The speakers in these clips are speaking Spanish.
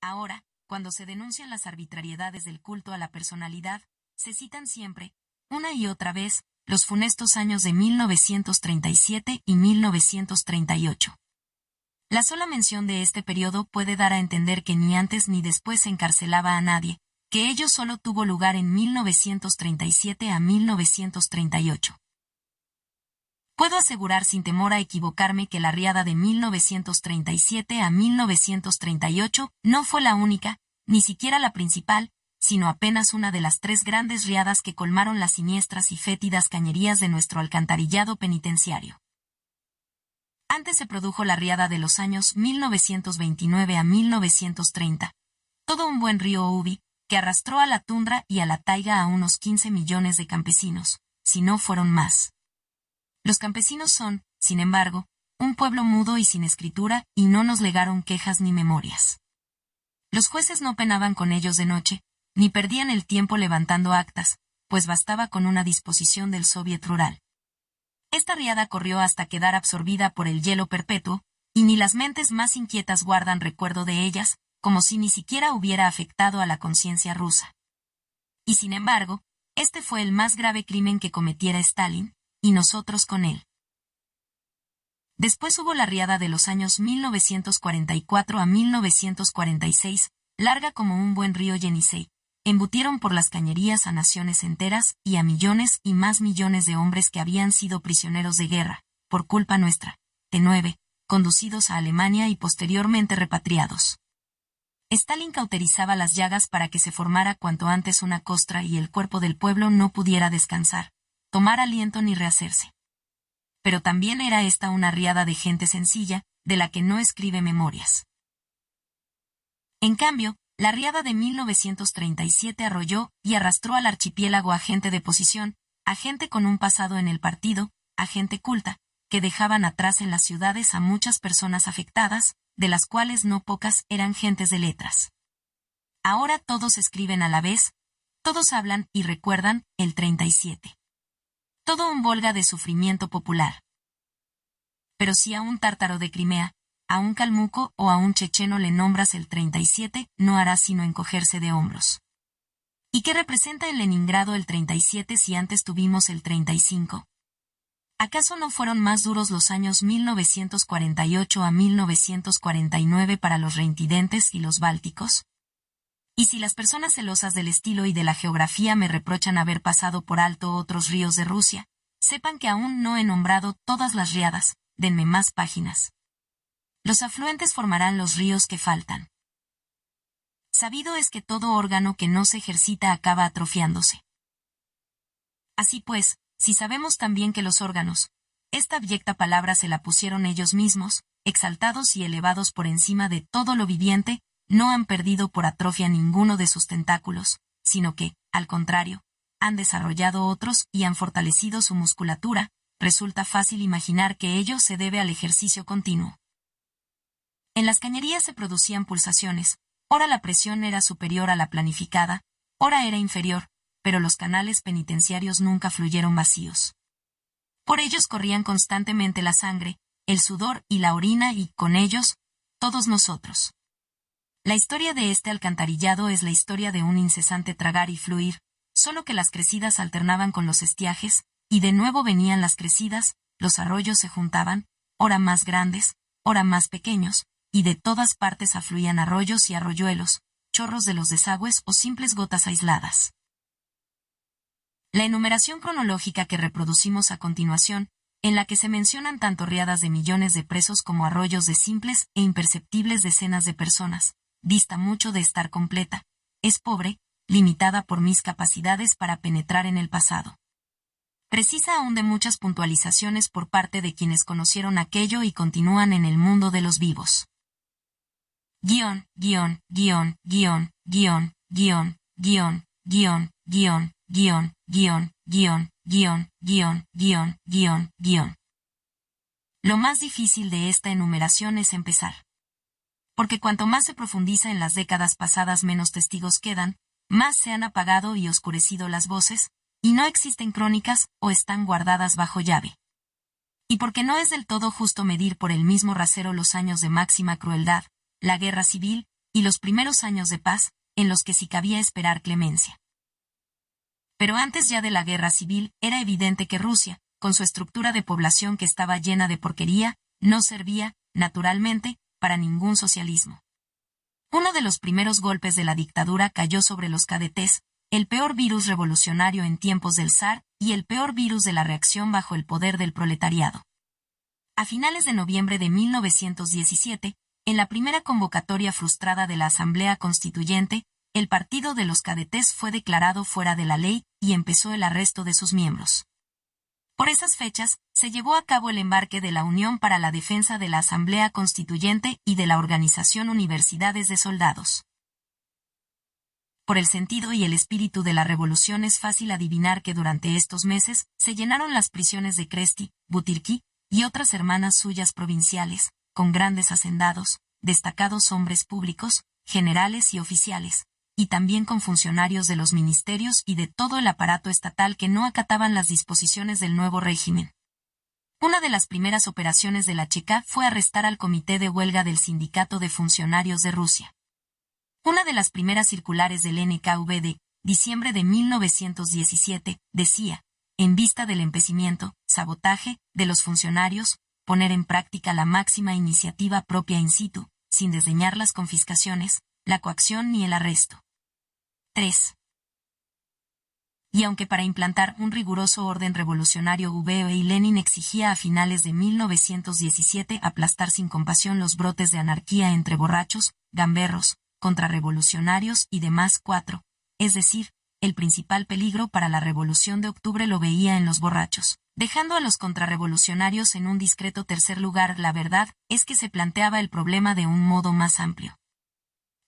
Ahora, cuando se denuncian las arbitrariedades del culto a la personalidad, se citan siempre, una y otra vez, los funestos años de 1937 y 1938. La sola mención de este periodo puede dar a entender que ni antes ni después se encarcelaba a nadie, que ello solo tuvo lugar en 1937 a 1938 puedo asegurar sin temor a equivocarme que la riada de 1937 a 1938 no fue la única, ni siquiera la principal, sino apenas una de las tres grandes riadas que colmaron las siniestras y fétidas cañerías de nuestro alcantarillado penitenciario. Antes se produjo la riada de los años 1929 a 1930. Todo un buen río Ubi, que arrastró a la tundra y a la taiga a unos 15 millones de campesinos, si no fueron más. Los campesinos son, sin embargo, un pueblo mudo y sin escritura, y no nos legaron quejas ni memorias. Los jueces no penaban con ellos de noche, ni perdían el tiempo levantando actas, pues bastaba con una disposición del Soviet rural. Esta riada corrió hasta quedar absorbida por el hielo perpetuo, y ni las mentes más inquietas guardan recuerdo de ellas, como si ni siquiera hubiera afectado a la conciencia rusa. Y sin embargo, este fue el más grave crimen que cometiera Stalin, y nosotros con él. Después hubo la riada de los años 1944 a 1946, larga como un buen río Yenisei. Embutieron por las cañerías a naciones enteras y a millones y más millones de hombres que habían sido prisioneros de guerra, por culpa nuestra. de nueve, conducidos a Alemania y posteriormente repatriados. Stalin cauterizaba las llagas para que se formara cuanto antes una costra y el cuerpo del pueblo no pudiera descansar, tomar aliento ni rehacerse. Pero también era esta una riada de gente sencilla, de la que no escribe memorias. En cambio, la riada de 1937 arrolló y arrastró al archipiélago a gente de posición, a gente con un pasado en el partido, a gente culta, que dejaban atrás en las ciudades a muchas personas afectadas, de las cuales no pocas eran gentes de letras. Ahora todos escriben a la vez, todos hablan y recuerdan el 37 todo un Volga de sufrimiento popular. Pero si a un tártaro de Crimea, a un calmuco o a un checheno le nombras el 37, no hará sino encogerse de hombros. ¿Y qué representa en Leningrado el 37 si antes tuvimos el 35? ¿Acaso no fueron más duros los años 1948 a 1949 para los reintidentes y los bálticos? y si las personas celosas del estilo y de la geografía me reprochan haber pasado por alto otros ríos de Rusia, sepan que aún no he nombrado todas las riadas, denme más páginas. Los afluentes formarán los ríos que faltan. Sabido es que todo órgano que no se ejercita acaba atrofiándose. Así pues, si sabemos también que los órganos, esta abyecta palabra se la pusieron ellos mismos, exaltados y elevados por encima de todo lo viviente, no han perdido por atrofia ninguno de sus tentáculos, sino que, al contrario, han desarrollado otros y han fortalecido su musculatura, resulta fácil imaginar que ello se debe al ejercicio continuo. En las cañerías se producían pulsaciones, ora la presión era superior a la planificada, ora era inferior, pero los canales penitenciarios nunca fluyeron vacíos. Por ellos corrían constantemente la sangre, el sudor y la orina y, con ellos, todos nosotros. La historia de este alcantarillado es la historia de un incesante tragar y fluir, solo que las crecidas alternaban con los estiajes, y de nuevo venían las crecidas, los arroyos se juntaban, ora más grandes, ora más pequeños, y de todas partes afluían arroyos y arroyuelos, chorros de los desagües o simples gotas aisladas. La enumeración cronológica que reproducimos a continuación, en la que se mencionan tanto riadas de millones de presos como arroyos de simples e imperceptibles decenas de personas, dista mucho de estar completa, es pobre, limitada por mis capacidades para penetrar en el pasado. Precisa aún de muchas puntualizaciones por parte de quienes conocieron aquello y continúan en el mundo de los vivos. Guión, guión, guión, guión, guión, guión, guión, guión, guión, guión, guión, guión, guión, guión, guión, guión, Lo más difícil de esta enumeración es empezar porque cuanto más se profundiza en las décadas pasadas menos testigos quedan, más se han apagado y oscurecido las voces, y no existen crónicas o están guardadas bajo llave. Y porque no es del todo justo medir por el mismo rasero los años de máxima crueldad, la guerra civil, y los primeros años de paz, en los que sí cabía esperar clemencia. Pero antes ya de la guerra civil, era evidente que Rusia, con su estructura de población que estaba llena de porquería, no servía, naturalmente, para ningún socialismo. Uno de los primeros golpes de la dictadura cayó sobre los cadetes, el peor virus revolucionario en tiempos del zar y el peor virus de la reacción bajo el poder del proletariado. A finales de noviembre de 1917, en la primera convocatoria frustrada de la Asamblea Constituyente, el partido de los cadetes fue declarado fuera de la ley y empezó el arresto de sus miembros. Por esas fechas, se llevó a cabo el embarque de la Unión para la Defensa de la Asamblea Constituyente y de la Organización Universidades de Soldados. Por el sentido y el espíritu de la revolución es fácil adivinar que durante estos meses se llenaron las prisiones de Cresti, Butirquí y otras hermanas suyas provinciales, con grandes hacendados, destacados hombres públicos, generales y oficiales, y también con funcionarios de los ministerios y de todo el aparato estatal que no acataban las disposiciones del nuevo régimen. Una de las primeras operaciones de la Checa fue arrestar al comité de huelga del Sindicato de Funcionarios de Rusia. Una de las primeras circulares del NKVD, diciembre de 1917 decía, en vista del empecimiento, sabotaje, de los funcionarios, poner en práctica la máxima iniciativa propia in situ, sin desdeñar las confiscaciones, la coacción ni el arresto. 3. Y aunque para implantar un riguroso orden revolucionario e y Lenin exigía a finales de 1917 aplastar sin compasión los brotes de anarquía entre borrachos, gamberros, contrarrevolucionarios y demás cuatro, es decir, el principal peligro para la revolución de octubre lo veía en los borrachos. Dejando a los contrarrevolucionarios en un discreto tercer lugar, la verdad es que se planteaba el problema de un modo más amplio.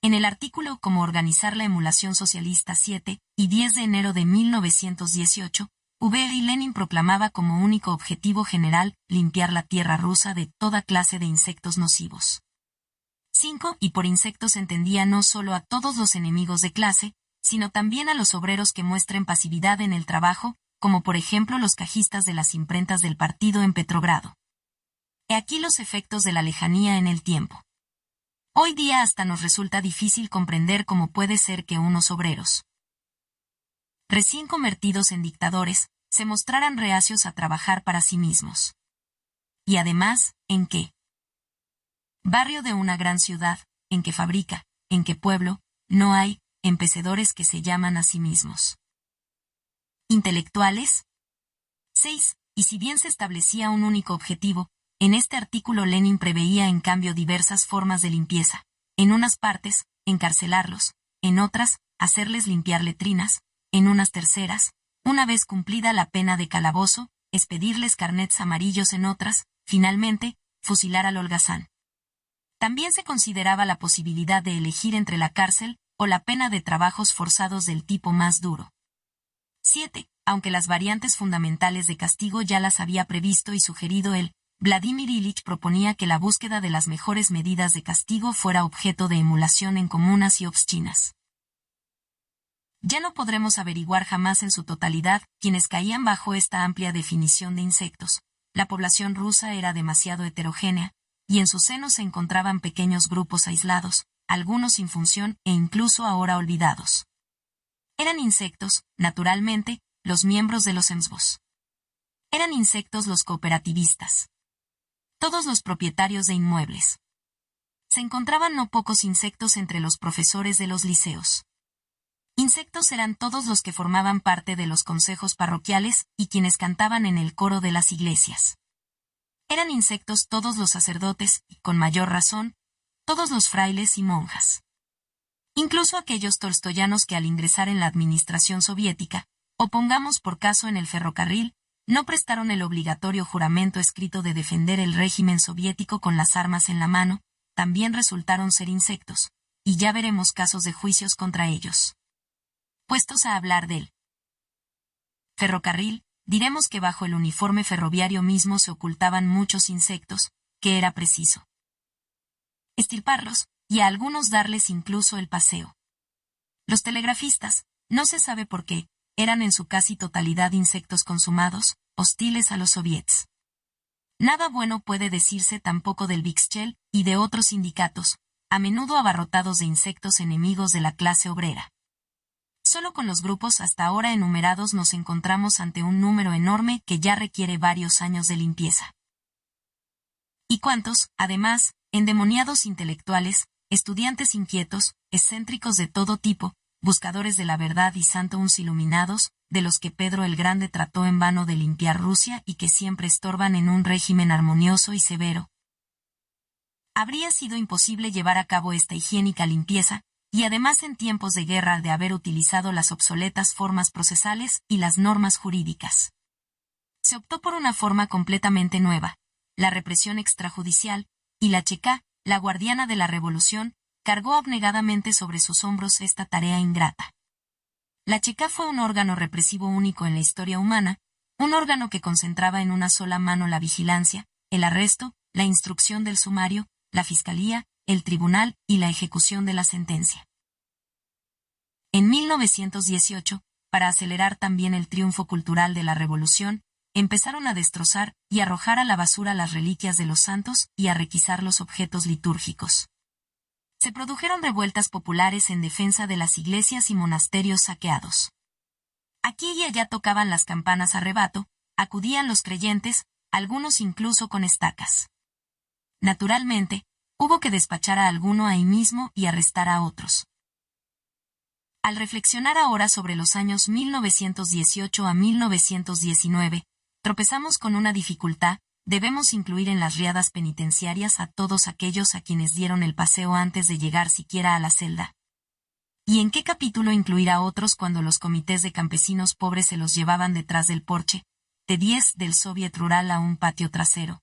En el artículo Cómo organizar la emulación socialista 7 y 10 de enero de 1918, V. y Lenin proclamaba como único objetivo general limpiar la tierra rusa de toda clase de insectos nocivos. 5. Y por insectos entendía no solo a todos los enemigos de clase, sino también a los obreros que muestren pasividad en el trabajo, como por ejemplo los cajistas de las imprentas del partido en Petrogrado. He aquí los efectos de la lejanía en el tiempo. Hoy día hasta nos resulta difícil comprender cómo puede ser que unos obreros, recién convertidos en dictadores, se mostraran reacios a trabajar para sí mismos. Y además, ¿en qué? Barrio de una gran ciudad, en que fabrica, en qué pueblo, no hay, empecedores que se llaman a sí mismos. Intelectuales. 6. Y si bien se establecía un único objetivo, en este artículo Lenin preveía en cambio diversas formas de limpieza. En unas partes, encarcelarlos, en otras, hacerles limpiar letrinas, en unas terceras, una vez cumplida la pena de calabozo, expedirles carnets amarillos en otras, finalmente, fusilar al holgazán. También se consideraba la posibilidad de elegir entre la cárcel o la pena de trabajos forzados del tipo más duro. 7. Aunque las variantes fundamentales de castigo ya las había previsto y sugerido él, Vladimir Ilich proponía que la búsqueda de las mejores medidas de castigo fuera objeto de emulación en comunas y obschinas. Ya no podremos averiguar jamás en su totalidad quienes caían bajo esta amplia definición de insectos. La población rusa era demasiado heterogénea, y en su seno se encontraban pequeños grupos aislados, algunos sin función e incluso ahora olvidados. Eran insectos, naturalmente, los miembros de los EMSBOS. Eran insectos los cooperativistas todos los propietarios de inmuebles. Se encontraban no pocos insectos entre los profesores de los liceos. Insectos eran todos los que formaban parte de los consejos parroquiales y quienes cantaban en el coro de las iglesias. Eran insectos todos los sacerdotes y, con mayor razón, todos los frailes y monjas. Incluso aquellos tolstoyanos que al ingresar en la administración soviética, o pongamos por caso en el ferrocarril, no prestaron el obligatorio juramento escrito de defender el régimen soviético con las armas en la mano, también resultaron ser insectos, y ya veremos casos de juicios contra ellos. Puestos a hablar del ferrocarril, diremos que bajo el uniforme ferroviario mismo se ocultaban muchos insectos, que era preciso estirparlos, y a algunos darles incluso el paseo. Los telegrafistas, no se sabe por qué, eran en su casi totalidad insectos consumados, hostiles a los soviets. Nada bueno puede decirse tampoco del Bixchel y de otros sindicatos, a menudo abarrotados de insectos enemigos de la clase obrera. Solo con los grupos hasta ahora enumerados nos encontramos ante un número enorme que ya requiere varios años de limpieza. Y cuántos, además, endemoniados intelectuales, estudiantes inquietos, excéntricos de todo tipo, buscadores de la verdad y santos iluminados, de los que Pedro el Grande trató en vano de limpiar Rusia y que siempre estorban en un régimen armonioso y severo. Habría sido imposible llevar a cabo esta higiénica limpieza, y además en tiempos de guerra de haber utilizado las obsoletas formas procesales y las normas jurídicas. Se optó por una forma completamente nueva, la represión extrajudicial, y la checa, la guardiana de la revolución, cargó abnegadamente sobre sus hombros esta tarea ingrata. La checa fue un órgano represivo único en la historia humana, un órgano que concentraba en una sola mano la vigilancia, el arresto, la instrucción del sumario, la fiscalía, el tribunal y la ejecución de la sentencia. En 1918, para acelerar también el triunfo cultural de la revolución, empezaron a destrozar y arrojar a la basura las reliquias de los santos y a requisar los objetos litúrgicos se produjeron revueltas populares en defensa de las iglesias y monasterios saqueados. Aquí y allá tocaban las campanas a rebato, acudían los creyentes, algunos incluso con estacas. Naturalmente, hubo que despachar a alguno ahí mismo y arrestar a otros. Al reflexionar ahora sobre los años 1918 a 1919, tropezamos con una dificultad, Debemos incluir en las riadas penitenciarias a todos aquellos a quienes dieron el paseo antes de llegar siquiera a la celda. ¿Y en qué capítulo incluir a otros cuando los comités de campesinos pobres se los llevaban detrás del porche, de diez del Soviet rural a un patio trasero?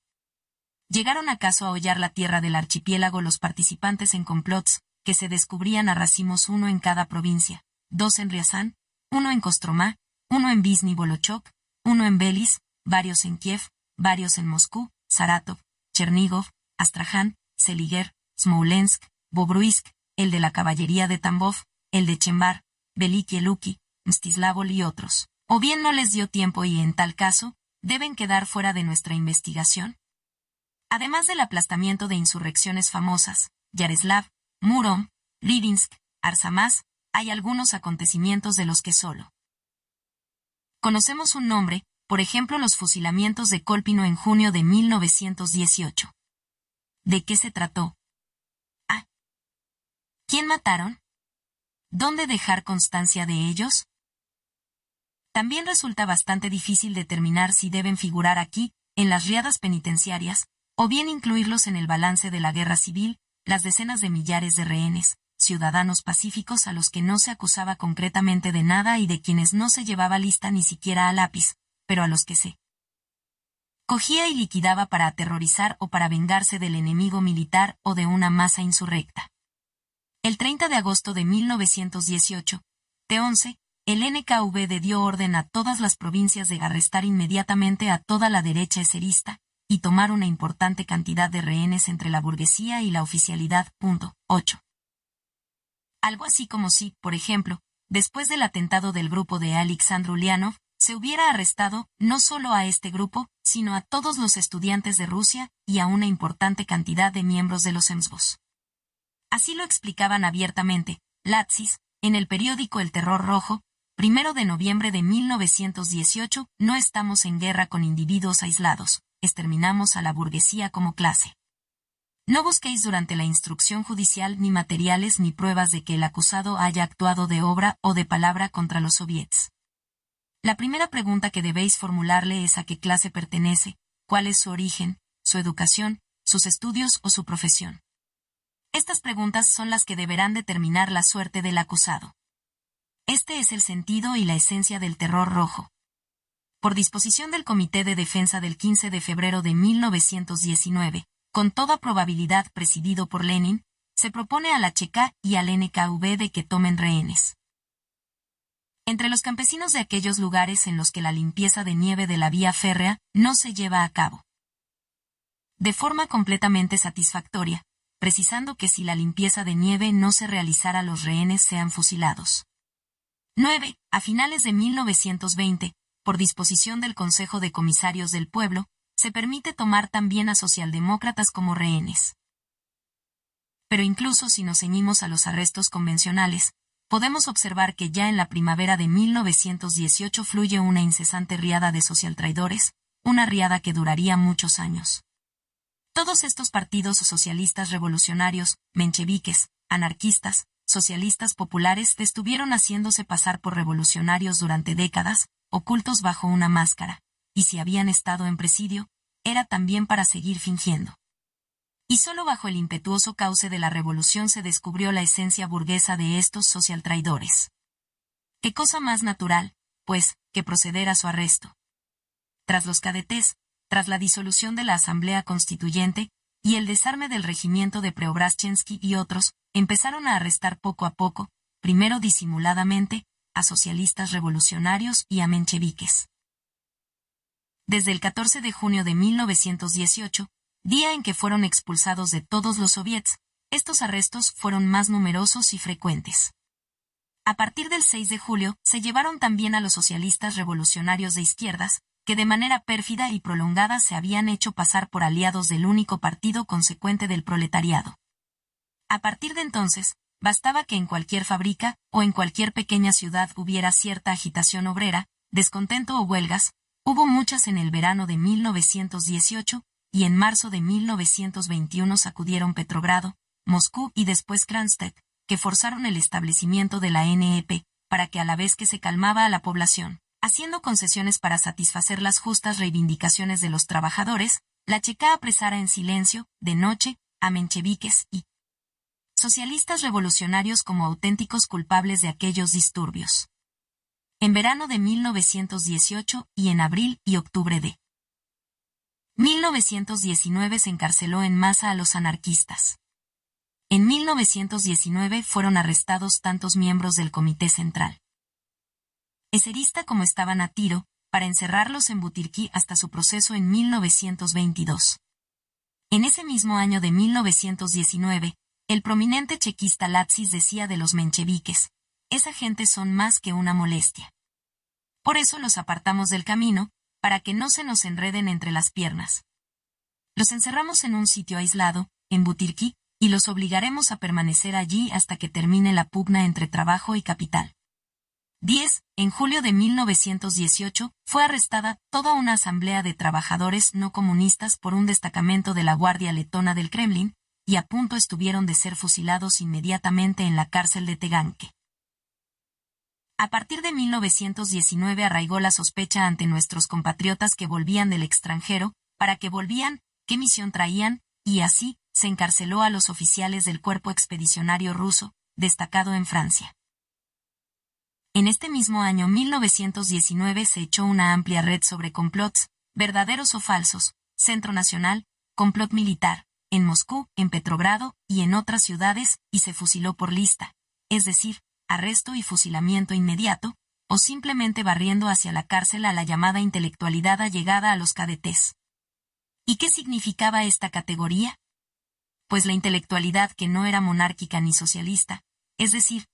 ¿Llegaron acaso a hollar la tierra del archipiélago los participantes en complots, que se descubrían a racimos uno en cada provincia, dos en Riazán, uno en Kostroma, uno en Vizny Bolochok, uno en Belis, varios en Kiev, varios en Moscú, Saratov, Chernigov, Astraján, Seliger, Smolensk, Bobruisk, el de la caballería de Tambov, el de Chembar, Luki, Mstislavol y otros. O bien no les dio tiempo y en tal caso, deben quedar fuera de nuestra investigación. Además del aplastamiento de insurrecciones famosas, Yareslav, Murom, Lidinsk, Arsamás, hay algunos acontecimientos de los que solo conocemos un nombre, por ejemplo los fusilamientos de Colpino en junio de 1918. ¿De qué se trató? A. ¿Quién mataron? ¿Dónde dejar constancia de ellos? También resulta bastante difícil determinar si deben figurar aquí, en las riadas penitenciarias, o bien incluirlos en el balance de la guerra civil, las decenas de millares de rehenes, ciudadanos pacíficos a los que no se acusaba concretamente de nada y de quienes no se llevaba lista ni siquiera a lápiz, pero a los que se cogía y liquidaba para aterrorizar o para vengarse del enemigo militar o de una masa insurrecta. El 30 de agosto de 1918, T11, el NKVD dio orden a todas las provincias de arrestar inmediatamente a toda la derecha eserista y tomar una importante cantidad de rehenes entre la burguesía y la oficialidad. 8. Algo así como si, por ejemplo, después del atentado del grupo de Alexandr Ulianov se hubiera arrestado no solo a este grupo, sino a todos los estudiantes de Rusia y a una importante cantidad de miembros de los EMSBOS. Así lo explicaban abiertamente, Latsis, en el periódico El Terror Rojo, primero de noviembre de 1918, no estamos en guerra con individuos aislados, exterminamos a la burguesía como clase. No busquéis durante la instrucción judicial ni materiales ni pruebas de que el acusado haya actuado de obra o de palabra contra los soviets. La primera pregunta que debéis formularle es a qué clase pertenece, cuál es su origen, su educación, sus estudios o su profesión. Estas preguntas son las que deberán determinar la suerte del acusado. Este es el sentido y la esencia del terror rojo. Por disposición del Comité de Defensa del 15 de febrero de 1919, con toda probabilidad presidido por Lenin, se propone a la Checa y al NKV de que tomen rehenes entre los campesinos de aquellos lugares en los que la limpieza de nieve de la vía férrea no se lleva a cabo. De forma completamente satisfactoria, precisando que si la limpieza de nieve no se realizara los rehenes sean fusilados. 9. A finales de 1920, por disposición del Consejo de Comisarios del Pueblo, se permite tomar también a socialdemócratas como rehenes. Pero incluso si nos ceñimos a los arrestos convencionales, podemos observar que ya en la primavera de 1918 fluye una incesante riada de socialtraidores, una riada que duraría muchos años. Todos estos partidos socialistas revolucionarios, mencheviques, anarquistas, socialistas populares estuvieron haciéndose pasar por revolucionarios durante décadas, ocultos bajo una máscara, y si habían estado en presidio, era también para seguir fingiendo y solo bajo el impetuoso cauce de la revolución se descubrió la esencia burguesa de estos social traidores. Qué cosa más natural, pues, que proceder a su arresto. Tras los cadetes, tras la disolución de la Asamblea Constituyente, y el desarme del regimiento de Preobrazhensky y otros, empezaron a arrestar poco a poco, primero disimuladamente, a socialistas revolucionarios y a mencheviques. Desde el 14 de junio de 1918, día en que fueron expulsados de todos los soviets, estos arrestos fueron más numerosos y frecuentes. A partir del 6 de julio, se llevaron también a los socialistas revolucionarios de izquierdas, que de manera pérfida y prolongada se habían hecho pasar por aliados del único partido consecuente del proletariado. A partir de entonces, bastaba que en cualquier fábrica o en cualquier pequeña ciudad hubiera cierta agitación obrera, descontento o huelgas, hubo muchas en el verano de 1918, y en marzo de 1921 sacudieron Petrogrado, Moscú y después Kranstedt, que forzaron el establecimiento de la NEP, para que a la vez que se calmaba a la población, haciendo concesiones para satisfacer las justas reivindicaciones de los trabajadores, la Checa apresara en silencio, de noche, a mencheviques y socialistas revolucionarios como auténticos culpables de aquellos disturbios. En verano de 1918 y en abril y octubre de 1919 se encarceló en masa a los anarquistas. En 1919 fueron arrestados tantos miembros del Comité Central. Eserista como estaban a tiro, para encerrarlos en Butirquí hasta su proceso en 1922. En ese mismo año de 1919, el prominente chequista Latsis decía de los mencheviques, esa gente son más que una molestia. Por eso los apartamos del camino, para que no se nos enreden entre las piernas. Los encerramos en un sitio aislado, en Butirqui, y los obligaremos a permanecer allí hasta que termine la pugna entre trabajo y capital. 10. En julio de 1918, fue arrestada toda una asamblea de trabajadores no comunistas por un destacamento de la Guardia Letona del Kremlin, y a punto estuvieron de ser fusilados inmediatamente en la cárcel de Teganque. A partir de 1919 arraigó la sospecha ante nuestros compatriotas que volvían del extranjero, para qué volvían, qué misión traían, y así, se encarceló a los oficiales del cuerpo expedicionario ruso, destacado en Francia. En este mismo año 1919 se echó una amplia red sobre complots, verdaderos o falsos, Centro Nacional, complot militar, en Moscú, en Petrogrado y en otras ciudades, y se fusiló por lista, es decir, arresto y fusilamiento inmediato, o simplemente barriendo hacia la cárcel a la llamada intelectualidad allegada a los cadetes. ¿Y qué significaba esta categoría? Pues la intelectualidad que no era monárquica ni socialista, es decir,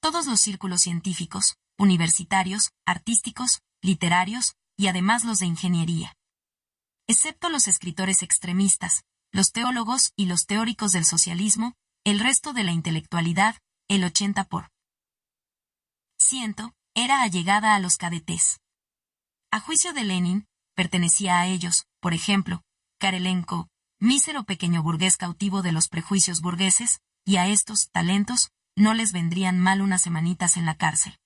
todos los círculos científicos, universitarios, artísticos, literarios, y además los de ingeniería. Excepto los escritores extremistas, los teólogos y los teóricos del socialismo, el resto de la intelectualidad, el 80 por siento era allegada a los cadetes. A juicio de Lenin, pertenecía a ellos, por ejemplo, Karelenko, mísero pequeño burgués cautivo de los prejuicios burgueses, y a estos talentos no les vendrían mal unas semanitas en la cárcel.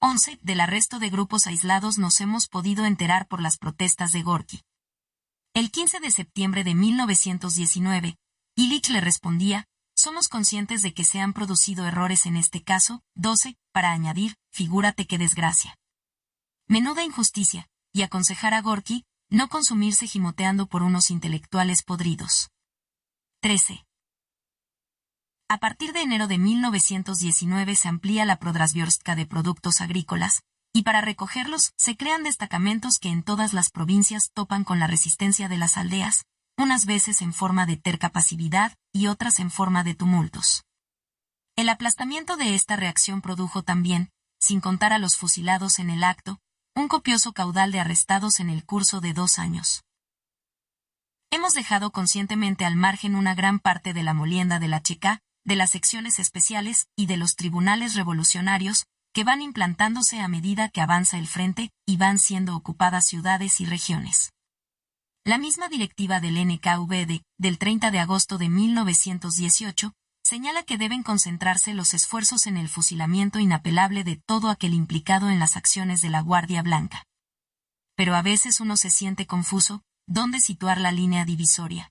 11. Del arresto de grupos aislados nos hemos podido enterar por las protestas de Gorky. El 15 de septiembre de 1919, Illich le respondía, somos conscientes de que se han producido errores en este caso, 12, para añadir, figúrate qué desgracia. Menuda injusticia, y aconsejar a Gorky, no consumirse gimoteando por unos intelectuales podridos. 13. A partir de enero de 1919 se amplía la prodrasbiorstka de productos agrícolas, y para recogerlos se crean destacamentos que en todas las provincias topan con la resistencia de las aldeas, unas veces en forma de terca pasividad y otras en forma de tumultos. El aplastamiento de esta reacción produjo también, sin contar a los fusilados en el acto, un copioso caudal de arrestados en el curso de dos años. Hemos dejado conscientemente al margen una gran parte de la molienda de la checa, de las secciones especiales y de los tribunales revolucionarios, que van implantándose a medida que avanza el frente y van siendo ocupadas ciudades y regiones. La misma directiva del NKVD, del 30 de agosto de 1918, señala que deben concentrarse los esfuerzos en el fusilamiento inapelable de todo aquel implicado en las acciones de la Guardia Blanca. Pero a veces uno se siente confuso, ¿dónde situar la línea divisoria?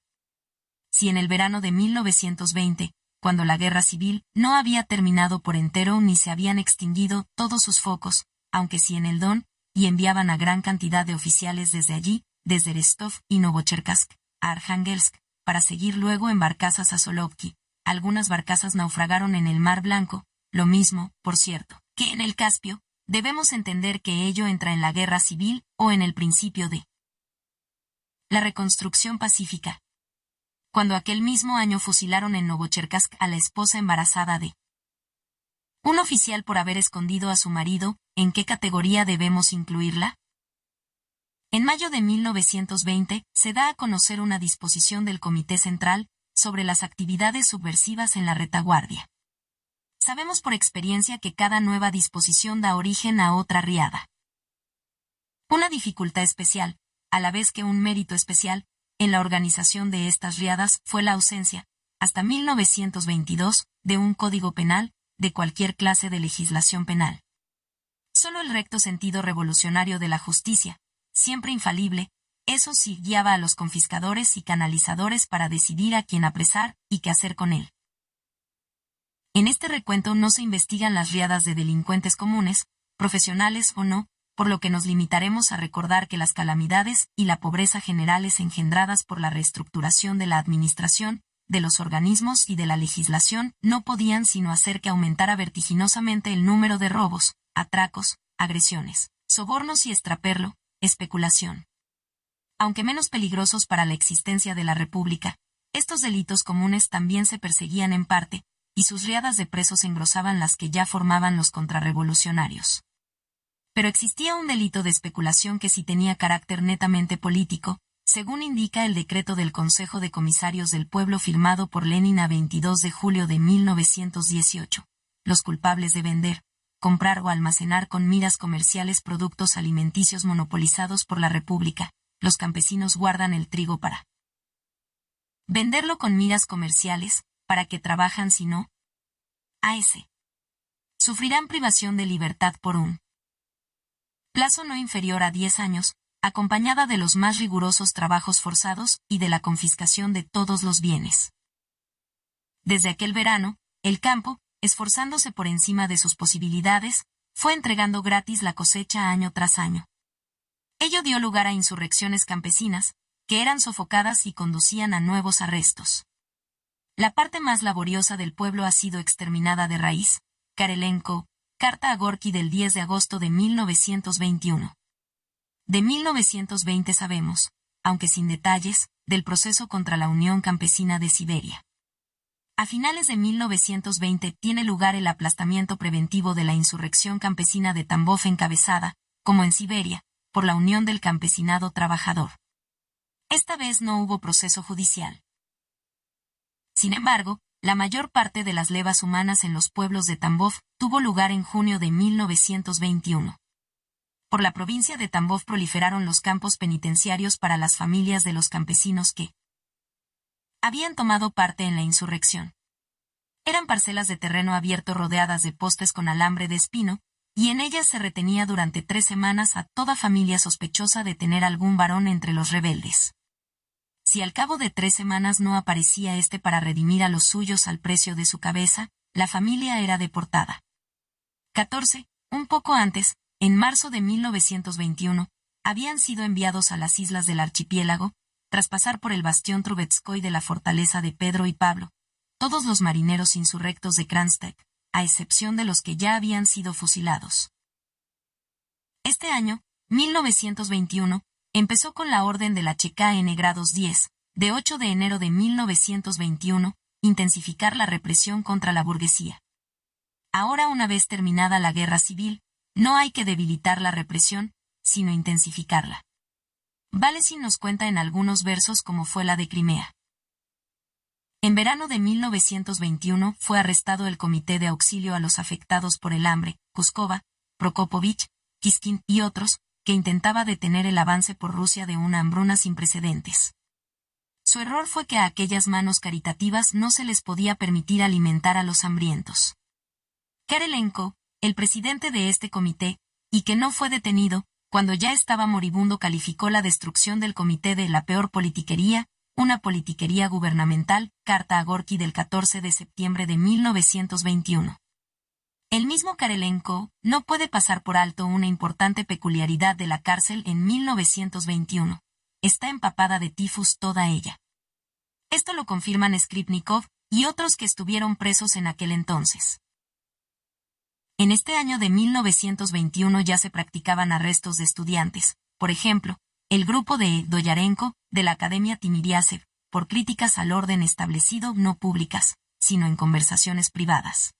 Si en el verano de 1920, cuando la guerra civil no había terminado por entero ni se habían extinguido todos sus focos, aunque sí en el Don, y enviaban a gran cantidad de oficiales desde allí, desde Restov y Novocherkask a Arhangelsk, para seguir luego en barcazas a Solovki. Algunas barcazas naufragaron en el Mar Blanco, lo mismo, por cierto, que en el Caspio, debemos entender que ello entra en la guerra civil o en el principio de la reconstrucción pacífica. Cuando aquel mismo año fusilaron en Novocherkask a la esposa embarazada de un oficial por haber escondido a su marido, ¿en qué categoría debemos incluirla? En mayo de 1920, se da a conocer una disposición del Comité Central sobre las actividades subversivas en la retaguardia. Sabemos por experiencia que cada nueva disposición da origen a otra riada. Una dificultad especial, a la vez que un mérito especial, en la organización de estas riadas fue la ausencia, hasta 1922, de un código penal, de cualquier clase de legislación penal. Solo el recto sentido revolucionario de la justicia, siempre infalible, eso sí guiaba a los confiscadores y canalizadores para decidir a quién apresar y qué hacer con él. En este recuento no se investigan las riadas de delincuentes comunes, profesionales o no, por lo que nos limitaremos a recordar que las calamidades y la pobreza generales engendradas por la reestructuración de la administración, de los organismos y de la legislación no podían sino hacer que aumentara vertiginosamente el número de robos, atracos, agresiones, sobornos y extraperlo, especulación. Aunque menos peligrosos para la existencia de la República, estos delitos comunes también se perseguían en parte, y sus riadas de presos engrosaban las que ya formaban los contrarrevolucionarios. Pero existía un delito de especulación que sí tenía carácter netamente político, según indica el decreto del Consejo de Comisarios del Pueblo firmado por Lenin a 22 de julio de 1918. Los culpables de vender, comprar o almacenar con miras comerciales productos alimenticios monopolizados por la República, los campesinos guardan el trigo para venderlo con miras comerciales, para que trabajan si no, a ese. Sufrirán privación de libertad por un plazo no inferior a 10 años, acompañada de los más rigurosos trabajos forzados y de la confiscación de todos los bienes. Desde aquel verano, el campo, esforzándose por encima de sus posibilidades, fue entregando gratis la cosecha año tras año. Ello dio lugar a insurrecciones campesinas, que eran sofocadas y conducían a nuevos arrestos. La parte más laboriosa del pueblo ha sido exterminada de raíz, Karelenko, carta a Gorki del 10 de agosto de 1921. De 1920 sabemos, aunque sin detalles, del proceso contra la Unión Campesina de Siberia. A finales de 1920 tiene lugar el aplastamiento preventivo de la insurrección campesina de Tambov encabezada, como en Siberia, por la Unión del Campesinado Trabajador. Esta vez no hubo proceso judicial. Sin embargo, la mayor parte de las levas humanas en los pueblos de Tambov tuvo lugar en junio de 1921. Por la provincia de Tambov proliferaron los campos penitenciarios para las familias de los campesinos que, habían tomado parte en la insurrección. Eran parcelas de terreno abierto rodeadas de postes con alambre de espino, y en ellas se retenía durante tres semanas a toda familia sospechosa de tener algún varón entre los rebeldes. Si al cabo de tres semanas no aparecía éste para redimir a los suyos al precio de su cabeza, la familia era deportada. 14. Un poco antes, en marzo de 1921, habían sido enviados a las islas del archipiélago, tras pasar por el bastión Trubetskoy de la fortaleza de Pedro y Pablo, todos los marineros insurrectos de Kranstedt, a excepción de los que ya habían sido fusilados. Este año, 1921, empezó con la orden de la en grados 10, de 8 de enero de 1921, intensificar la represión contra la burguesía. Ahora una vez terminada la guerra civil, no hay que debilitar la represión, sino intensificarla. Valesin nos cuenta en algunos versos cómo fue la de Crimea. En verano de 1921 fue arrestado el Comité de Auxilio a los Afectados por el Hambre, Kuskova, Prokopovich, Kiskin y otros, que intentaba detener el avance por Rusia de una hambruna sin precedentes. Su error fue que a aquellas manos caritativas no se les podía permitir alimentar a los hambrientos. Karelenko, el presidente de este comité, y que no fue detenido, cuando ya estaba moribundo calificó la destrucción del comité de la peor politiquería, una politiquería gubernamental, carta a Gorky del 14 de septiembre de 1921. El mismo Karelenko no puede pasar por alto una importante peculiaridad de la cárcel en 1921. Está empapada de tifus toda ella. Esto lo confirman Skripnikov y otros que estuvieron presos en aquel entonces. En este año de 1921 ya se practicaban arrestos de estudiantes, por ejemplo, el grupo de Doyarenko, de la Academia Timiriasev, por críticas al orden establecido no públicas, sino en conversaciones privadas.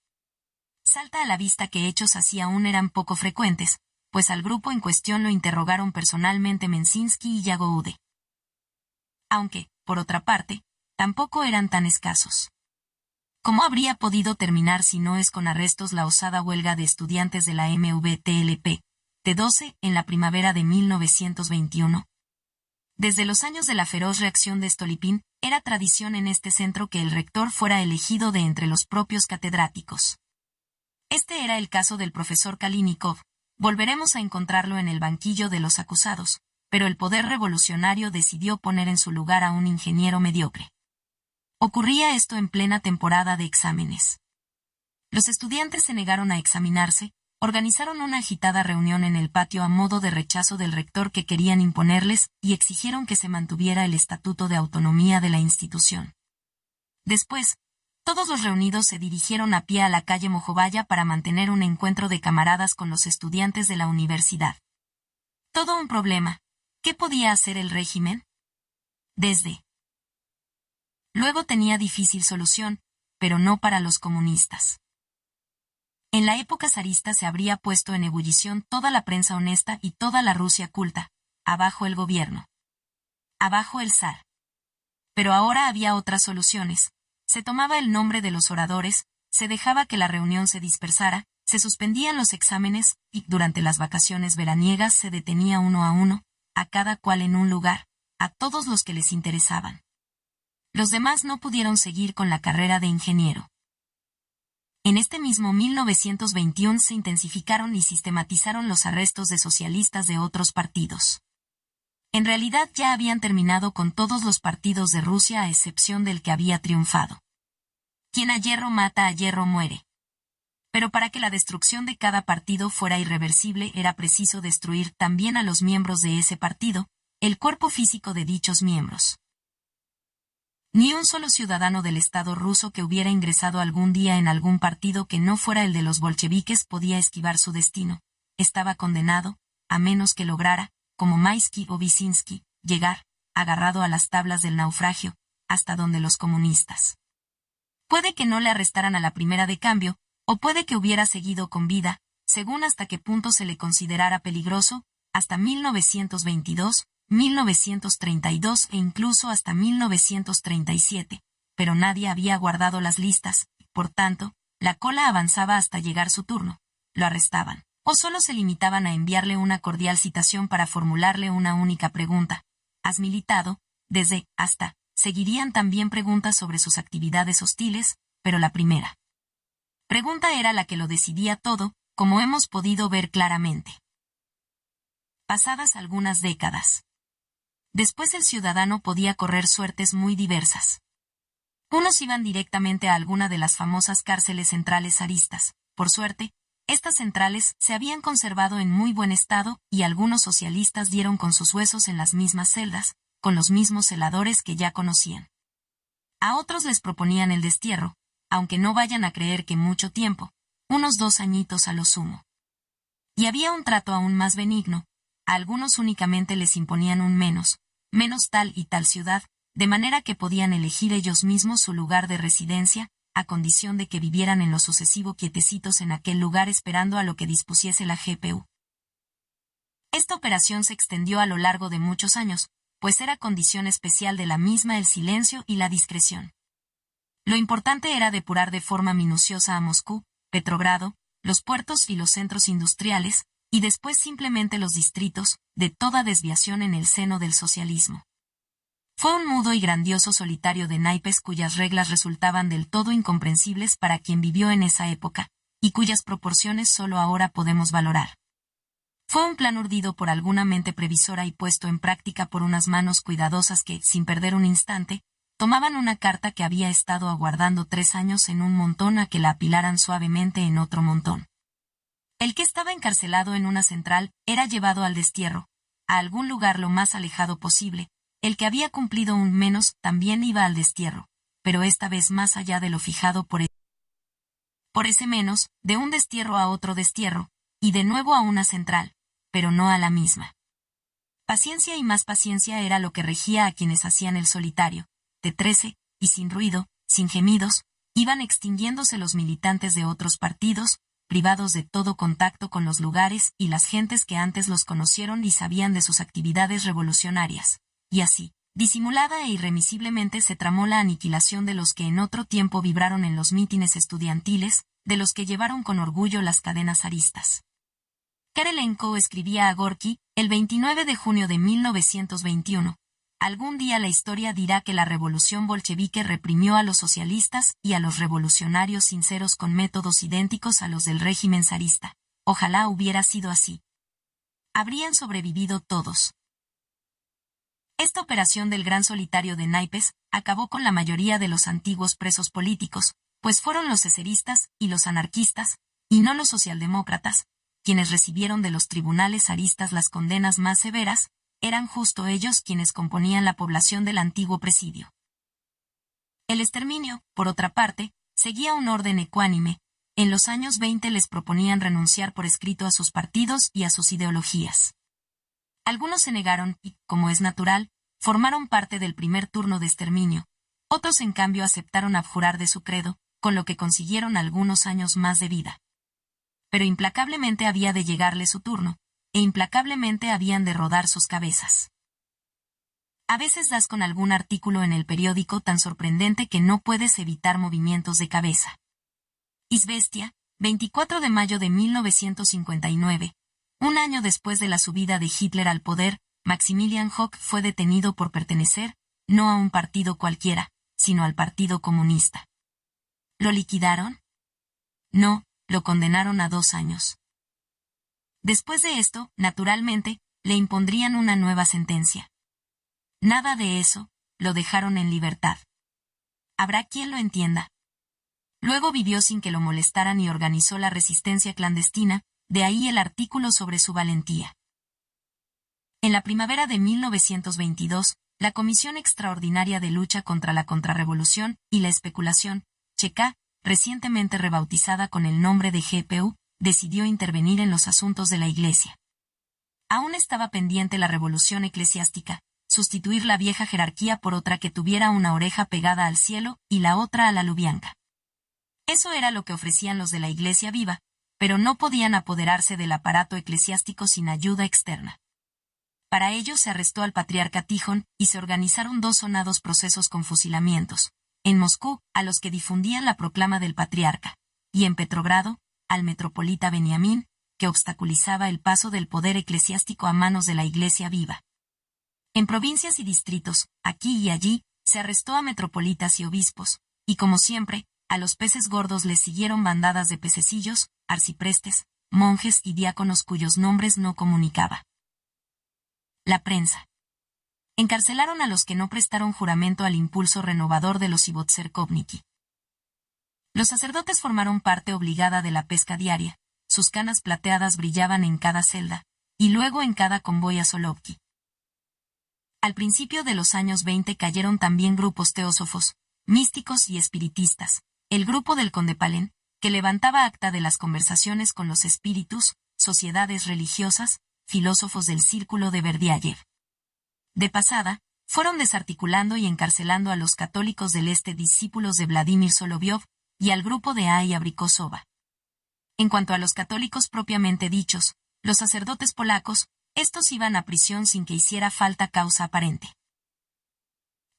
Salta a la vista que hechos así aún eran poco frecuentes, pues al grupo en cuestión lo interrogaron personalmente Mensinsky y Yagoude. Aunque, por otra parte, tampoco eran tan escasos. ¿Cómo habría podido terminar si no es con arrestos la osada huelga de estudiantes de la MVTLP, t 12, en la primavera de 1921? Desde los años de la feroz reacción de Stolipín, era tradición en este centro que el rector fuera elegido de entre los propios catedráticos. Este era el caso del profesor Kalinikov. Volveremos a encontrarlo en el banquillo de los acusados, pero el poder revolucionario decidió poner en su lugar a un ingeniero mediocre. Ocurría esto en plena temporada de exámenes. Los estudiantes se negaron a examinarse, organizaron una agitada reunión en el patio a modo de rechazo del rector que querían imponerles y exigieron que se mantuviera el estatuto de autonomía de la institución. Después, todos los reunidos se dirigieron a pie a la calle Mojobaya para mantener un encuentro de camaradas con los estudiantes de la universidad. Todo un problema. ¿Qué podía hacer el régimen? Desde Luego tenía difícil solución, pero no para los comunistas. En la época zarista se habría puesto en ebullición toda la prensa honesta y toda la Rusia culta. Abajo el gobierno. Abajo el zar. Pero ahora había otras soluciones. Se tomaba el nombre de los oradores, se dejaba que la reunión se dispersara, se suspendían los exámenes, y durante las vacaciones veraniegas se detenía uno a uno, a cada cual en un lugar, a todos los que les interesaban los demás no pudieron seguir con la carrera de ingeniero. En este mismo 1921 se intensificaron y sistematizaron los arrestos de socialistas de otros partidos. En realidad ya habían terminado con todos los partidos de Rusia a excepción del que había triunfado. Quien a hierro mata a hierro muere. Pero para que la destrucción de cada partido fuera irreversible era preciso destruir también a los miembros de ese partido, el cuerpo físico de dichos miembros ni un solo ciudadano del Estado ruso que hubiera ingresado algún día en algún partido que no fuera el de los bolcheviques podía esquivar su destino. Estaba condenado, a menos que lograra, como Maisky o Vysinsky, llegar, agarrado a las tablas del naufragio, hasta donde los comunistas. Puede que no le arrestaran a la primera de cambio, o puede que hubiera seguido con vida, según hasta qué punto se le considerara peligroso, hasta 1922, 1932 e incluso hasta 1937, pero nadie había guardado las listas, por tanto, la cola avanzaba hasta llegar su turno. Lo arrestaban. O solo se limitaban a enviarle una cordial citación para formularle una única pregunta. ¿Has militado? Desde, hasta. Seguirían también preguntas sobre sus actividades hostiles, pero la primera. Pregunta era la que lo decidía todo, como hemos podido ver claramente. Pasadas algunas décadas. Después el ciudadano podía correr suertes muy diversas. Unos iban directamente a alguna de las famosas cárceles centrales aristas. Por suerte, estas centrales se habían conservado en muy buen estado y algunos socialistas dieron con sus huesos en las mismas celdas, con los mismos celadores que ya conocían. A otros les proponían el destierro, aunque no vayan a creer que mucho tiempo, unos dos añitos a lo sumo. Y había un trato aún más benigno, a algunos únicamente les imponían un menos, menos tal y tal ciudad, de manera que podían elegir ellos mismos su lugar de residencia, a condición de que vivieran en lo sucesivo quietecitos en aquel lugar esperando a lo que dispusiese la GPU. Esta operación se extendió a lo largo de muchos años, pues era condición especial de la misma el silencio y la discreción. Lo importante era depurar de forma minuciosa a Moscú, Petrogrado, los puertos y los centros industriales, y después simplemente los distritos, de toda desviación en el seno del socialismo. Fue un mudo y grandioso solitario de naipes cuyas reglas resultaban del todo incomprensibles para quien vivió en esa época, y cuyas proporciones solo ahora podemos valorar. Fue un plan urdido por alguna mente previsora y puesto en práctica por unas manos cuidadosas que, sin perder un instante, tomaban una carta que había estado aguardando tres años en un montón a que la apilaran suavemente en otro montón. El que estaba encarcelado en una central era llevado al destierro, a algún lugar lo más alejado posible, el que había cumplido un menos también iba al destierro, pero esta vez más allá de lo fijado por el por ese menos, de un destierro a otro destierro, y de nuevo a una central, pero no a la misma. Paciencia y más paciencia era lo que regía a quienes hacían el solitario, de trece, y sin ruido, sin gemidos, iban extinguiéndose los militantes de otros partidos, privados de todo contacto con los lugares y las gentes que antes los conocieron y sabían de sus actividades revolucionarias. Y así, disimulada e irremisiblemente se tramó la aniquilación de los que en otro tiempo vibraron en los mítines estudiantiles, de los que llevaron con orgullo las cadenas aristas. Karelenko escribía a Gorky, el 29 de junio de 1921, Algún día la historia dirá que la revolución bolchevique reprimió a los socialistas y a los revolucionarios sinceros con métodos idénticos a los del régimen zarista. Ojalá hubiera sido así. Habrían sobrevivido todos. Esta operación del gran solitario de Naipes acabó con la mayoría de los antiguos presos políticos, pues fueron los ceseristas y los anarquistas, y no los socialdemócratas, quienes recibieron de los tribunales zaristas las condenas más severas, eran justo ellos quienes componían la población del antiguo presidio. El exterminio, por otra parte, seguía un orden ecuánime. En los años 20 les proponían renunciar por escrito a sus partidos y a sus ideologías. Algunos se negaron y, como es natural, formaron parte del primer turno de exterminio. Otros, en cambio, aceptaron abjurar de su credo, con lo que consiguieron algunos años más de vida. Pero implacablemente había de llegarle su turno, e implacablemente habían de rodar sus cabezas. A veces das con algún artículo en el periódico tan sorprendente que no puedes evitar movimientos de cabeza. Isbestia, 24 de mayo de 1959, un año después de la subida de Hitler al poder, Maximilian Hock fue detenido por pertenecer, no a un partido cualquiera, sino al Partido Comunista. ¿Lo liquidaron? No, lo condenaron a dos años. Después de esto, naturalmente, le impondrían una nueva sentencia. Nada de eso, lo dejaron en libertad. Habrá quien lo entienda. Luego vivió sin que lo molestaran y organizó la resistencia clandestina, de ahí el artículo sobre su valentía. En la primavera de 1922, la Comisión Extraordinaria de Lucha contra la Contrarrevolución y la Especulación, Checa, recientemente rebautizada con el nombre de GPU, decidió intervenir en los asuntos de la Iglesia. Aún estaba pendiente la revolución eclesiástica, sustituir la vieja jerarquía por otra que tuviera una oreja pegada al cielo y la otra a la lubianca. Eso era lo que ofrecían los de la Iglesia viva, pero no podían apoderarse del aparato eclesiástico sin ayuda externa. Para ello se arrestó al patriarca Tijón y se organizaron dos sonados procesos con fusilamientos, en Moscú, a los que difundían la proclama del patriarca, y en Petrogrado, al metropolita Beniamín, que obstaculizaba el paso del poder eclesiástico a manos de la Iglesia viva. En provincias y distritos, aquí y allí, se arrestó a metropolitas y obispos, y como siempre, a los peces gordos les siguieron bandadas de pececillos, arciprestes, monjes y diáconos cuyos nombres no comunicaba. La prensa. Encarcelaron a los que no prestaron juramento al impulso renovador de los Ibotzerkovniki. Los sacerdotes formaron parte obligada de la pesca diaria, sus canas plateadas brillaban en cada celda, y luego en cada convoy a Solovki. Al principio de los años 20 cayeron también grupos teósofos, místicos y espiritistas. El grupo del conde Palen que levantaba acta de las conversaciones con los espíritus, sociedades religiosas, filósofos del círculo de Verdiayev. De pasada, fueron desarticulando y encarcelando a los católicos del este discípulos de Vladimir Soloviov y al grupo de A y En cuanto a los católicos propiamente dichos, los sacerdotes polacos, estos iban a prisión sin que hiciera falta causa aparente.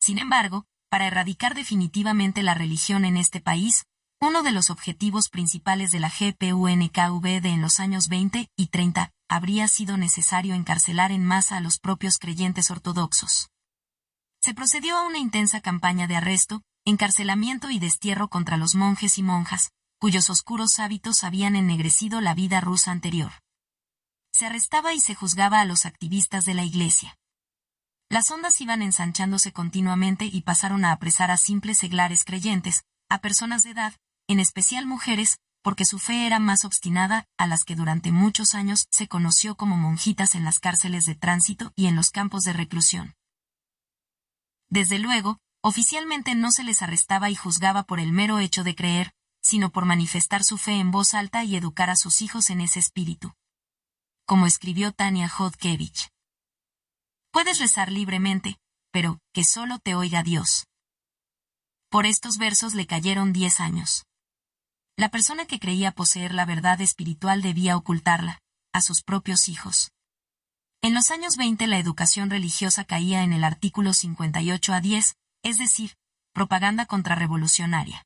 Sin embargo, para erradicar definitivamente la religión en este país, uno de los objetivos principales de la GPUNKVD en los años 20 y 30 habría sido necesario encarcelar en masa a los propios creyentes ortodoxos. Se procedió a una intensa campaña de arresto, encarcelamiento y destierro contra los monjes y monjas, cuyos oscuros hábitos habían ennegrecido la vida rusa anterior. Se arrestaba y se juzgaba a los activistas de la Iglesia. Las ondas iban ensanchándose continuamente y pasaron a apresar a simples seglares creyentes, a personas de edad, en especial mujeres, porque su fe era más obstinada, a las que durante muchos años se conoció como monjitas en las cárceles de tránsito y en los campos de reclusión. Desde luego, Oficialmente no se les arrestaba y juzgaba por el mero hecho de creer, sino por manifestar su fe en voz alta y educar a sus hijos en ese espíritu. Como escribió Tania Hodkevich. Puedes rezar libremente, pero que solo te oiga Dios. Por estos versos le cayeron diez años. La persona que creía poseer la verdad espiritual debía ocultarla, a sus propios hijos. En los años 20 la educación religiosa caía en el artículo 58 a 10, es decir, propaganda contrarrevolucionaria.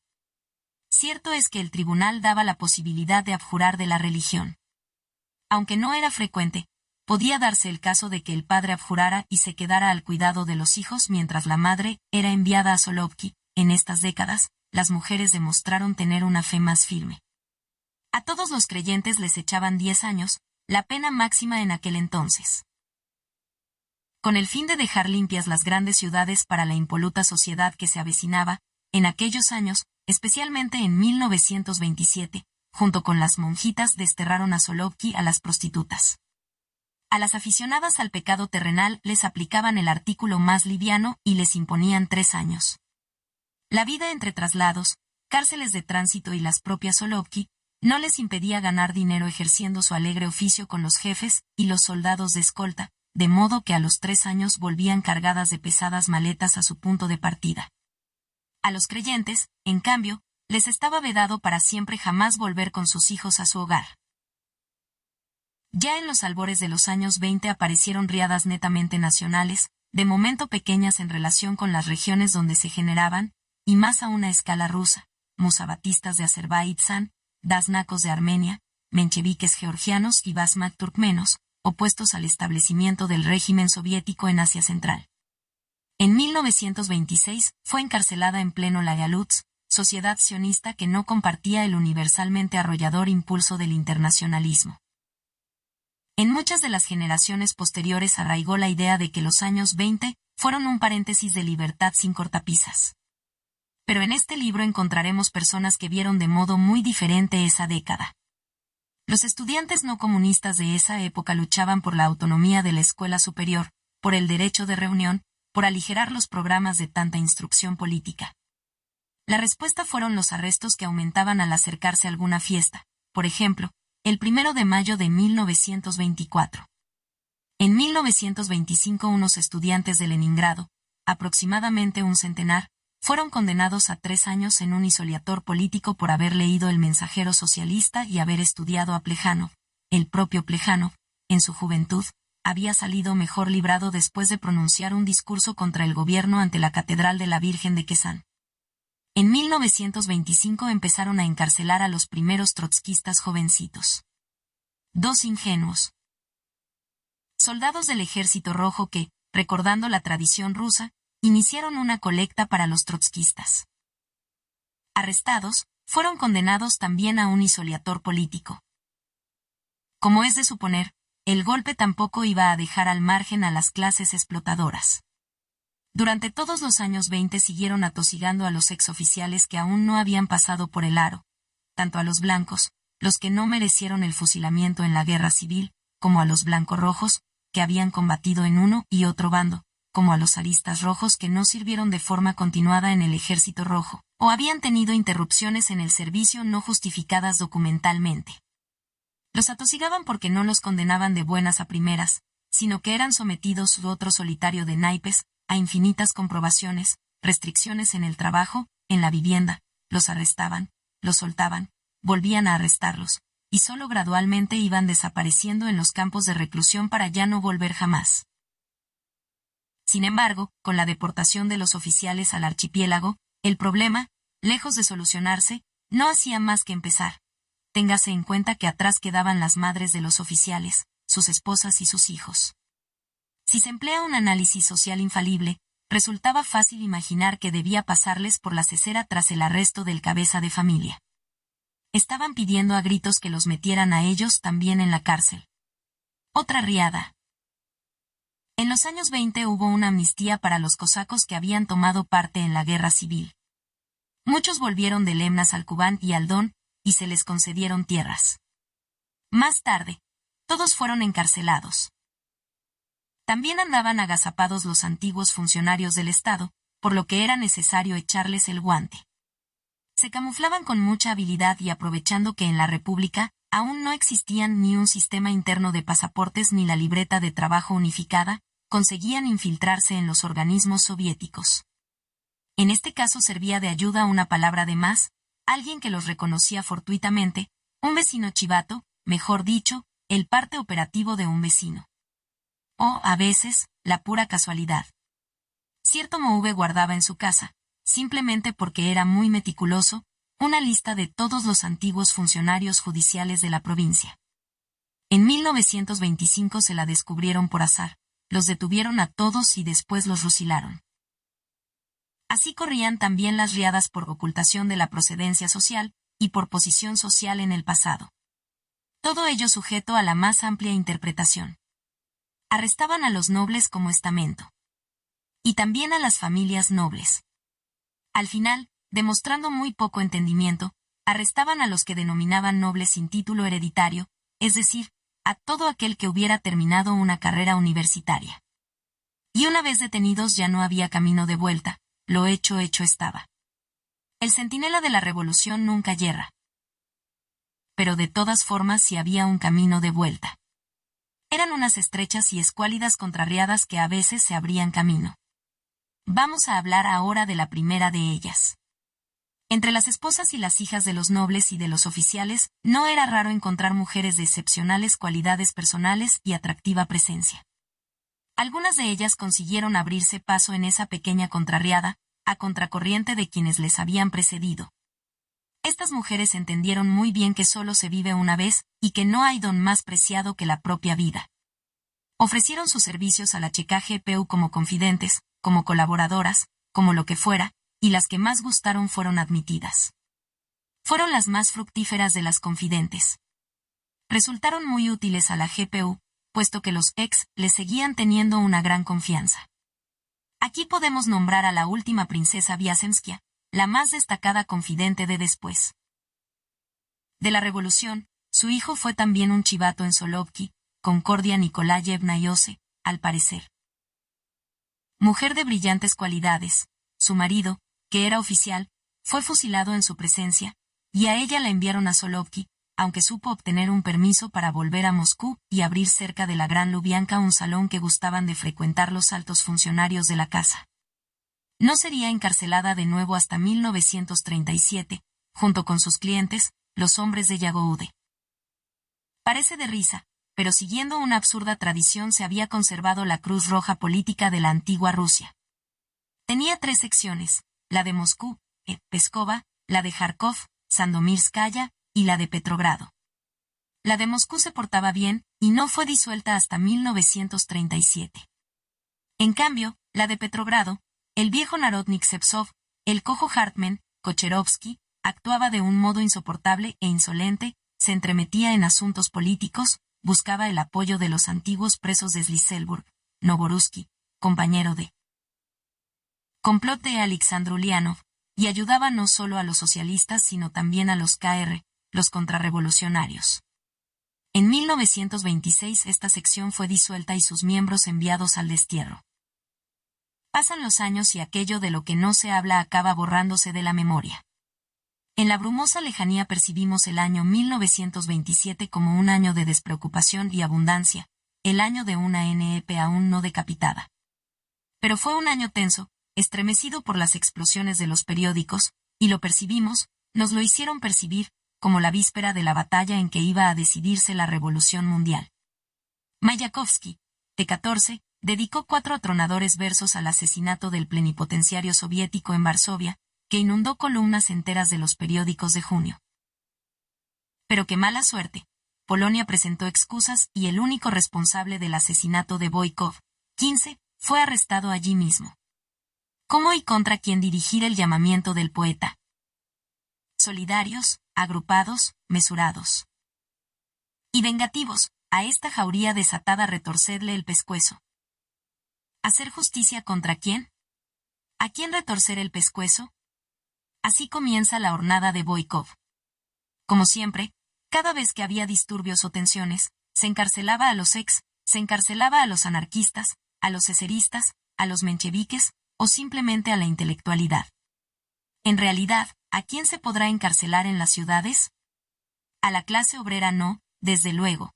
Cierto es que el tribunal daba la posibilidad de abjurar de la religión. Aunque no era frecuente, podía darse el caso de que el padre abjurara y se quedara al cuidado de los hijos mientras la madre era enviada a Solovki. En estas décadas, las mujeres demostraron tener una fe más firme. A todos los creyentes les echaban diez años, la pena máxima en aquel entonces con el fin de dejar limpias las grandes ciudades para la impoluta sociedad que se avecinaba, en aquellos años, especialmente en 1927, junto con las monjitas desterraron a Solovki a las prostitutas. A las aficionadas al pecado terrenal les aplicaban el artículo más liviano y les imponían tres años. La vida entre traslados, cárceles de tránsito y las propias Solovki no les impedía ganar dinero ejerciendo su alegre oficio con los jefes y los soldados de escolta, de modo que a los tres años volvían cargadas de pesadas maletas a su punto de partida. A los creyentes, en cambio, les estaba vedado para siempre jamás volver con sus hijos a su hogar. Ya en los albores de los años 20 aparecieron riadas netamente nacionales, de momento pequeñas en relación con las regiones donde se generaban, y más a una escala rusa, musabatistas de Azerbaiyán, dasnacos de Armenia, mencheviques georgianos y basmat turkmenos, opuestos al establecimiento del régimen soviético en Asia Central. En 1926 fue encarcelada en pleno la Yalutz, sociedad sionista que no compartía el universalmente arrollador impulso del internacionalismo. En muchas de las generaciones posteriores arraigó la idea de que los años 20 fueron un paréntesis de libertad sin cortapisas. Pero en este libro encontraremos personas que vieron de modo muy diferente esa década. Los estudiantes no comunistas de esa época luchaban por la autonomía de la escuela superior, por el derecho de reunión, por aligerar los programas de tanta instrucción política. La respuesta fueron los arrestos que aumentaban al acercarse a alguna fiesta, por ejemplo, el primero de mayo de 1924. En 1925 unos estudiantes de Leningrado, aproximadamente un centenar, fueron condenados a tres años en un isoliator político por haber leído El mensajero socialista y haber estudiado a Plejano. El propio Plejano, en su juventud, había salido mejor librado después de pronunciar un discurso contra el gobierno ante la Catedral de la Virgen de Quesán. En 1925 empezaron a encarcelar a los primeros trotskistas jovencitos. Dos ingenuos. Soldados del Ejército Rojo que, recordando la tradición rusa, iniciaron una colecta para los trotskistas. Arrestados, fueron condenados también a un isoliator político. Como es de suponer, el golpe tampoco iba a dejar al margen a las clases explotadoras. Durante todos los años 20 siguieron atosigando a los exoficiales que aún no habían pasado por el aro, tanto a los blancos, los que no merecieron el fusilamiento en la guerra civil, como a los blancos rojos, que habían combatido en uno y otro bando, como a los aristas rojos que no sirvieron de forma continuada en el Ejército Rojo, o habían tenido interrupciones en el servicio no justificadas documentalmente. Los atosigaban porque no los condenaban de buenas a primeras, sino que eran sometidos u otro solitario de naipes, a infinitas comprobaciones, restricciones en el trabajo, en la vivienda, los arrestaban, los soltaban, volvían a arrestarlos, y solo gradualmente iban desapareciendo en los campos de reclusión para ya no volver jamás. Sin embargo, con la deportación de los oficiales al archipiélago, el problema, lejos de solucionarse, no hacía más que empezar. Téngase en cuenta que atrás quedaban las madres de los oficiales, sus esposas y sus hijos. Si se emplea un análisis social infalible, resultaba fácil imaginar que debía pasarles por la cesera tras el arresto del cabeza de familia. Estaban pidiendo a gritos que los metieran a ellos también en la cárcel. Otra riada, en los años 20 hubo una amnistía para los cosacos que habían tomado parte en la guerra civil. Muchos volvieron de Lemnas al Cubán y al Don, y se les concedieron tierras. Más tarde, todos fueron encarcelados. También andaban agazapados los antiguos funcionarios del Estado, por lo que era necesario echarles el guante. Se camuflaban con mucha habilidad y aprovechando que en la República aún no existían ni un sistema interno de pasaportes ni la libreta de trabajo unificada, conseguían infiltrarse en los organismos soviéticos. En este caso servía de ayuda una palabra de más, alguien que los reconocía fortuitamente, un vecino chivato, mejor dicho, el parte operativo de un vecino. O, a veces, la pura casualidad. Cierto Mouve guardaba en su casa, simplemente porque era muy meticuloso, una lista de todos los antiguos funcionarios judiciales de la provincia. En 1925 se la descubrieron por azar, los detuvieron a todos y después los rusilaron. Así corrían también las riadas por ocultación de la procedencia social y por posición social en el pasado. Todo ello sujeto a la más amplia interpretación. Arrestaban a los nobles como estamento. Y también a las familias nobles. Al final, demostrando muy poco entendimiento, arrestaban a los que denominaban nobles sin título hereditario, es decir, a todo aquel que hubiera terminado una carrera universitaria. Y una vez detenidos ya no había camino de vuelta, lo hecho hecho estaba. El centinela de la revolución nunca yerra. Pero de todas formas sí había un camino de vuelta. Eran unas estrechas y escuálidas contrariadas que a veces se abrían camino. Vamos a hablar ahora de la primera de ellas. Entre las esposas y las hijas de los nobles y de los oficiales, no era raro encontrar mujeres de excepcionales cualidades personales y atractiva presencia. Algunas de ellas consiguieron abrirse paso en esa pequeña contrarriada, a contracorriente de quienes les habían precedido. Estas mujeres entendieron muy bien que solo se vive una vez, y que no hay don más preciado que la propia vida. Ofrecieron sus servicios a la Checa GPU como confidentes, como colaboradoras, como lo que fuera, y las que más gustaron fueron admitidas. Fueron las más fructíferas de las confidentes. Resultaron muy útiles a la GPU, puesto que los ex le seguían teniendo una gran confianza. Aquí podemos nombrar a la última princesa Viasenskia, la más destacada confidente de después. De la revolución, su hijo fue también un chivato en Solovki, Concordia Nikolayevna Yose, al parecer. Mujer de brillantes cualidades, su marido, que era oficial, fue fusilado en su presencia, y a ella la enviaron a Solovki, aunque supo obtener un permiso para volver a Moscú y abrir cerca de la Gran Lubianca un salón que gustaban de frecuentar los altos funcionarios de la casa. No sería encarcelada de nuevo hasta 1937, junto con sus clientes, los hombres de Yagoude. Parece de risa, pero siguiendo una absurda tradición se había conservado la Cruz Roja política de la antigua Rusia. Tenía tres secciones, la de Moscú, eh, Peskova, la de Kharkov, Sandomirskaya y la de Petrogrado. La de Moscú se portaba bien y no fue disuelta hasta 1937. En cambio, la de Petrogrado, el viejo Narodnik Sepsov, el cojo Hartmann, Kocherovsky, actuaba de un modo insoportable e insolente, se entremetía en asuntos políticos, buscaba el apoyo de los antiguos presos de Sliselburg, Novorusky, compañero de complot de y ayudaba no solo a los socialistas sino también a los KR, los contrarrevolucionarios. En 1926 esta sección fue disuelta y sus miembros enviados al destierro. Pasan los años y aquello de lo que no se habla acaba borrándose de la memoria. En la brumosa lejanía percibimos el año 1927 como un año de despreocupación y abundancia, el año de una NEP aún no decapitada. Pero fue un año tenso, estremecido por las explosiones de los periódicos, y lo percibimos, nos lo hicieron percibir, como la víspera de la batalla en que iba a decidirse la revolución mundial. Mayakovsky, de 14 dedicó cuatro atronadores versos al asesinato del plenipotenciario soviético en Varsovia, que inundó columnas enteras de los periódicos de junio. Pero qué mala suerte. Polonia presentó excusas y el único responsable del asesinato de Boykov, 15, fue arrestado allí mismo cómo y contra quién dirigir el llamamiento del poeta. Solidarios, agrupados, mesurados. Y vengativos, a esta jauría desatada retorcerle el pescuezo. ¿Hacer justicia contra quién? ¿A quién retorcer el pescuezo? Así comienza la hornada de Boikov. Como siempre, cada vez que había disturbios o tensiones, se encarcelaba a los ex, se encarcelaba a los anarquistas, a los ceseristas, a los mencheviques, o simplemente a la intelectualidad. En realidad, ¿a quién se podrá encarcelar en las ciudades? A la clase obrera no, desde luego.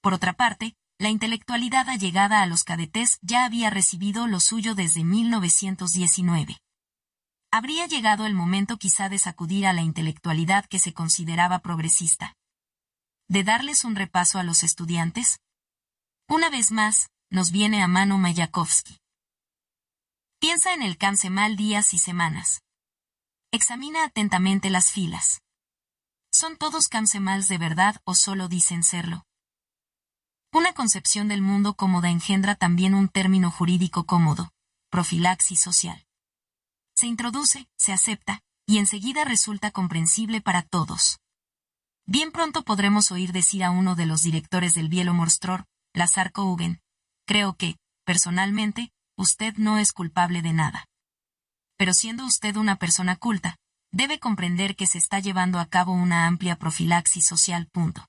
Por otra parte, la intelectualidad allegada a los cadetes ya había recibido lo suyo desde 1919. Habría llegado el momento quizá de sacudir a la intelectualidad que se consideraba progresista. De darles un repaso a los estudiantes. Una vez más, nos viene a mano Mayakovsky. Piensa en el mal días y semanas. Examina atentamente las filas. ¿Son todos mal de verdad o solo dicen serlo? Una concepción del mundo cómoda engendra también un término jurídico cómodo, profilaxis social. Se introduce, se acepta, y enseguida resulta comprensible para todos. Bien pronto podremos oír decir a uno de los directores del Bielo Morstror, Lazar Kougen, creo que, personalmente, usted no es culpable de nada. Pero siendo usted una persona culta, debe comprender que se está llevando a cabo una amplia profilaxis social. Punto.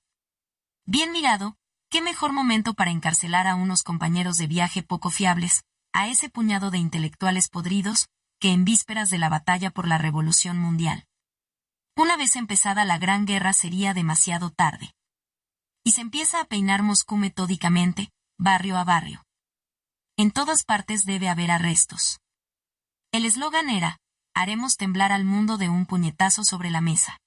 Bien mirado, qué mejor momento para encarcelar a unos compañeros de viaje poco fiables, a ese puñado de intelectuales podridos, que en vísperas de la batalla por la Revolución Mundial. Una vez empezada la Gran Guerra sería demasiado tarde. Y se empieza a peinar Moscú metódicamente, barrio a barrio. En todas partes debe haber arrestos. El eslogan era, haremos temblar al mundo de un puñetazo sobre la mesa.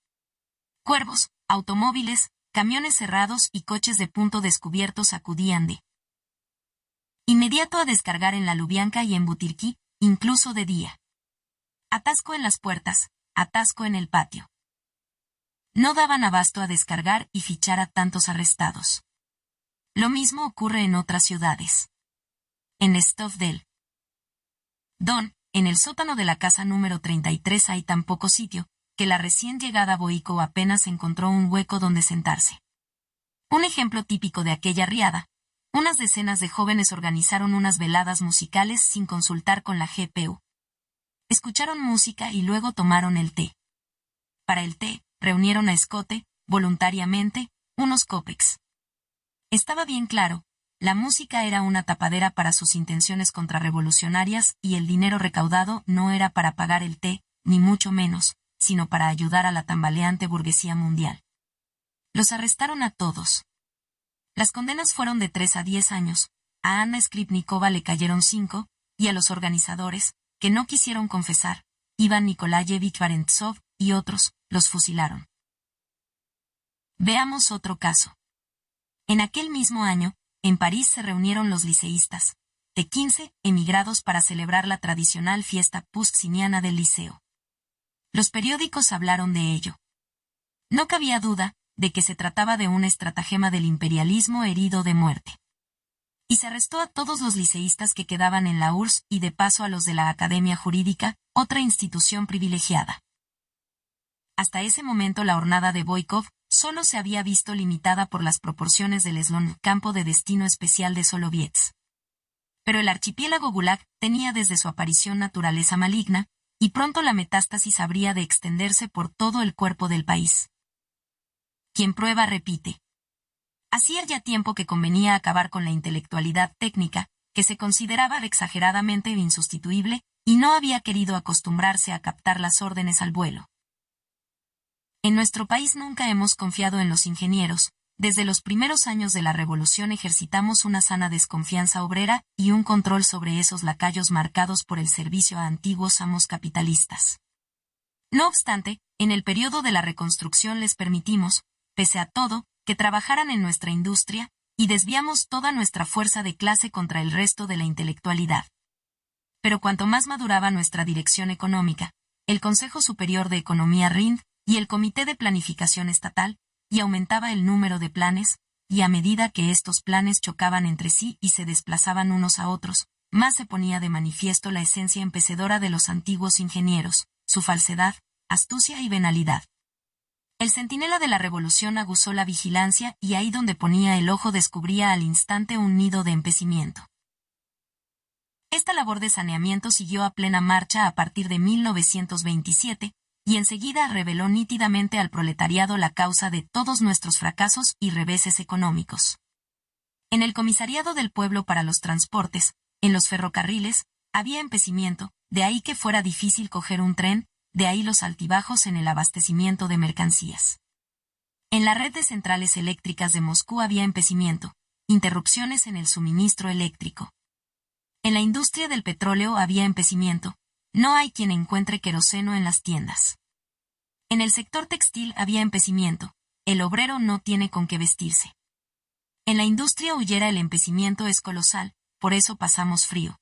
Cuervos, automóviles, camiones cerrados y coches de punto descubiertos acudían de inmediato a descargar en la Lubianca y en Butirquí, incluso de día. Atasco en las puertas, atasco en el patio. No daban abasto a descargar y fichar a tantos arrestados. Lo mismo ocurre en otras ciudades en Don, en el sótano de la casa número 33 hay tan poco sitio, que la recién llegada Boico apenas encontró un hueco donde sentarse. Un ejemplo típico de aquella riada, unas decenas de jóvenes organizaron unas veladas musicales sin consultar con la GPU. Escucharon música y luego tomaron el té. Para el té, reunieron a escote, voluntariamente, unos copex. Estaba bien claro, la música era una tapadera para sus intenciones contrarrevolucionarias y el dinero recaudado no era para pagar el té, ni mucho menos, sino para ayudar a la tambaleante burguesía mundial. Los arrestaron a todos. Las condenas fueron de tres a diez años, a Anna Skripnikova le cayeron cinco, y a los organizadores, que no quisieron confesar, Iván Nikolayevich Varentsov y otros, los fusilaron. Veamos otro caso. En aquel mismo año, en París se reunieron los liceístas, de 15 emigrados para celebrar la tradicional fiesta pusciniana del liceo. Los periódicos hablaron de ello. No cabía duda de que se trataba de un estratagema del imperialismo herido de muerte. Y se arrestó a todos los liceístas que quedaban en la URSS y de paso a los de la Academia Jurídica, otra institución privilegiada. Hasta ese momento la hornada de Boykov solo se había visto limitada por las proporciones del eslón campo de destino especial de Soloviets. Pero el archipiélago Gulag tenía desde su aparición naturaleza maligna, y pronto la metástasis habría de extenderse por todo el cuerpo del país. Quien prueba repite. Hacía ya tiempo que convenía acabar con la intelectualidad técnica, que se consideraba exageradamente insustituible, y no había querido acostumbrarse a captar las órdenes al vuelo. En nuestro país nunca hemos confiado en los ingenieros, desde los primeros años de la revolución ejercitamos una sana desconfianza obrera y un control sobre esos lacayos marcados por el servicio a antiguos amos capitalistas. No obstante, en el periodo de la reconstrucción les permitimos, pese a todo, que trabajaran en nuestra industria, y desviamos toda nuestra fuerza de clase contra el resto de la intelectualidad. Pero cuanto más maduraba nuestra dirección económica, el Consejo Superior de Economía RIND y el Comité de Planificación Estatal, y aumentaba el número de planes, y a medida que estos planes chocaban entre sí y se desplazaban unos a otros, más se ponía de manifiesto la esencia empecedora de los antiguos ingenieros, su falsedad, astucia y venalidad. El centinela de la revolución aguzó la vigilancia y ahí donde ponía el ojo descubría al instante un nido de empecimiento. Esta labor de saneamiento siguió a plena marcha a partir de 1927, y enseguida reveló nítidamente al proletariado la causa de todos nuestros fracasos y reveses económicos. En el comisariado del pueblo para los transportes, en los ferrocarriles, había empecimiento, de ahí que fuera difícil coger un tren, de ahí los altibajos en el abastecimiento de mercancías. En la red de centrales eléctricas de Moscú había empecimiento, interrupciones en el suministro eléctrico. En la industria del petróleo había empecimiento, no hay quien encuentre queroseno en las tiendas. En el sector textil había empecimiento, el obrero no tiene con qué vestirse. En la industria huyera el empecimiento es colosal, por eso pasamos frío.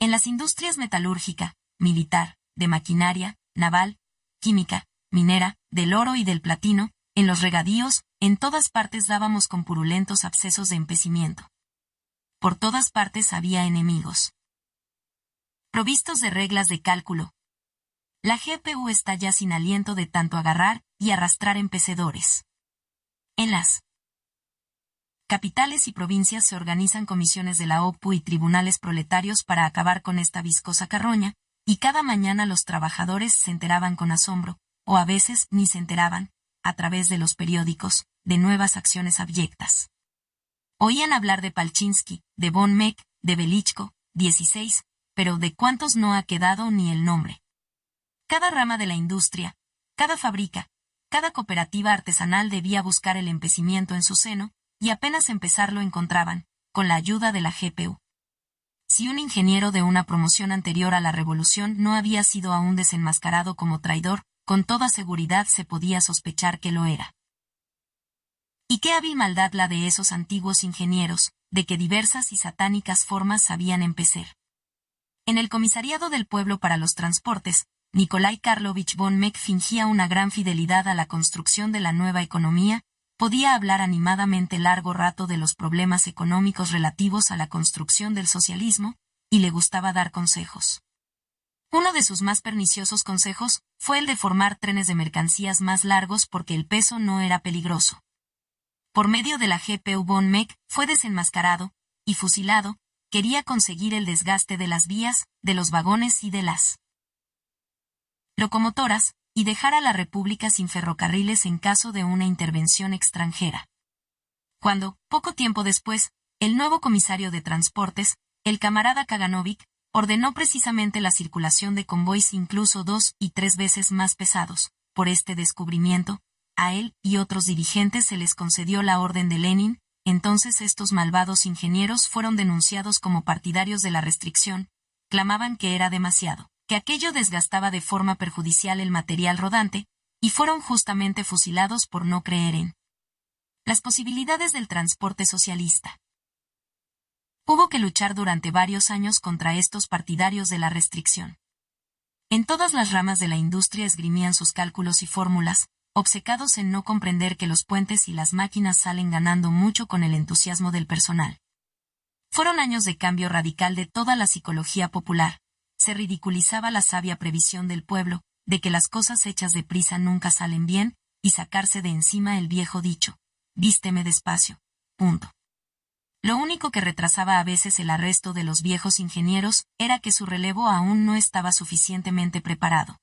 En las industrias metalúrgica, militar, de maquinaria, naval, química, minera, del oro y del platino, en los regadíos, en todas partes dábamos con purulentos abscesos de empecimiento. Por todas partes había enemigos provistos de reglas de cálculo. La GPU está ya sin aliento de tanto agarrar y arrastrar empecedores. En las capitales y provincias se organizan comisiones de la OPU y tribunales proletarios para acabar con esta viscosa carroña, y cada mañana los trabajadores se enteraban con asombro, o a veces ni se enteraban, a través de los periódicos, de nuevas acciones abyectas. Oían hablar de Palchinsky, de Von de Belichko, 16, pero de cuántos no ha quedado ni el nombre. Cada rama de la industria, cada fábrica, cada cooperativa artesanal debía buscar el empecimiento en su seno, y apenas empezar lo encontraban, con la ayuda de la GPU. Si un ingeniero de una promoción anterior a la revolución no había sido aún desenmascarado como traidor, con toda seguridad se podía sospechar que lo era. Y qué hábil maldad la de esos antiguos ingenieros, de que diversas y satánicas formas sabían empecer. En el comisariado del pueblo para los transportes, Nikolai Karlovich von Meck fingía una gran fidelidad a la construcción de la nueva economía, podía hablar animadamente largo rato de los problemas económicos relativos a la construcción del socialismo, y le gustaba dar consejos. Uno de sus más perniciosos consejos fue el de formar trenes de mercancías más largos porque el peso no era peligroso. Por medio de la GPU von Meck fue desenmascarado y fusilado quería conseguir el desgaste de las vías, de los vagones y de las locomotoras, y dejar a la República sin ferrocarriles en caso de una intervención extranjera. Cuando, poco tiempo después, el nuevo comisario de Transportes, el camarada Kaganovic, ordenó precisamente la circulación de convoys incluso dos y tres veces más pesados. Por este descubrimiento, a él y otros dirigentes se les concedió la Orden de Lenin, entonces estos malvados ingenieros fueron denunciados como partidarios de la restricción, clamaban que era demasiado, que aquello desgastaba de forma perjudicial el material rodante, y fueron justamente fusilados por no creer en las posibilidades del transporte socialista. Hubo que luchar durante varios años contra estos partidarios de la restricción. En todas las ramas de la industria esgrimían sus cálculos y fórmulas, obcecados en no comprender que los puentes y las máquinas salen ganando mucho con el entusiasmo del personal. Fueron años de cambio radical de toda la psicología popular. Se ridiculizaba la sabia previsión del pueblo, de que las cosas hechas deprisa nunca salen bien, y sacarse de encima el viejo dicho, vísteme despacio. Punto. Lo único que retrasaba a veces el arresto de los viejos ingenieros era que su relevo aún no estaba suficientemente preparado.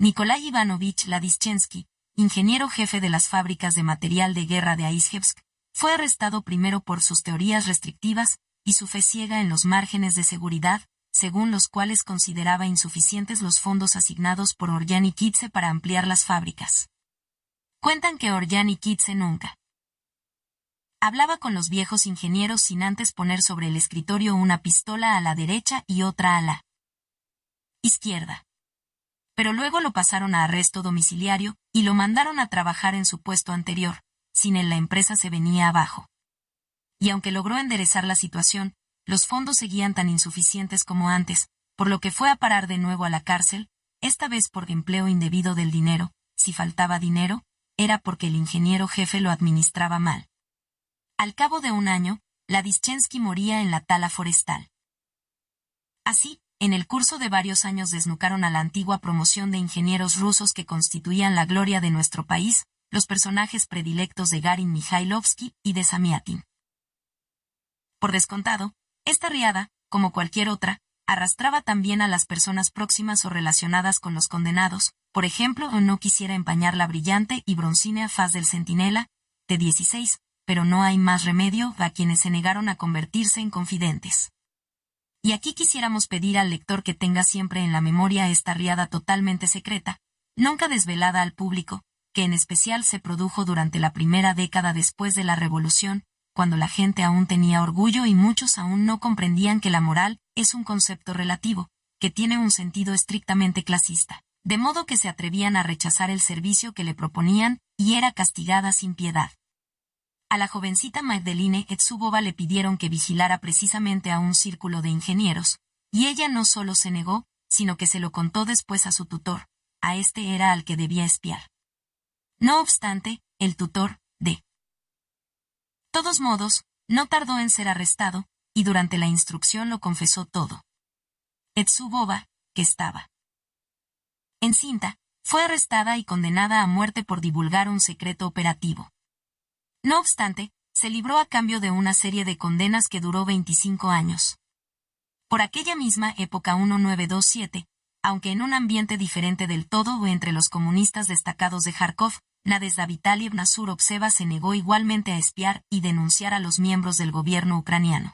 Nikolai Ivanovich Ladischensky, ingeniero jefe de las fábricas de material de guerra de Aizhevsk, fue arrestado primero por sus teorías restrictivas y su fe ciega en los márgenes de seguridad, según los cuales consideraba insuficientes los fondos asignados por Orjan y Kitze para ampliar las fábricas. Cuentan que Orjan y Kitze nunca hablaba con los viejos ingenieros sin antes poner sobre el escritorio una pistola a la derecha y otra a la izquierda. Pero luego lo pasaron a arresto domiciliario, y lo mandaron a trabajar en su puesto anterior, sin en la empresa se venía abajo. Y aunque logró enderezar la situación, los fondos seguían tan insuficientes como antes, por lo que fue a parar de nuevo a la cárcel, esta vez por empleo indebido del dinero, si faltaba dinero, era porque el ingeniero jefe lo administraba mal. Al cabo de un año, la moría en la tala forestal. Así, en el curso de varios años desnucaron a la antigua promoción de ingenieros rusos que constituían la gloria de nuestro país, los personajes predilectos de Garin Mikhailovsky y de Samiatin. Por descontado, esta riada, como cualquier otra, arrastraba también a las personas próximas o relacionadas con los condenados, por ejemplo, no quisiera empañar la brillante y broncínea faz del centinela, de 16, pero no hay más remedio a quienes se negaron a convertirse en confidentes. Y aquí quisiéramos pedir al lector que tenga siempre en la memoria esta riada totalmente secreta, nunca desvelada al público, que en especial se produjo durante la primera década después de la Revolución, cuando la gente aún tenía orgullo y muchos aún no comprendían que la moral es un concepto relativo, que tiene un sentido estrictamente clasista, de modo que se atrevían a rechazar el servicio que le proponían y era castigada sin piedad a la jovencita Magdalene Etsuboba le pidieron que vigilara precisamente a un círculo de ingenieros, y ella no solo se negó, sino que se lo contó después a su tutor, a este era al que debía espiar. No obstante, el tutor, de todos modos, no tardó en ser arrestado, y durante la instrucción lo confesó todo. Etsuboba, que estaba En cinta, fue arrestada y condenada a muerte por divulgar un secreto operativo. No obstante, se libró a cambio de una serie de condenas que duró 25 años. Por aquella misma época 1927, aunque en un ambiente diferente del todo o entre los comunistas destacados de Kharkov, Nadezhda Vitalievna Obseva se negó igualmente a espiar y denunciar a los miembros del gobierno ucraniano.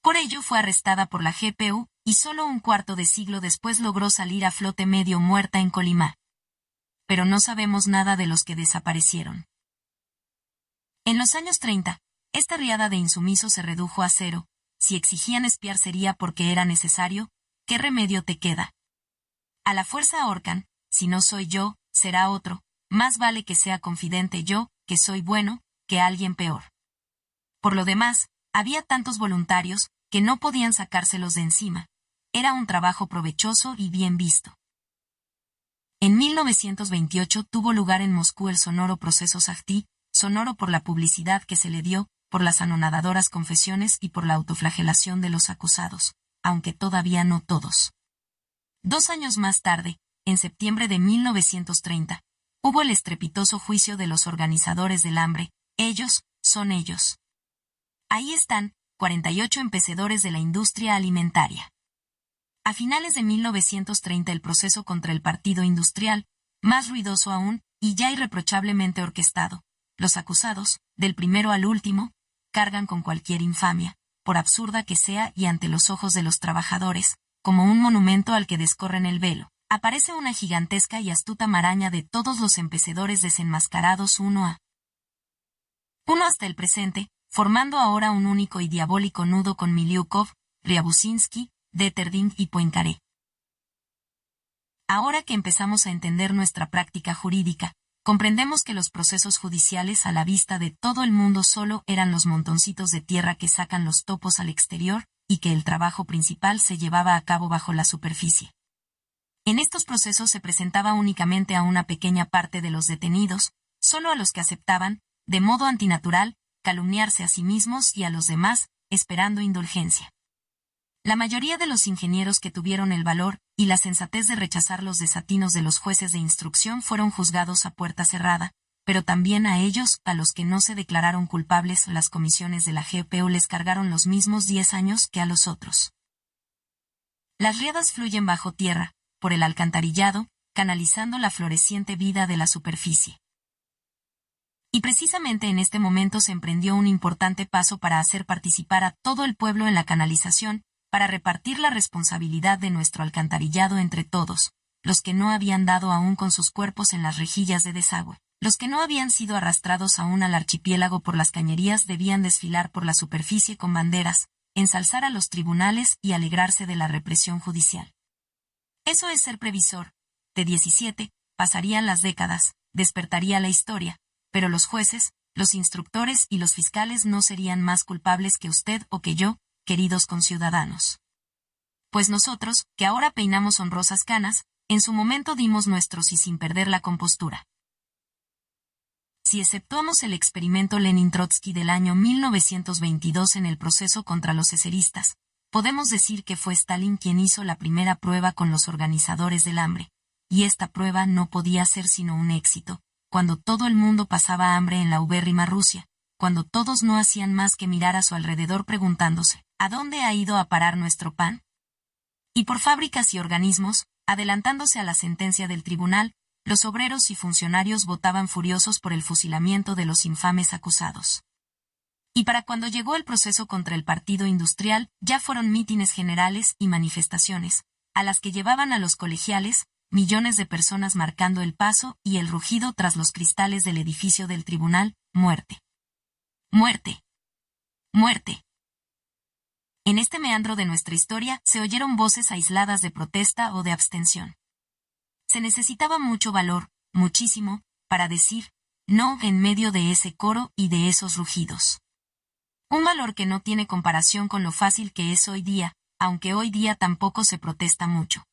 Por ello fue arrestada por la GPU, y solo un cuarto de siglo después logró salir a flote medio muerta en Kolimá. Pero no sabemos nada de los que desaparecieron. En los años 30, esta riada de insumisos se redujo a cero. Si exigían espiar sería porque era necesario, ¿qué remedio te queda? A la fuerza ahorcan, si no soy yo, será otro, más vale que sea confidente yo, que soy bueno, que alguien peor. Por lo demás, había tantos voluntarios, que no podían sacárselos de encima. Era un trabajo provechoso y bien visto. En 1928 tuvo lugar en Moscú el sonoro proceso Sajti sonoro por la publicidad que se le dio, por las anonadadoras confesiones y por la autoflagelación de los acusados, aunque todavía no todos. Dos años más tarde, en septiembre de 1930, hubo el estrepitoso juicio de los organizadores del hambre, ellos, son ellos. Ahí están, 48 empecedores de la industria alimentaria. A finales de 1930 el proceso contra el Partido Industrial, más ruidoso aún, y ya irreprochablemente orquestado, los acusados, del primero al último, cargan con cualquier infamia, por absurda que sea y ante los ojos de los trabajadores, como un monumento al que descorren el velo. Aparece una gigantesca y astuta maraña de todos los empecedores desenmascarados uno a uno hasta el presente, formando ahora un único y diabólico nudo con Miliukov, Ryabusinsky, Deterding y Poincaré. Ahora que empezamos a entender nuestra práctica jurídica, comprendemos que los procesos judiciales a la vista de todo el mundo solo eran los montoncitos de tierra que sacan los topos al exterior, y que el trabajo principal se llevaba a cabo bajo la superficie. En estos procesos se presentaba únicamente a una pequeña parte de los detenidos, solo a los que aceptaban, de modo antinatural, calumniarse a sí mismos y a los demás, esperando indulgencia. La mayoría de los ingenieros que tuvieron el valor y la sensatez de rechazar los desatinos de los jueces de instrucción fueron juzgados a puerta cerrada, pero también a ellos, a los que no se declararon culpables, las comisiones de la G.P.U. les cargaron los mismos 10 años que a los otros. Las riadas fluyen bajo tierra, por el alcantarillado, canalizando la floreciente vida de la superficie. Y precisamente en este momento se emprendió un importante paso para hacer participar a todo el pueblo en la canalización, para repartir la responsabilidad de nuestro alcantarillado entre todos, los que no habían dado aún con sus cuerpos en las rejillas de desagüe. Los que no habían sido arrastrados aún al archipiélago por las cañerías debían desfilar por la superficie con banderas, ensalzar a los tribunales y alegrarse de la represión judicial. Eso es ser previsor. De 17, pasarían las décadas, despertaría la historia, pero los jueces, los instructores y los fiscales no serían más culpables que usted o que yo, queridos conciudadanos. Pues nosotros, que ahora peinamos honrosas canas, en su momento dimos nuestros y sin perder la compostura. Si exceptuamos el experimento Lenin-Trotsky del año 1922 en el proceso contra los eseristas, podemos decir que fue Stalin quien hizo la primera prueba con los organizadores del hambre, y esta prueba no podía ser sino un éxito, cuando todo el mundo pasaba hambre en la ubérrima Rusia, cuando todos no hacían más que mirar a su alrededor preguntándose, ¿a dónde ha ido a parar nuestro pan? Y por fábricas y organismos, adelantándose a la sentencia del tribunal, los obreros y funcionarios votaban furiosos por el fusilamiento de los infames acusados. Y para cuando llegó el proceso contra el Partido Industrial, ya fueron mítines generales y manifestaciones, a las que llevaban a los colegiales, millones de personas marcando el paso y el rugido tras los cristales del edificio del tribunal, muerte. Muerte. Muerte. En este meandro de nuestra historia se oyeron voces aisladas de protesta o de abstención. Se necesitaba mucho valor, muchísimo, para decir, no en medio de ese coro y de esos rugidos. Un valor que no tiene comparación con lo fácil que es hoy día, aunque hoy día tampoco se protesta mucho.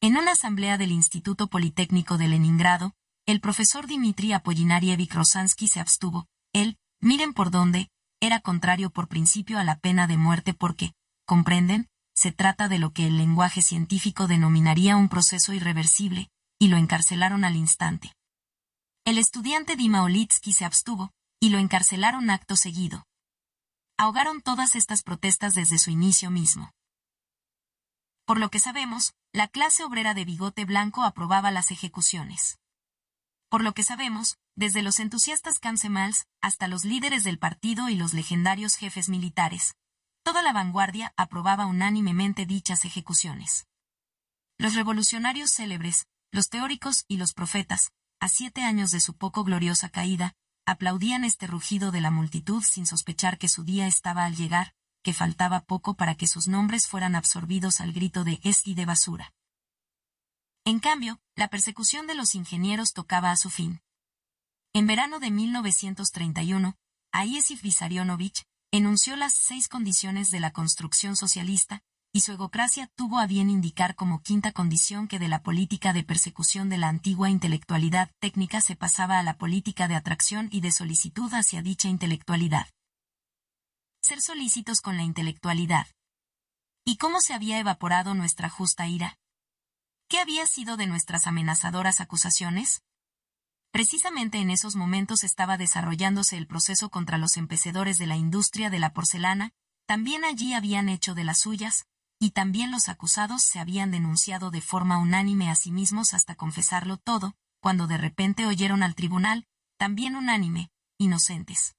En una asamblea del Instituto Politécnico de Leningrado, el profesor Dimitri Apollinarievich Rosansky se abstuvo. Él, miren por dónde, era contrario por principio a la pena de muerte porque, comprenden, se trata de lo que el lenguaje científico denominaría un proceso irreversible, y lo encarcelaron al instante. El estudiante Dima Olitsky se abstuvo, y lo encarcelaron acto seguido. Ahogaron todas estas protestas desde su inicio mismo. Por lo que sabemos, la clase obrera de bigote blanco aprobaba las ejecuciones. Por lo que sabemos, desde los entusiastas cancemals hasta los líderes del partido y los legendarios jefes militares. Toda la vanguardia aprobaba unánimemente dichas ejecuciones. Los revolucionarios célebres, los teóricos y los profetas, a siete años de su poco gloriosa caída, aplaudían este rugido de la multitud sin sospechar que su día estaba al llegar, que faltaba poco para que sus nombres fueran absorbidos al grito de es y de basura. En cambio, la persecución de los ingenieros tocaba a su fin. En verano de 1931, Aiesif Vissarionovich enunció las seis condiciones de la construcción socialista, y su egocracia tuvo a bien indicar como quinta condición que de la política de persecución de la antigua intelectualidad técnica se pasaba a la política de atracción y de solicitud hacia dicha intelectualidad. Ser solícitos con la intelectualidad. ¿Y cómo se había evaporado nuestra justa ira? ¿Qué había sido de nuestras amenazadoras acusaciones? Precisamente en esos momentos estaba desarrollándose el proceso contra los empecedores de la industria de la porcelana, también allí habían hecho de las suyas, y también los acusados se habían denunciado de forma unánime a sí mismos hasta confesarlo todo, cuando de repente oyeron al tribunal, también unánime, inocentes.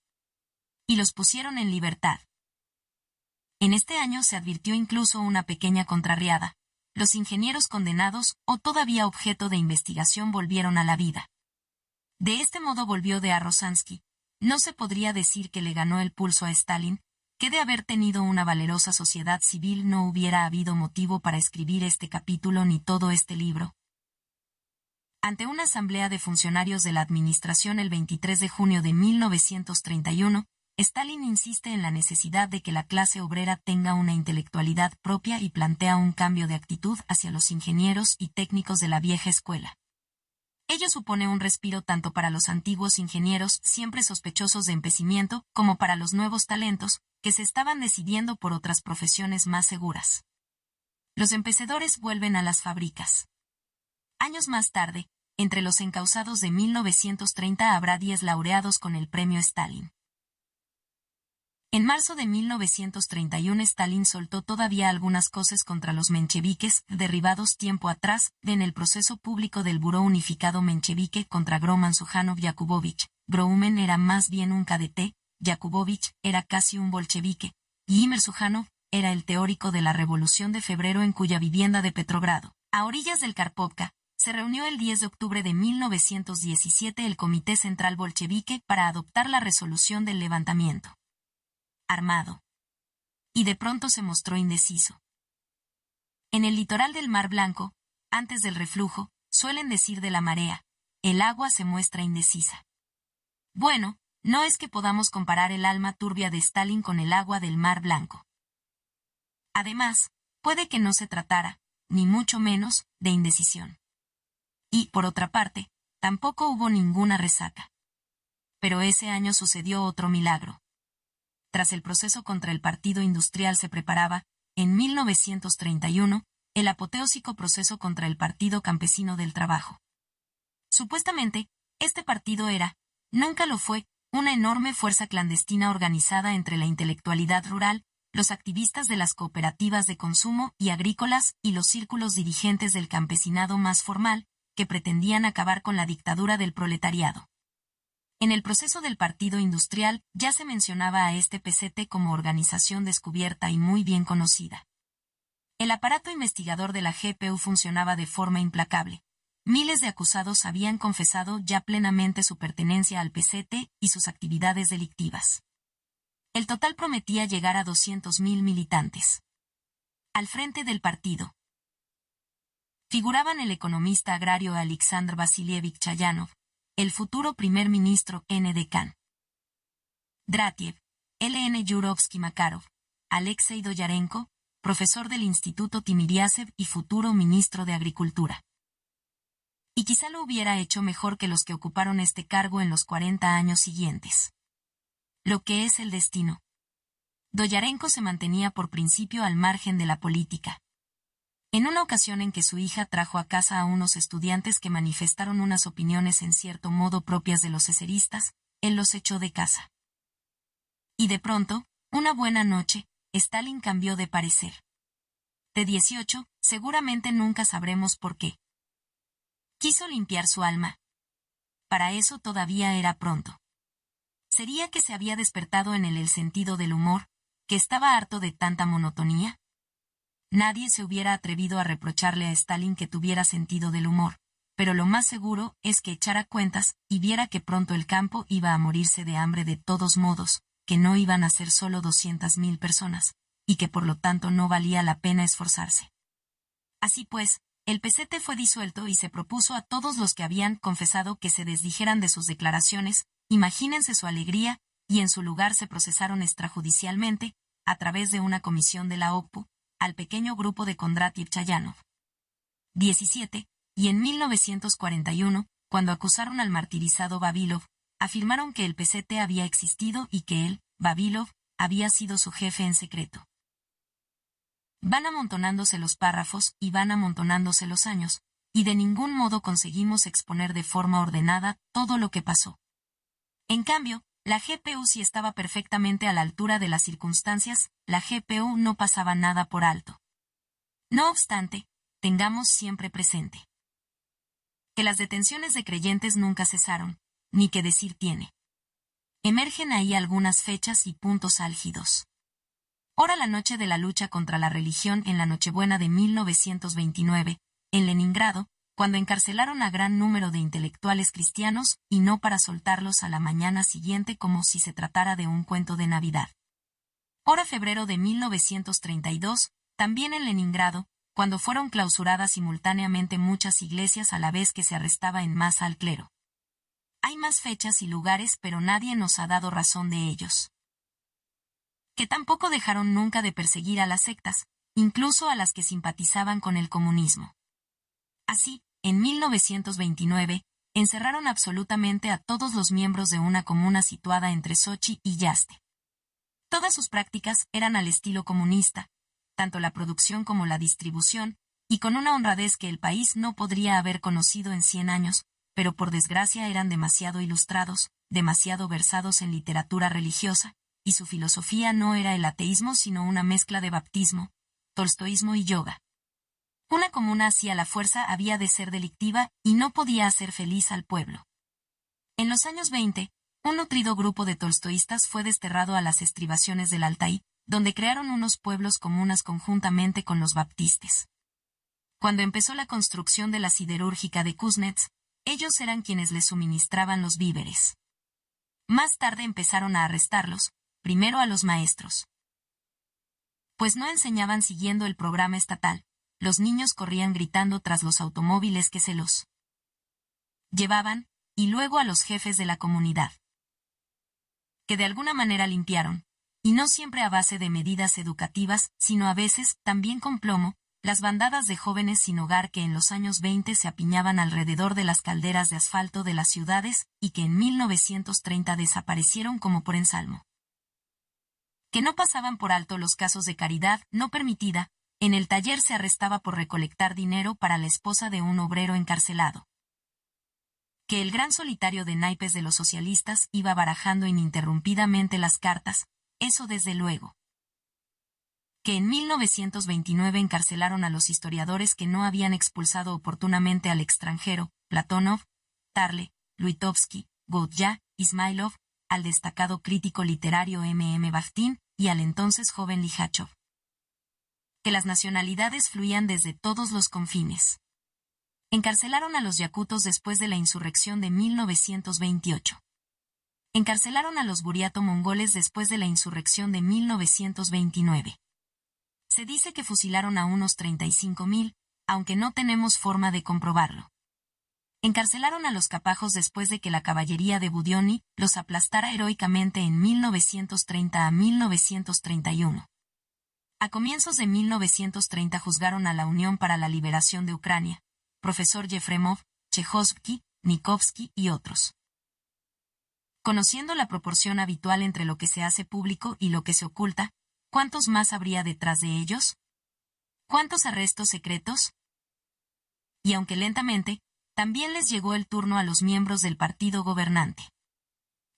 Y los pusieron en libertad. En este año se advirtió incluso una pequeña contrariada. Los ingenieros condenados o todavía objeto de investigación volvieron a la vida. De este modo volvió de a No se podría decir que le ganó el pulso a Stalin, que de haber tenido una valerosa sociedad civil no hubiera habido motivo para escribir este capítulo ni todo este libro. Ante una asamblea de funcionarios de la Administración el 23 de junio de 1931, Stalin insiste en la necesidad de que la clase obrera tenga una intelectualidad propia y plantea un cambio de actitud hacia los ingenieros y técnicos de la vieja escuela. Ello supone un respiro tanto para los antiguos ingenieros, siempre sospechosos de empecimiento, como para los nuevos talentos, que se estaban decidiendo por otras profesiones más seguras. Los empecedores vuelven a las fábricas. Años más tarde, entre los encausados de 1930 habrá 10 laureados con el premio Stalin. En marzo de 1931 Stalin soltó todavía algunas cosas contra los mencheviques, derribados tiempo atrás, en el proceso público del Buró Unificado Menchevique contra Groman Sujanov Yakubovich. Groumen era más bien un cadete, Yakubovich era casi un bolchevique, y Imer Sujanov era el teórico de la Revolución de Febrero en cuya vivienda de Petrogrado, a orillas del Karpovka, se reunió el 10 de octubre de 1917 el Comité Central Bolchevique para adoptar la resolución del levantamiento armado. Y de pronto se mostró indeciso. En el litoral del Mar Blanco, antes del reflujo, suelen decir de la marea, el agua se muestra indecisa. Bueno, no es que podamos comparar el alma turbia de Stalin con el agua del Mar Blanco. Además, puede que no se tratara, ni mucho menos, de indecisión. Y, por otra parte, tampoco hubo ninguna resaca. Pero ese año sucedió otro milagro tras el proceso contra el Partido Industrial se preparaba, en 1931, el apoteósico proceso contra el Partido Campesino del Trabajo. Supuestamente, este partido era, nunca lo fue, una enorme fuerza clandestina organizada entre la intelectualidad rural, los activistas de las cooperativas de consumo y agrícolas y los círculos dirigentes del campesinado más formal, que pretendían acabar con la dictadura del proletariado. En el proceso del Partido Industrial ya se mencionaba a este PCT como organización descubierta y muy bien conocida. El aparato investigador de la GPU funcionaba de forma implacable. Miles de acusados habían confesado ya plenamente su pertenencia al PCT y sus actividades delictivas. El total prometía llegar a 200.000 militantes. Al frente del partido figuraban el economista agrario Alexandr Vasilievich Chayanov, el futuro primer ministro N. Dekan. Dratiev, L.N. Yurovsky Makarov, Alexei Doyarenko, profesor del Instituto Timiriasev y futuro ministro de Agricultura. Y quizá lo hubiera hecho mejor que los que ocuparon este cargo en los 40 años siguientes. Lo que es el destino. Doyarenko se mantenía por principio al margen de la política. En una ocasión en que su hija trajo a casa a unos estudiantes que manifestaron unas opiniones en cierto modo propias de los ceseristas, él los echó de casa. Y de pronto, una buena noche, Stalin cambió de parecer. De 18, seguramente nunca sabremos por qué. Quiso limpiar su alma. Para eso todavía era pronto. Sería que se había despertado en él el sentido del humor, que estaba harto de tanta monotonía. Nadie se hubiera atrevido a reprocharle a Stalin que tuviera sentido del humor, pero lo más seguro es que echara cuentas y viera que pronto el campo iba a morirse de hambre de todos modos, que no iban a ser solo doscientas mil personas, y que por lo tanto no valía la pena esforzarse. Así pues, el pesete fue disuelto y se propuso a todos los que habían confesado que se desdijeran de sus declaraciones, imagínense su alegría, y en su lugar se procesaron extrajudicialmente, a través de una comisión de la OPU, al pequeño grupo de Kondratiev-Chayanov. 17. Y en 1941, cuando acusaron al martirizado Babilov, afirmaron que el PCT había existido y que él, Babilov, había sido su jefe en secreto. Van amontonándose los párrafos y van amontonándose los años, y de ningún modo conseguimos exponer de forma ordenada todo lo que pasó. En cambio, la GPU si estaba perfectamente a la altura de las circunstancias, la GPU no pasaba nada por alto. No obstante, tengamos siempre presente que las detenciones de creyentes nunca cesaron, ni que decir tiene. Emergen ahí algunas fechas y puntos álgidos. Ora la noche de la lucha contra la religión en la Nochebuena de 1929, en Leningrado, cuando encarcelaron a gran número de intelectuales cristianos, y no para soltarlos a la mañana siguiente como si se tratara de un cuento de Navidad. Hora febrero de 1932, también en Leningrado, cuando fueron clausuradas simultáneamente muchas iglesias a la vez que se arrestaba en masa al clero. Hay más fechas y lugares pero nadie nos ha dado razón de ellos. Que tampoco dejaron nunca de perseguir a las sectas, incluso a las que simpatizaban con el comunismo. Así, en 1929, encerraron absolutamente a todos los miembros de una comuna situada entre Sochi y Yaste. Todas sus prácticas eran al estilo comunista, tanto la producción como la distribución, y con una honradez que el país no podría haber conocido en cien años, pero por desgracia eran demasiado ilustrados, demasiado versados en literatura religiosa, y su filosofía no era el ateísmo sino una mezcla de baptismo, tolstoísmo y yoga. Una comuna así la fuerza había de ser delictiva y no podía hacer feliz al pueblo. En los años 20, un nutrido grupo de tolstoístas fue desterrado a las estribaciones del Altaí, donde crearon unos pueblos comunas conjuntamente con los baptistes. Cuando empezó la construcción de la siderúrgica de Kuznets, ellos eran quienes les suministraban los víveres. Más tarde empezaron a arrestarlos, primero a los maestros. Pues no enseñaban siguiendo el programa estatal, los niños corrían gritando tras los automóviles que se los llevaban, y luego a los jefes de la comunidad, que de alguna manera limpiaron, y no siempre a base de medidas educativas, sino a veces, también con plomo, las bandadas de jóvenes sin hogar que en los años 20 se apiñaban alrededor de las calderas de asfalto de las ciudades y que en 1930 desaparecieron como por ensalmo. Que no pasaban por alto los casos de caridad no permitida, en el taller se arrestaba por recolectar dinero para la esposa de un obrero encarcelado. Que el gran solitario de naipes de los socialistas iba barajando ininterrumpidamente las cartas, eso desde luego. Que en 1929 encarcelaron a los historiadores que no habían expulsado oportunamente al extranjero, Platonov, Tarle, Luitovsky, Godya, Ismailov, al destacado crítico literario M. M. y al entonces joven Lijachov que las nacionalidades fluían desde todos los confines. Encarcelaron a los yacutos después de la insurrección de 1928. Encarcelaron a los buriato-mongoles después de la insurrección de 1929. Se dice que fusilaron a unos 35.000, aunque no tenemos forma de comprobarlo. Encarcelaron a los capajos después de que la caballería de Budioni los aplastara heroicamente en 1930 a 1931. A comienzos de 1930 juzgaron a la Unión para la Liberación de Ucrania, profesor Yefremov, Chehovsky, Nikovsky y otros. Conociendo la proporción habitual entre lo que se hace público y lo que se oculta, ¿cuántos más habría detrás de ellos? ¿Cuántos arrestos secretos? Y aunque lentamente, también les llegó el turno a los miembros del partido gobernante.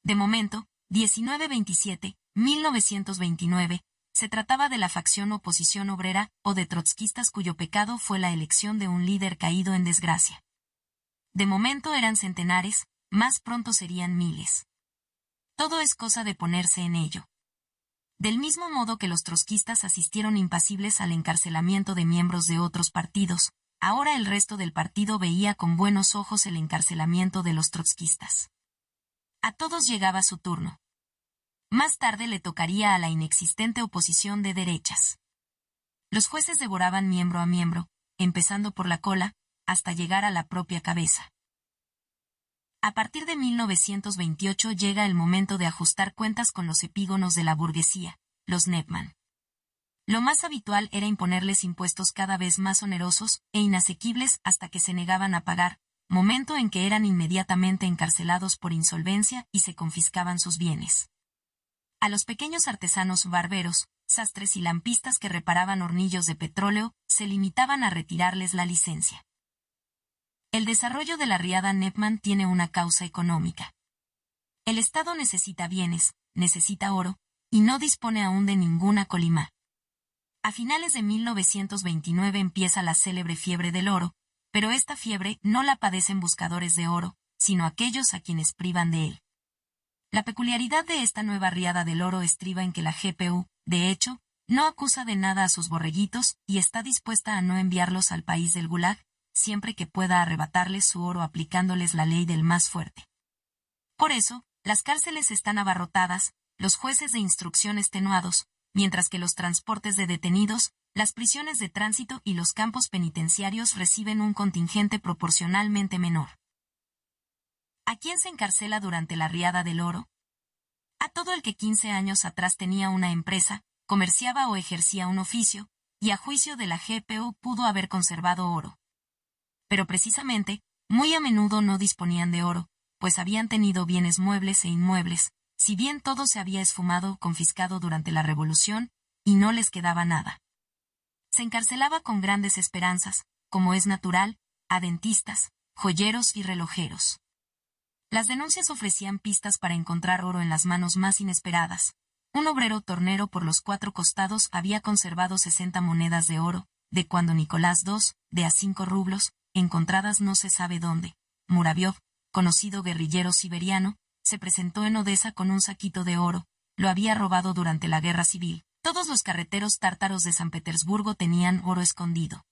De momento, 1927, 1929, se trataba de la facción oposición obrera, o de trotskistas cuyo pecado fue la elección de un líder caído en desgracia. De momento eran centenares, más pronto serían miles. Todo es cosa de ponerse en ello. Del mismo modo que los trotskistas asistieron impasibles al encarcelamiento de miembros de otros partidos, ahora el resto del partido veía con buenos ojos el encarcelamiento de los trotskistas. A todos llegaba su turno. Más tarde le tocaría a la inexistente oposición de derechas. Los jueces devoraban miembro a miembro, empezando por la cola, hasta llegar a la propia cabeza. A partir de 1928 llega el momento de ajustar cuentas con los epígonos de la burguesía, los Nepman. Lo más habitual era imponerles impuestos cada vez más onerosos e inasequibles hasta que se negaban a pagar, momento en que eran inmediatamente encarcelados por insolvencia y se confiscaban sus bienes a los pequeños artesanos barberos, sastres y lampistas que reparaban hornillos de petróleo, se limitaban a retirarles la licencia. El desarrollo de la riada Nepman tiene una causa económica. El Estado necesita bienes, necesita oro, y no dispone aún de ninguna colima. A finales de 1929 empieza la célebre fiebre del oro, pero esta fiebre no la padecen buscadores de oro, sino aquellos a quienes privan de él. La peculiaridad de esta nueva riada del oro estriba en que la GPU, de hecho, no acusa de nada a sus borreguitos y está dispuesta a no enviarlos al país del Gulag, siempre que pueda arrebatarles su oro aplicándoles la ley del más fuerte. Por eso, las cárceles están abarrotadas, los jueces de instrucción estenuados, mientras que los transportes de detenidos, las prisiones de tránsito y los campos penitenciarios reciben un contingente proporcionalmente menor. ¿A quién se encarcela durante la riada del oro? A todo el que 15 años atrás tenía una empresa, comerciaba o ejercía un oficio, y a juicio de la GPO pudo haber conservado oro. Pero precisamente, muy a menudo no disponían de oro, pues habían tenido bienes muebles e inmuebles, si bien todo se había esfumado o confiscado durante la Revolución, y no les quedaba nada. Se encarcelaba con grandes esperanzas, como es natural, a dentistas, joyeros y relojeros. Las denuncias ofrecían pistas para encontrar oro en las manos más inesperadas. Un obrero tornero por los cuatro costados había conservado 60 monedas de oro, de cuando Nicolás II, de a cinco rublos, encontradas no se sabe dónde. Muraviov, conocido guerrillero siberiano, se presentó en Odessa con un saquito de oro, lo había robado durante la guerra civil. Todos los carreteros tártaros de San Petersburgo tenían oro escondido.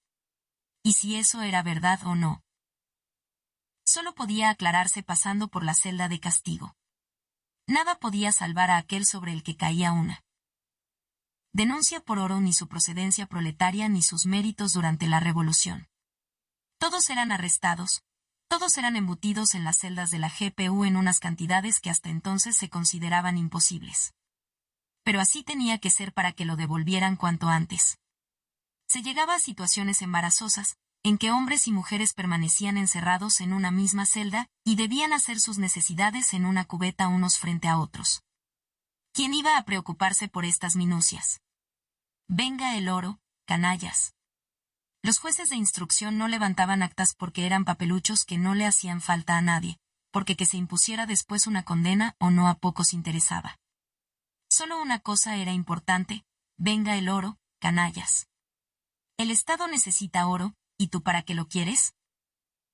Y si eso era verdad o no, solo podía aclararse pasando por la celda de castigo. Nada podía salvar a aquel sobre el que caía una. Denuncia por oro ni su procedencia proletaria ni sus méritos durante la revolución. Todos eran arrestados, todos eran embutidos en las celdas de la GPU en unas cantidades que hasta entonces se consideraban imposibles. Pero así tenía que ser para que lo devolvieran cuanto antes. Se llegaba a situaciones embarazosas, en que hombres y mujeres permanecían encerrados en una misma celda, y debían hacer sus necesidades en una cubeta unos frente a otros. ¿Quién iba a preocuparse por estas minucias? Venga el oro, canallas. Los jueces de instrucción no levantaban actas porque eran papeluchos que no le hacían falta a nadie, porque que se impusiera después una condena o no a pocos interesaba. Solo una cosa era importante, venga el oro, canallas. El Estado necesita oro, ¿Y tú para qué lo quieres?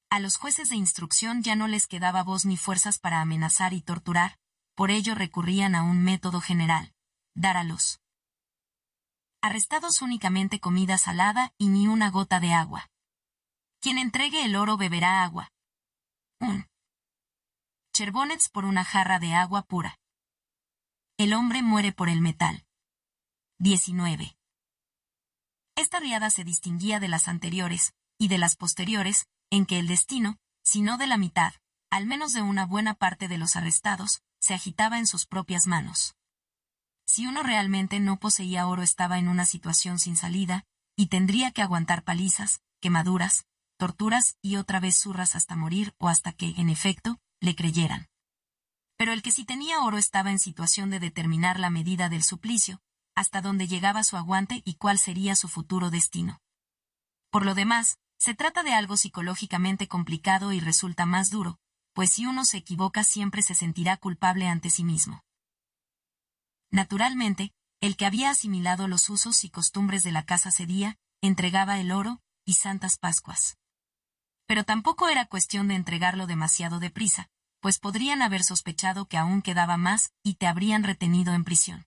A los jueces de instrucción ya no les quedaba voz ni fuerzas para amenazar y torturar, por ello recurrían a un método general, dar a luz. Arrestados únicamente comida salada y ni una gota de agua. Quien entregue el oro beberá agua. Un. Cherbonets por una jarra de agua pura. El hombre muere por el metal. 19. Esta riada se distinguía de las anteriores, y de las posteriores, en que el destino, si no de la mitad, al menos de una buena parte de los arrestados, se agitaba en sus propias manos. Si uno realmente no poseía oro estaba en una situación sin salida, y tendría que aguantar palizas, quemaduras, torturas y otra vez zurras hasta morir o hasta que, en efecto, le creyeran. Pero el que sí tenía oro estaba en situación de determinar la medida del suplicio, hasta dónde llegaba su aguante y cuál sería su futuro destino. Por lo demás, se trata de algo psicológicamente complicado y resulta más duro, pues si uno se equivoca siempre se sentirá culpable ante sí mismo. Naturalmente, el que había asimilado los usos y costumbres de la casa cedía, entregaba el oro, y santas Pascuas. Pero tampoco era cuestión de entregarlo demasiado deprisa, pues podrían haber sospechado que aún quedaba más, y te habrían retenido en prisión.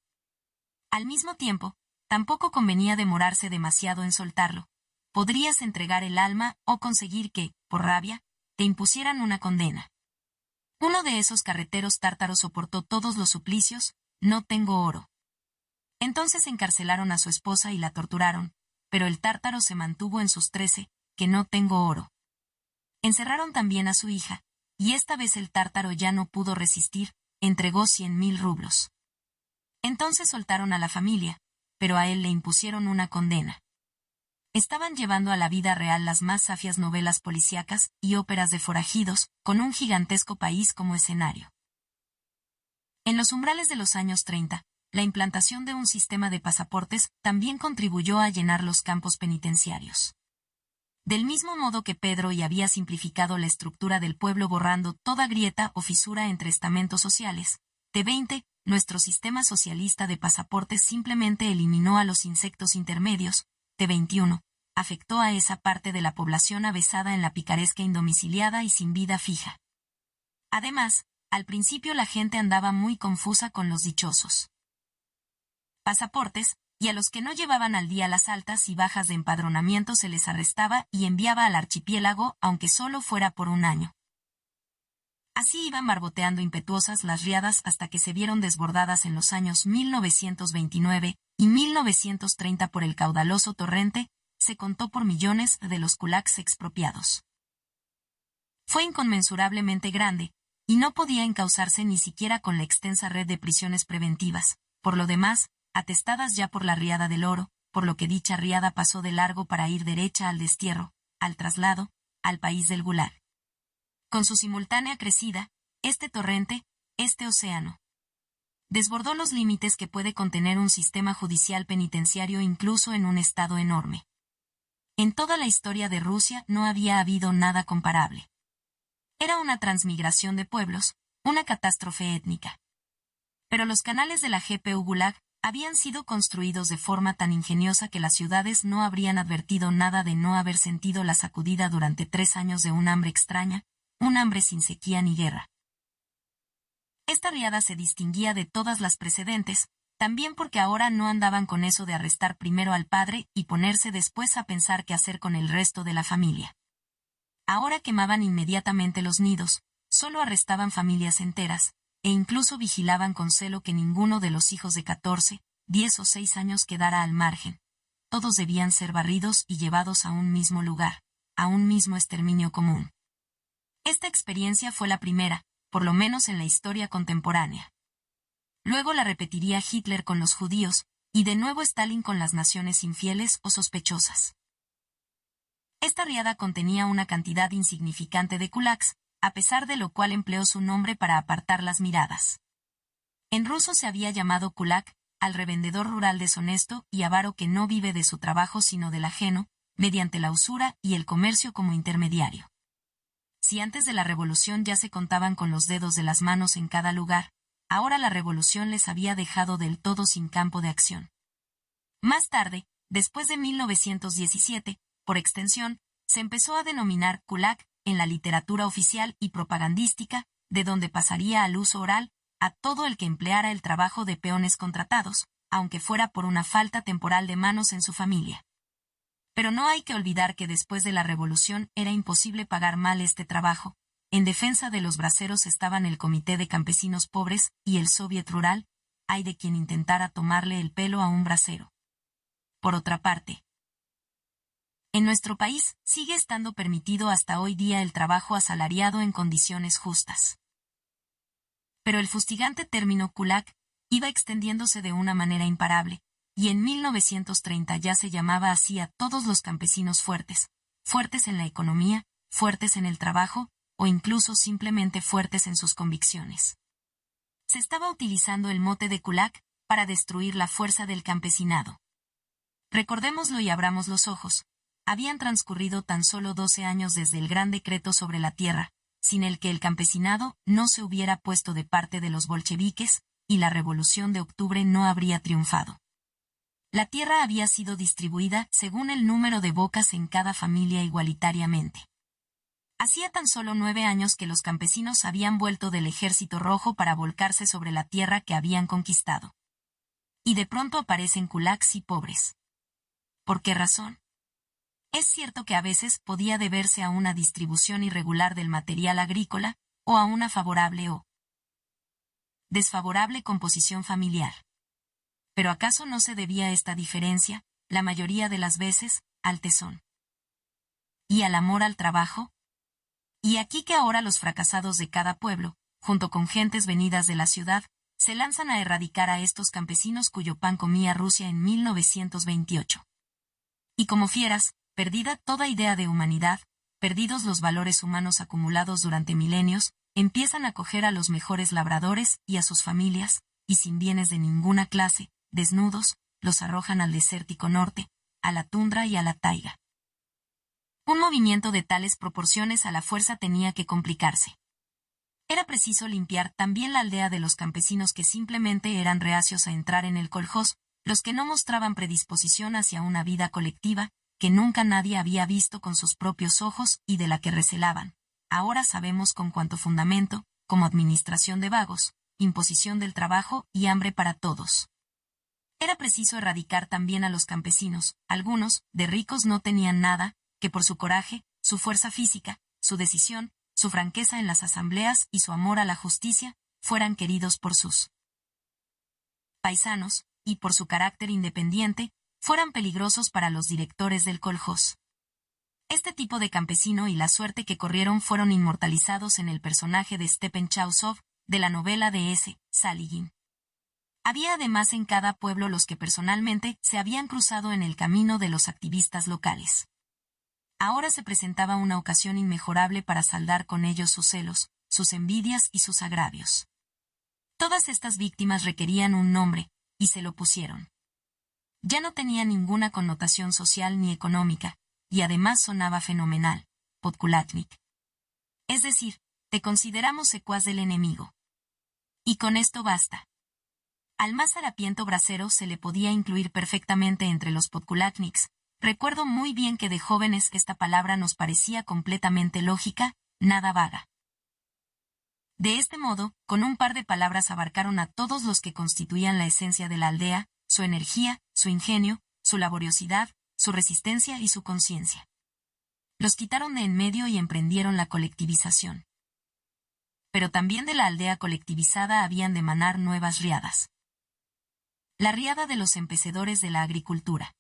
Al mismo tiempo, tampoco convenía demorarse demasiado en soltarlo, podrías entregar el alma o conseguir que, por rabia, te impusieran una condena. Uno de esos carreteros tártaros soportó todos los suplicios, no tengo oro. Entonces encarcelaron a su esposa y la torturaron, pero el tártaro se mantuvo en sus trece, que no tengo oro. Encerraron también a su hija, y esta vez el tártaro ya no pudo resistir, entregó cien mil rublos. Entonces soltaron a la familia, pero a él le impusieron una condena estaban llevando a la vida real las más safias novelas policíacas y óperas de forajidos, con un gigantesco país como escenario. En los umbrales de los años 30, la implantación de un sistema de pasaportes también contribuyó a llenar los campos penitenciarios. Del mismo modo que Pedro y había simplificado la estructura del pueblo borrando toda grieta o fisura entre estamentos sociales, T20, nuestro sistema socialista de pasaportes simplemente eliminó a los insectos intermedios, de 21 afectó a esa parte de la población avesada en la picaresca indomiciliada y sin vida fija. Además, al principio la gente andaba muy confusa con los dichosos pasaportes, y a los que no llevaban al día las altas y bajas de empadronamiento se les arrestaba y enviaba al archipiélago, aunque solo fuera por un año. Así iban barboteando impetuosas las riadas hasta que se vieron desbordadas en los años 1929, y 1930 por el caudaloso torrente, se contó por millones de los kulaks expropiados. Fue inconmensurablemente grande, y no podía encauzarse ni siquiera con la extensa red de prisiones preventivas, por lo demás, atestadas ya por la riada del oro, por lo que dicha riada pasó de largo para ir derecha al destierro, al traslado, al país del Gulag. Con su simultánea crecida, este torrente, este océano, desbordó los límites que puede contener un sistema judicial penitenciario incluso en un Estado enorme. En toda la historia de Rusia no había habido nada comparable. Era una transmigración de pueblos, una catástrofe étnica. Pero los canales de la GPU Gulag habían sido construidos de forma tan ingeniosa que las ciudades no habrían advertido nada de no haber sentido la sacudida durante tres años de un hambre extraña, un hambre sin sequía ni guerra. Esta riada se distinguía de todas las precedentes, también porque ahora no andaban con eso de arrestar primero al padre y ponerse después a pensar qué hacer con el resto de la familia. Ahora quemaban inmediatamente los nidos, solo arrestaban familias enteras, e incluso vigilaban con celo que ninguno de los hijos de catorce, diez o seis años quedara al margen. Todos debían ser barridos y llevados a un mismo lugar, a un mismo exterminio común. Esta experiencia fue la primera, por lo menos en la historia contemporánea. Luego la repetiría Hitler con los judíos, y de nuevo Stalin con las naciones infieles o sospechosas. Esta riada contenía una cantidad insignificante de kulaks, a pesar de lo cual empleó su nombre para apartar las miradas. En ruso se había llamado kulak al revendedor rural deshonesto y avaro que no vive de su trabajo sino del ajeno, mediante la usura y el comercio como intermediario. Si antes de la revolución ya se contaban con los dedos de las manos en cada lugar, ahora la revolución les había dejado del todo sin campo de acción. Más tarde, después de 1917, por extensión, se empezó a denominar kulak en la literatura oficial y propagandística, de donde pasaría al uso oral a todo el que empleara el trabajo de peones contratados, aunque fuera por una falta temporal de manos en su familia. Pero no hay que olvidar que después de la revolución era imposible pagar mal este trabajo. En defensa de los braceros estaban el Comité de Campesinos Pobres y el Soviet Rural, hay de quien intentara tomarle el pelo a un bracero. Por otra parte, en nuestro país sigue estando permitido hasta hoy día el trabajo asalariado en condiciones justas. Pero el fustigante término kulak iba extendiéndose de una manera imparable, y en 1930 ya se llamaba así a todos los campesinos fuertes, fuertes en la economía, fuertes en el trabajo, o incluso simplemente fuertes en sus convicciones. Se estaba utilizando el mote de kulak para destruir la fuerza del campesinado. Recordémoslo y abramos los ojos. Habían transcurrido tan solo 12 años desde el gran decreto sobre la tierra, sin el que el campesinado no se hubiera puesto de parte de los bolcheviques, y la revolución de octubre no habría triunfado. La tierra había sido distribuida según el número de bocas en cada familia igualitariamente. Hacía tan solo nueve años que los campesinos habían vuelto del ejército rojo para volcarse sobre la tierra que habían conquistado. Y de pronto aparecen kulaks y pobres. ¿Por qué razón? Es cierto que a veces podía deberse a una distribución irregular del material agrícola, o a una favorable o desfavorable composición familiar pero ¿acaso no se debía esta diferencia, la mayoría de las veces, al tesón? ¿Y al amor al trabajo? Y aquí que ahora los fracasados de cada pueblo, junto con gentes venidas de la ciudad, se lanzan a erradicar a estos campesinos cuyo pan comía Rusia en 1928. Y como fieras, perdida toda idea de humanidad, perdidos los valores humanos acumulados durante milenios, empiezan a coger a los mejores labradores y a sus familias, y sin bienes de ninguna clase, desnudos, los arrojan al desértico norte, a la tundra y a la taiga. Un movimiento de tales proporciones a la fuerza tenía que complicarse. Era preciso limpiar también la aldea de los campesinos que simplemente eran reacios a entrar en el coljós, los que no mostraban predisposición hacia una vida colectiva, que nunca nadie había visto con sus propios ojos y de la que recelaban. Ahora sabemos con cuánto fundamento, como administración de vagos, imposición del trabajo y hambre para todos. Era preciso erradicar también a los campesinos, algunos, de ricos no tenían nada, que por su coraje, su fuerza física, su decisión, su franqueza en las asambleas y su amor a la justicia, fueran queridos por sus paisanos, y por su carácter independiente, fueran peligrosos para los directores del coljós. Este tipo de campesino y la suerte que corrieron fueron inmortalizados en el personaje de Stepen Chausov, de la novela de S. Saligin. Había además en cada pueblo los que personalmente se habían cruzado en el camino de los activistas locales. Ahora se presentaba una ocasión inmejorable para saldar con ellos sus celos, sus envidias y sus agravios. Todas estas víctimas requerían un nombre, y se lo pusieron. Ya no tenía ninguna connotación social ni económica, y además sonaba fenomenal, Podkulatnik. Es decir, te consideramos secuaz del enemigo. Y con esto basta. Al más harapiento brasero se le podía incluir perfectamente entre los podkulakniks. Recuerdo muy bien que de jóvenes esta palabra nos parecía completamente lógica, nada vaga. De este modo, con un par de palabras abarcaron a todos los que constituían la esencia de la aldea, su energía, su ingenio, su laboriosidad, su resistencia y su conciencia. Los quitaron de en medio y emprendieron la colectivización. Pero también de la aldea colectivizada habían de manar nuevas riadas la riada de los empecedores de la agricultura.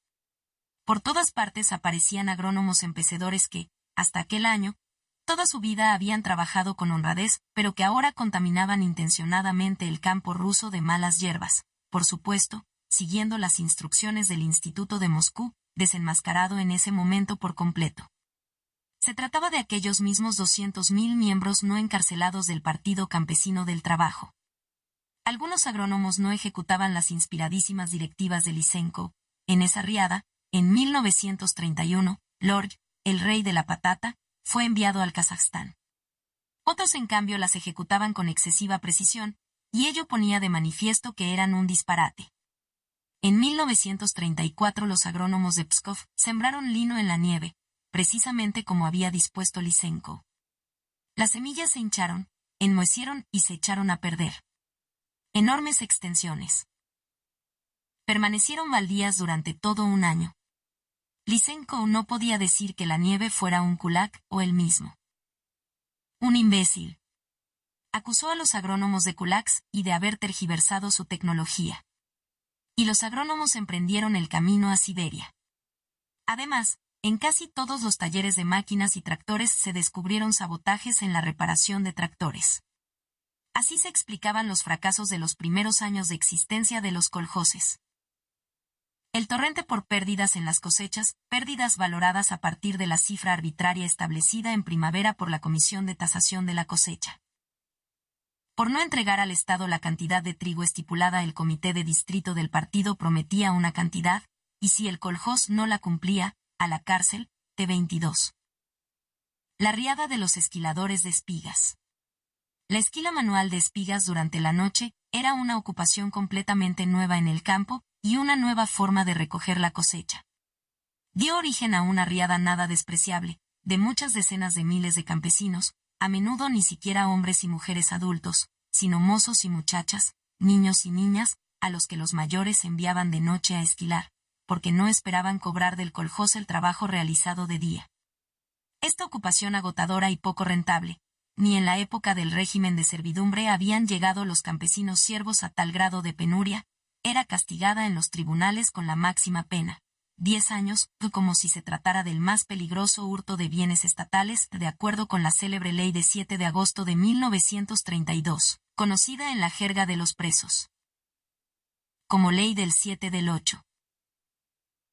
Por todas partes aparecían agrónomos empecedores que, hasta aquel año, toda su vida habían trabajado con honradez, pero que ahora contaminaban intencionadamente el campo ruso de malas hierbas, por supuesto, siguiendo las instrucciones del Instituto de Moscú, desenmascarado en ese momento por completo. Se trataba de aquellos mismos 200.000 miembros no encarcelados del Partido Campesino del Trabajo, algunos agrónomos no ejecutaban las inspiradísimas directivas de Lysenko. En esa riada, en 1931, Lord, el rey de la patata, fue enviado al Kazajstán. Otros, en cambio, las ejecutaban con excesiva precisión, y ello ponía de manifiesto que eran un disparate. En 1934 los agrónomos de Pskov sembraron lino en la nieve, precisamente como había dispuesto Lysenko. Las semillas se hincharon, enmohecieron y se echaron a perder enormes extensiones. Permanecieron baldías durante todo un año. Lisenko no podía decir que la nieve fuera un kulak o él mismo. Un imbécil. Acusó a los agrónomos de kulaks y de haber tergiversado su tecnología. Y los agrónomos emprendieron el camino a Siberia. Además, en casi todos los talleres de máquinas y tractores se descubrieron sabotajes en la reparación de tractores. Así se explicaban los fracasos de los primeros años de existencia de los coljoses. El torrente por pérdidas en las cosechas, pérdidas valoradas a partir de la cifra arbitraria establecida en primavera por la Comisión de Tasación de la Cosecha. Por no entregar al Estado la cantidad de trigo estipulada el comité de distrito del partido prometía una cantidad, y si el coljós no la cumplía, a la cárcel, de 22 La riada de los esquiladores de espigas. La esquila manual de espigas durante la noche era una ocupación completamente nueva en el campo y una nueva forma de recoger la cosecha. Dio origen a una riada nada despreciable, de muchas decenas de miles de campesinos, a menudo ni siquiera hombres y mujeres adultos, sino mozos y muchachas, niños y niñas, a los que los mayores enviaban de noche a esquilar, porque no esperaban cobrar del coljoso el trabajo realizado de día. Esta ocupación agotadora y poco rentable, ni en la época del régimen de servidumbre habían llegado los campesinos siervos a tal grado de penuria, era castigada en los tribunales con la máxima pena, diez años, como si se tratara del más peligroso hurto de bienes estatales, de acuerdo con la célebre ley de 7 de agosto de 1932, conocida en la jerga de los presos como ley del 7 del 8.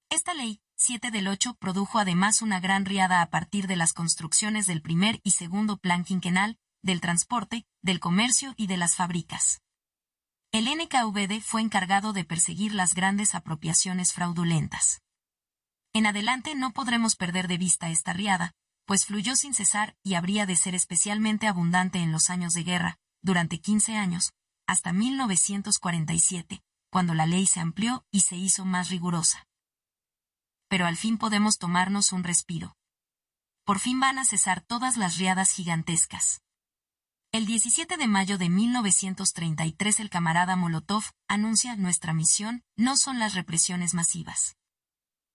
Esta ley, 7 del 8 produjo además una gran riada a partir de las construcciones del primer y segundo plan quinquenal, del transporte, del comercio y de las fábricas. El NKVD fue encargado de perseguir las grandes apropiaciones fraudulentas. En adelante no podremos perder de vista esta riada, pues fluyó sin cesar y habría de ser especialmente abundante en los años de guerra, durante 15 años, hasta 1947, cuando la ley se amplió y se hizo más rigurosa pero al fin podemos tomarnos un respiro. Por fin van a cesar todas las riadas gigantescas. El 17 de mayo de 1933 el camarada Molotov anuncia nuestra misión no son las represiones masivas.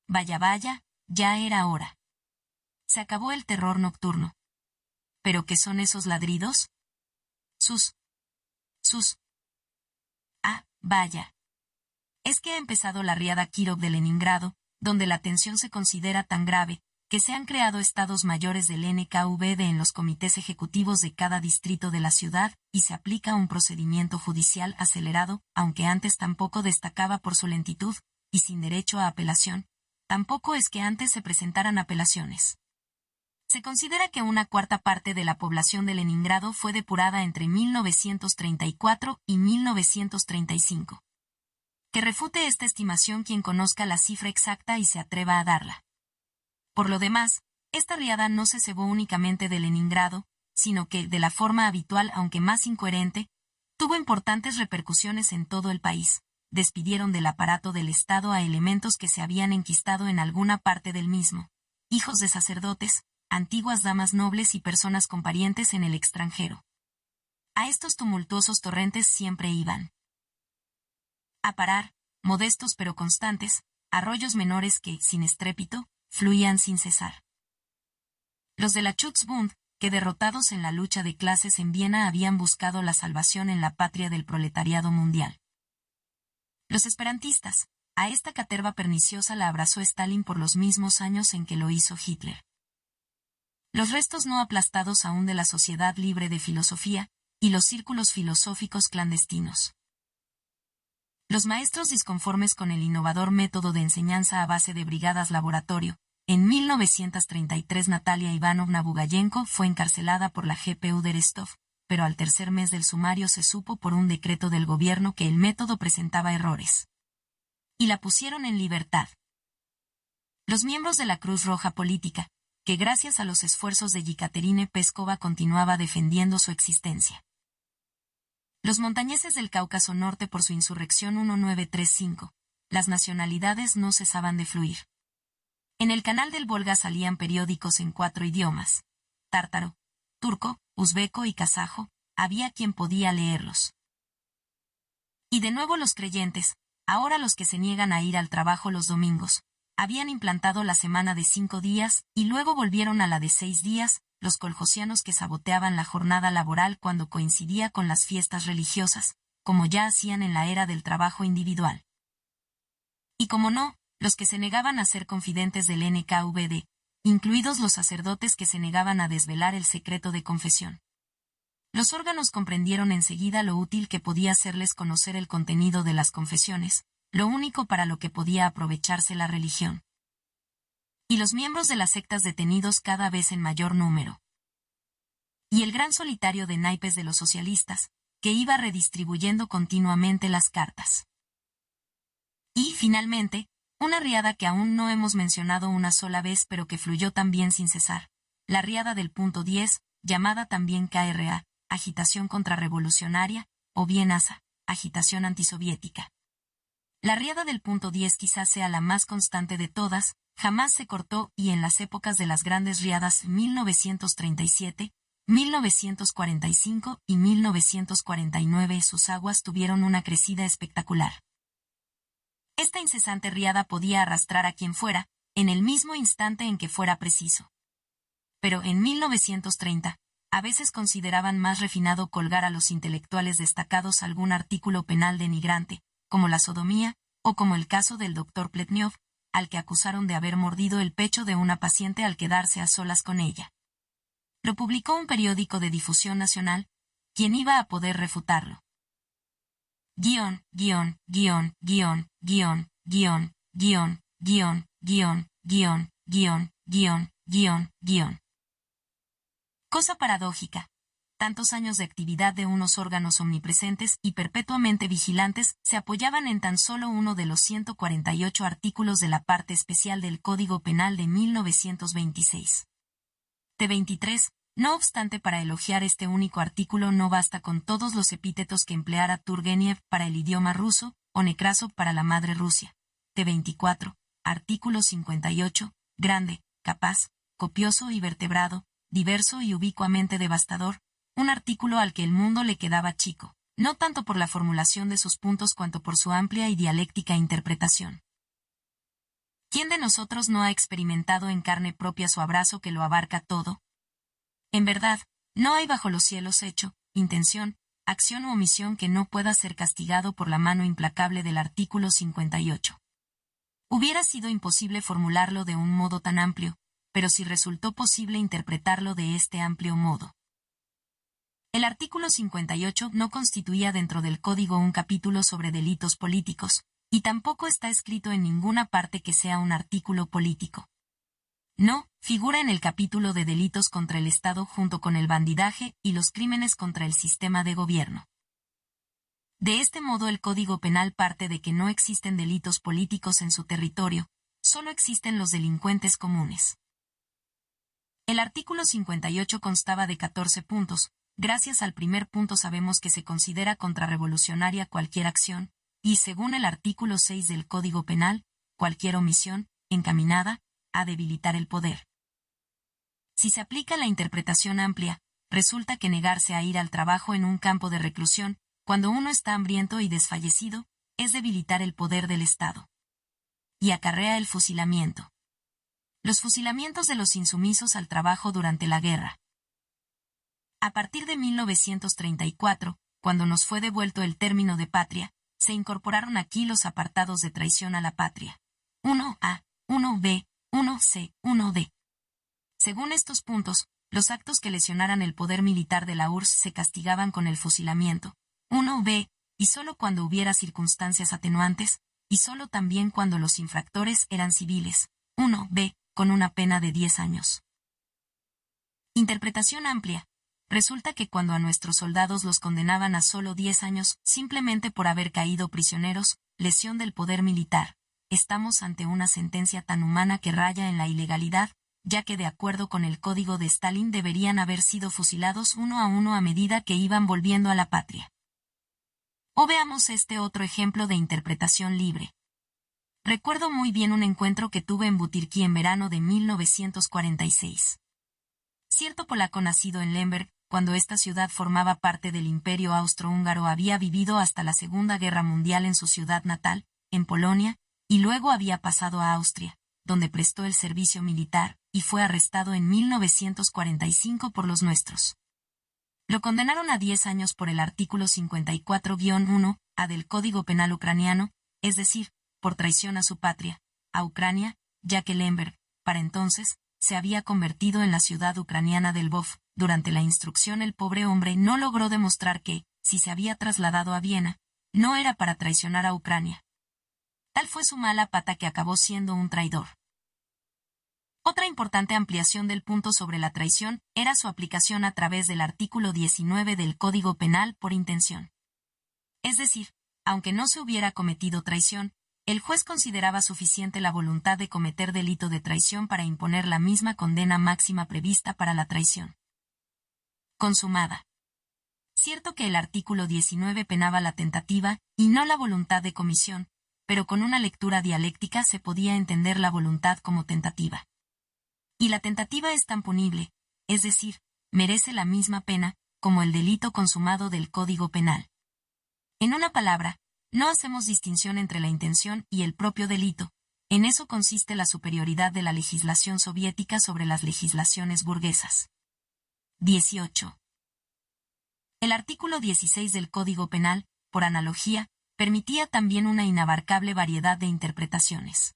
Vaya vaya, ya era hora. Se acabó el terror nocturno. ¿Pero qué son esos ladridos? Sus. Sus. Ah, vaya. Es que ha empezado la riada Kirov de Leningrado, donde la tensión se considera tan grave, que se han creado estados mayores del NKVD en los comités ejecutivos de cada distrito de la ciudad, y se aplica un procedimiento judicial acelerado, aunque antes tampoco destacaba por su lentitud, y sin derecho a apelación, tampoco es que antes se presentaran apelaciones. Se considera que una cuarta parte de la población de Leningrado fue depurada entre 1934 y 1935. Que refute esta estimación quien conozca la cifra exacta y se atreva a darla. Por lo demás, esta riada no se cebó únicamente de Leningrado, sino que, de la forma habitual aunque más incoherente, tuvo importantes repercusiones en todo el país. Despidieron del aparato del Estado a elementos que se habían enquistado en alguna parte del mismo. Hijos de sacerdotes, antiguas damas nobles y personas con parientes en el extranjero. A estos tumultuosos torrentes siempre iban a parar, modestos pero constantes, arroyos menores que, sin estrépito, fluían sin cesar. Los de la Schutzbund, que derrotados en la lucha de clases en Viena habían buscado la salvación en la patria del proletariado mundial. Los esperantistas, a esta caterva perniciosa la abrazó Stalin por los mismos años en que lo hizo Hitler. Los restos no aplastados aún de la sociedad libre de filosofía, y los círculos filosóficos clandestinos. Los maestros disconformes con el innovador método de enseñanza a base de brigadas laboratorio. En 1933 Natalia Ivanovna Bugayenko fue encarcelada por la GPU de Restov, pero al tercer mes del sumario se supo por un decreto del gobierno que el método presentaba errores. Y la pusieron en libertad. Los miembros de la Cruz Roja Política, que gracias a los esfuerzos de Yekaterine Pescova continuaba defendiendo su existencia. Los montañeses del Cáucaso Norte por su insurrección 1935. Las nacionalidades no cesaban de fluir. En el canal del Volga salían periódicos en cuatro idiomas. Tártaro, turco, uzbeco y kazajo, había quien podía leerlos. Y de nuevo los creyentes, ahora los que se niegan a ir al trabajo los domingos, habían implantado la semana de cinco días y luego volvieron a la de seis días, los coljosianos que saboteaban la jornada laboral cuando coincidía con las fiestas religiosas, como ya hacían en la era del trabajo individual. Y como no, los que se negaban a ser confidentes del NKVD, incluidos los sacerdotes que se negaban a desvelar el secreto de confesión. Los órganos comprendieron enseguida lo útil que podía hacerles conocer el contenido de las confesiones, lo único para lo que podía aprovecharse la religión y los miembros de las sectas detenidos cada vez en mayor número. Y el gran solitario de naipes de los socialistas, que iba redistribuyendo continuamente las cartas. Y, finalmente, una riada que aún no hemos mencionado una sola vez pero que fluyó también sin cesar, la riada del punto 10, llamada también KRA, agitación contrarrevolucionaria, o bien ASA, agitación antisoviética. La riada del punto 10 quizás sea la más constante de todas, jamás se cortó y en las épocas de las grandes riadas 1937, 1945 y 1949 sus aguas tuvieron una crecida espectacular. Esta incesante riada podía arrastrar a quien fuera, en el mismo instante en que fuera preciso. Pero en 1930, a veces consideraban más refinado colgar a los intelectuales destacados algún artículo penal denigrante, como la sodomía, o como el caso del doctor Pletniov al que acusaron de haber mordido el pecho de una paciente al quedarse a solas con ella. Lo publicó un periódico de difusión nacional, quien iba a poder refutarlo. Cosa paradójica, tantos años de actividad de unos órganos omnipresentes y perpetuamente vigilantes se apoyaban en tan solo uno de los 148 artículos de la parte especial del Código Penal de 1926. T23. No obstante, para elogiar este único artículo no basta con todos los epítetos que empleara Turgenev para el idioma ruso, o Necraso para la madre Rusia. T24. Artículo 58. Grande, capaz, copioso y vertebrado, diverso y ubicuamente devastador, un artículo al que el mundo le quedaba chico, no tanto por la formulación de sus puntos cuanto por su amplia y dialéctica interpretación. ¿Quién de nosotros no ha experimentado en carne propia su abrazo que lo abarca todo? En verdad, no hay bajo los cielos hecho, intención, acción u omisión que no pueda ser castigado por la mano implacable del artículo 58. Hubiera sido imposible formularlo de un modo tan amplio, pero si resultó posible interpretarlo de este amplio modo. El artículo 58 no constituía dentro del Código un capítulo sobre delitos políticos, y tampoco está escrito en ninguna parte que sea un artículo político. No, figura en el capítulo de delitos contra el Estado junto con el bandidaje y los crímenes contra el sistema de gobierno. De este modo el Código Penal parte de que no existen delitos políticos en su territorio, solo existen los delincuentes comunes. El artículo 58 constaba de 14 puntos, Gracias al primer punto sabemos que se considera contrarrevolucionaria cualquier acción, y según el artículo 6 del Código Penal, cualquier omisión, encaminada, a debilitar el poder. Si se aplica la interpretación amplia, resulta que negarse a ir al trabajo en un campo de reclusión, cuando uno está hambriento y desfallecido, es debilitar el poder del Estado. Y acarrea el fusilamiento. Los fusilamientos de los insumisos al trabajo durante la guerra, a partir de 1934, cuando nos fue devuelto el término de patria, se incorporaron aquí los apartados de traición a la patria. 1A, 1B, 1C, 1D. Según estos puntos, los actos que lesionaran el poder militar de la URSS se castigaban con el fusilamiento. 1B, y solo cuando hubiera circunstancias atenuantes, y solo también cuando los infractores eran civiles. 1B, con una pena de 10 años. Interpretación amplia. Resulta que cuando a nuestros soldados los condenaban a solo 10 años, simplemente por haber caído prisioneros, lesión del poder militar, estamos ante una sentencia tan humana que raya en la ilegalidad, ya que de acuerdo con el código de Stalin deberían haber sido fusilados uno a uno a medida que iban volviendo a la patria. O veamos este otro ejemplo de interpretación libre. Recuerdo muy bien un encuentro que tuve en Butirquí en verano de 1946. Cierto polaco nacido en Lemberg, cuando esta ciudad formaba parte del Imperio Austrohúngaro había vivido hasta la Segunda Guerra Mundial en su ciudad natal, en Polonia, y luego había pasado a Austria, donde prestó el servicio militar, y fue arrestado en 1945 por los nuestros. Lo condenaron a 10 años por el artículo 54-1 A del Código Penal ucraniano, es decir, por traición a su patria, a Ucrania, ya que Lemberg, para entonces, se había convertido en la ciudad ucraniana del Bov, durante la instrucción el pobre hombre no logró demostrar que, si se había trasladado a Viena, no era para traicionar a Ucrania. Tal fue su mala pata que acabó siendo un traidor. Otra importante ampliación del punto sobre la traición era su aplicación a través del artículo 19 del Código Penal por intención. Es decir, aunque no se hubiera cometido traición, el juez consideraba suficiente la voluntad de cometer delito de traición para imponer la misma condena máxima prevista para la traición consumada. Cierto que el artículo 19 penaba la tentativa, y no la voluntad de comisión, pero con una lectura dialéctica se podía entender la voluntad como tentativa. Y la tentativa es tan punible, es decir, merece la misma pena, como el delito consumado del Código Penal. En una palabra, no hacemos distinción entre la intención y el propio delito, en eso consiste la superioridad de la legislación soviética sobre las legislaciones burguesas. 18. El artículo 16 del Código Penal, por analogía, permitía también una inabarcable variedad de interpretaciones.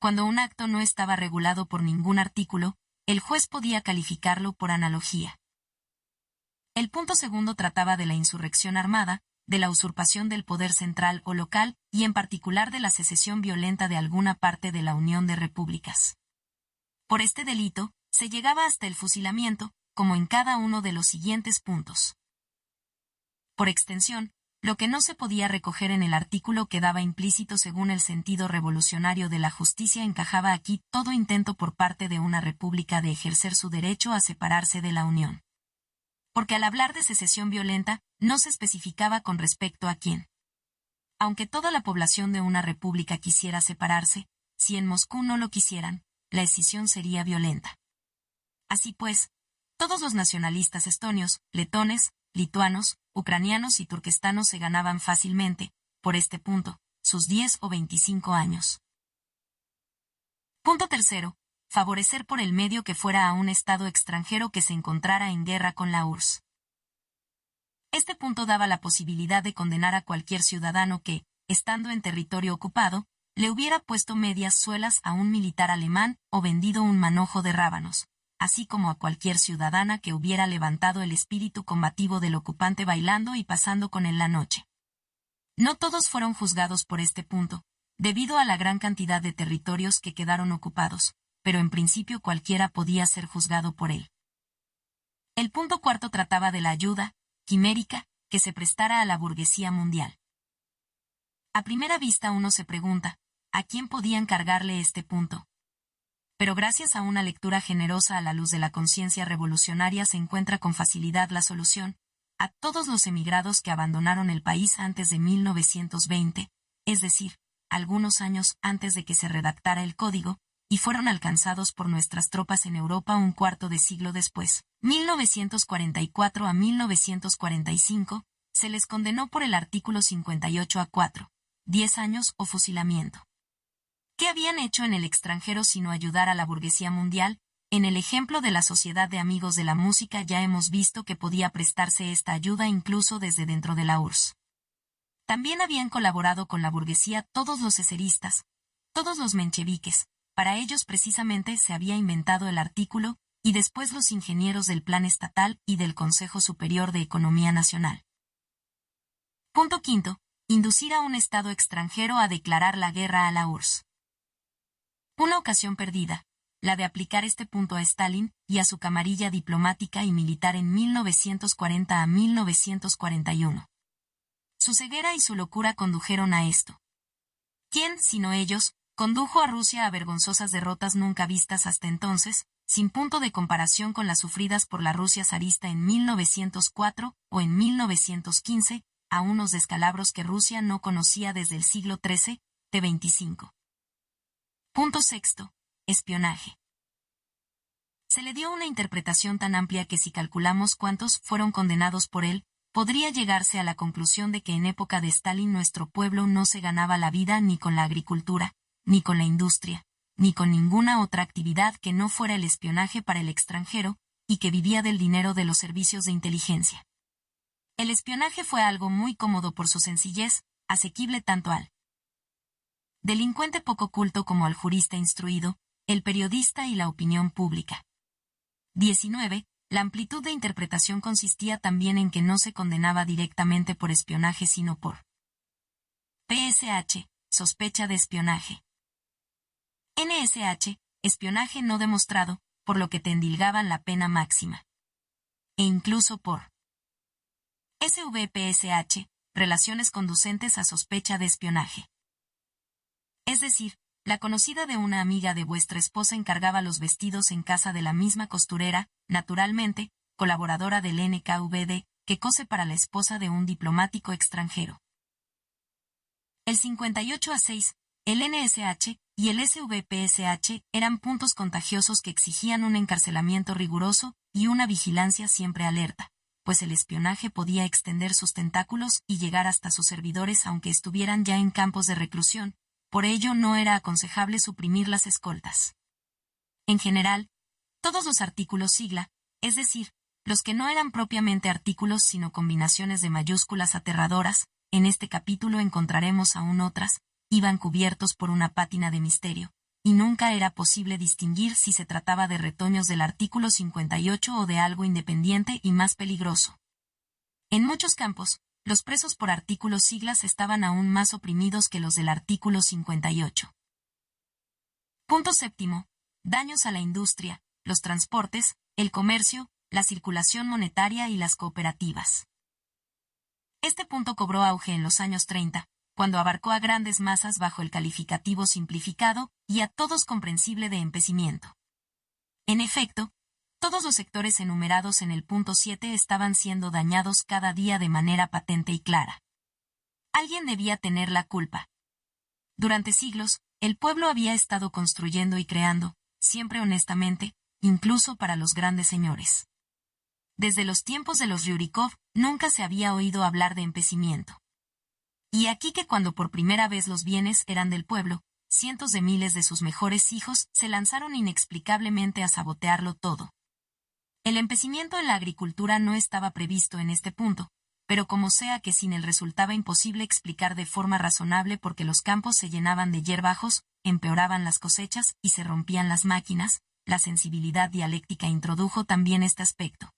Cuando un acto no estaba regulado por ningún artículo, el juez podía calificarlo por analogía. El punto segundo trataba de la insurrección armada, de la usurpación del poder central o local, y en particular de la secesión violenta de alguna parte de la Unión de Repúblicas. Por este delito, se llegaba hasta el fusilamiento, como en cada uno de los siguientes puntos. Por extensión, lo que no se podía recoger en el artículo quedaba implícito según el sentido revolucionario de la justicia encajaba aquí todo intento por parte de una república de ejercer su derecho a separarse de la Unión. Porque al hablar de secesión violenta, no se especificaba con respecto a quién. Aunque toda la población de una república quisiera separarse, si en Moscú no lo quisieran, la escisión sería violenta. Así pues, todos los nacionalistas estonios, letones, lituanos, ucranianos y turquestanos se ganaban fácilmente, por este punto, sus 10 o 25 años. Punto tercero. Favorecer por el medio que fuera a un Estado extranjero que se encontrara en guerra con la URSS. Este punto daba la posibilidad de condenar a cualquier ciudadano que, estando en territorio ocupado, le hubiera puesto medias suelas a un militar alemán o vendido un manojo de rábanos, así como a cualquier ciudadana que hubiera levantado el espíritu combativo del ocupante bailando y pasando con él la noche. No todos fueron juzgados por este punto, debido a la gran cantidad de territorios que quedaron ocupados, pero en principio cualquiera podía ser juzgado por él. El punto cuarto trataba de la ayuda, quimérica, que se prestara a la burguesía mundial. A primera vista uno se pregunta, ¿a quién podían cargarle este punto? pero gracias a una lectura generosa a la luz de la conciencia revolucionaria se encuentra con facilidad la solución, a todos los emigrados que abandonaron el país antes de 1920, es decir, algunos años antes de que se redactara el código, y fueron alcanzados por nuestras tropas en Europa un cuarto de siglo después. 1944 a 1945, se les condenó por el artículo 58 a 4, 10 años o fusilamiento. ¿Qué habían hecho en el extranjero sino ayudar a la burguesía mundial? En el ejemplo de la Sociedad de Amigos de la Música ya hemos visto que podía prestarse esta ayuda incluso desde dentro de la URSS. También habían colaborado con la burguesía todos los eseristas, todos los mencheviques, para ellos precisamente se había inventado el artículo, y después los ingenieros del Plan Estatal y del Consejo Superior de Economía Nacional. Punto quinto. Inducir a un Estado extranjero a declarar la guerra a la URSS. Una ocasión perdida, la de aplicar este punto a Stalin y a su camarilla diplomática y militar en 1940 a 1941. Su ceguera y su locura condujeron a esto. ¿Quién, sino ellos, condujo a Rusia a vergonzosas derrotas nunca vistas hasta entonces, sin punto de comparación con las sufridas por la Rusia zarista en 1904 o en 1915, a unos descalabros que Rusia no conocía desde el siglo XIII, T25. Punto sexto. Espionaje. Se le dio una interpretación tan amplia que si calculamos cuántos fueron condenados por él, podría llegarse a la conclusión de que en época de Stalin nuestro pueblo no se ganaba la vida ni con la agricultura, ni con la industria, ni con ninguna otra actividad que no fuera el espionaje para el extranjero, y que vivía del dinero de los servicios de inteligencia. El espionaje fue algo muy cómodo por su sencillez, asequible tanto al delincuente poco culto como al jurista instruido, el periodista y la opinión pública. 19. La amplitud de interpretación consistía también en que no se condenaba directamente por espionaje sino por PSH, sospecha de espionaje. NSH, espionaje no demostrado, por lo que te la pena máxima. E incluso por SVPSH, relaciones conducentes a sospecha de espionaje. Es decir, la conocida de una amiga de vuestra esposa encargaba los vestidos en casa de la misma costurera, naturalmente, colaboradora del NKVD, que cose para la esposa de un diplomático extranjero. El 58 a 6, el NSH y el SVPSH eran puntos contagiosos que exigían un encarcelamiento riguroso y una vigilancia siempre alerta, pues el espionaje podía extender sus tentáculos y llegar hasta sus servidores aunque estuvieran ya en campos de reclusión, por ello no era aconsejable suprimir las escoltas. En general, todos los artículos sigla, es decir, los que no eran propiamente artículos sino combinaciones de mayúsculas aterradoras, en este capítulo encontraremos aún otras, iban cubiertos por una pátina de misterio, y nunca era posible distinguir si se trataba de retoños del artículo 58 o de algo independiente y más peligroso. En muchos campos, los presos por artículos siglas estaban aún más oprimidos que los del artículo 58. Punto séptimo. Daños a la industria, los transportes, el comercio, la circulación monetaria y las cooperativas. Este punto cobró auge en los años 30, cuando abarcó a grandes masas bajo el calificativo simplificado y a todos comprensible de empecimiento. En efecto, todos los sectores enumerados en el punto 7 estaban siendo dañados cada día de manera patente y clara. Alguien debía tener la culpa. Durante siglos, el pueblo había estado construyendo y creando, siempre honestamente, incluso para los grandes señores. Desde los tiempos de los Ryurikov nunca se había oído hablar de empecimiento. Y aquí que cuando por primera vez los bienes eran del pueblo, cientos de miles de sus mejores hijos se lanzaron inexplicablemente a sabotearlo todo, el empecimiento en la agricultura no estaba previsto en este punto, pero como sea que sin él resultaba imposible explicar de forma razonable por qué los campos se llenaban de hierbajos, empeoraban las cosechas y se rompían las máquinas, la sensibilidad dialéctica introdujo también este aspecto.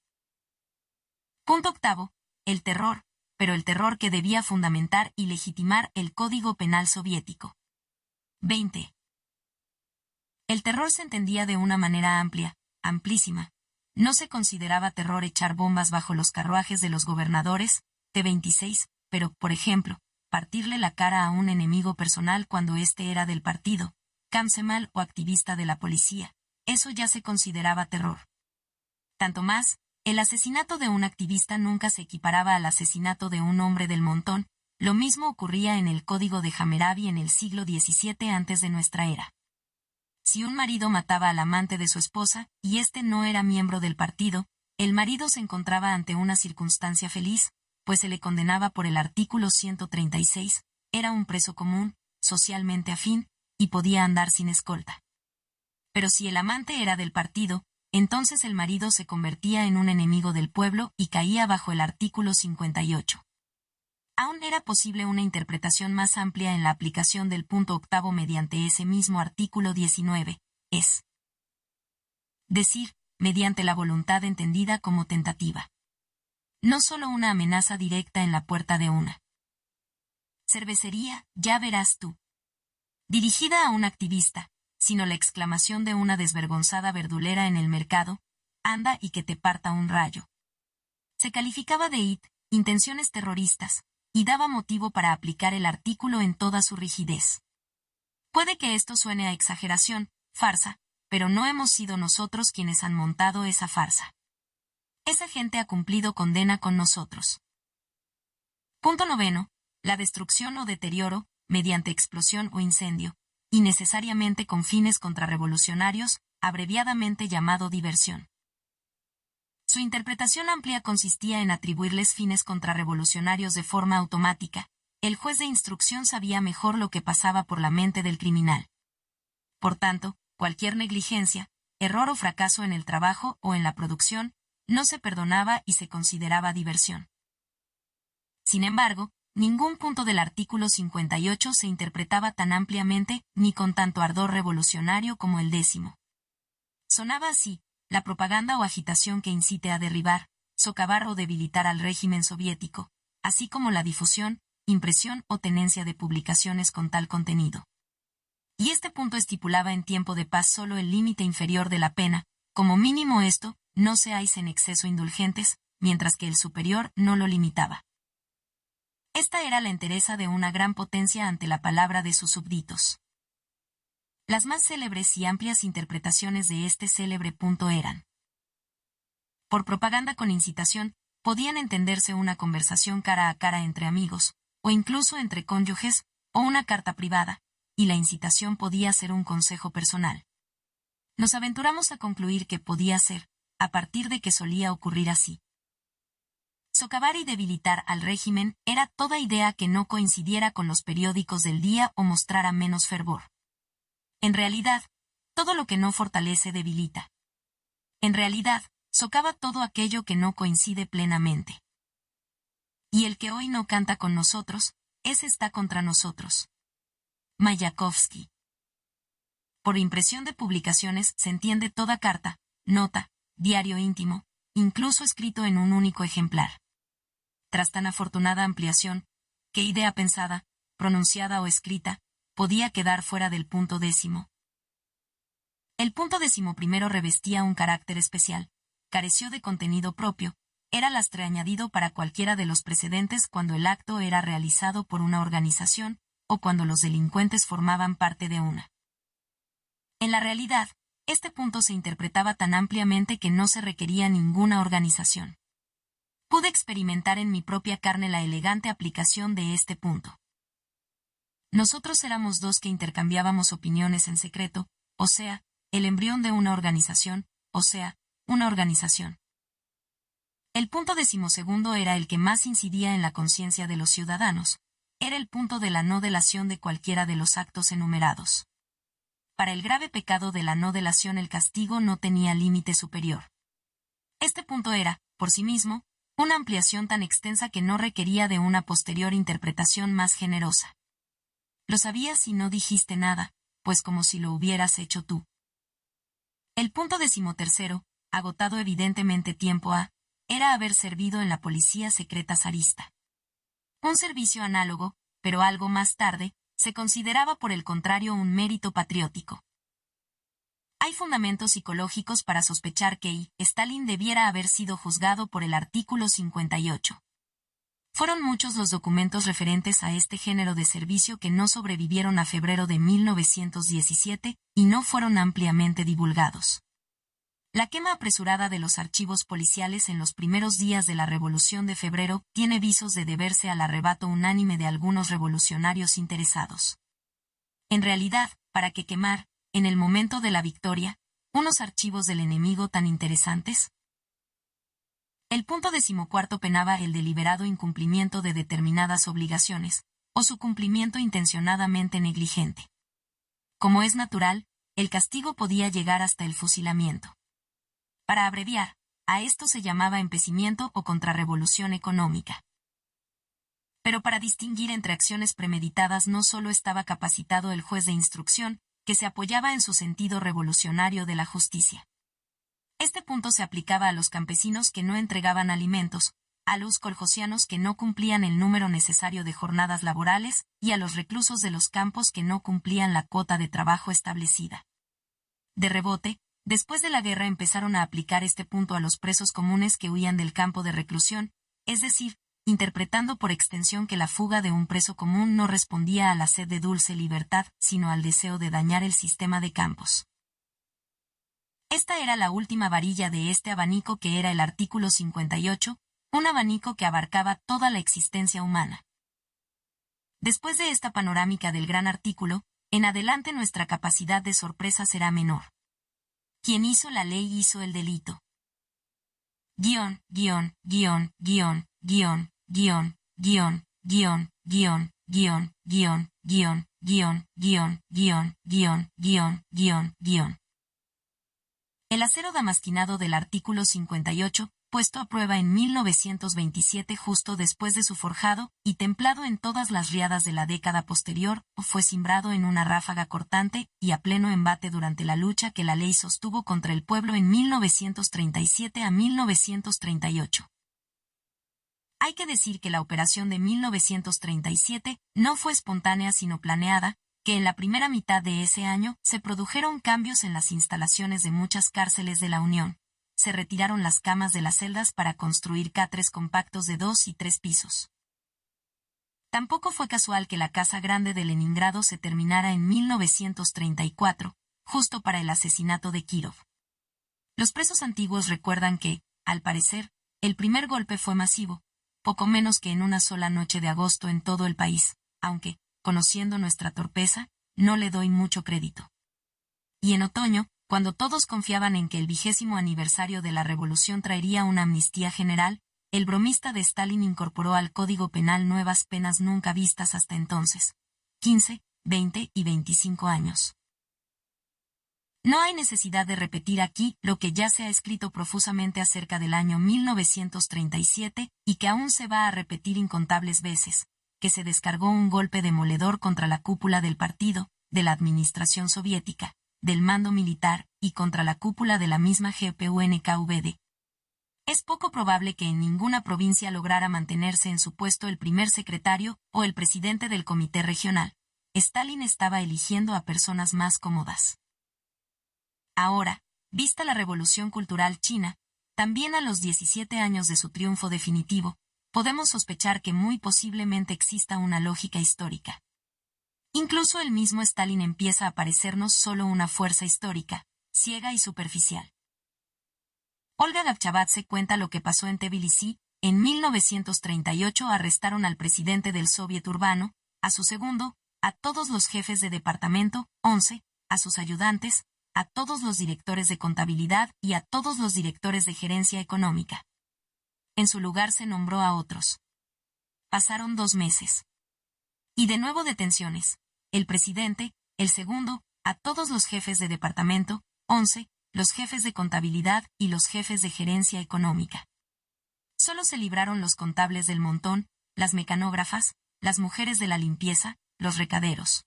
Punto octavo. El terror, pero el terror que debía fundamentar y legitimar el Código Penal soviético. 20. El terror se entendía de una manera amplia, amplísima, no se consideraba terror echar bombas bajo los carruajes de los gobernadores, T26, pero, por ejemplo, partirle la cara a un enemigo personal cuando éste era del partido, camsemal o activista de la policía, eso ya se consideraba terror. Tanto más, el asesinato de un activista nunca se equiparaba al asesinato de un hombre del montón, lo mismo ocurría en el Código de Hammerabi en el siglo XVII antes de nuestra era. Si un marido mataba al amante de su esposa, y éste no era miembro del partido, el marido se encontraba ante una circunstancia feliz, pues se le condenaba por el artículo 136, era un preso común, socialmente afín, y podía andar sin escolta. Pero si el amante era del partido, entonces el marido se convertía en un enemigo del pueblo y caía bajo el artículo 58 aún era posible una interpretación más amplia en la aplicación del punto octavo mediante ese mismo artículo 19, es decir, mediante la voluntad entendida como tentativa. No solo una amenaza directa en la puerta de una cervecería, ya verás tú. Dirigida a un activista, sino la exclamación de una desvergonzada verdulera en el mercado, anda y que te parta un rayo. Se calificaba de IT, intenciones terroristas, y daba motivo para aplicar el artículo en toda su rigidez. Puede que esto suene a exageración, farsa, pero no hemos sido nosotros quienes han montado esa farsa. Esa gente ha cumplido condena con nosotros. Punto noveno. La destrucción o deterioro, mediante explosión o incendio, y necesariamente con fines contrarrevolucionarios, abreviadamente llamado diversión. Su interpretación amplia consistía en atribuirles fines contrarrevolucionarios de forma automática, el juez de instrucción sabía mejor lo que pasaba por la mente del criminal. Por tanto, cualquier negligencia, error o fracaso en el trabajo o en la producción, no se perdonaba y se consideraba diversión. Sin embargo, ningún punto del artículo 58 se interpretaba tan ampliamente ni con tanto ardor revolucionario como el décimo. Sonaba así, la propaganda o agitación que incite a derribar, socavar o debilitar al régimen soviético, así como la difusión, impresión o tenencia de publicaciones con tal contenido. Y este punto estipulaba en tiempo de paz solo el límite inferior de la pena, como mínimo esto, no seáis en exceso indulgentes, mientras que el superior no lo limitaba. Esta era la entereza de una gran potencia ante la palabra de sus súbditos. Las más célebres y amplias interpretaciones de este célebre punto eran. Por propaganda con incitación, podían entenderse una conversación cara a cara entre amigos, o incluso entre cónyuges, o una carta privada, y la incitación podía ser un consejo personal. Nos aventuramos a concluir que podía ser, a partir de que solía ocurrir así. Socavar y debilitar al régimen era toda idea que no coincidiera con los periódicos del día o mostrara menos fervor. En realidad, todo lo que no fortalece debilita. En realidad, socava todo aquello que no coincide plenamente. Y el que hoy no canta con nosotros, ese está contra nosotros. Mayakovsky. Por impresión de publicaciones se entiende toda carta, nota, diario íntimo, incluso escrito en un único ejemplar. Tras tan afortunada ampliación, qué idea pensada, pronunciada o escrita, podía quedar fuera del punto décimo. El punto décimo primero revestía un carácter especial, careció de contenido propio, era lastre añadido para cualquiera de los precedentes cuando el acto era realizado por una organización o cuando los delincuentes formaban parte de una. En la realidad, este punto se interpretaba tan ampliamente que no se requería ninguna organización. Pude experimentar en mi propia carne la elegante aplicación de este punto. Nosotros éramos dos que intercambiábamos opiniones en secreto, o sea, el embrión de una organización, o sea, una organización. El punto decimosegundo era el que más incidía en la conciencia de los ciudadanos, era el punto de la no delación de cualquiera de los actos enumerados. Para el grave pecado de la no delación el castigo no tenía límite superior. Este punto era, por sí mismo, una ampliación tan extensa que no requería de una posterior interpretación más generosa. Lo sabías y no dijiste nada, pues como si lo hubieras hecho tú. El punto decimotercero, agotado evidentemente tiempo a, era haber servido en la policía secreta zarista. Un servicio análogo, pero algo más tarde, se consideraba por el contrario un mérito patriótico. Hay fundamentos psicológicos para sospechar que Stalin debiera haber sido juzgado por el artículo 58. Fueron muchos los documentos referentes a este género de servicio que no sobrevivieron a febrero de 1917 y no fueron ampliamente divulgados. La quema apresurada de los archivos policiales en los primeros días de la Revolución de Febrero tiene visos de deberse al arrebato unánime de algunos revolucionarios interesados. En realidad, para qué quemar, en el momento de la victoria, unos archivos del enemigo tan interesantes, el punto decimocuarto penaba el deliberado incumplimiento de determinadas obligaciones, o su cumplimiento intencionadamente negligente. Como es natural, el castigo podía llegar hasta el fusilamiento. Para abreviar, a esto se llamaba empecimiento o contrarrevolución económica. Pero para distinguir entre acciones premeditadas no solo estaba capacitado el juez de instrucción, que se apoyaba en su sentido revolucionario de la justicia. Este punto se aplicaba a los campesinos que no entregaban alimentos, a los coljosianos que no cumplían el número necesario de jornadas laborales y a los reclusos de los campos que no cumplían la cuota de trabajo establecida. De rebote, después de la guerra empezaron a aplicar este punto a los presos comunes que huían del campo de reclusión, es decir, interpretando por extensión que la fuga de un preso común no respondía a la sed de dulce libertad, sino al deseo de dañar el sistema de campos. Esta era la última varilla de este abanico que era el artículo 58, un abanico que abarcaba toda la existencia humana. Después de esta panorámica del gran artículo, en adelante nuestra capacidad de sorpresa será menor. Quien hizo la ley hizo el delito. El acero damasquinado del artículo 58, puesto a prueba en 1927 justo después de su forjado, y templado en todas las riadas de la década posterior, fue cimbrado en una ráfaga cortante y a pleno embate durante la lucha que la ley sostuvo contra el pueblo en 1937 a 1938. Hay que decir que la operación de 1937 no fue espontánea sino planeada, que en la primera mitad de ese año se produjeron cambios en las instalaciones de muchas cárceles de la Unión. Se retiraron las camas de las celdas para construir catres compactos de dos y tres pisos. Tampoco fue casual que la Casa Grande de Leningrado se terminara en 1934, justo para el asesinato de Kirov. Los presos antiguos recuerdan que, al parecer, el primer golpe fue masivo, poco menos que en una sola noche de agosto en todo el país, aunque, conociendo nuestra torpeza, no le doy mucho crédito. Y en otoño, cuando todos confiaban en que el vigésimo aniversario de la revolución traería una amnistía general, el bromista de Stalin incorporó al Código Penal nuevas penas nunca vistas hasta entonces. 15, 20 y 25 años. No hay necesidad de repetir aquí lo que ya se ha escrito profusamente acerca del año 1937 y que aún se va a repetir incontables veces, que se descargó un golpe demoledor contra la cúpula del partido, de la administración soviética, del mando militar y contra la cúpula de la misma GPUNKVD. Es poco probable que en ninguna provincia lograra mantenerse en su puesto el primer secretario o el presidente del comité regional. Stalin estaba eligiendo a personas más cómodas. Ahora, vista la revolución cultural china, también a los 17 años de su triunfo definitivo, podemos sospechar que muy posiblemente exista una lógica histórica. Incluso el mismo Stalin empieza a parecernos solo una fuerza histórica, ciega y superficial. Olga se cuenta lo que pasó en Tbilisi, en 1938 arrestaron al presidente del Soviet urbano, a su segundo, a todos los jefes de departamento, 11, a sus ayudantes, a todos los directores de contabilidad y a todos los directores de gerencia económica. En su lugar se nombró a otros. Pasaron dos meses. Y de nuevo detenciones. El presidente, el segundo, a todos los jefes de departamento, once, los jefes de contabilidad y los jefes de gerencia económica. Solo se libraron los contables del montón, las mecanógrafas, las mujeres de la limpieza, los recaderos.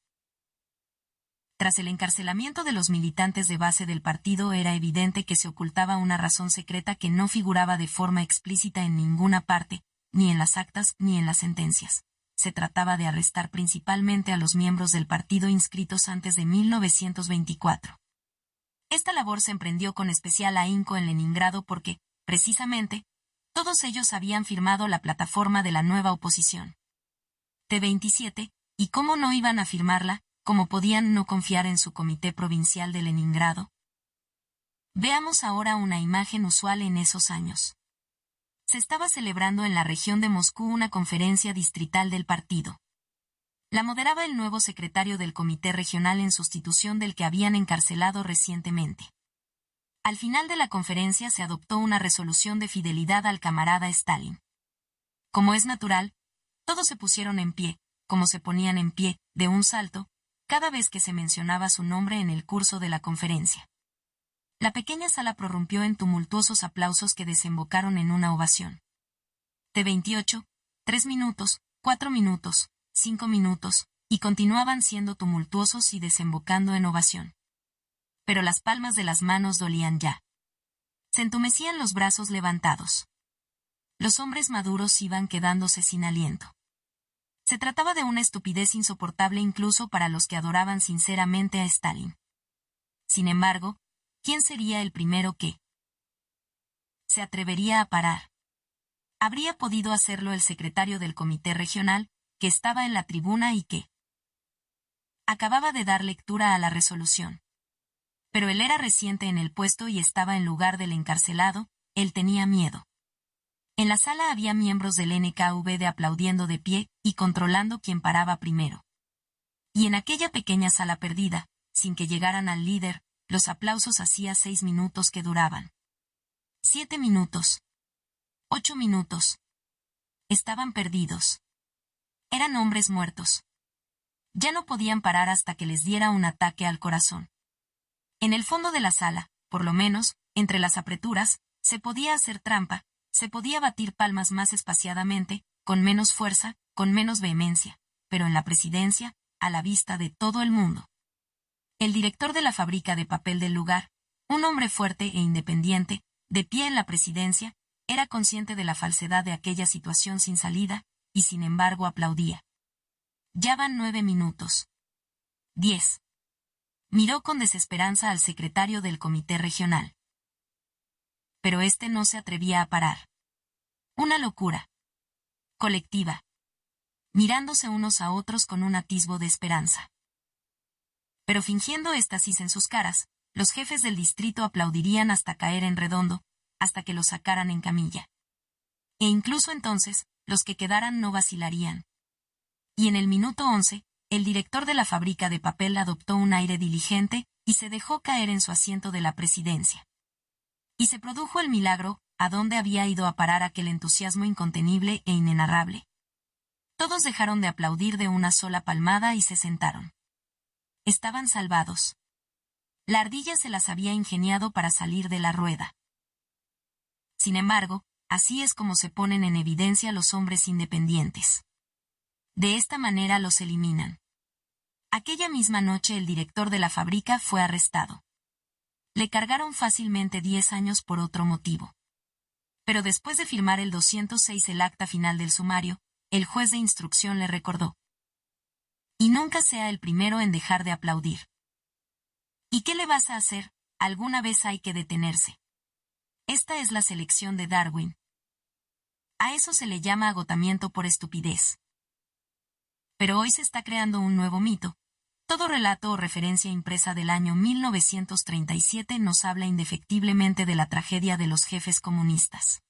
Tras el encarcelamiento de los militantes de base del partido era evidente que se ocultaba una razón secreta que no figuraba de forma explícita en ninguna parte, ni en las actas ni en las sentencias. Se trataba de arrestar principalmente a los miembros del partido inscritos antes de 1924. Esta labor se emprendió con especial ahínco en Leningrado porque, precisamente, todos ellos habían firmado la plataforma de la nueva oposición. T27, y cómo no iban a firmarla, como podían no confiar en su Comité Provincial de Leningrado? Veamos ahora una imagen usual en esos años. Se estaba celebrando en la región de Moscú una conferencia distrital del partido. La moderaba el nuevo secretario del Comité Regional en sustitución del que habían encarcelado recientemente. Al final de la conferencia se adoptó una resolución de fidelidad al camarada Stalin. Como es natural, todos se pusieron en pie, como se ponían en pie, de un salto, cada vez que se mencionaba su nombre en el curso de la conferencia. La pequeña sala prorrumpió en tumultuosos aplausos que desembocaron en una ovación. De 28, tres minutos, cuatro minutos, cinco minutos, y continuaban siendo tumultuosos y desembocando en ovación. Pero las palmas de las manos dolían ya. Se entumecían los brazos levantados. Los hombres maduros iban quedándose sin aliento. Se trataba de una estupidez insoportable incluso para los que adoraban sinceramente a Stalin. Sin embargo, ¿quién sería el primero que se atrevería a parar? Habría podido hacerlo el secretario del comité regional, que estaba en la tribuna y que acababa de dar lectura a la resolución. Pero él era reciente en el puesto y estaba en lugar del encarcelado, él tenía miedo. En la sala había miembros del NKVD aplaudiendo de pie y controlando quien paraba primero. Y en aquella pequeña sala perdida, sin que llegaran al líder, los aplausos hacía seis minutos que duraban. Siete minutos. Ocho minutos. Estaban perdidos. Eran hombres muertos. Ya no podían parar hasta que les diera un ataque al corazón. En el fondo de la sala, por lo menos, entre las apreturas, se podía hacer trampa, se podía batir palmas más espaciadamente, con menos fuerza, con menos vehemencia, pero en la presidencia, a la vista de todo el mundo. El director de la fábrica de papel del lugar, un hombre fuerte e independiente, de pie en la presidencia, era consciente de la falsedad de aquella situación sin salida, y sin embargo aplaudía. Ya van nueve minutos. Diez. Miró con desesperanza al secretario del comité regional pero éste no se atrevía a parar. Una locura. Colectiva. Mirándose unos a otros con un atisbo de esperanza. Pero fingiendo éxtasis en sus caras, los jefes del distrito aplaudirían hasta caer en redondo, hasta que lo sacaran en camilla. E incluso entonces, los que quedaran no vacilarían. Y en el minuto once, el director de la fábrica de papel adoptó un aire diligente y se dejó caer en su asiento de la presidencia. Y se produjo el milagro, a dónde había ido a parar aquel entusiasmo incontenible e inenarrable. Todos dejaron de aplaudir de una sola palmada y se sentaron. Estaban salvados. La ardilla se las había ingeniado para salir de la rueda. Sin embargo, así es como se ponen en evidencia los hombres independientes. De esta manera los eliminan. Aquella misma noche el director de la fábrica fue arrestado le cargaron fácilmente 10 años por otro motivo. Pero después de firmar el 206 el acta final del sumario, el juez de instrucción le recordó. Y nunca sea el primero en dejar de aplaudir. ¿Y qué le vas a hacer? Alguna vez hay que detenerse. Esta es la selección de Darwin. A eso se le llama agotamiento por estupidez. Pero hoy se está creando un nuevo mito, todo relato o referencia impresa del año 1937 nos habla indefectiblemente de la tragedia de los jefes comunistas.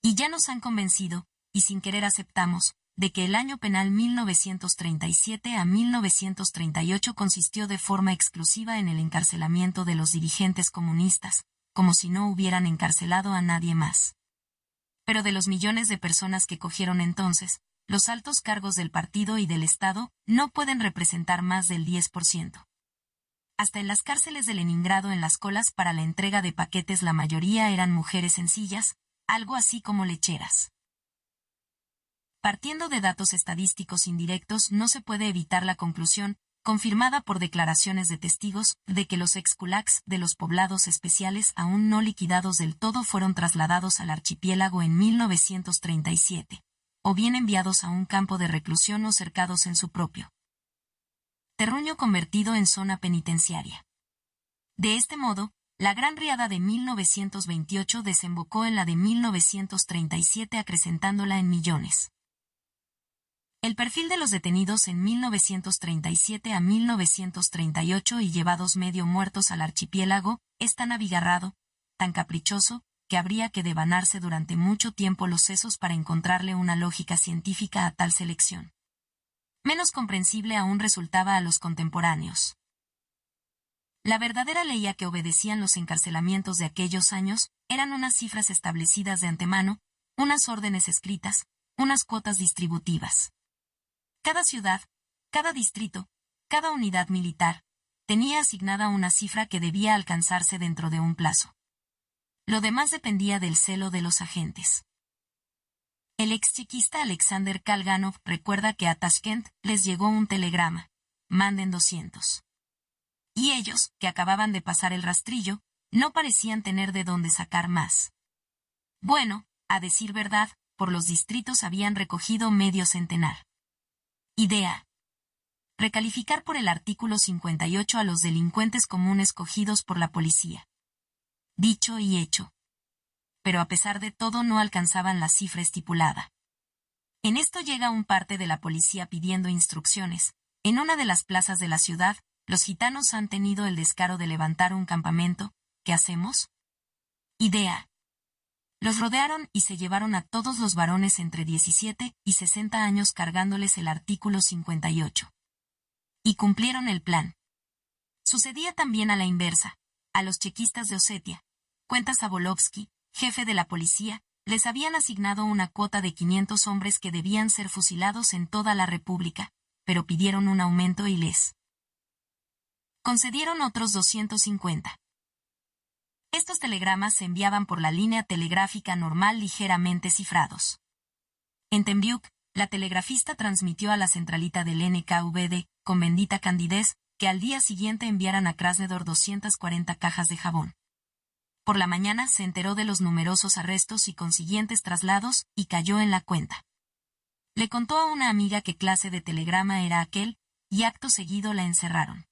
Y ya nos han convencido, y sin querer aceptamos, de que el año penal 1937 a 1938 consistió de forma exclusiva en el encarcelamiento de los dirigentes comunistas, como si no hubieran encarcelado a nadie más. Pero de los millones de personas que cogieron entonces, los altos cargos del partido y del Estado no pueden representar más del 10%. Hasta en las cárceles de Leningrado en las colas para la entrega de paquetes la mayoría eran mujeres sencillas, algo así como lecheras. Partiendo de datos estadísticos indirectos no se puede evitar la conclusión, confirmada por declaraciones de testigos, de que los exculacs de los poblados especiales aún no liquidados del todo fueron trasladados al archipiélago en 1937 o bien enviados a un campo de reclusión o cercados en su propio terruño convertido en zona penitenciaria. De este modo, la Gran Riada de 1928 desembocó en la de 1937 acrecentándola en millones. El perfil de los detenidos en 1937 a 1938 y llevados medio muertos al archipiélago es tan abigarrado, tan caprichoso, que habría que devanarse durante mucho tiempo los sesos para encontrarle una lógica científica a tal selección. Menos comprensible aún resultaba a los contemporáneos. La verdadera ley a que obedecían los encarcelamientos de aquellos años eran unas cifras establecidas de antemano, unas órdenes escritas, unas cuotas distributivas. Cada ciudad, cada distrito, cada unidad militar, tenía asignada una cifra que debía alcanzarse dentro de un plazo. Lo demás dependía del celo de los agentes. El exchiquista Alexander Kalganov recuerda que a Tashkent les llegó un telegrama. Manden 200. Y ellos, que acababan de pasar el rastrillo, no parecían tener de dónde sacar más. Bueno, a decir verdad, por los distritos habían recogido medio centenar. Idea. Recalificar por el artículo 58 a los delincuentes comunes cogidos por la policía dicho y hecho. Pero a pesar de todo no alcanzaban la cifra estipulada. En esto llega un parte de la policía pidiendo instrucciones. En una de las plazas de la ciudad, los gitanos han tenido el descaro de levantar un campamento. ¿Qué hacemos? Idea. Los rodearon y se llevaron a todos los varones entre 17 y 60 años cargándoles el artículo 58. Y cumplieron el plan. Sucedía también a la inversa a los chequistas de Osetia, cuentas a jefe de la policía, les habían asignado una cuota de 500 hombres que debían ser fusilados en toda la República, pero pidieron un aumento y les concedieron otros 250. Estos telegramas se enviaban por la línea telegráfica normal ligeramente cifrados. En Tembiuk, la telegrafista transmitió a la centralita del NKVD, con bendita candidez, que al día siguiente enviaran a Krasnodar 240 cajas de jabón. Por la mañana se enteró de los numerosos arrestos y consiguientes traslados, y cayó en la cuenta. Le contó a una amiga qué clase de telegrama era aquel, y acto seguido la encerraron.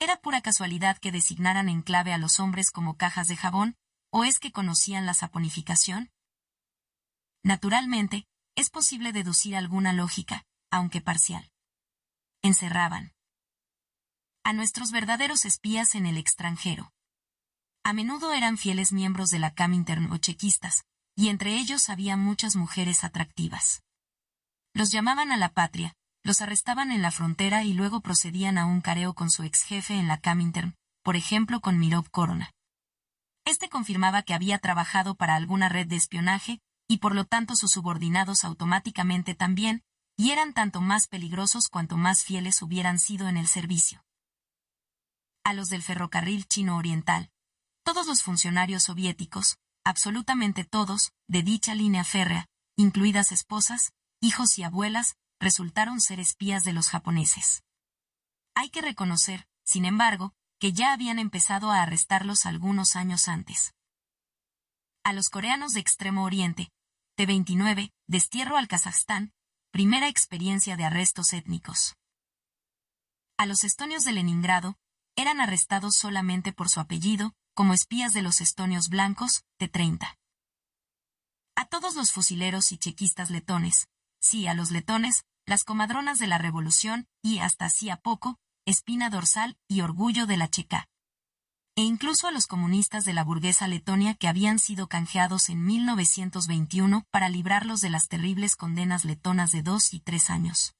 Era pura casualidad que designaran en clave a los hombres como cajas de jabón, o es que conocían la saponificación. Naturalmente, es posible deducir alguna lógica, aunque parcial. Encerraban, a nuestros verdaderos espías en el extranjero. A menudo eran fieles miembros de la Camintern o chequistas, y entre ellos había muchas mujeres atractivas. Los llamaban a la patria, los arrestaban en la frontera y luego procedían a un careo con su ex jefe en la Camintern, por ejemplo con Mirov Corona. Este confirmaba que había trabajado para alguna red de espionaje, y por lo tanto sus subordinados automáticamente también, y eran tanto más peligrosos cuanto más fieles hubieran sido en el servicio a los del ferrocarril chino oriental. Todos los funcionarios soviéticos, absolutamente todos, de dicha línea férrea, incluidas esposas, hijos y abuelas, resultaron ser espías de los japoneses. Hay que reconocer, sin embargo, que ya habían empezado a arrestarlos algunos años antes. A los coreanos de Extremo Oriente, T-29, destierro al Kazajstán, primera experiencia de arrestos étnicos. A los estonios de Leningrado, eran arrestados solamente por su apellido, como espías de los estonios blancos, T-30. A todos los fusileros y chequistas letones, sí a los letones, las comadronas de la revolución y hasta hacía poco, espina dorsal y orgullo de la checa. E incluso a los comunistas de la burguesa letonia que habían sido canjeados en 1921 para librarlos de las terribles condenas letonas de dos y tres años.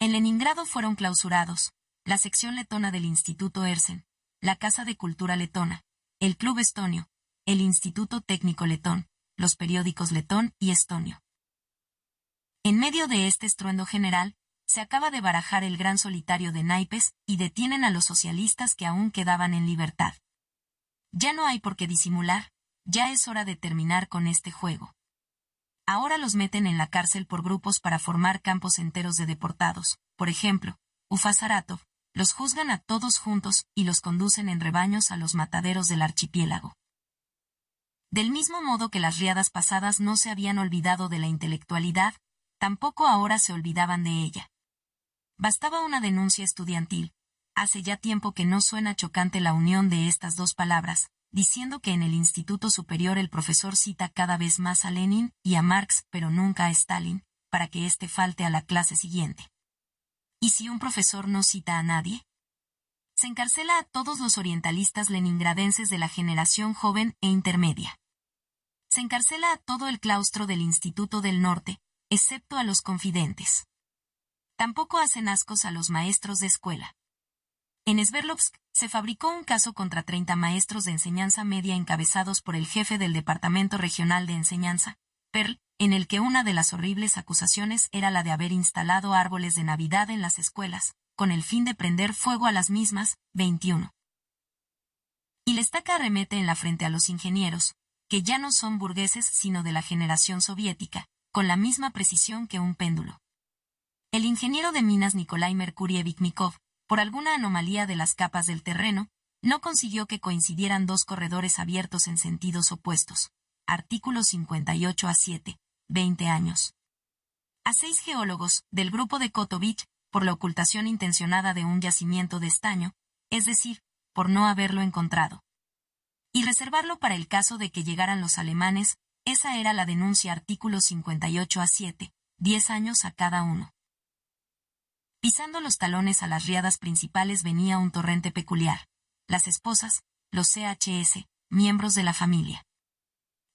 En Leningrado fueron clausurados, la sección letona del Instituto Ersen, la Casa de Cultura Letona, el Club Estonio, el Instituto Técnico Letón, los periódicos Letón y Estonio. En medio de este estruendo general, se acaba de barajar el gran solitario de naipes y detienen a los socialistas que aún quedaban en libertad. Ya no hay por qué disimular, ya es hora de terminar con este juego. Ahora los meten en la cárcel por grupos para formar campos enteros de deportados, por ejemplo, Ufa los juzgan a todos juntos y los conducen en rebaños a los mataderos del archipiélago. Del mismo modo que las riadas pasadas no se habían olvidado de la intelectualidad, tampoco ahora se olvidaban de ella. Bastaba una denuncia estudiantil, hace ya tiempo que no suena chocante la unión de estas dos palabras, diciendo que en el Instituto Superior el profesor cita cada vez más a Lenin y a Marx, pero nunca a Stalin, para que éste falte a la clase siguiente. ¿Y si un profesor no cita a nadie? Se encarcela a todos los orientalistas leningradenses de la generación joven e intermedia. Se encarcela a todo el claustro del Instituto del Norte, excepto a los confidentes. Tampoco hacen ascos a los maestros de escuela. En Sverlovsk se fabricó un caso contra 30 maestros de enseñanza media encabezados por el jefe del Departamento Regional de Enseñanza, Perl, en el que una de las horribles acusaciones era la de haber instalado árboles de Navidad en las escuelas, con el fin de prender fuego a las mismas, 21. Y la estaca arremete en la frente a los ingenieros, que ya no son burgueses sino de la generación soviética, con la misma precisión que un péndulo. El ingeniero de minas Nikolai Merkurievich Mikov, por alguna anomalía de las capas del terreno, no consiguió que coincidieran dos corredores abiertos en sentidos opuestos. Artículo 58 a 7, 20 años. A seis geólogos, del grupo de Kotovich, por la ocultación intencionada de un yacimiento de estaño, es decir, por no haberlo encontrado. Y reservarlo para el caso de que llegaran los alemanes, esa era la denuncia artículo 58 a 7, 10 años a cada uno. Pisando los talones a las riadas principales venía un torrente peculiar. Las esposas, los CHS, miembros de la familia.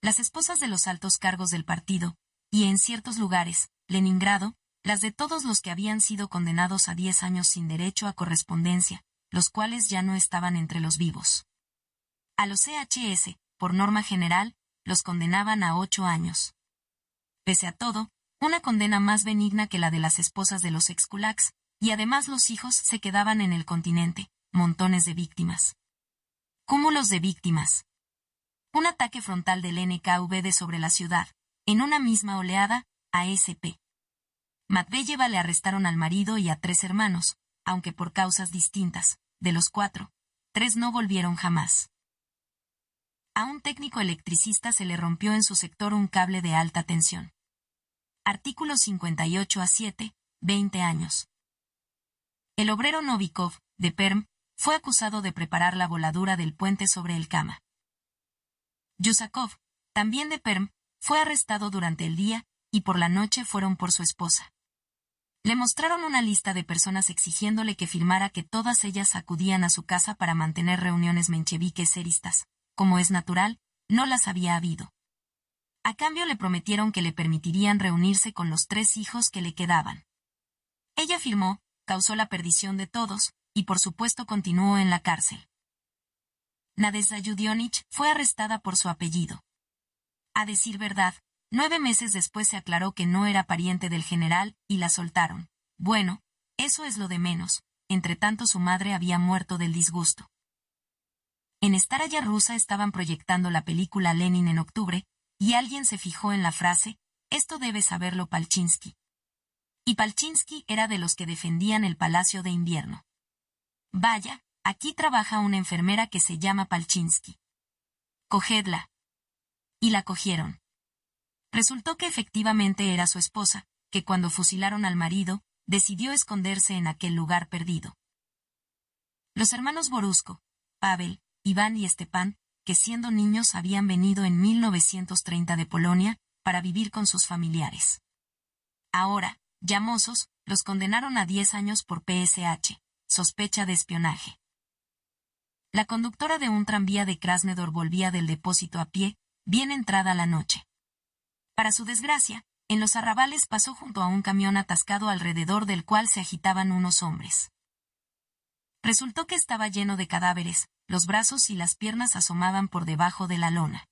Las esposas de los altos cargos del partido, y en ciertos lugares, Leningrado, las de todos los que habían sido condenados a 10 años sin derecho a correspondencia, los cuales ya no estaban entre los vivos. A los CHS, por norma general, los condenaban a ocho años. Pese a todo, una condena más benigna que la de las esposas de los exculacs, y además los hijos se quedaban en el continente, montones de víctimas. Cúmulos de víctimas. Un ataque frontal del NKVD sobre la ciudad, en una misma oleada, a S.P. Matveyeva le arrestaron al marido y a tres hermanos, aunque por causas distintas, de los cuatro, tres no volvieron jamás. A un técnico electricista se le rompió en su sector un cable de alta tensión. Artículo 58 a 7, 20 años. El obrero Novikov, de Perm, fue acusado de preparar la voladura del puente sobre el Kama. Yusakov, también de Perm, fue arrestado durante el día, y por la noche fueron por su esposa. Le mostraron una lista de personas exigiéndole que firmara que todas ellas acudían a su casa para mantener reuniones mencheviques seristas. Como es natural, no las había habido. A cambio le prometieron que le permitirían reunirse con los tres hijos que le quedaban. Ella firmó, causó la perdición de todos, y por supuesto continuó en la cárcel. Nadezhda Yudionich fue arrestada por su apellido. A decir verdad, nueve meses después se aclaró que no era pariente del general, y la soltaron. Bueno, eso es lo de menos. entre tanto su madre había muerto del disgusto. En allá Rusa estaban proyectando la película Lenin en octubre, y alguien se fijó en la frase, esto debe saberlo Palchinsky. Y Palchinsky era de los que defendían el Palacio de Invierno. Vaya, aquí trabaja una enfermera que se llama Palchinsky. Cogedla, y la cogieron. Resultó que efectivamente era su esposa, que cuando fusilaron al marido, decidió esconderse en aquel lugar perdido. Los hermanos Borusco, Pavel, Iván y Estepán, que siendo niños habían venido en 1930 de Polonia, para vivir con sus familiares. Ahora, llamosos, los condenaron a 10 años por PSH, sospecha de espionaje. La conductora de un tranvía de Krasnedor volvía del depósito a pie, bien entrada la noche. Para su desgracia, en los arrabales pasó junto a un camión atascado alrededor del cual se agitaban unos hombres. Resultó que estaba lleno de cadáveres, los brazos y las piernas asomaban por debajo de la lona.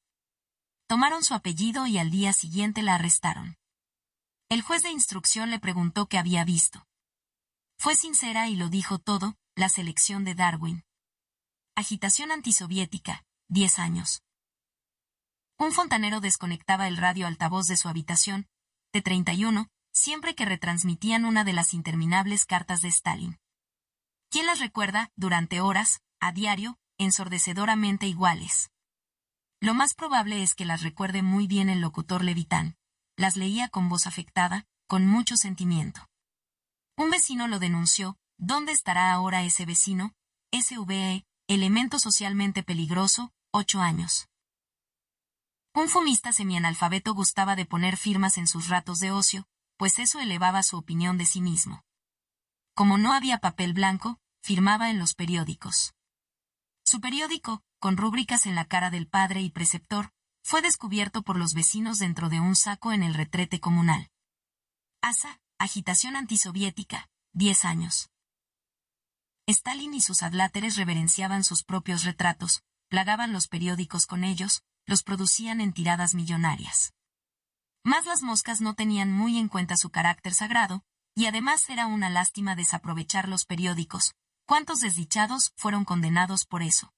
Tomaron su apellido y al día siguiente la arrestaron. El juez de instrucción le preguntó qué había visto. Fue sincera y lo dijo todo, la selección de Darwin. Agitación antisoviética, diez años. Un fontanero desconectaba el radio altavoz de su habitación, T31, siempre que retransmitían una de las interminables cartas de Stalin. ¿Quién las recuerda, durante horas, a diario, ensordecedoramente iguales? Lo más probable es que las recuerde muy bien el locutor Levitán. Las leía con voz afectada, con mucho sentimiento. Un vecino lo denunció, ¿dónde estará ahora ese vecino? SVE, elemento socialmente peligroso, ocho años. Un fumista semianalfabeto gustaba de poner firmas en sus ratos de ocio, pues eso elevaba su opinión de sí mismo. Como no había papel blanco, firmaba en los periódicos. Su periódico, con rúbricas en la cara del padre y preceptor, fue descubierto por los vecinos dentro de un saco en el retrete comunal. ASA, agitación antisoviética, 10 años. Stalin y sus adláteres reverenciaban sus propios retratos, plagaban los periódicos con ellos, los producían en tiradas millonarias. Más las moscas no tenían muy en cuenta su carácter sagrado, y además era una lástima desaprovechar los periódicos, cuántos desdichados fueron condenados por eso.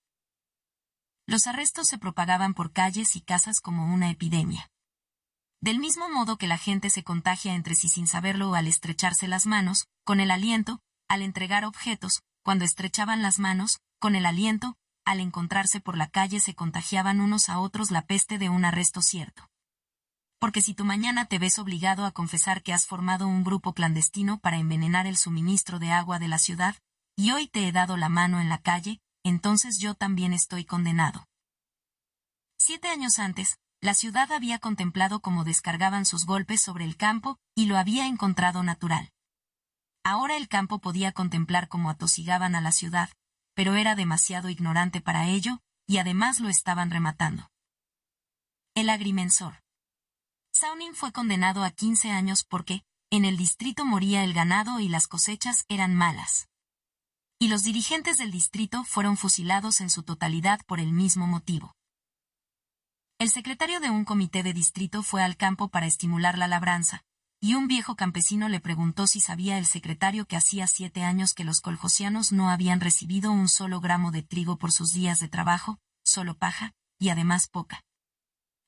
Los arrestos se propagaban por calles y casas como una epidemia. Del mismo modo que la gente se contagia entre sí sin saberlo al estrecharse las manos, con el aliento, al entregar objetos, cuando estrechaban las manos, con el aliento, al encontrarse por la calle se contagiaban unos a otros la peste de un arresto cierto. Porque si tú mañana te ves obligado a confesar que has formado un grupo clandestino para envenenar el suministro de agua de la ciudad, y hoy te he dado la mano en la calle, entonces yo también estoy condenado. Siete años antes, la ciudad había contemplado cómo descargaban sus golpes sobre el campo, y lo había encontrado natural. Ahora el campo podía contemplar cómo atosigaban a la ciudad, pero era demasiado ignorante para ello, y además lo estaban rematando. El agrimensor. Saunin fue condenado a 15 años porque, en el distrito moría el ganado y las cosechas eran malas. Y los dirigentes del distrito fueron fusilados en su totalidad por el mismo motivo. El secretario de un comité de distrito fue al campo para estimular la labranza, y un viejo campesino le preguntó si sabía el secretario que hacía siete años que los coljosianos no habían recibido un solo gramo de trigo por sus días de trabajo, solo paja, y además poca.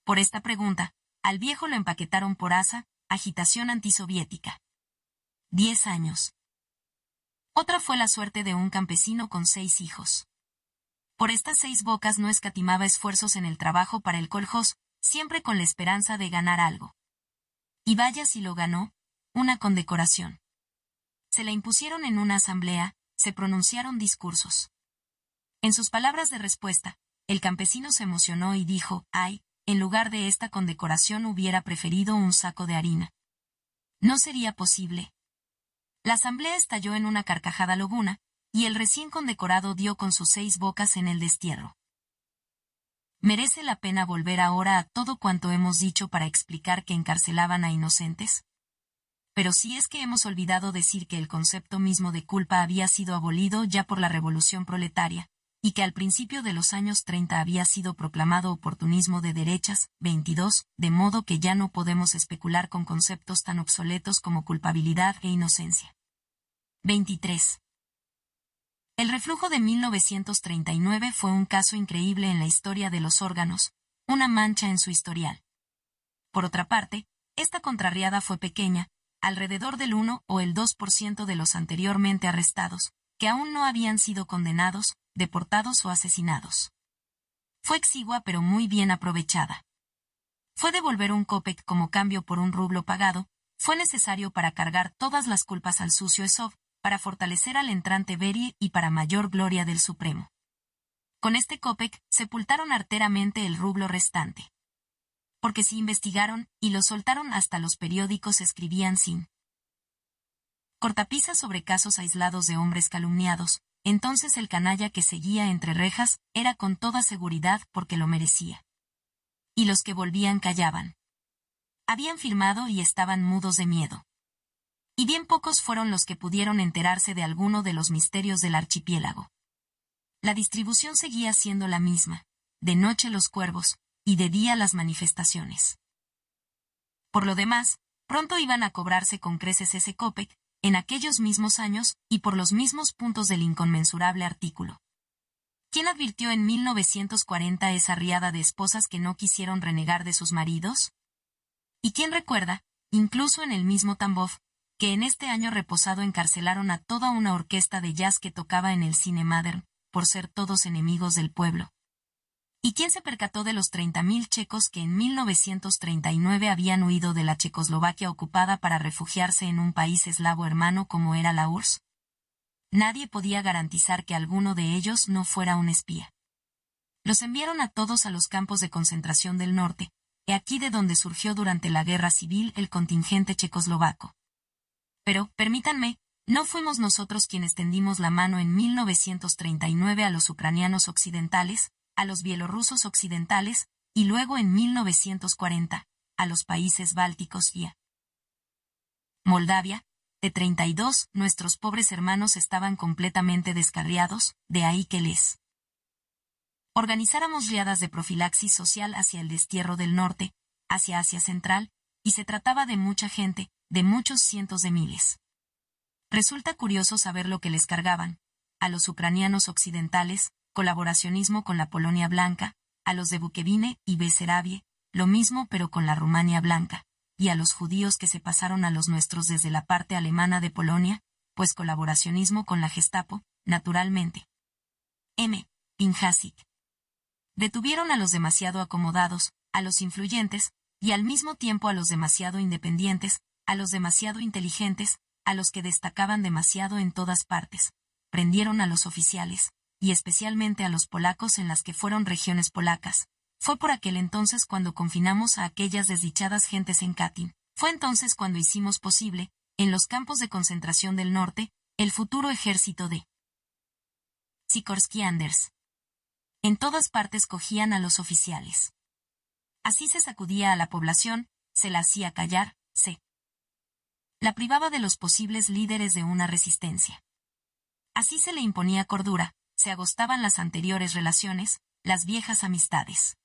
Por esta pregunta, al viejo lo empaquetaron por asa, agitación antisoviética. Diez años. Otra fue la suerte de un campesino con seis hijos. Por estas seis bocas no escatimaba esfuerzos en el trabajo para el coljos, siempre con la esperanza de ganar algo y vaya si lo ganó, una condecoración. Se la impusieron en una asamblea, se pronunciaron discursos. En sus palabras de respuesta, el campesino se emocionó y dijo, ay, en lugar de esta condecoración hubiera preferido un saco de harina. No sería posible. La asamblea estalló en una carcajada loguna, y el recién condecorado dio con sus seis bocas en el destierro. ¿Merece la pena volver ahora a todo cuanto hemos dicho para explicar que encarcelaban a inocentes? Pero si es que hemos olvidado decir que el concepto mismo de culpa había sido abolido ya por la Revolución Proletaria, y que al principio de los años 30 había sido proclamado oportunismo de derechas, 22, de modo que ya no podemos especular con conceptos tan obsoletos como culpabilidad e inocencia. 23. El reflujo de 1939 fue un caso increíble en la historia de los órganos, una mancha en su historial. Por otra parte, esta contrariada fue pequeña, alrededor del 1 o el 2% de los anteriormente arrestados, que aún no habían sido condenados, deportados o asesinados. Fue exigua pero muy bien aprovechada. Fue devolver un copec como cambio por un rublo pagado, fue necesario para cargar todas las culpas al sucio Esov, para fortalecer al entrante Beri y para mayor gloria del Supremo. Con este COPEC, sepultaron arteramente el rublo restante. Porque si investigaron, y lo soltaron hasta los periódicos escribían sin Cortapisa sobre casos aislados de hombres calumniados, entonces el canalla que seguía entre rejas, era con toda seguridad porque lo merecía. Y los que volvían callaban. Habían firmado y estaban mudos de miedo y bien pocos fueron los que pudieron enterarse de alguno de los misterios del archipiélago. La distribución seguía siendo la misma, de noche los cuervos, y de día las manifestaciones. Por lo demás, pronto iban a cobrarse con creces ese COPEC, en aquellos mismos años, y por los mismos puntos del inconmensurable artículo. ¿Quién advirtió en 1940 esa riada de esposas que no quisieron renegar de sus maridos? ¿Y quién recuerda, incluso en el mismo Tambov, que en este año reposado encarcelaron a toda una orquesta de jazz que tocaba en el cine Madern, por ser todos enemigos del pueblo. ¿Y quién se percató de los 30.000 checos que en 1939 habían huido de la Checoslovaquia ocupada para refugiarse en un país eslavo hermano como era la URSS? Nadie podía garantizar que alguno de ellos no fuera un espía. Los enviaron a todos a los campos de concentración del norte, y aquí de donde surgió durante la guerra civil el contingente checoslovaco. Pero, permítanme, no fuimos nosotros quienes tendimos la mano en 1939 a los ucranianos occidentales, a los bielorrusos occidentales, y luego en 1940, a los países bálticos y a Moldavia, de 32, nuestros pobres hermanos estaban completamente descarriados, de ahí que les organizáramos riadas de profilaxis social hacia el destierro del norte, hacia Asia Central, y se trataba de mucha gente, de muchos cientos de miles. Resulta curioso saber lo que les cargaban, a los ucranianos occidentales, colaboracionismo con la Polonia Blanca, a los de Bukevine y Bessarabia, lo mismo pero con la Rumania Blanca, y a los judíos que se pasaron a los nuestros desde la parte alemana de Polonia, pues colaboracionismo con la Gestapo, naturalmente. M. Pinjasic. Detuvieron a los demasiado acomodados, a los influyentes, y al mismo tiempo a los demasiado independientes, a los demasiado inteligentes, a los que destacaban demasiado en todas partes. Prendieron a los oficiales, y especialmente a los polacos en las que fueron regiones polacas. Fue por aquel entonces cuando confinamos a aquellas desdichadas gentes en Katyn. Fue entonces cuando hicimos posible, en los campos de concentración del norte, el futuro ejército de Sikorsky Anders. En todas partes cogían a los oficiales. Así se sacudía a la población, se la hacía callar, se la privaba de los posibles líderes de una resistencia. Así se le imponía cordura, se agostaban las anteriores relaciones, las viejas amistades.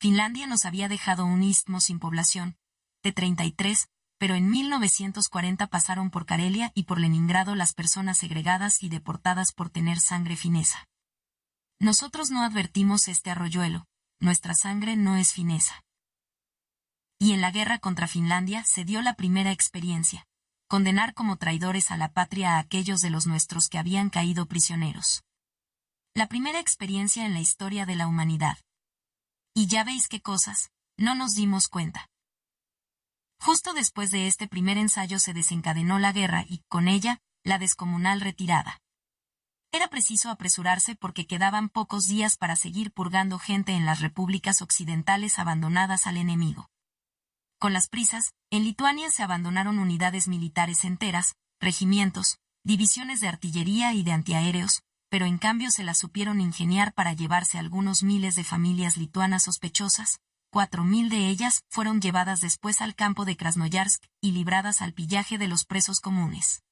Finlandia nos había dejado un istmo sin población, de 33, pero en 1940 pasaron por Carelia y por Leningrado las personas segregadas y deportadas por tener sangre finesa. Nosotros no advertimos este arroyuelo, nuestra sangre no es fineza y en la guerra contra Finlandia se dio la primera experiencia, condenar como traidores a la patria a aquellos de los nuestros que habían caído prisioneros. La primera experiencia en la historia de la humanidad. Y ya veis qué cosas, no nos dimos cuenta. Justo después de este primer ensayo se desencadenó la guerra y, con ella, la descomunal retirada. Era preciso apresurarse porque quedaban pocos días para seguir purgando gente en las repúblicas occidentales abandonadas al enemigo. Con las prisas, en Lituania se abandonaron unidades militares enteras, regimientos, divisiones de artillería y de antiaéreos, pero en cambio se las supieron ingeniar para llevarse algunos miles de familias lituanas sospechosas, cuatro mil de ellas fueron llevadas después al campo de Krasnoyarsk y libradas al pillaje de los presos comunes.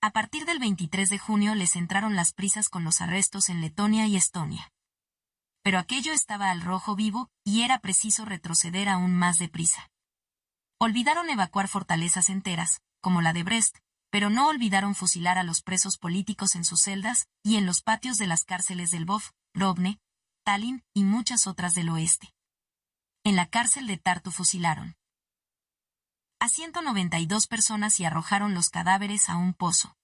A partir del 23 de junio les entraron las prisas con los arrestos en Letonia y Estonia. Pero aquello estaba al rojo vivo y era preciso retroceder aún más de prisa. Olvidaron evacuar fortalezas enteras, como la de Brest, pero no olvidaron fusilar a los presos políticos en sus celdas y en los patios de las cárceles del Bov, Robne, Tallinn y muchas otras del oeste. En la cárcel de Tartu fusilaron a 192 personas y arrojaron los cadáveres a un pozo.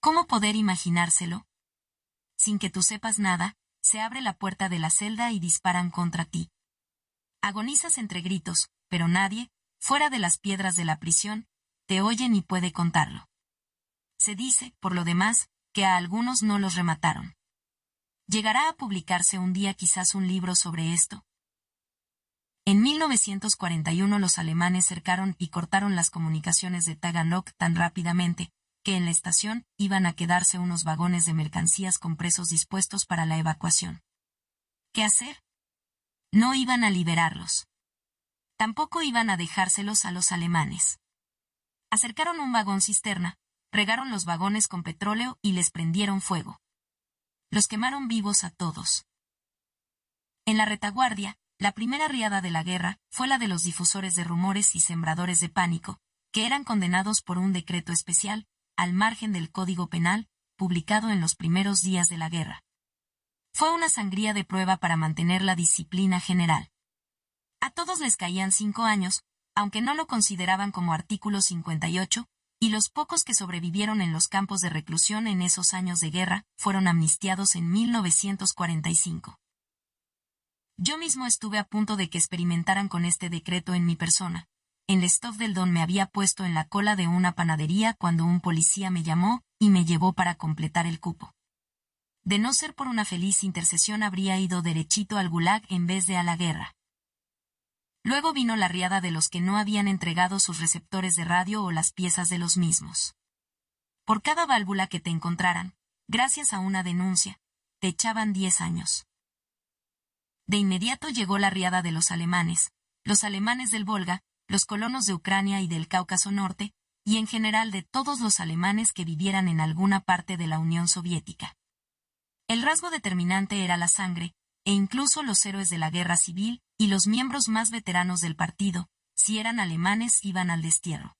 ¿Cómo poder imaginárselo? Sin que tú sepas nada, se abre la puerta de la celda y disparan contra ti. Agonizas entre gritos, pero nadie, fuera de las piedras de la prisión, te oyen y puede contarlo. Se dice, por lo demás, que a algunos no los remataron. Llegará a publicarse un día quizás un libro sobre esto. En 1941 los alemanes cercaron y cortaron las comunicaciones de Taganok tan rápidamente, que en la estación iban a quedarse unos vagones de mercancías con presos dispuestos para la evacuación. ¿Qué hacer? No iban a liberarlos tampoco iban a dejárselos a los alemanes. Acercaron un vagón cisterna, regaron los vagones con petróleo y les prendieron fuego. Los quemaron vivos a todos. En la retaguardia, la primera riada de la guerra fue la de los difusores de rumores y sembradores de pánico, que eran condenados por un decreto especial, al margen del Código Penal, publicado en los primeros días de la guerra. Fue una sangría de prueba para mantener la disciplina general. A todos les caían cinco años, aunque no lo consideraban como artículo 58, y los pocos que sobrevivieron en los campos de reclusión en esos años de guerra fueron amnistiados en 1945. Yo mismo estuve a punto de que experimentaran con este decreto en mi persona. En el stop del don me había puesto en la cola de una panadería cuando un policía me llamó y me llevó para completar el cupo. De no ser por una feliz intercesión habría ido derechito al gulag en vez de a la guerra. Luego vino la riada de los que no habían entregado sus receptores de radio o las piezas de los mismos. Por cada válvula que te encontraran, gracias a una denuncia, te echaban diez años. De inmediato llegó la riada de los alemanes, los alemanes del Volga, los colonos de Ucrania y del Cáucaso Norte, y en general de todos los alemanes que vivieran en alguna parte de la Unión Soviética. El rasgo determinante era la sangre, e incluso los héroes de la guerra civil, y los miembros más veteranos del partido, si eran alemanes, iban al destierro.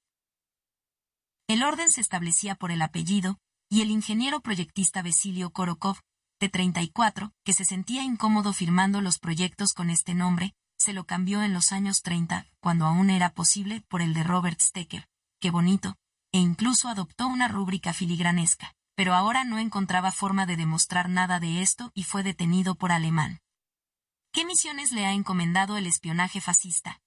El orden se establecía por el apellido, y el ingeniero proyectista Vesilio Korokov, de 34, que se sentía incómodo firmando los proyectos con este nombre, se lo cambió en los años 30, cuando aún era posible, por el de Robert Stecker, qué bonito, e incluso adoptó una rúbrica filigranesca, pero ahora no encontraba forma de demostrar nada de esto y fue detenido por alemán qué misiones le ha encomendado el espionaje fascista.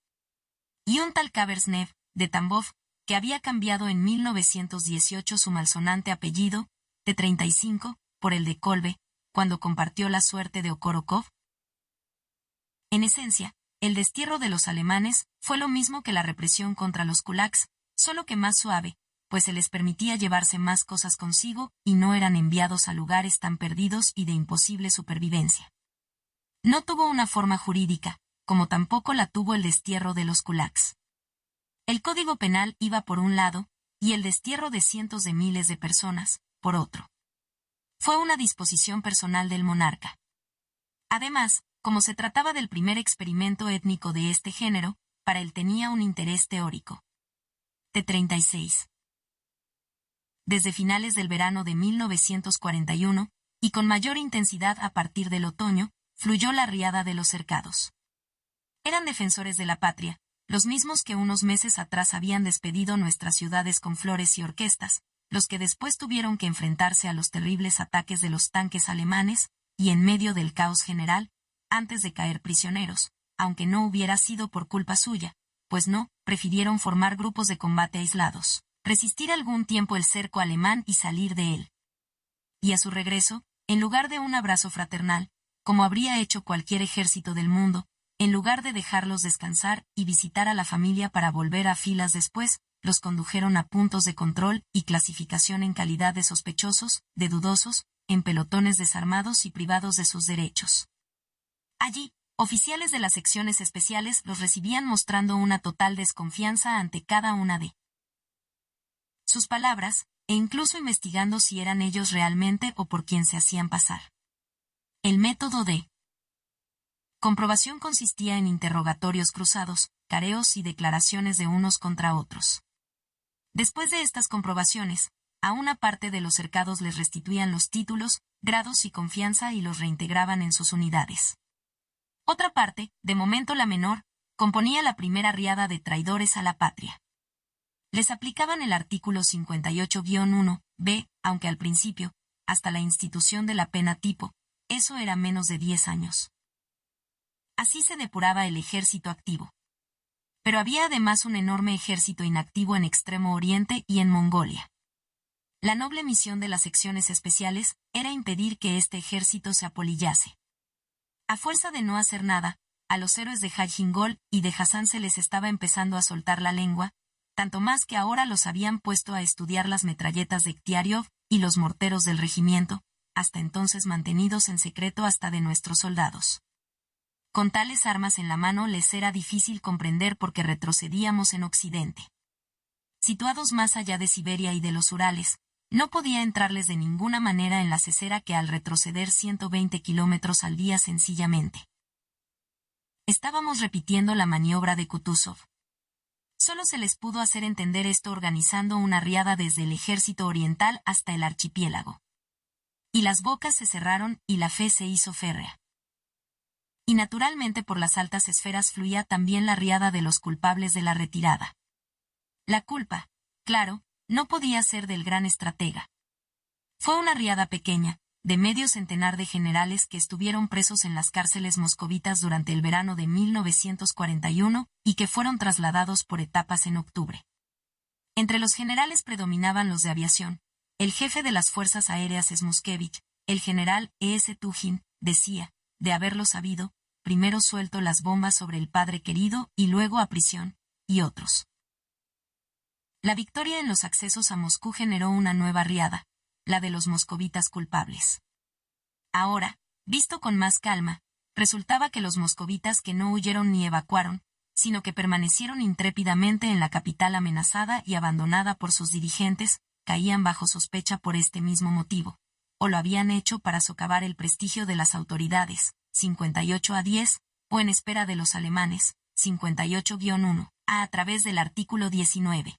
Y un tal Kaversnev, de Tambov, que había cambiado en 1918 su malsonante apellido, de 35, por el de Kolbe, cuando compartió la suerte de Okorokov? En esencia, el destierro de los alemanes fue lo mismo que la represión contra los kulaks, solo que más suave, pues se les permitía llevarse más cosas consigo y no eran enviados a lugares tan perdidos y de imposible supervivencia no tuvo una forma jurídica, como tampoco la tuvo el destierro de los kulaks. El Código Penal iba por un lado, y el destierro de cientos de miles de personas, por otro. Fue una disposición personal del monarca. Además, como se trataba del primer experimento étnico de este género, para él tenía un interés teórico. T36. Desde finales del verano de 1941, y con mayor intensidad a partir del otoño, fluyó la riada de los cercados. Eran defensores de la patria, los mismos que unos meses atrás habían despedido nuestras ciudades con flores y orquestas, los que después tuvieron que enfrentarse a los terribles ataques de los tanques alemanes, y en medio del caos general, antes de caer prisioneros, aunque no hubiera sido por culpa suya, pues no, prefirieron formar grupos de combate aislados, resistir algún tiempo el cerco alemán y salir de él. Y a su regreso, en lugar de un abrazo fraternal, como habría hecho cualquier ejército del mundo, en lugar de dejarlos descansar y visitar a la familia para volver a filas después, los condujeron a puntos de control y clasificación en calidad de sospechosos, de dudosos, en pelotones desarmados y privados de sus derechos. Allí, oficiales de las secciones especiales los recibían mostrando una total desconfianza ante cada una de sus palabras, e incluso investigando si eran ellos realmente o por quién se hacían pasar. El método de comprobación consistía en interrogatorios cruzados, careos y declaraciones de unos contra otros. Después de estas comprobaciones, a una parte de los cercados les restituían los títulos, grados y confianza y los reintegraban en sus unidades. Otra parte, de momento la menor, componía la primera riada de traidores a la patria. Les aplicaban el artículo 58-1, b, aunque al principio, hasta la institución de la pena tipo, eso era menos de 10 años. Así se depuraba el ejército activo. Pero había además un enorme ejército inactivo en Extremo Oriente y en Mongolia. La noble misión de las secciones especiales era impedir que este ejército se apolillase. A fuerza de no hacer nada, a los héroes de Hajingol y de Hassan se les estaba empezando a soltar la lengua, tanto más que ahora los habían puesto a estudiar las metralletas de Ktiaryov y los morteros del regimiento, hasta entonces mantenidos en secreto hasta de nuestros soldados. Con tales armas en la mano les era difícil comprender por qué retrocedíamos en Occidente. Situados más allá de Siberia y de los Urales, no podía entrarles de ninguna manera en la cesera que al retroceder 120 kilómetros al día sencillamente. Estábamos repitiendo la maniobra de Kutuzov. Solo se les pudo hacer entender esto organizando una riada desde el ejército oriental hasta el archipiélago y las bocas se cerraron y la fe se hizo férrea. Y naturalmente por las altas esferas fluía también la riada de los culpables de la retirada. La culpa, claro, no podía ser del gran estratega. Fue una riada pequeña, de medio centenar de generales que estuvieron presos en las cárceles moscovitas durante el verano de 1941 y que fueron trasladados por etapas en octubre. Entre los generales predominaban los de aviación, el jefe de las Fuerzas Aéreas es Muskevich, el general E. S. Tujin, decía, de haberlo sabido, primero suelto las bombas sobre el padre querido y luego a prisión, y otros. La victoria en los accesos a Moscú generó una nueva riada, la de los moscovitas culpables. Ahora, visto con más calma, resultaba que los moscovitas que no huyeron ni evacuaron, sino que permanecieron intrépidamente en la capital amenazada y abandonada por sus dirigentes, caían bajo sospecha por este mismo motivo, o lo habían hecho para socavar el prestigio de las autoridades, 58 a 10, o en espera de los alemanes, 58-1, a, través del artículo 19.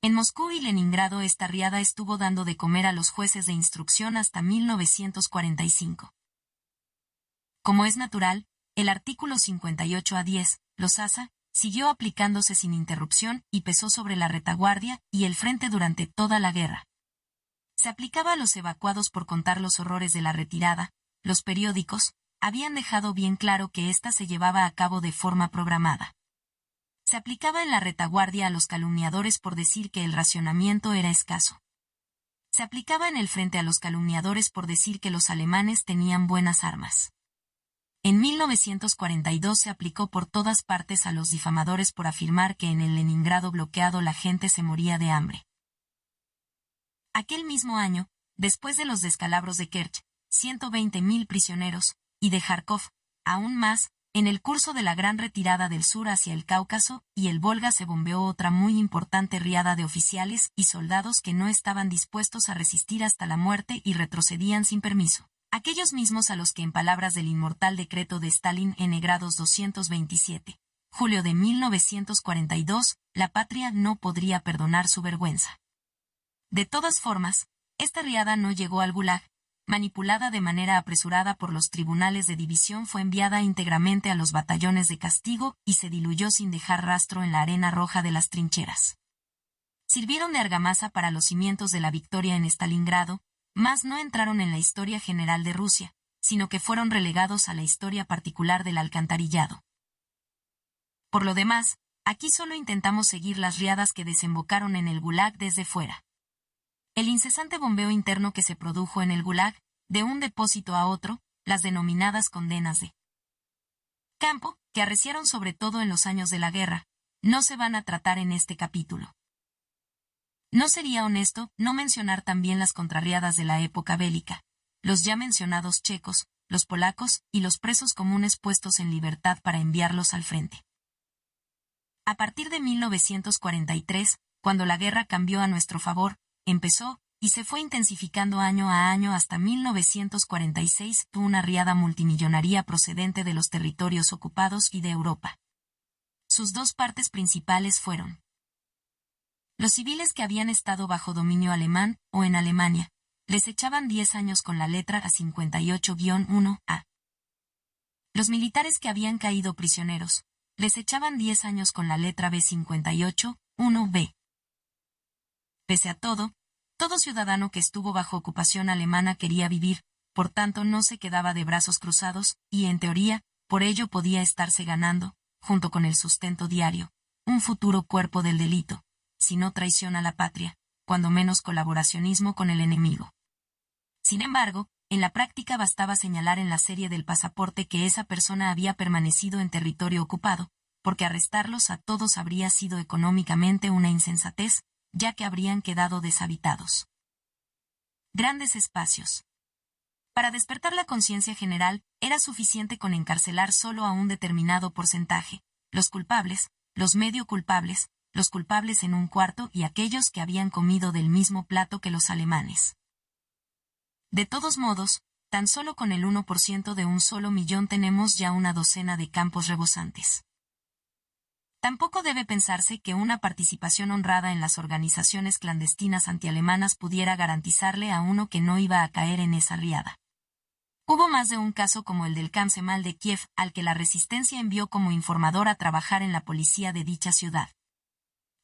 En Moscú y Leningrado esta riada estuvo dando de comer a los jueces de instrucción hasta 1945. Como es natural, el artículo 58 a 10, los ASA, siguió aplicándose sin interrupción y pesó sobre la retaguardia y el frente durante toda la guerra. Se aplicaba a los evacuados por contar los horrores de la retirada, los periódicos, habían dejado bien claro que ésta se llevaba a cabo de forma programada. Se aplicaba en la retaguardia a los calumniadores por decir que el racionamiento era escaso. Se aplicaba en el frente a los calumniadores por decir que los alemanes tenían buenas armas. En 1942 se aplicó por todas partes a los difamadores por afirmar que en el Leningrado bloqueado la gente se moría de hambre. Aquel mismo año, después de los descalabros de Kerch, 120.000 prisioneros, y de Kharkov, aún más, en el curso de la gran retirada del sur hacia el Cáucaso y el Volga se bombeó otra muy importante riada de oficiales y soldados que no estaban dispuestos a resistir hasta la muerte y retrocedían sin permiso aquellos mismos a los que en palabras del inmortal decreto de Stalin en grados 227, julio de 1942, la patria no podría perdonar su vergüenza. De todas formas, esta riada no llegó al Gulag, manipulada de manera apresurada por los tribunales de división fue enviada íntegramente a los batallones de castigo y se diluyó sin dejar rastro en la arena roja de las trincheras. Sirvieron de argamasa para los cimientos de la victoria en Stalingrado, más no entraron en la historia general de Rusia, sino que fueron relegados a la historia particular del alcantarillado. Por lo demás, aquí solo intentamos seguir las riadas que desembocaron en el Gulag desde fuera. El incesante bombeo interno que se produjo en el Gulag, de un depósito a otro, las denominadas condenas de campo, que arreciaron sobre todo en los años de la guerra, no se van a tratar en este capítulo. No sería honesto no mencionar también las contrariadas de la época bélica, los ya mencionados checos, los polacos y los presos comunes puestos en libertad para enviarlos al frente. A partir de 1943, cuando la guerra cambió a nuestro favor, empezó y se fue intensificando año a año hasta 1946, una riada multimillonaria procedente de los territorios ocupados y de Europa. Sus dos partes principales fueron los civiles que habían estado bajo dominio alemán, o en Alemania, les echaban 10 años con la letra a 58-1A. Los militares que habían caído prisioneros, les echaban 10 años con la letra B58-1B. Pese a todo, todo ciudadano que estuvo bajo ocupación alemana quería vivir, por tanto no se quedaba de brazos cruzados, y en teoría, por ello podía estarse ganando, junto con el sustento diario, un futuro cuerpo del delito, sino traición a la patria, cuando menos colaboracionismo con el enemigo. Sin embargo, en la práctica bastaba señalar en la serie del pasaporte que esa persona había permanecido en territorio ocupado, porque arrestarlos a todos habría sido económicamente una insensatez, ya que habrían quedado deshabitados. Grandes espacios. Para despertar la conciencia general, era suficiente con encarcelar solo a un determinado porcentaje, los culpables, los medio culpables, los culpables en un cuarto y aquellos que habían comido del mismo plato que los alemanes. De todos modos, tan solo con el 1% de un solo millón tenemos ya una docena de campos rebosantes. Tampoco debe pensarse que una participación honrada en las organizaciones clandestinas antialemanas pudiera garantizarle a uno que no iba a caer en esa riada. Hubo más de un caso como el del cáncer de Kiev, al que la resistencia envió como informador a trabajar en la policía de dicha ciudad.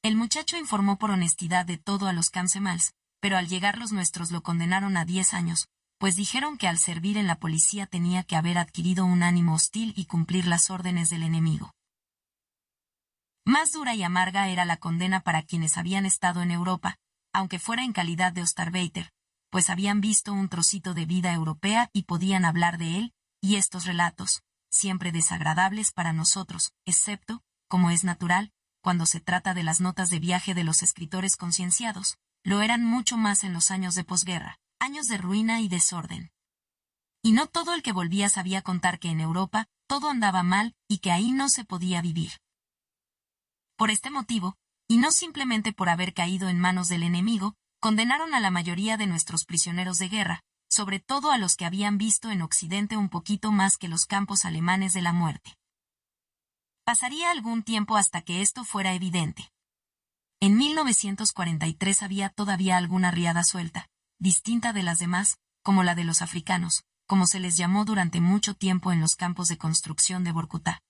El muchacho informó por honestidad de todo a los Cancemals, pero al llegar los nuestros lo condenaron a diez años, pues dijeron que al servir en la policía tenía que haber adquirido un ánimo hostil y cumplir las órdenes del enemigo. Más dura y amarga era la condena para quienes habían estado en Europa, aunque fuera en calidad de Ostarbeiter, pues habían visto un trocito de vida europea y podían hablar de él, y estos relatos, siempre desagradables para nosotros, excepto, como es natural, cuando se trata de las notas de viaje de los escritores concienciados, lo eran mucho más en los años de posguerra, años de ruina y desorden. Y no todo el que volvía sabía contar que en Europa todo andaba mal y que ahí no se podía vivir. Por este motivo, y no simplemente por haber caído en manos del enemigo, condenaron a la mayoría de nuestros prisioneros de guerra, sobre todo a los que habían visto en Occidente un poquito más que los campos alemanes de la muerte. Pasaría algún tiempo hasta que esto fuera evidente. En 1943 había todavía alguna riada suelta, distinta de las demás, como la de los africanos, como se les llamó durante mucho tiempo en los campos de construcción de Borcutá.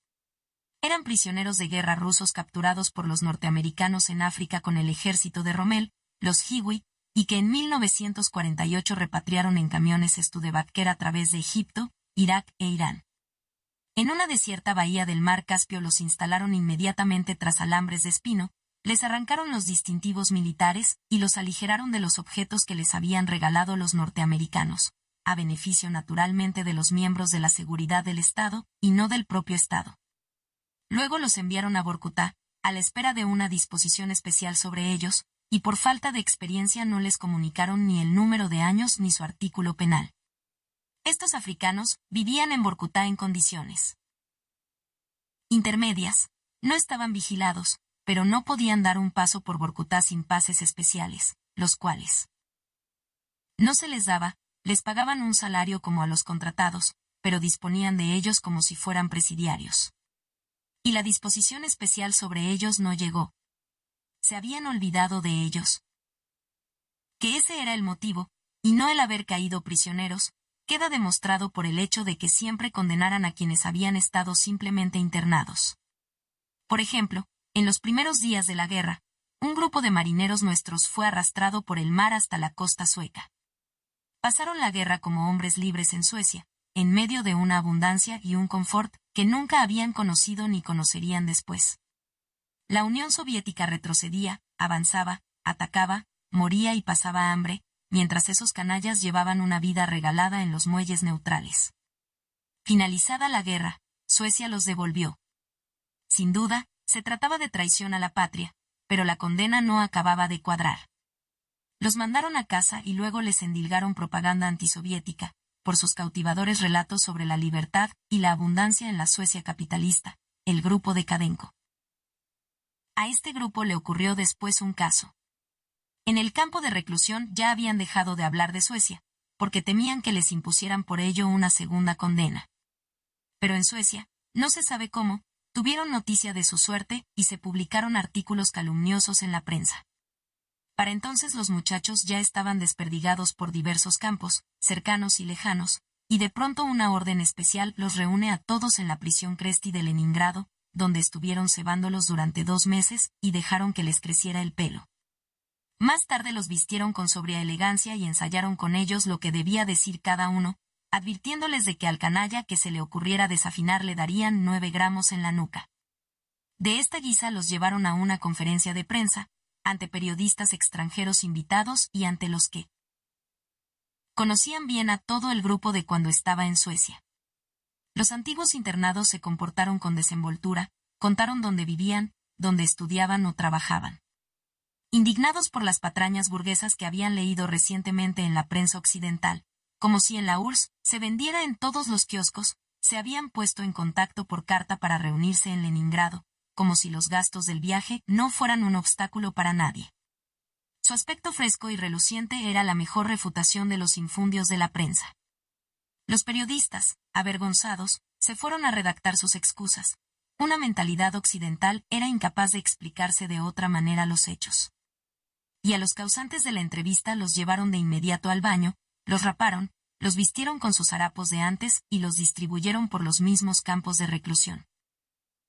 Eran prisioneros de guerra rusos capturados por los norteamericanos en África con el ejército de Rommel, los Hiwi, y que en 1948 repatriaron en camiones Studebaker a través de Egipto, Irak e Irán. En una desierta bahía del mar Caspio los instalaron inmediatamente tras alambres de espino, les arrancaron los distintivos militares y los aligeraron de los objetos que les habían regalado los norteamericanos, a beneficio naturalmente de los miembros de la seguridad del Estado y no del propio Estado. Luego los enviaron a Borcutá, a la espera de una disposición especial sobre ellos, y por falta de experiencia no les comunicaron ni el número de años ni su artículo penal. Estos africanos vivían en Borcutá en condiciones intermedias, no estaban vigilados, pero no podían dar un paso por Borcutá sin pases especiales, los cuales no se les daba, les pagaban un salario como a los contratados, pero disponían de ellos como si fueran presidiarios. Y la disposición especial sobre ellos no llegó. Se habían olvidado de ellos. Que ese era el motivo, y no el haber caído prisioneros, queda demostrado por el hecho de que siempre condenaran a quienes habían estado simplemente internados. Por ejemplo, en los primeros días de la guerra, un grupo de marineros nuestros fue arrastrado por el mar hasta la costa sueca. Pasaron la guerra como hombres libres en Suecia, en medio de una abundancia y un confort que nunca habían conocido ni conocerían después. La Unión Soviética retrocedía, avanzaba, atacaba, moría y pasaba hambre, mientras esos canallas llevaban una vida regalada en los muelles neutrales. Finalizada la guerra, Suecia los devolvió. Sin duda, se trataba de traición a la patria, pero la condena no acababa de cuadrar. Los mandaron a casa y luego les endilgaron propaganda antisoviética, por sus cautivadores relatos sobre la libertad y la abundancia en la Suecia capitalista, el grupo de Cadenco. A este grupo le ocurrió después un caso, en el campo de reclusión ya habían dejado de hablar de Suecia, porque temían que les impusieran por ello una segunda condena. Pero en Suecia, no se sabe cómo, tuvieron noticia de su suerte y se publicaron artículos calumniosos en la prensa. Para entonces los muchachos ya estaban desperdigados por diversos campos, cercanos y lejanos, y de pronto una orden especial los reúne a todos en la prisión Cresti de Leningrado, donde estuvieron cebándolos durante dos meses y dejaron que les creciera el pelo. Más tarde los vistieron con sobria elegancia y ensayaron con ellos lo que debía decir cada uno, advirtiéndoles de que al canalla que se le ocurriera desafinar le darían nueve gramos en la nuca. De esta guisa los llevaron a una conferencia de prensa, ante periodistas extranjeros invitados y ante los que conocían bien a todo el grupo de cuando estaba en Suecia. Los antiguos internados se comportaron con desenvoltura, contaron dónde vivían, dónde estudiaban o trabajaban indignados por las patrañas burguesas que habían leído recientemente en la prensa occidental, como si en la URSS se vendiera en todos los kioscos, se habían puesto en contacto por carta para reunirse en Leningrado, como si los gastos del viaje no fueran un obstáculo para nadie. Su aspecto fresco y reluciente era la mejor refutación de los infundios de la prensa. Los periodistas, avergonzados, se fueron a redactar sus excusas. Una mentalidad occidental era incapaz de explicarse de otra manera los hechos y a los causantes de la entrevista los llevaron de inmediato al baño, los raparon, los vistieron con sus harapos de antes y los distribuyeron por los mismos campos de reclusión.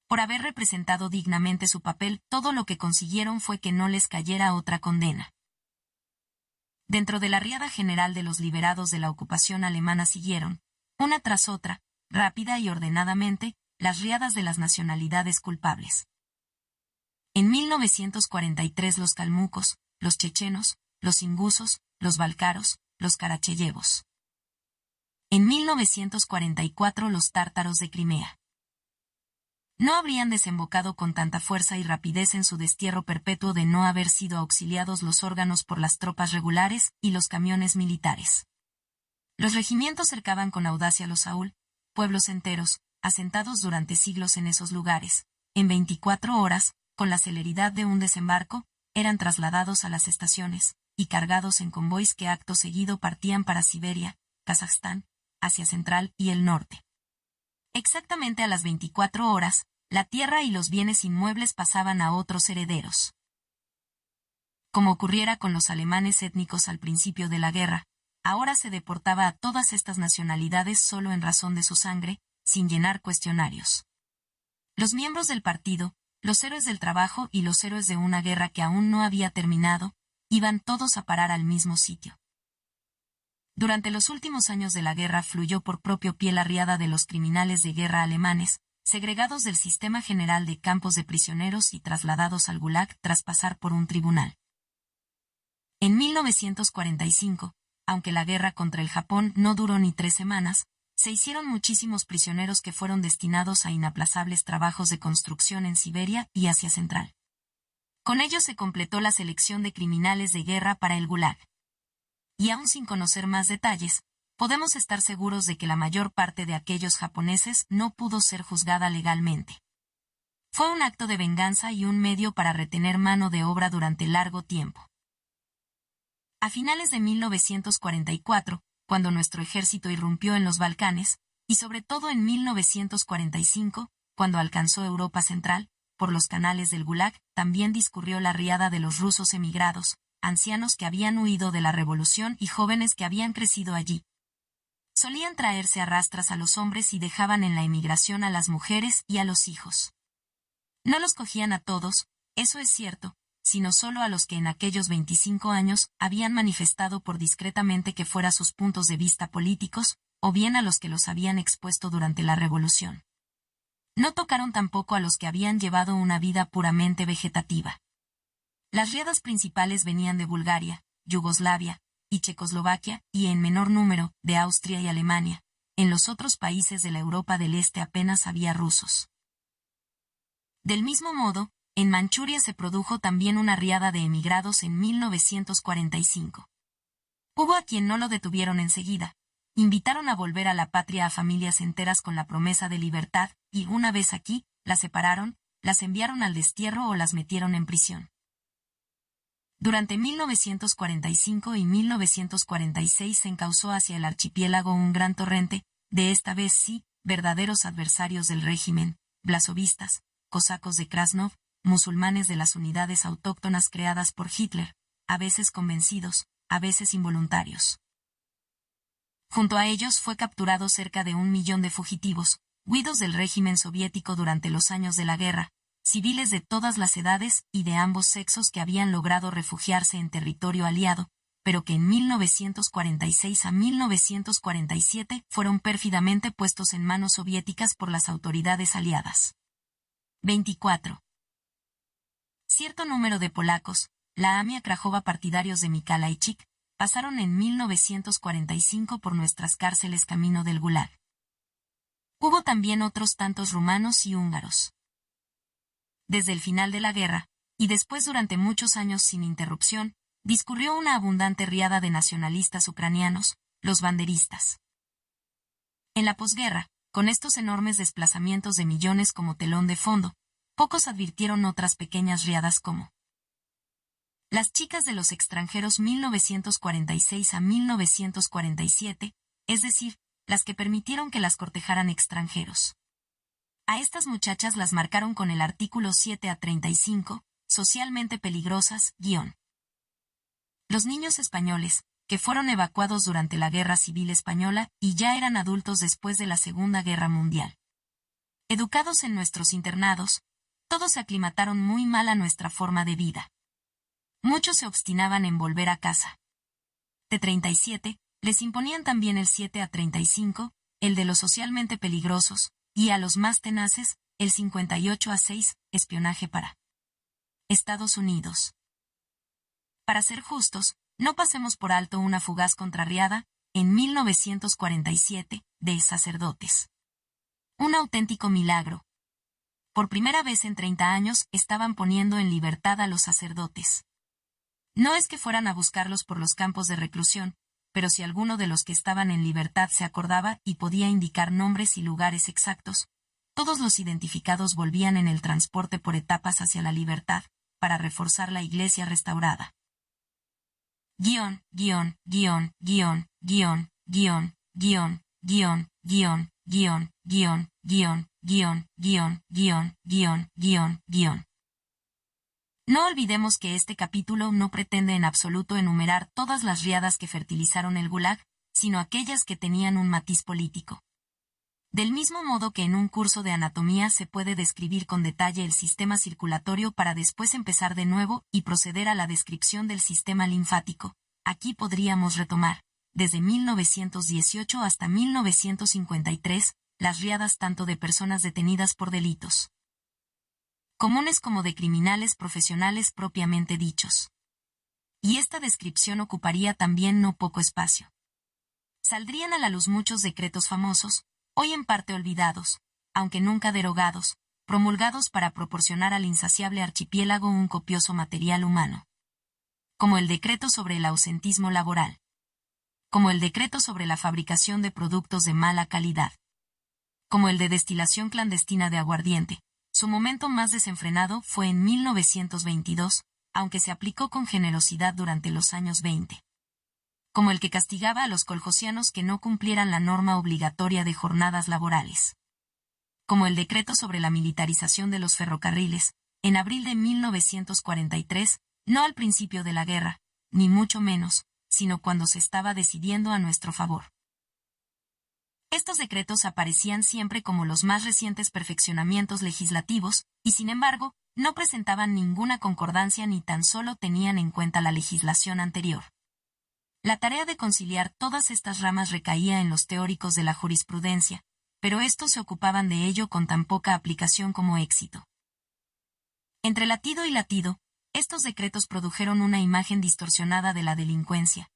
Por haber representado dignamente su papel, todo lo que consiguieron fue que no les cayera otra condena. Dentro de la riada general de los liberados de la ocupación alemana siguieron, una tras otra, rápida y ordenadamente, las riadas de las nacionalidades culpables. En 1943 los calmucos, los chechenos, los ingusos, los balcaros, los carachellevos En 1944 los tártaros de Crimea. No habrían desembocado con tanta fuerza y rapidez en su destierro perpetuo de no haber sido auxiliados los órganos por las tropas regulares y los camiones militares. Los regimientos cercaban con audacia los Saúl, pueblos enteros, asentados durante siglos en esos lugares, en 24 horas, con la celeridad de un desembarco, eran trasladados a las estaciones, y cargados en convoys que acto seguido partían para Siberia, Kazajstán, Asia Central y el norte. Exactamente a las 24 horas, la tierra y los bienes inmuebles pasaban a otros herederos. Como ocurriera con los alemanes étnicos al principio de la guerra, ahora se deportaba a todas estas nacionalidades solo en razón de su sangre, sin llenar cuestionarios. Los miembros del partido, los héroes del trabajo y los héroes de una guerra que aún no había terminado, iban todos a parar al mismo sitio. Durante los últimos años de la guerra fluyó por propio pie la riada de los criminales de guerra alemanes, segregados del sistema general de campos de prisioneros y trasladados al Gulag tras pasar por un tribunal. En 1945, aunque la guerra contra el Japón no duró ni tres semanas, se hicieron muchísimos prisioneros que fueron destinados a inaplazables trabajos de construcción en Siberia y Asia Central. Con ello se completó la selección de criminales de guerra para el Gulag. Y aún sin conocer más detalles, podemos estar seguros de que la mayor parte de aquellos japoneses no pudo ser juzgada legalmente. Fue un acto de venganza y un medio para retener mano de obra durante largo tiempo. A finales de 1944, cuando nuestro ejército irrumpió en los Balcanes, y sobre todo en 1945, cuando alcanzó Europa Central, por los canales del Gulag, también discurrió la riada de los rusos emigrados, ancianos que habían huido de la revolución y jóvenes que habían crecido allí. Solían traerse a rastras a los hombres y dejaban en la emigración a las mujeres y a los hijos. No los cogían a todos, eso es cierto, sino solo a los que en aquellos 25 años habían manifestado por discretamente que fuera sus puntos de vista políticos, o bien a los que los habían expuesto durante la revolución. No tocaron tampoco a los que habían llevado una vida puramente vegetativa. Las riadas principales venían de Bulgaria, Yugoslavia, y Checoslovaquia, y en menor número, de Austria y Alemania. En los otros países de la Europa del Este apenas había rusos. Del mismo modo, en Manchuria se produjo también una riada de emigrados en 1945. Hubo a quien no lo detuvieron enseguida. Invitaron a volver a la patria a familias enteras con la promesa de libertad, y una vez aquí, las separaron, las enviaron al destierro o las metieron en prisión. Durante 1945 y 1946 se encausó hacia el archipiélago un gran torrente, de esta vez sí, verdaderos adversarios del régimen, blasovistas, cosacos de Krasnov, musulmanes de las unidades autóctonas creadas por Hitler, a veces convencidos, a veces involuntarios. Junto a ellos fue capturado cerca de un millón de fugitivos, huidos del régimen soviético durante los años de la guerra, civiles de todas las edades y de ambos sexos que habían logrado refugiarse en territorio aliado, pero que en 1946 a 1947 fueron pérfidamente puestos en manos soviéticas por las autoridades aliadas. 24. Cierto número de polacos, la AMIA KRAJOVA partidarios de Mikalajczyk, pasaron en 1945 por nuestras cárceles camino del Gulag. Hubo también otros tantos rumanos y húngaros. Desde el final de la guerra, y después durante muchos años sin interrupción, discurrió una abundante riada de nacionalistas ucranianos, los banderistas. En la posguerra, con estos enormes desplazamientos de millones como telón de fondo, Pocos advirtieron otras pequeñas riadas como Las chicas de los extranjeros 1946 a 1947, es decir, las que permitieron que las cortejaran extranjeros. A estas muchachas las marcaron con el artículo 7 a 35, socialmente peligrosas, guión. Los niños españoles, que fueron evacuados durante la Guerra Civil Española y ya eran adultos después de la Segunda Guerra Mundial. Educados en nuestros internados, todos se aclimataron muy mal a nuestra forma de vida. Muchos se obstinaban en volver a casa. De 37, les imponían también el 7 a 35, el de los socialmente peligrosos, y a los más tenaces, el 58 a 6, espionaje para Estados Unidos. Para ser justos, no pasemos por alto una fugaz contrariada, en 1947, de sacerdotes. Un auténtico milagro, por primera vez en 30 años, estaban poniendo en libertad a los sacerdotes. No es que fueran a buscarlos por los campos de reclusión, pero si alguno de los que estaban en libertad se acordaba y podía indicar nombres y lugares exactos, todos los identificados volvían en el transporte por etapas hacia la libertad, para reforzar la iglesia restaurada guión, guión, guión, No olvidemos que este capítulo no pretende en absoluto enumerar todas las riadas que fertilizaron el Gulag, sino aquellas que tenían un matiz político. Del mismo modo que en un curso de anatomía se puede describir con detalle el sistema circulatorio para después empezar de nuevo y proceder a la descripción del sistema linfático, aquí podríamos retomar, desde 1918 hasta 1953, las riadas tanto de personas detenidas por delitos comunes como de criminales profesionales propiamente dichos. Y esta descripción ocuparía también no poco espacio. Saldrían a la luz muchos decretos famosos, hoy en parte olvidados, aunque nunca derogados, promulgados para proporcionar al insaciable archipiélago un copioso material humano. Como el decreto sobre el ausentismo laboral. Como el decreto sobre la fabricación de productos de mala calidad como el de destilación clandestina de aguardiente. Su momento más desenfrenado fue en 1922, aunque se aplicó con generosidad durante los años 20. Como el que castigaba a los coljosianos que no cumplieran la norma obligatoria de jornadas laborales. Como el decreto sobre la militarización de los ferrocarriles, en abril de 1943, no al principio de la guerra, ni mucho menos, sino cuando se estaba decidiendo a nuestro favor. Estos decretos aparecían siempre como los más recientes perfeccionamientos legislativos, y sin embargo, no presentaban ninguna concordancia ni tan solo tenían en cuenta la legislación anterior. La tarea de conciliar todas estas ramas recaía en los teóricos de la jurisprudencia, pero estos se ocupaban de ello con tan poca aplicación como éxito. Entre latido y latido, estos decretos produjeron una imagen distorsionada de la delincuencia,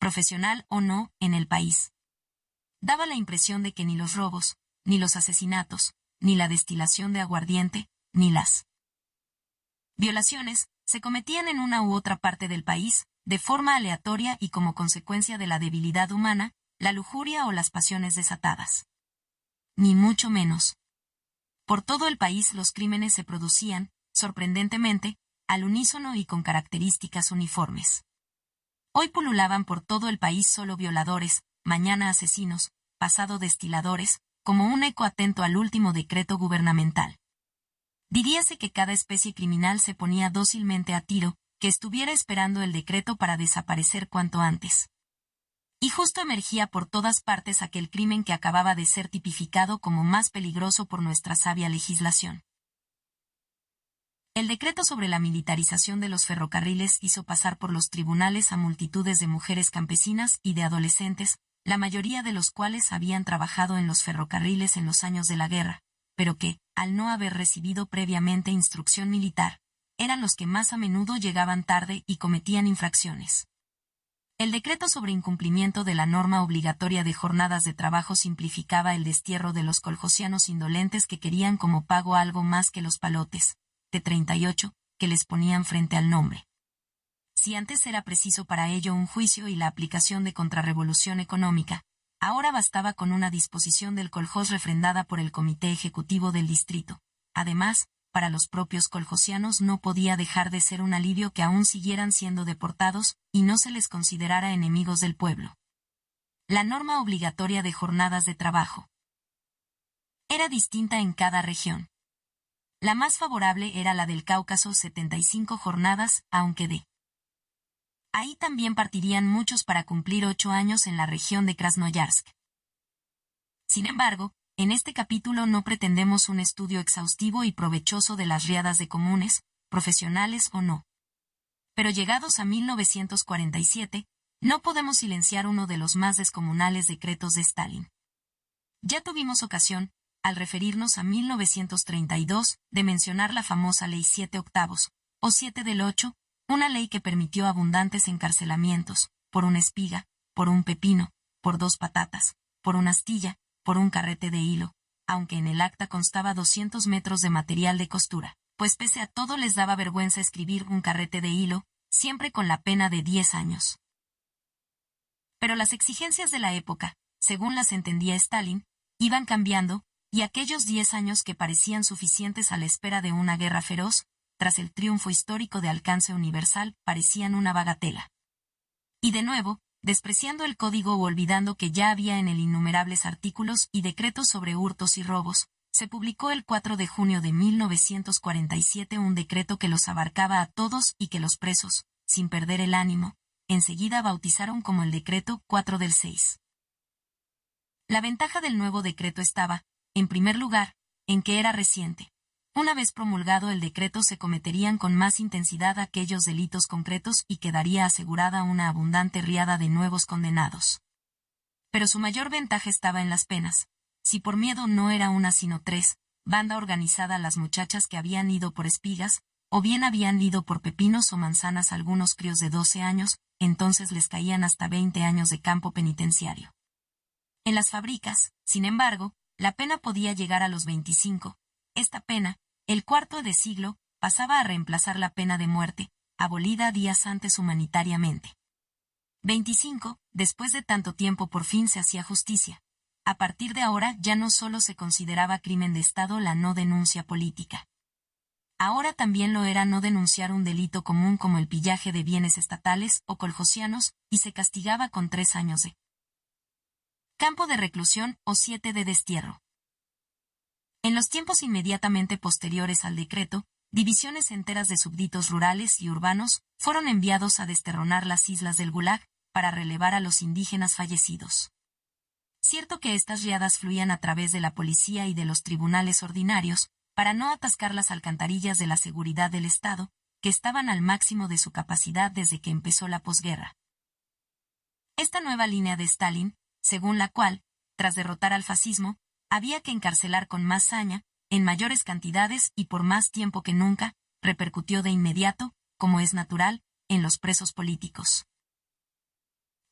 profesional o no, en el país. Daba la impresión de que ni los robos, ni los asesinatos, ni la destilación de aguardiente, ni las violaciones, se cometían en una u otra parte del país, de forma aleatoria y como consecuencia de la debilidad humana, la lujuria o las pasiones desatadas. Ni mucho menos. Por todo el país los crímenes se producían, sorprendentemente, al unísono y con características uniformes. Hoy pululaban por todo el país solo violadores, mañana asesinos, pasado destiladores, como un eco atento al último decreto gubernamental. Diríase que cada especie criminal se ponía dócilmente a tiro, que estuviera esperando el decreto para desaparecer cuanto antes. Y justo emergía por todas partes aquel crimen que acababa de ser tipificado como más peligroso por nuestra sabia legislación. El decreto sobre la militarización de los ferrocarriles hizo pasar por los tribunales a multitudes de mujeres campesinas y de adolescentes, la mayoría de los cuales habían trabajado en los ferrocarriles en los años de la guerra, pero que, al no haber recibido previamente instrucción militar, eran los que más a menudo llegaban tarde y cometían infracciones. El decreto sobre incumplimiento de la norma obligatoria de jornadas de trabajo simplificaba el destierro de los coljosianos indolentes que querían como pago algo más que los palotes, de 38 que les ponían frente al nombre. Si antes era preciso para ello un juicio y la aplicación de contrarrevolución económica, ahora bastaba con una disposición del coljós refrendada por el Comité Ejecutivo del Distrito. Además, para los propios coljosianos no podía dejar de ser un alivio que aún siguieran siendo deportados y no se les considerara enemigos del pueblo. La norma obligatoria de jornadas de trabajo era distinta en cada región. La más favorable era la del Cáucaso 75 jornadas, aunque de Ahí también partirían muchos para cumplir ocho años en la región de Krasnoyarsk. Sin embargo, en este capítulo no pretendemos un estudio exhaustivo y provechoso de las riadas de comunes, profesionales o no. Pero llegados a 1947, no podemos silenciar uno de los más descomunales decretos de Stalin. Ya tuvimos ocasión, al referirnos a 1932, de mencionar la famosa Ley 7 octavos, o 7 del 8, una ley que permitió abundantes encarcelamientos, por una espiga, por un pepino, por dos patatas, por una astilla, por un carrete de hilo, aunque en el acta constaba 200 metros de material de costura, pues pese a todo les daba vergüenza escribir un carrete de hilo, siempre con la pena de 10 años. Pero las exigencias de la época, según las entendía Stalin, iban cambiando, y aquellos diez años que parecían suficientes a la espera de una guerra feroz, tras el triunfo histórico de alcance universal, parecían una bagatela. Y de nuevo, despreciando el código o olvidando que ya había en él innumerables artículos y decretos sobre hurtos y robos, se publicó el 4 de junio de 1947 un decreto que los abarcaba a todos y que los presos, sin perder el ánimo, enseguida bautizaron como el decreto 4 del 6. La ventaja del nuevo decreto estaba, en primer lugar, en que era reciente. Una vez promulgado el decreto se cometerían con más intensidad aquellos delitos concretos y quedaría asegurada una abundante riada de nuevos condenados. Pero su mayor ventaja estaba en las penas. Si por miedo no era una sino tres, banda organizada las muchachas que habían ido por espigas, o bien habían ido por pepinos o manzanas algunos críos de doce años, entonces les caían hasta veinte años de campo penitenciario. En las fábricas, sin embargo, la pena podía llegar a los 25. Esta pena, el cuarto de siglo, pasaba a reemplazar la pena de muerte, abolida días antes humanitariamente. 25. Después de tanto tiempo por fin se hacía justicia. A partir de ahora ya no solo se consideraba crimen de Estado la no denuncia política. Ahora también lo era no denunciar un delito común como el pillaje de bienes estatales o coljosianos y se castigaba con tres años de campo de reclusión o siete de destierro. En los tiempos inmediatamente posteriores al decreto, divisiones enteras de súbditos rurales y urbanos fueron enviados a desterronar las islas del Gulag para relevar a los indígenas fallecidos. Cierto que estas riadas fluían a través de la policía y de los tribunales ordinarios, para no atascar las alcantarillas de la seguridad del Estado, que estaban al máximo de su capacidad desde que empezó la posguerra. Esta nueva línea de Stalin según la cual, tras derrotar al fascismo, había que encarcelar con más saña, en mayores cantidades y por más tiempo que nunca, repercutió de inmediato, como es natural, en los presos políticos.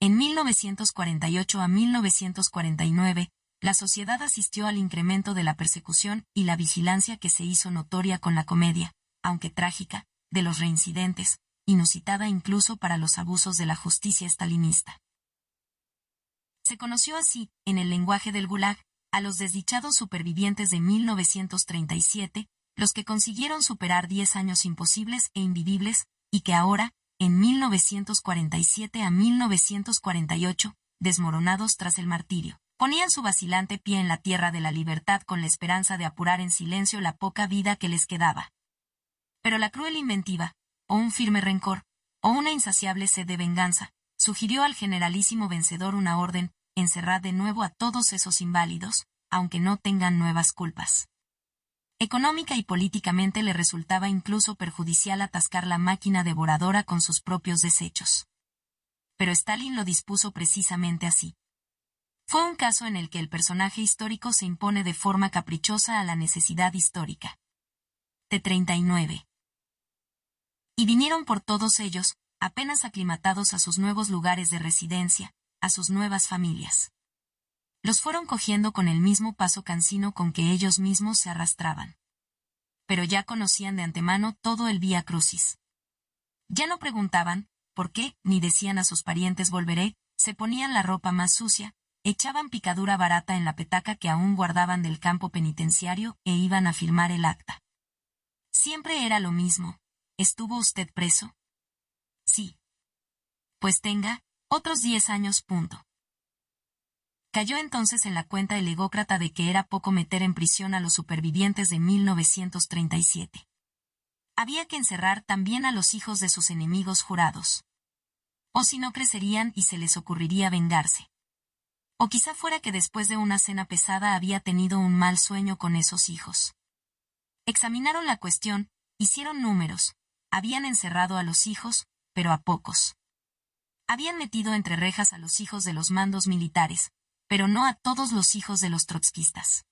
En 1948 a 1949, la sociedad asistió al incremento de la persecución y la vigilancia que se hizo notoria con la comedia, aunque trágica, de los reincidentes, inusitada incluso para los abusos de la justicia estalinista. Se conoció así, en el lenguaje del Gulag, a los desdichados supervivientes de 1937, los que consiguieron superar diez años imposibles e invivibles, y que ahora, en 1947 a 1948, desmoronados tras el martirio, ponían su vacilante pie en la tierra de la libertad con la esperanza de apurar en silencio la poca vida que les quedaba. Pero la cruel inventiva, o un firme rencor, o una insaciable sed de venganza, sugirió al generalísimo vencedor una orden, encerrar de nuevo a todos esos inválidos, aunque no tengan nuevas culpas. Económica y políticamente le resultaba incluso perjudicial atascar la máquina devoradora con sus propios desechos. Pero Stalin lo dispuso precisamente así. Fue un caso en el que el personaje histórico se impone de forma caprichosa a la necesidad histórica. T39. Y vinieron por todos ellos, apenas aclimatados a sus nuevos lugares de residencia, a sus nuevas familias. Los fueron cogiendo con el mismo paso cansino con que ellos mismos se arrastraban. Pero ya conocían de antemano todo el vía crucis. Ya no preguntaban, ¿por qué? ni decían a sus parientes volveré, se ponían la ropa más sucia, echaban picadura barata en la petaca que aún guardaban del campo penitenciario e iban a firmar el acta. Siempre era lo mismo. ¿Estuvo usted preso? Sí. Pues tenga, otros diez años. Punto. Cayó entonces en la cuenta el egócrata de que era poco meter en prisión a los supervivientes de 1937. Había que encerrar también a los hijos de sus enemigos jurados. O si no crecerían y se les ocurriría vengarse. O quizá fuera que después de una cena pesada había tenido un mal sueño con esos hijos. Examinaron la cuestión, hicieron números, habían encerrado a los hijos, pero a pocos habían metido entre rejas a los hijos de los mandos militares, pero no a todos los hijos de los trotskistas.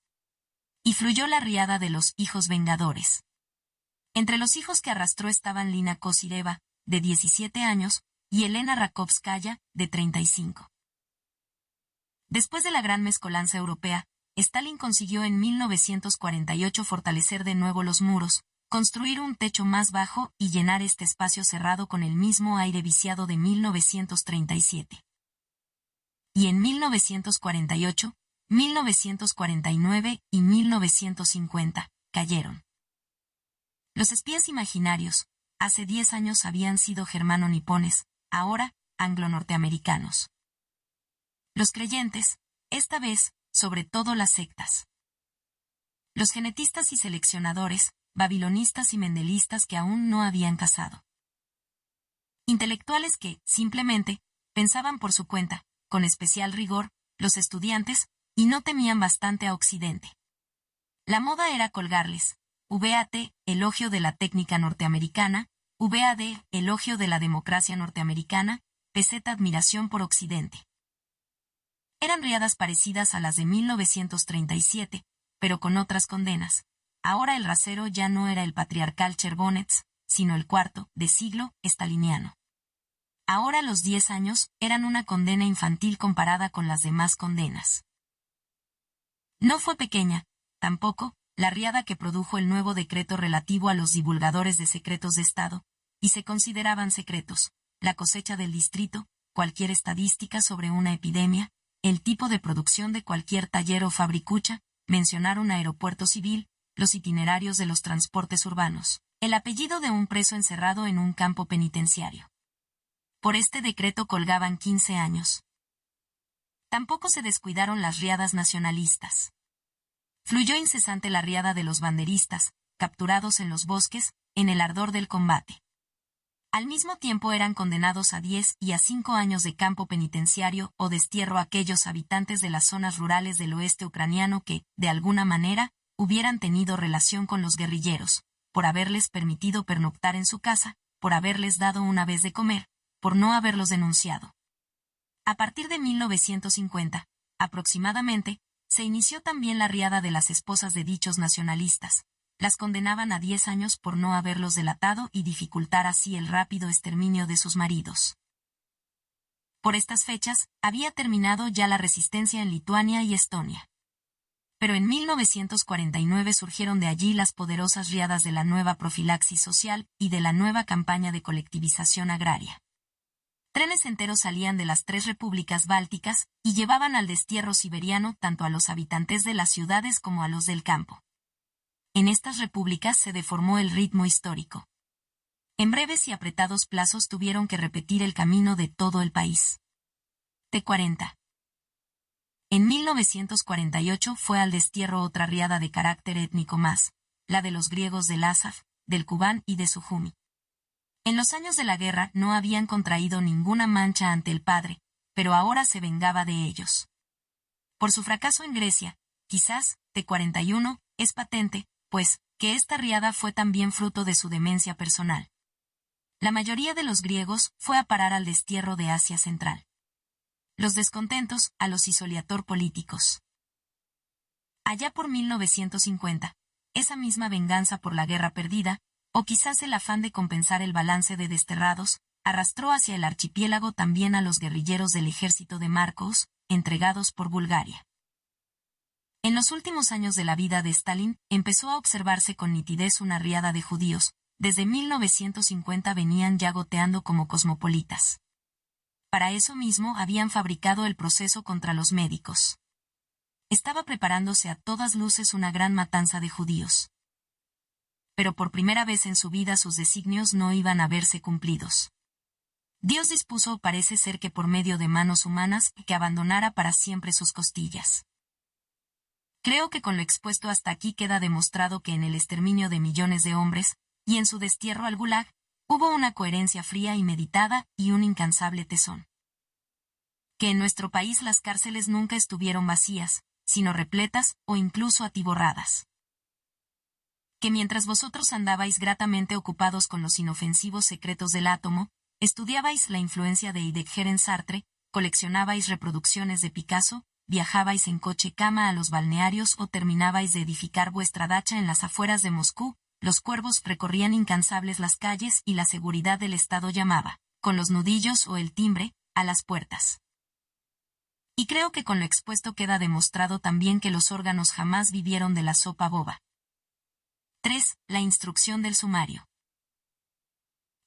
Y fluyó la riada de los hijos vengadores. Entre los hijos que arrastró estaban Lina Kosireva, de 17 años, y Elena Rakovskaya, de 35. Después de la gran mezcolanza europea, Stalin consiguió en 1948 fortalecer de nuevo los muros, construir un techo más bajo y llenar este espacio cerrado con el mismo aire viciado de 1937. Y en 1948, 1949 y 1950, cayeron. Los espías imaginarios, hace 10 años habían sido germano-nipones, ahora, anglo-norteamericanos. Los creyentes, esta vez, sobre todo las sectas. Los genetistas y seleccionadores, babilonistas y mendelistas que aún no habían casado. Intelectuales que, simplemente, pensaban por su cuenta, con especial rigor, los estudiantes, y no temían bastante a Occidente. La moda era colgarles, VAT, elogio de la técnica norteamericana, VAD, elogio de la democracia norteamericana, peseta admiración por Occidente. Eran riadas parecidas a las de 1937, pero con otras condenas, Ahora el rasero ya no era el patriarcal Chervonets, sino el cuarto, de siglo, estaliniano. Ahora los diez años eran una condena infantil comparada con las demás condenas. No fue pequeña, tampoco, la riada que produjo el nuevo decreto relativo a los divulgadores de secretos de Estado, y se consideraban secretos, la cosecha del distrito, cualquier estadística sobre una epidemia, el tipo de producción de cualquier taller o fabricucha, mencionar un aeropuerto civil, los itinerarios de los transportes urbanos, el apellido de un preso encerrado en un campo penitenciario. Por este decreto colgaban 15 años. Tampoco se descuidaron las riadas nacionalistas. Fluyó incesante la riada de los banderistas, capturados en los bosques, en el ardor del combate. Al mismo tiempo eran condenados a 10 y a 5 años de campo penitenciario o destierro aquellos habitantes de las zonas rurales del oeste ucraniano que, de alguna manera, hubieran tenido relación con los guerrilleros, por haberles permitido pernoctar en su casa, por haberles dado una vez de comer, por no haberlos denunciado. A partir de 1950, aproximadamente, se inició también la riada de las esposas de dichos nacionalistas. Las condenaban a 10 años por no haberlos delatado y dificultar así el rápido exterminio de sus maridos. Por estas fechas, había terminado ya la resistencia en Lituania y Estonia pero en 1949 surgieron de allí las poderosas riadas de la nueva profilaxis social y de la nueva campaña de colectivización agraria. Trenes enteros salían de las tres repúblicas bálticas y llevaban al destierro siberiano tanto a los habitantes de las ciudades como a los del campo. En estas repúblicas se deformó el ritmo histórico. En breves y apretados plazos tuvieron que repetir el camino de todo el país. T40. En 1948 fue al destierro otra riada de carácter étnico más, la de los griegos del Asaf, del Cubán y de Sujumi. En los años de la guerra no habían contraído ninguna mancha ante el padre, pero ahora se vengaba de ellos. Por su fracaso en Grecia, quizás, de 41 es patente, pues, que esta riada fue también fruto de su demencia personal. La mayoría de los griegos fue a parar al destierro de Asia Central los descontentos, a los isoliator políticos. Allá por 1950, esa misma venganza por la guerra perdida, o quizás el afán de compensar el balance de desterrados, arrastró hacia el archipiélago también a los guerrilleros del ejército de Marcos, entregados por Bulgaria. En los últimos años de la vida de Stalin, empezó a observarse con nitidez una riada de judíos, desde 1950 venían ya goteando como cosmopolitas. Para eso mismo habían fabricado el proceso contra los médicos. Estaba preparándose a todas luces una gran matanza de judíos. Pero por primera vez en su vida sus designios no iban a verse cumplidos. Dios dispuso, parece ser que por medio de manos humanas, que abandonara para siempre sus costillas. Creo que con lo expuesto hasta aquí queda demostrado que en el exterminio de millones de hombres, y en su destierro al Gulag, hubo una coherencia fría y meditada y un incansable tesón. Que en nuestro país las cárceles nunca estuvieron vacías, sino repletas o incluso atiborradas. Que mientras vosotros andabais gratamente ocupados con los inofensivos secretos del átomo, estudiabais la influencia de Heidegger Sartre, coleccionabais reproducciones de Picasso, viajabais en coche cama a los balnearios o terminabais de edificar vuestra dacha en las afueras de Moscú, los cuervos recorrían incansables las calles y la seguridad del Estado llamaba, con los nudillos o el timbre, a las puertas. Y creo que con lo expuesto queda demostrado también que los órganos jamás vivieron de la sopa boba. 3. La instrucción del sumario.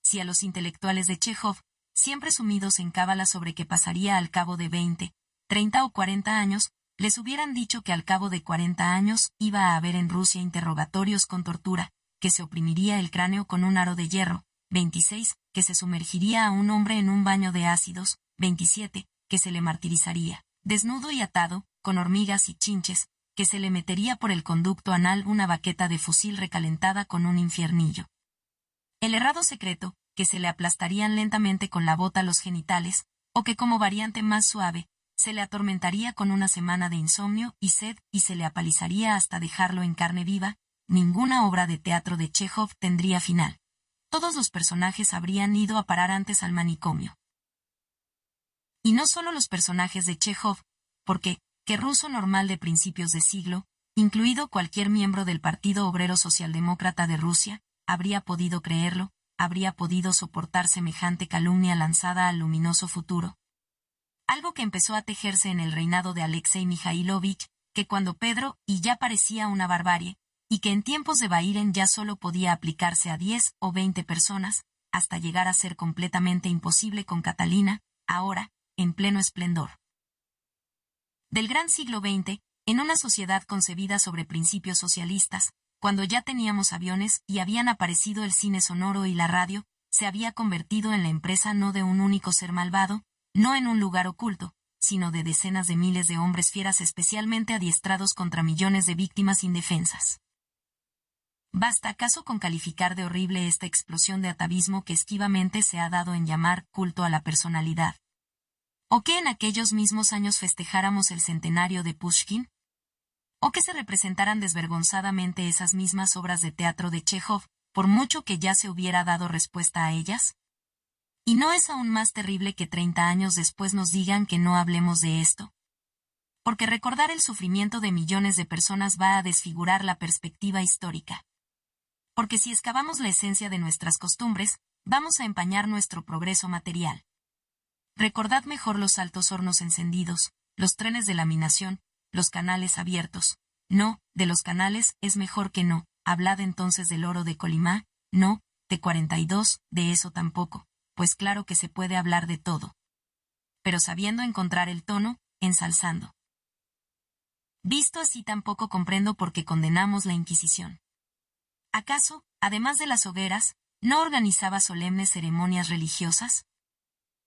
Si a los intelectuales de Chekhov, siempre sumidos en cábala sobre qué pasaría al cabo de 20, 30 o 40 años, les hubieran dicho que al cabo de 40 años iba a haber en Rusia interrogatorios con tortura, que se oprimiría el cráneo con un aro de hierro, 26, que se sumergiría a un hombre en un baño de ácidos, 27, que se le martirizaría, desnudo y atado, con hormigas y chinches, que se le metería por el conducto anal una baqueta de fusil recalentada con un infiernillo. El errado secreto, que se le aplastarían lentamente con la bota los genitales, o que como variante más suave, se le atormentaría con una semana de insomnio y sed y se le apalizaría hasta dejarlo en carne viva, ninguna obra de teatro de Chekhov tendría final. Todos los personajes habrían ido a parar antes al manicomio. Y no solo los personajes de Chekhov, porque, que ruso normal de principios de siglo, incluido cualquier miembro del Partido Obrero Socialdemócrata de Rusia, habría podido creerlo, habría podido soportar semejante calumnia lanzada al luminoso futuro. Algo que empezó a tejerse en el reinado de Alexei Mikhailovich, que cuando Pedro, y ya parecía una barbarie, y que en tiempos de Bairen ya solo podía aplicarse a diez o veinte personas, hasta llegar a ser completamente imposible con Catalina, ahora, en pleno esplendor. Del gran siglo XX, en una sociedad concebida sobre principios socialistas, cuando ya teníamos aviones y habían aparecido el cine sonoro y la radio, se había convertido en la empresa no de un único ser malvado, no en un lugar oculto, sino de decenas de miles de hombres fieras especialmente adiestrados contra millones de víctimas indefensas. ¿Basta acaso con calificar de horrible esta explosión de atavismo que esquivamente se ha dado en llamar culto a la personalidad? ¿O que en aquellos mismos años festejáramos el centenario de Pushkin? ¿O que se representaran desvergonzadamente esas mismas obras de teatro de Chekhov, por mucho que ya se hubiera dado respuesta a ellas? ¿Y no es aún más terrible que treinta años después nos digan que no hablemos de esto? Porque recordar el sufrimiento de millones de personas va a desfigurar la perspectiva histórica porque si excavamos la esencia de nuestras costumbres, vamos a empañar nuestro progreso material. Recordad mejor los altos hornos encendidos, los trenes de laminación, los canales abiertos. No, de los canales es mejor que no. Hablad entonces del oro de Colimá, no, de 42, de eso tampoco, pues claro que se puede hablar de todo. Pero sabiendo encontrar el tono, ensalzando. Visto así tampoco comprendo por qué condenamos la Inquisición. ¿Acaso, además de las hogueras, no organizaba solemnes ceremonias religiosas?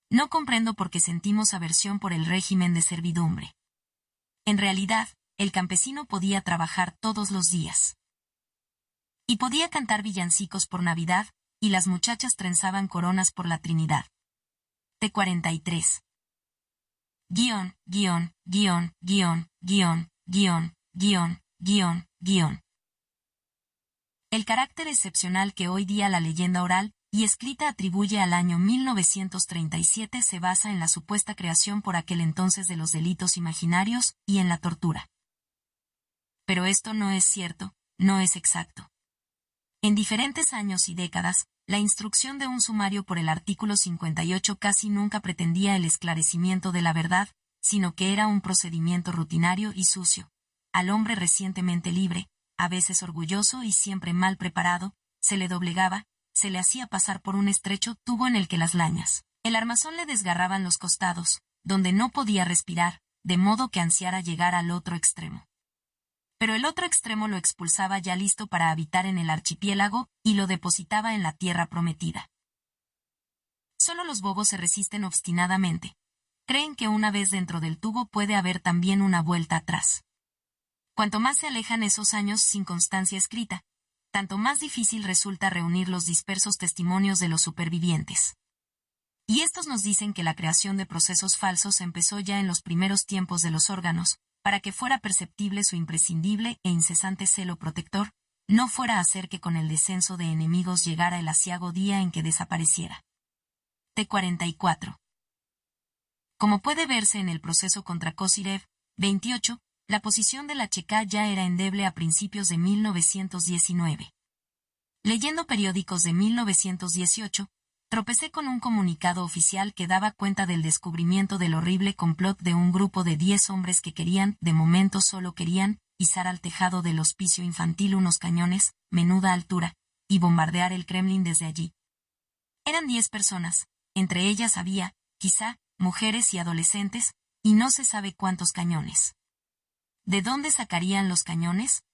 No comprendo por qué sentimos aversión por el régimen de servidumbre. En realidad, el campesino podía trabajar todos los días. Y podía cantar villancicos por Navidad, y las muchachas trenzaban coronas por la Trinidad. T43. Guión, guión, guión, guión, guión, guión, guión, guión, guión. El carácter excepcional que hoy día la leyenda oral y escrita atribuye al año 1937 se basa en la supuesta creación por aquel entonces de los delitos imaginarios y en la tortura. Pero esto no es cierto, no es exacto. En diferentes años y décadas, la instrucción de un sumario por el artículo 58 casi nunca pretendía el esclarecimiento de la verdad, sino que era un procedimiento rutinario y sucio. Al hombre recientemente libre, a veces orgulloso y siempre mal preparado, se le doblegaba, se le hacía pasar por un estrecho tubo en el que las lañas, el armazón le desgarraban los costados, donde no podía respirar, de modo que ansiara llegar al otro extremo. Pero el otro extremo lo expulsaba ya listo para habitar en el archipiélago y lo depositaba en la tierra prometida. Solo los bobos se resisten obstinadamente. Creen que una vez dentro del tubo puede haber también una vuelta atrás. Cuanto más se alejan esos años sin constancia escrita, tanto más difícil resulta reunir los dispersos testimonios de los supervivientes. Y estos nos dicen que la creación de procesos falsos empezó ya en los primeros tiempos de los órganos, para que fuera perceptible su imprescindible e incesante celo protector, no fuera a hacer que con el descenso de enemigos llegara el aciago día en que desapareciera. T44. Como puede verse en el proceso contra Kosirev, 28, la posición de la Checa ya era endeble a principios de 1919. Leyendo periódicos de 1918, tropecé con un comunicado oficial que daba cuenta del descubrimiento del horrible complot de un grupo de diez hombres que querían, de momento solo querían, izar al tejado del hospicio infantil unos cañones, menuda altura, y bombardear el Kremlin desde allí. Eran diez personas, entre ellas había, quizá, mujeres y adolescentes, y no se sabe cuántos cañones. ¿De dónde sacarían los cañones?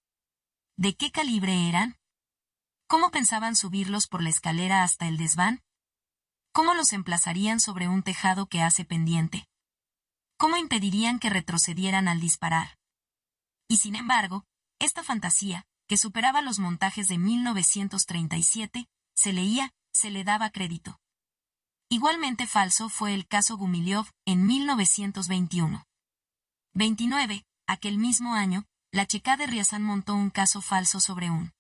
¿De qué calibre eran? ¿Cómo pensaban subirlos por la escalera hasta el desván? ¿Cómo los emplazarían sobre un tejado que hace pendiente? ¿Cómo impedirían que retrocedieran al disparar? Y sin embargo, esta fantasía, que superaba los montajes de 1937, se leía, se le daba crédito. Igualmente falso fue el caso Gumilyov en 1921. 29. Aquel mismo año, la checa de Riazán montó un caso falso sobre un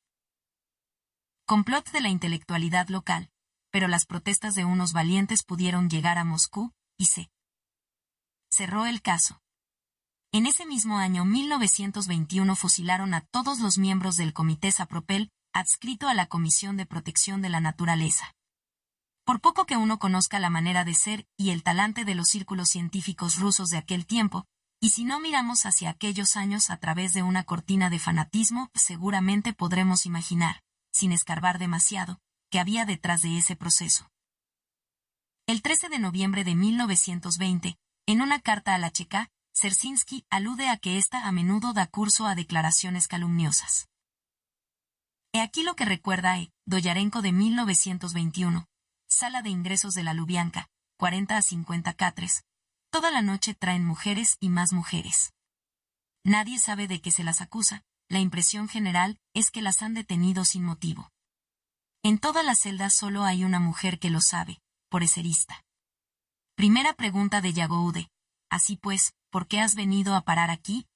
complot de la intelectualidad local, pero las protestas de unos valientes pudieron llegar a Moscú, y se cerró el caso. En ese mismo año 1921 fusilaron a todos los miembros del Comité Sapropel, adscrito a la Comisión de Protección de la Naturaleza. Por poco que uno conozca la manera de ser y el talante de los círculos científicos rusos de aquel tiempo, y si no miramos hacia aquellos años a través de una cortina de fanatismo, seguramente podremos imaginar, sin escarbar demasiado, que había detrás de ese proceso. El 13 de noviembre de 1920, en una carta a la Checa, Sersinski alude a que ésta a menudo da curso a declaraciones calumniosas. He aquí lo que recuerda e. Doyarenko de 1921, Sala de Ingresos de la Lubianca, 40 a 50 catres, Toda la noche traen mujeres y más mujeres. Nadie sabe de qué se las acusa, la impresión general es que las han detenido sin motivo. En toda la celda solo hay una mujer que lo sabe, por eserista. Primera pregunta de Yagoude. Así pues, ¿por qué has venido a parar aquí?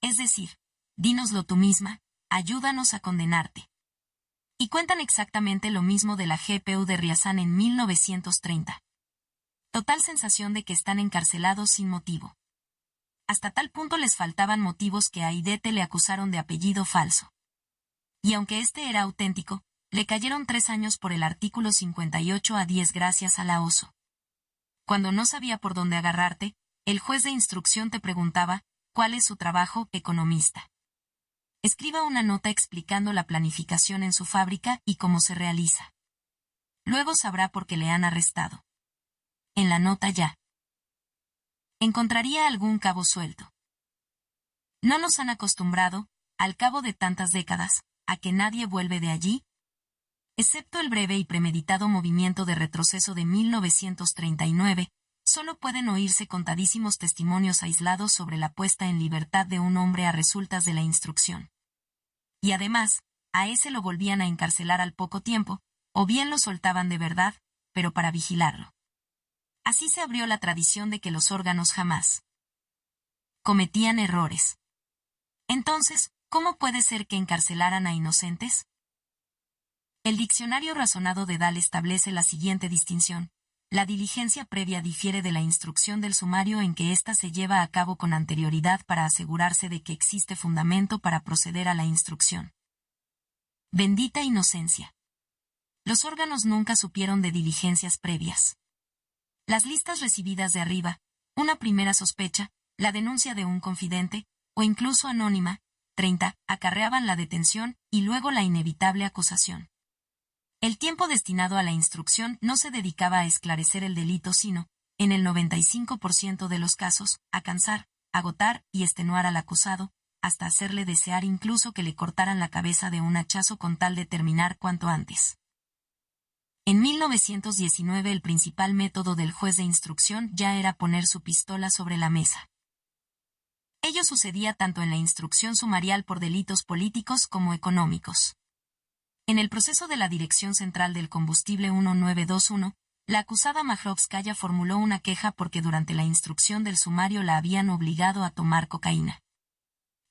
Es decir, dínoslo tú misma, ayúdanos a condenarte. Y cuentan exactamente lo mismo de la GPU de Riazán en 1930 total sensación de que están encarcelados sin motivo. Hasta tal punto les faltaban motivos que a Aidete le acusaron de apellido falso. Y aunque este era auténtico, le cayeron tres años por el artículo 58 a 10 gracias a la oso. Cuando no sabía por dónde agarrarte, el juez de instrucción te preguntaba, ¿cuál es su trabajo, economista? Escriba una nota explicando la planificación en su fábrica y cómo se realiza. Luego sabrá por qué le han arrestado en la nota ya. Encontraría algún cabo suelto. No nos han acostumbrado, al cabo de tantas décadas, a que nadie vuelve de allí, excepto el breve y premeditado movimiento de retroceso de 1939, solo pueden oírse contadísimos testimonios aislados sobre la puesta en libertad de un hombre a resultas de la instrucción. Y además, a ese lo volvían a encarcelar al poco tiempo, o bien lo soltaban de verdad, pero para vigilarlo. Así se abrió la tradición de que los órganos jamás cometían errores. Entonces, ¿cómo puede ser que encarcelaran a inocentes? El diccionario razonado de Dal establece la siguiente distinción. La diligencia previa difiere de la instrucción del sumario en que ésta se lleva a cabo con anterioridad para asegurarse de que existe fundamento para proceder a la instrucción. Bendita inocencia. Los órganos nunca supieron de diligencias previas las listas recibidas de arriba, una primera sospecha, la denuncia de un confidente, o incluso anónima, 30, acarreaban la detención y luego la inevitable acusación. El tiempo destinado a la instrucción no se dedicaba a esclarecer el delito, sino, en el 95% de los casos, a cansar, agotar y estenuar al acusado, hasta hacerle desear incluso que le cortaran la cabeza de un hachazo con tal de terminar cuanto antes. En 1919 el principal método del juez de instrucción ya era poner su pistola sobre la mesa. Ello sucedía tanto en la instrucción sumarial por delitos políticos como económicos. En el proceso de la Dirección Central del Combustible 1921, la acusada Majrovskaya formuló una queja porque durante la instrucción del sumario la habían obligado a tomar cocaína.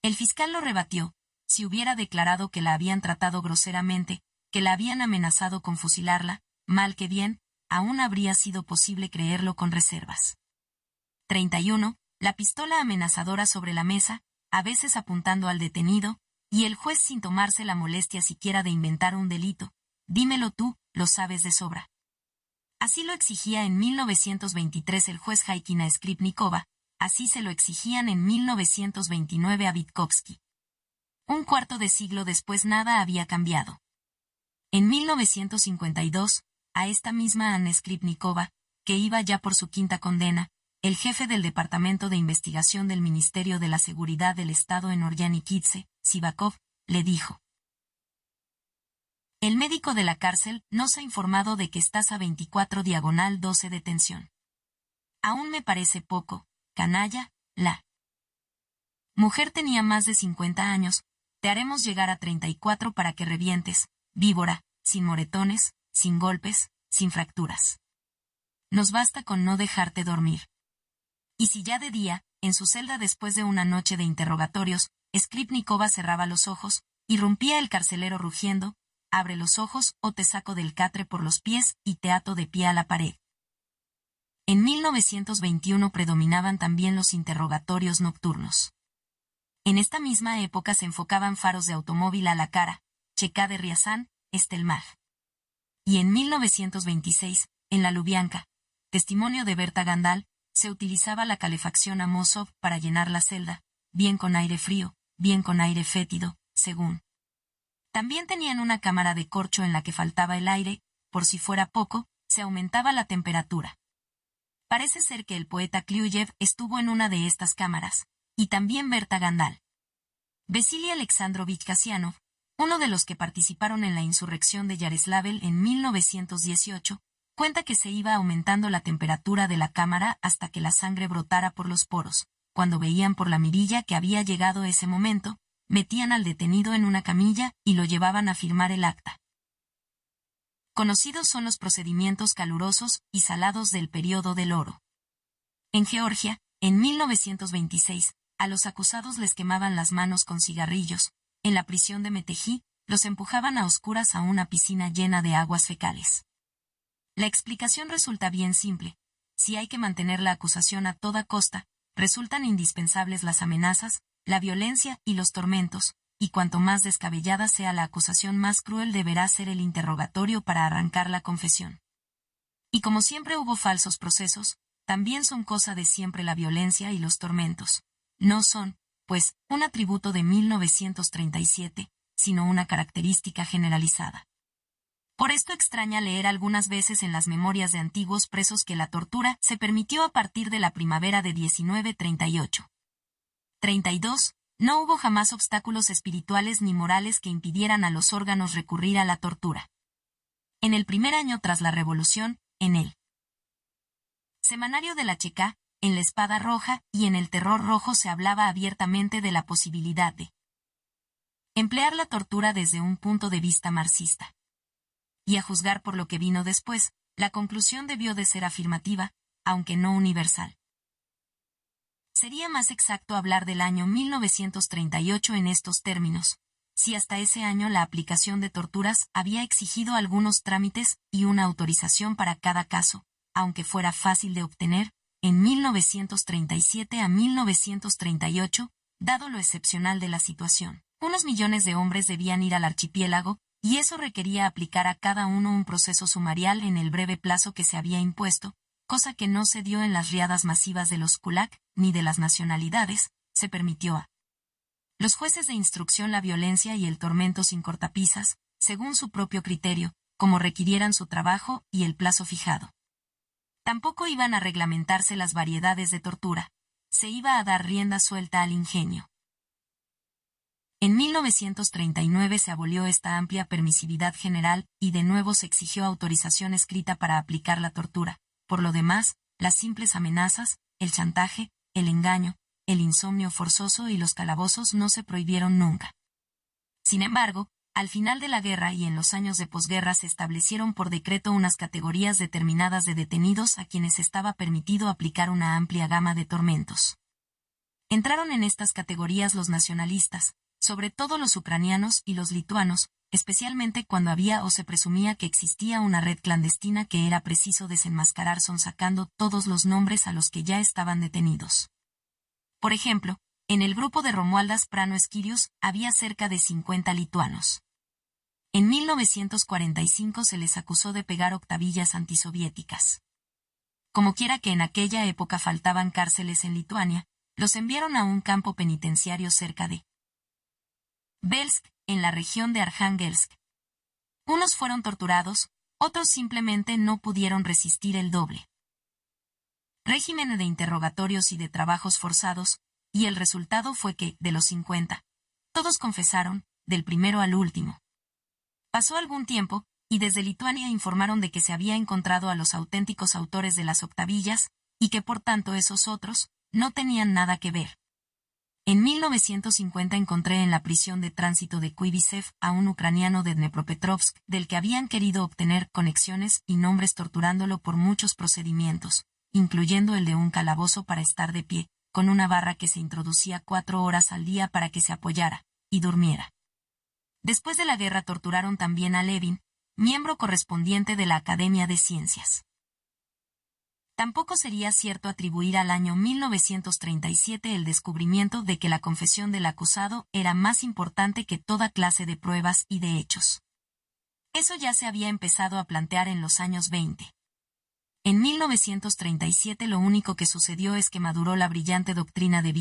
El fiscal lo rebatió, si hubiera declarado que la habían tratado groseramente, que la habían amenazado con fusilarla, mal que bien, aún habría sido posible creerlo con reservas. 31. La pistola amenazadora sobre la mesa, a veces apuntando al detenido, y el juez sin tomarse la molestia siquiera de inventar un delito. Dímelo tú, lo sabes de sobra. Así lo exigía en 1923 el juez Haikina Skripnikova, así se lo exigían en 1929 a Vitkovsky. Un cuarto de siglo después nada había cambiado. En 1952, a esta misma Anna Skripnikova, que iba ya por su quinta condena, el jefe del Departamento de Investigación del Ministerio de la Seguridad del Estado en Oryanikidze, Sivakov, le dijo. El médico de la cárcel nos ha informado de que estás a 24 diagonal 12 detención. Aún me parece poco, canalla, la. Mujer tenía más de 50 años, te haremos llegar a 34 para que revientes, víbora, sin moretones, sin golpes, sin fracturas. Nos basta con no dejarte dormir. Y si ya de día, en su celda después de una noche de interrogatorios, Skripnikova cerraba los ojos, irrumpía el carcelero rugiendo, abre los ojos o te saco del catre por los pies y te ato de pie a la pared. En 1921 predominaban también los interrogatorios nocturnos. En esta misma época se enfocaban faros de automóvil a la cara, Checa de Riazán, Estelmar. Y en 1926, en la Lubianca, testimonio de Berta Gandal, se utilizaba la calefacción a para llenar la celda, bien con aire frío, bien con aire fétido, según. También tenían una cámara de corcho en la que faltaba el aire, por si fuera poco, se aumentaba la temperatura. Parece ser que el poeta Kliuyev estuvo en una de estas cámaras, y también Berta Gandal. Vesily Alexandrovich Kasianov, uno de los que participaron en la insurrección de Yaroslavl en 1918, cuenta que se iba aumentando la temperatura de la cámara hasta que la sangre brotara por los poros. Cuando veían por la mirilla que había llegado ese momento, metían al detenido en una camilla y lo llevaban a firmar el acta. Conocidos son los procedimientos calurosos y salados del periodo del oro. En Georgia, en 1926, a los acusados les quemaban las manos con cigarrillos, en la prisión de Metejí, los empujaban a oscuras a una piscina llena de aguas fecales. La explicación resulta bien simple. Si hay que mantener la acusación a toda costa, resultan indispensables las amenazas, la violencia y los tormentos, y cuanto más descabellada sea la acusación más cruel deberá ser el interrogatorio para arrancar la confesión. Y como siempre hubo falsos procesos, también son cosa de siempre la violencia y los tormentos. No son, pues, un atributo de 1937, sino una característica generalizada. Por esto extraña leer algunas veces en las memorias de antiguos presos que la tortura se permitió a partir de la primavera de 1938. 32. No hubo jamás obstáculos espirituales ni morales que impidieran a los órganos recurrir a la tortura. En el primer año tras la revolución, en el Semanario de la Checa, en la espada roja y en el terror rojo se hablaba abiertamente de la posibilidad de emplear la tortura desde un punto de vista marxista. Y a juzgar por lo que vino después, la conclusión debió de ser afirmativa, aunque no universal. Sería más exacto hablar del año 1938 en estos términos, si hasta ese año la aplicación de torturas había exigido algunos trámites y una autorización para cada caso, aunque fuera fácil de obtener, en 1937 a 1938, dado lo excepcional de la situación. Unos millones de hombres debían ir al archipiélago, y eso requería aplicar a cada uno un proceso sumarial en el breve plazo que se había impuesto, cosa que no se dio en las riadas masivas de los kulak ni de las nacionalidades, se permitió a los jueces de instrucción la violencia y el tormento sin cortapisas, según su propio criterio, como requirieran su trabajo y el plazo fijado. Tampoco iban a reglamentarse las variedades de tortura, se iba a dar rienda suelta al ingenio. En 1939 se abolió esta amplia permisividad general y de nuevo se exigió autorización escrita para aplicar la tortura. Por lo demás, las simples amenazas, el chantaje, el engaño, el insomnio forzoso y los calabozos no se prohibieron nunca. Sin embargo, al final de la guerra y en los años de posguerra se establecieron por decreto unas categorías determinadas de detenidos a quienes estaba permitido aplicar una amplia gama de tormentos. Entraron en estas categorías los nacionalistas, sobre todo los ucranianos y los lituanos, especialmente cuando había o se presumía que existía una red clandestina que era preciso desenmascarar sonsacando todos los nombres a los que ya estaban detenidos. Por ejemplo, en el grupo de Romualdas Prano Esquirius había cerca de 50 lituanos. En 1945 se les acusó de pegar octavillas antisoviéticas. Como quiera que en aquella época faltaban cárceles en Lituania, los enviaron a un campo penitenciario cerca de Belsk, en la región de Arhangelsk. Unos fueron torturados, otros simplemente no pudieron resistir el doble régimen de interrogatorios y de trabajos forzados, y el resultado fue que, de los 50, todos confesaron, del primero al último. Pasó algún tiempo, y desde Lituania informaron de que se había encontrado a los auténticos autores de las octavillas, y que por tanto esos otros, no tenían nada que ver. En 1950 encontré en la prisión de tránsito de Kuibisev a un ucraniano de Dnepropetrovsk, del que habían querido obtener conexiones y nombres torturándolo por muchos procedimientos, incluyendo el de un calabozo para estar de pie, con una barra que se introducía cuatro horas al día para que se apoyara y durmiera. Después de la guerra torturaron también a Levin, miembro correspondiente de la Academia de Ciencias. Tampoco sería cierto atribuir al año 1937 el descubrimiento de que la confesión del acusado era más importante que toda clase de pruebas y de hechos. Eso ya se había empezado a plantear en los años 20. En 1937 lo único que sucedió es que maduró la brillante doctrina de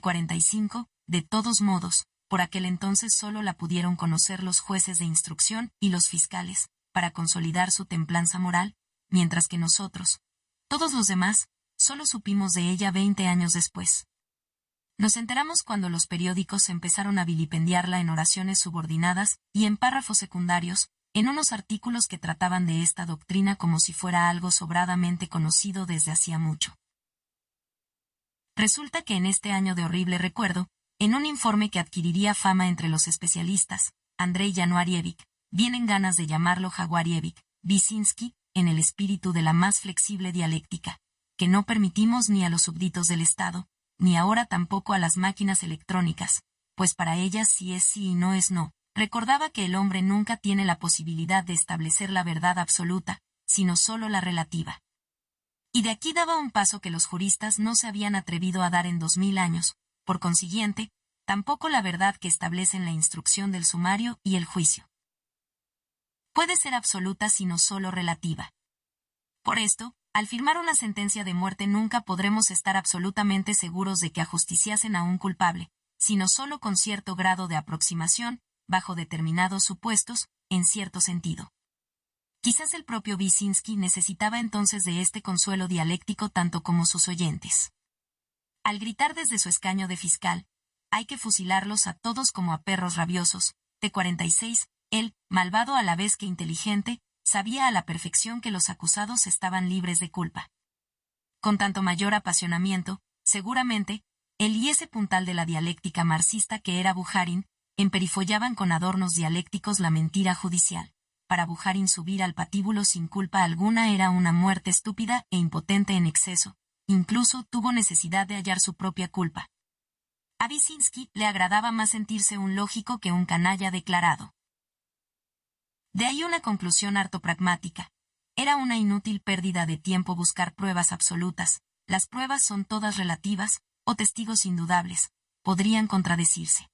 cuarenta T45, de todos modos, por aquel entonces solo la pudieron conocer los jueces de instrucción y los fiscales, para consolidar su templanza moral, mientras que nosotros, todos los demás, solo supimos de ella veinte años después. Nos enteramos cuando los periódicos empezaron a vilipendiarla en oraciones subordinadas y en párrafos secundarios, en unos artículos que trataban de esta doctrina como si fuera algo sobradamente conocido desde hacía mucho. Resulta que en este año de horrible recuerdo, en un informe que adquiriría fama entre los especialistas, Andrei Januarievich, vienen ganas de llamarlo Jaguarievich, Bysinski, en el espíritu de la más flexible dialéctica, que no permitimos ni a los súbditos del Estado, ni ahora tampoco a las máquinas electrónicas, pues para ellas sí es sí y no es no, Recordaba que el hombre nunca tiene la posibilidad de establecer la verdad absoluta, sino solo la relativa. Y de aquí daba un paso que los juristas no se habían atrevido a dar en dos mil años, por consiguiente, tampoco la verdad que establecen la instrucción del sumario y el juicio. Puede ser absoluta sino solo relativa. Por esto, al firmar una sentencia de muerte nunca podremos estar absolutamente seguros de que ajusticiasen a un culpable, sino solo con cierto grado de aproximación, bajo determinados supuestos, en cierto sentido. Quizás el propio Wisinski necesitaba entonces de este consuelo dialéctico tanto como sus oyentes. Al gritar desde su escaño de fiscal, hay que fusilarlos a todos como a perros rabiosos, T46, él, malvado a la vez que inteligente, sabía a la perfección que los acusados estaban libres de culpa. Con tanto mayor apasionamiento, seguramente, el y ese puntal de la dialéctica marxista que era Bujarin, emperifollaban con adornos dialécticos la mentira judicial. Para Bujarin subir al patíbulo sin culpa alguna era una muerte estúpida e impotente en exceso. Incluso tuvo necesidad de hallar su propia culpa. A le agradaba más sentirse un lógico que un canalla declarado. De ahí una conclusión harto pragmática. Era una inútil pérdida de tiempo buscar pruebas absolutas. Las pruebas son todas relativas, o testigos indudables. Podrían contradecirse.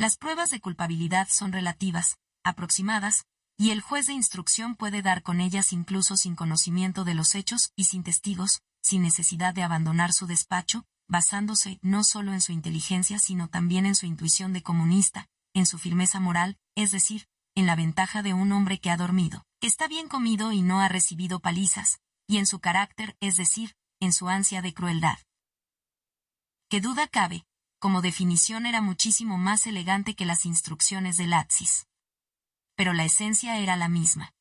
Las pruebas de culpabilidad son relativas, aproximadas, y el juez de instrucción puede dar con ellas incluso sin conocimiento de los hechos y sin testigos, sin necesidad de abandonar su despacho, basándose no solo en su inteligencia sino también en su intuición de comunista, en su firmeza moral, es decir, en la ventaja de un hombre que ha dormido, que está bien comido y no ha recibido palizas, y en su carácter, es decir, en su ansia de crueldad. ¿Qué duda cabe, como definición era muchísimo más elegante que las instrucciones de Latsis. Pero la esencia era la misma.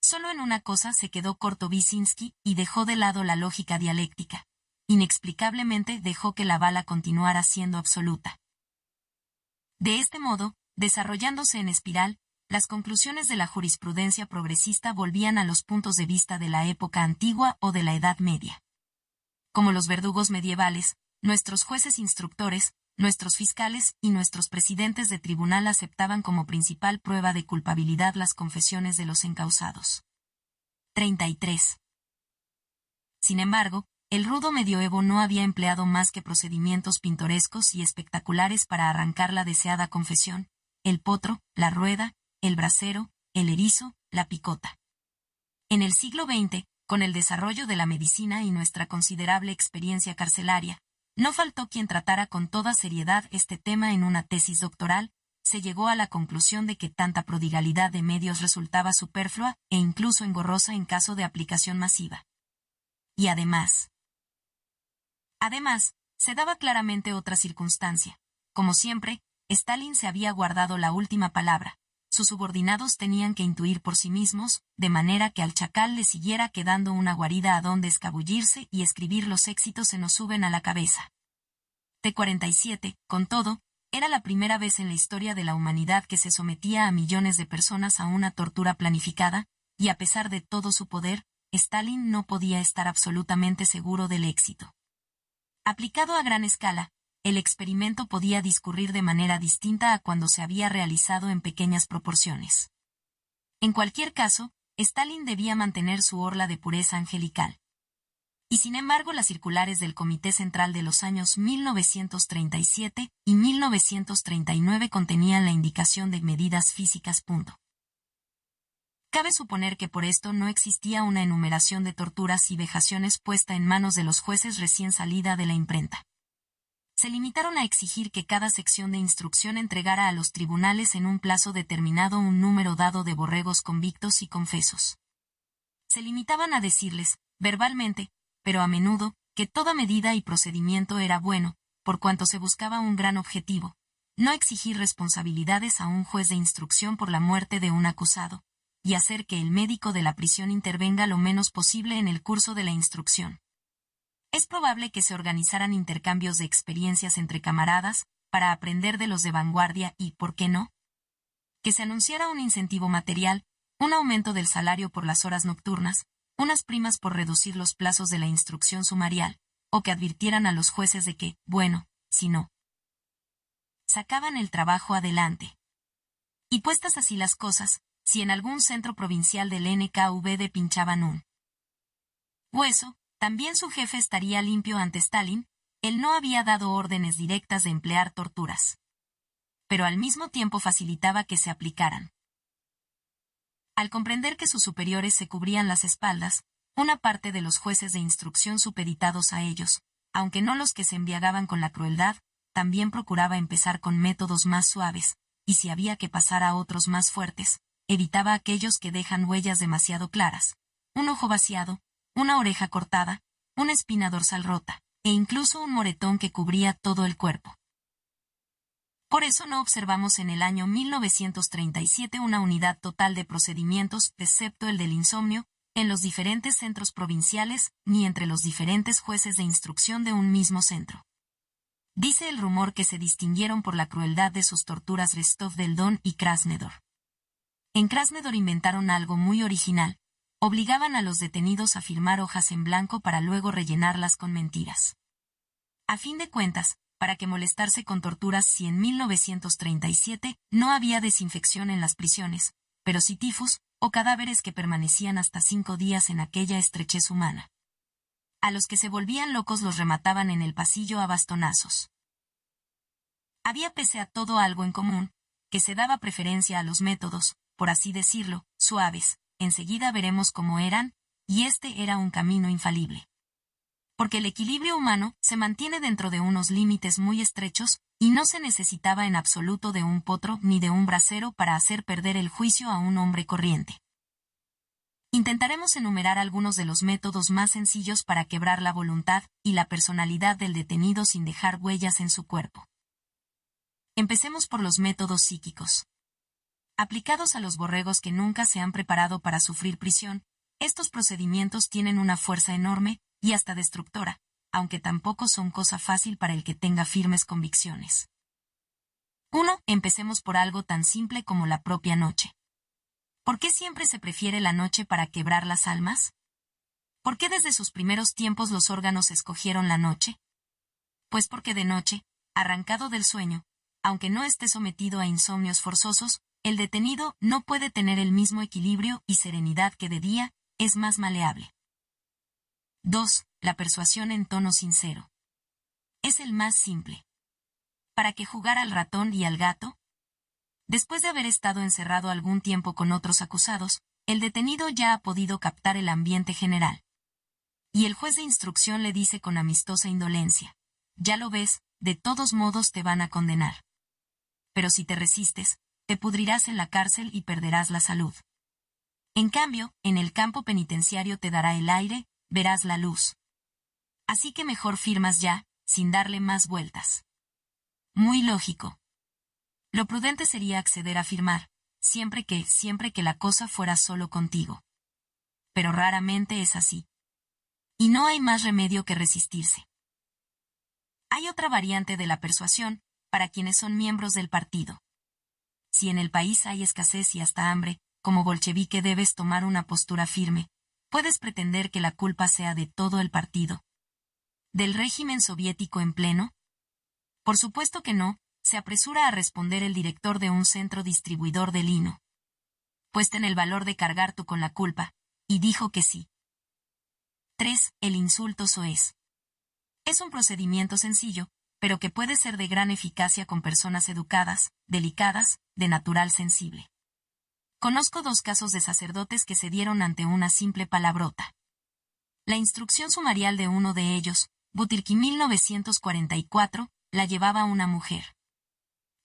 Solo en una cosa se quedó corto y dejó de lado la lógica dialéctica. Inexplicablemente dejó que la bala continuara siendo absoluta. De este modo, desarrollándose en espiral, las conclusiones de la jurisprudencia progresista volvían a los puntos de vista de la época antigua o de la Edad Media. Como los verdugos medievales, nuestros jueces instructores, nuestros fiscales y nuestros presidentes de tribunal aceptaban como principal prueba de culpabilidad las confesiones de los encausados. 33. Sin embargo, el rudo medioevo no había empleado más que procedimientos pintorescos y espectaculares para arrancar la deseada confesión, el potro, la rueda, el brasero, el erizo, la picota. En el siglo XX, con el desarrollo de la medicina y nuestra considerable experiencia carcelaria, no faltó quien tratara con toda seriedad este tema en una tesis doctoral, se llegó a la conclusión de que tanta prodigalidad de medios resultaba superflua e incluso engorrosa en caso de aplicación masiva. Y además. Además, se daba claramente otra circunstancia. Como siempre, Stalin se había guardado la última palabra, sus subordinados tenían que intuir por sí mismos, de manera que al chacal le siguiera quedando una guarida a donde escabullirse y escribir los éxitos se nos suben a la cabeza. T-47, con todo, era la primera vez en la historia de la humanidad que se sometía a millones de personas a una tortura planificada, y a pesar de todo su poder, Stalin no podía estar absolutamente seguro del éxito. Aplicado a gran escala, el experimento podía discurrir de manera distinta a cuando se había realizado en pequeñas proporciones. En cualquier caso, Stalin debía mantener su orla de pureza angelical. Y sin embargo las circulares del Comité Central de los años 1937 y 1939 contenían la indicación de medidas físicas. Cabe suponer que por esto no existía una enumeración de torturas y vejaciones puesta en manos de los jueces recién salida de la imprenta se limitaron a exigir que cada sección de instrucción entregara a los tribunales en un plazo determinado un número dado de borregos convictos y confesos. Se limitaban a decirles, verbalmente, pero a menudo, que toda medida y procedimiento era bueno, por cuanto se buscaba un gran objetivo, no exigir responsabilidades a un juez de instrucción por la muerte de un acusado, y hacer que el médico de la prisión intervenga lo menos posible en el curso de la instrucción es probable que se organizaran intercambios de experiencias entre camaradas, para aprender de los de vanguardia y, ¿por qué no?, que se anunciara un incentivo material, un aumento del salario por las horas nocturnas, unas primas por reducir los plazos de la instrucción sumarial, o que advirtieran a los jueces de que, bueno, si no, sacaban el trabajo adelante. Y puestas así las cosas, si en algún centro provincial del NKVD pinchaban un hueso, también su jefe estaría limpio ante Stalin, él no había dado órdenes directas de emplear torturas. Pero al mismo tiempo facilitaba que se aplicaran. Al comprender que sus superiores se cubrían las espaldas, una parte de los jueces de instrucción supeditados a ellos, aunque no los que se embriagaban con la crueldad, también procuraba empezar con métodos más suaves, y si había que pasar a otros más fuertes, evitaba aquellos que dejan huellas demasiado claras. Un ojo vaciado, una oreja cortada, un espina dorsal rota, e incluso un moretón que cubría todo el cuerpo. Por eso no observamos en el año 1937 una unidad total de procedimientos, excepto el del insomnio, en los diferentes centros provinciales, ni entre los diferentes jueces de instrucción de un mismo centro. Dice el rumor que se distinguieron por la crueldad de sus torturas Restov del Don y Krasnedor. En Krasnedor inventaron algo muy original, obligaban a los detenidos a firmar hojas en blanco para luego rellenarlas con mentiras. A fin de cuentas, para que molestarse con torturas si en 1937 no había desinfección en las prisiones, pero sí tifus, o cadáveres que permanecían hasta cinco días en aquella estrechez humana. A los que se volvían locos los remataban en el pasillo a bastonazos. Había pese a todo algo en común, que se daba preferencia a los métodos, por así decirlo, suaves, enseguida veremos cómo eran, y este era un camino infalible. Porque el equilibrio humano se mantiene dentro de unos límites muy estrechos, y no se necesitaba en absoluto de un potro ni de un brasero para hacer perder el juicio a un hombre corriente. Intentaremos enumerar algunos de los métodos más sencillos para quebrar la voluntad y la personalidad del detenido sin dejar huellas en su cuerpo. Empecemos por los métodos psíquicos aplicados a los borregos que nunca se han preparado para sufrir prisión, estos procedimientos tienen una fuerza enorme y hasta destructora, aunque tampoco son cosa fácil para el que tenga firmes convicciones. 1. Empecemos por algo tan simple como la propia noche. ¿Por qué siempre se prefiere la noche para quebrar las almas? ¿Por qué desde sus primeros tiempos los órganos escogieron la noche? Pues porque de noche, arrancado del sueño, aunque no esté sometido a insomnios forzosos, el detenido no puede tener el mismo equilibrio y serenidad que de día, es más maleable. 2. La persuasión en tono sincero. Es el más simple. ¿Para qué jugar al ratón y al gato? Después de haber estado encerrado algún tiempo con otros acusados, el detenido ya ha podido captar el ambiente general. Y el juez de instrucción le dice con amistosa indolencia, ya lo ves, de todos modos te van a condenar. Pero si te resistes, te pudrirás en la cárcel y perderás la salud. En cambio, en el campo penitenciario te dará el aire, verás la luz. Así que mejor firmas ya, sin darle más vueltas. Muy lógico. Lo prudente sería acceder a firmar, siempre que, siempre que la cosa fuera solo contigo. Pero raramente es así. Y no hay más remedio que resistirse. Hay otra variante de la persuasión, para quienes son miembros del partido. Si en el país hay escasez y hasta hambre, como bolchevique debes tomar una postura firme. Puedes pretender que la culpa sea de todo el partido. ¿Del régimen soviético en pleno? Por supuesto que no, se apresura a responder el director de un centro distribuidor de lino. Puesta en el valor de cargar tú con la culpa, y dijo que sí. 3. El insulto soez. Es un procedimiento sencillo, pero que puede ser de gran eficacia con personas educadas, delicadas, de natural sensible. Conozco dos casos de sacerdotes que se dieron ante una simple palabrota. La instrucción sumarial de uno de ellos, Butirqui 1944, la llevaba una mujer.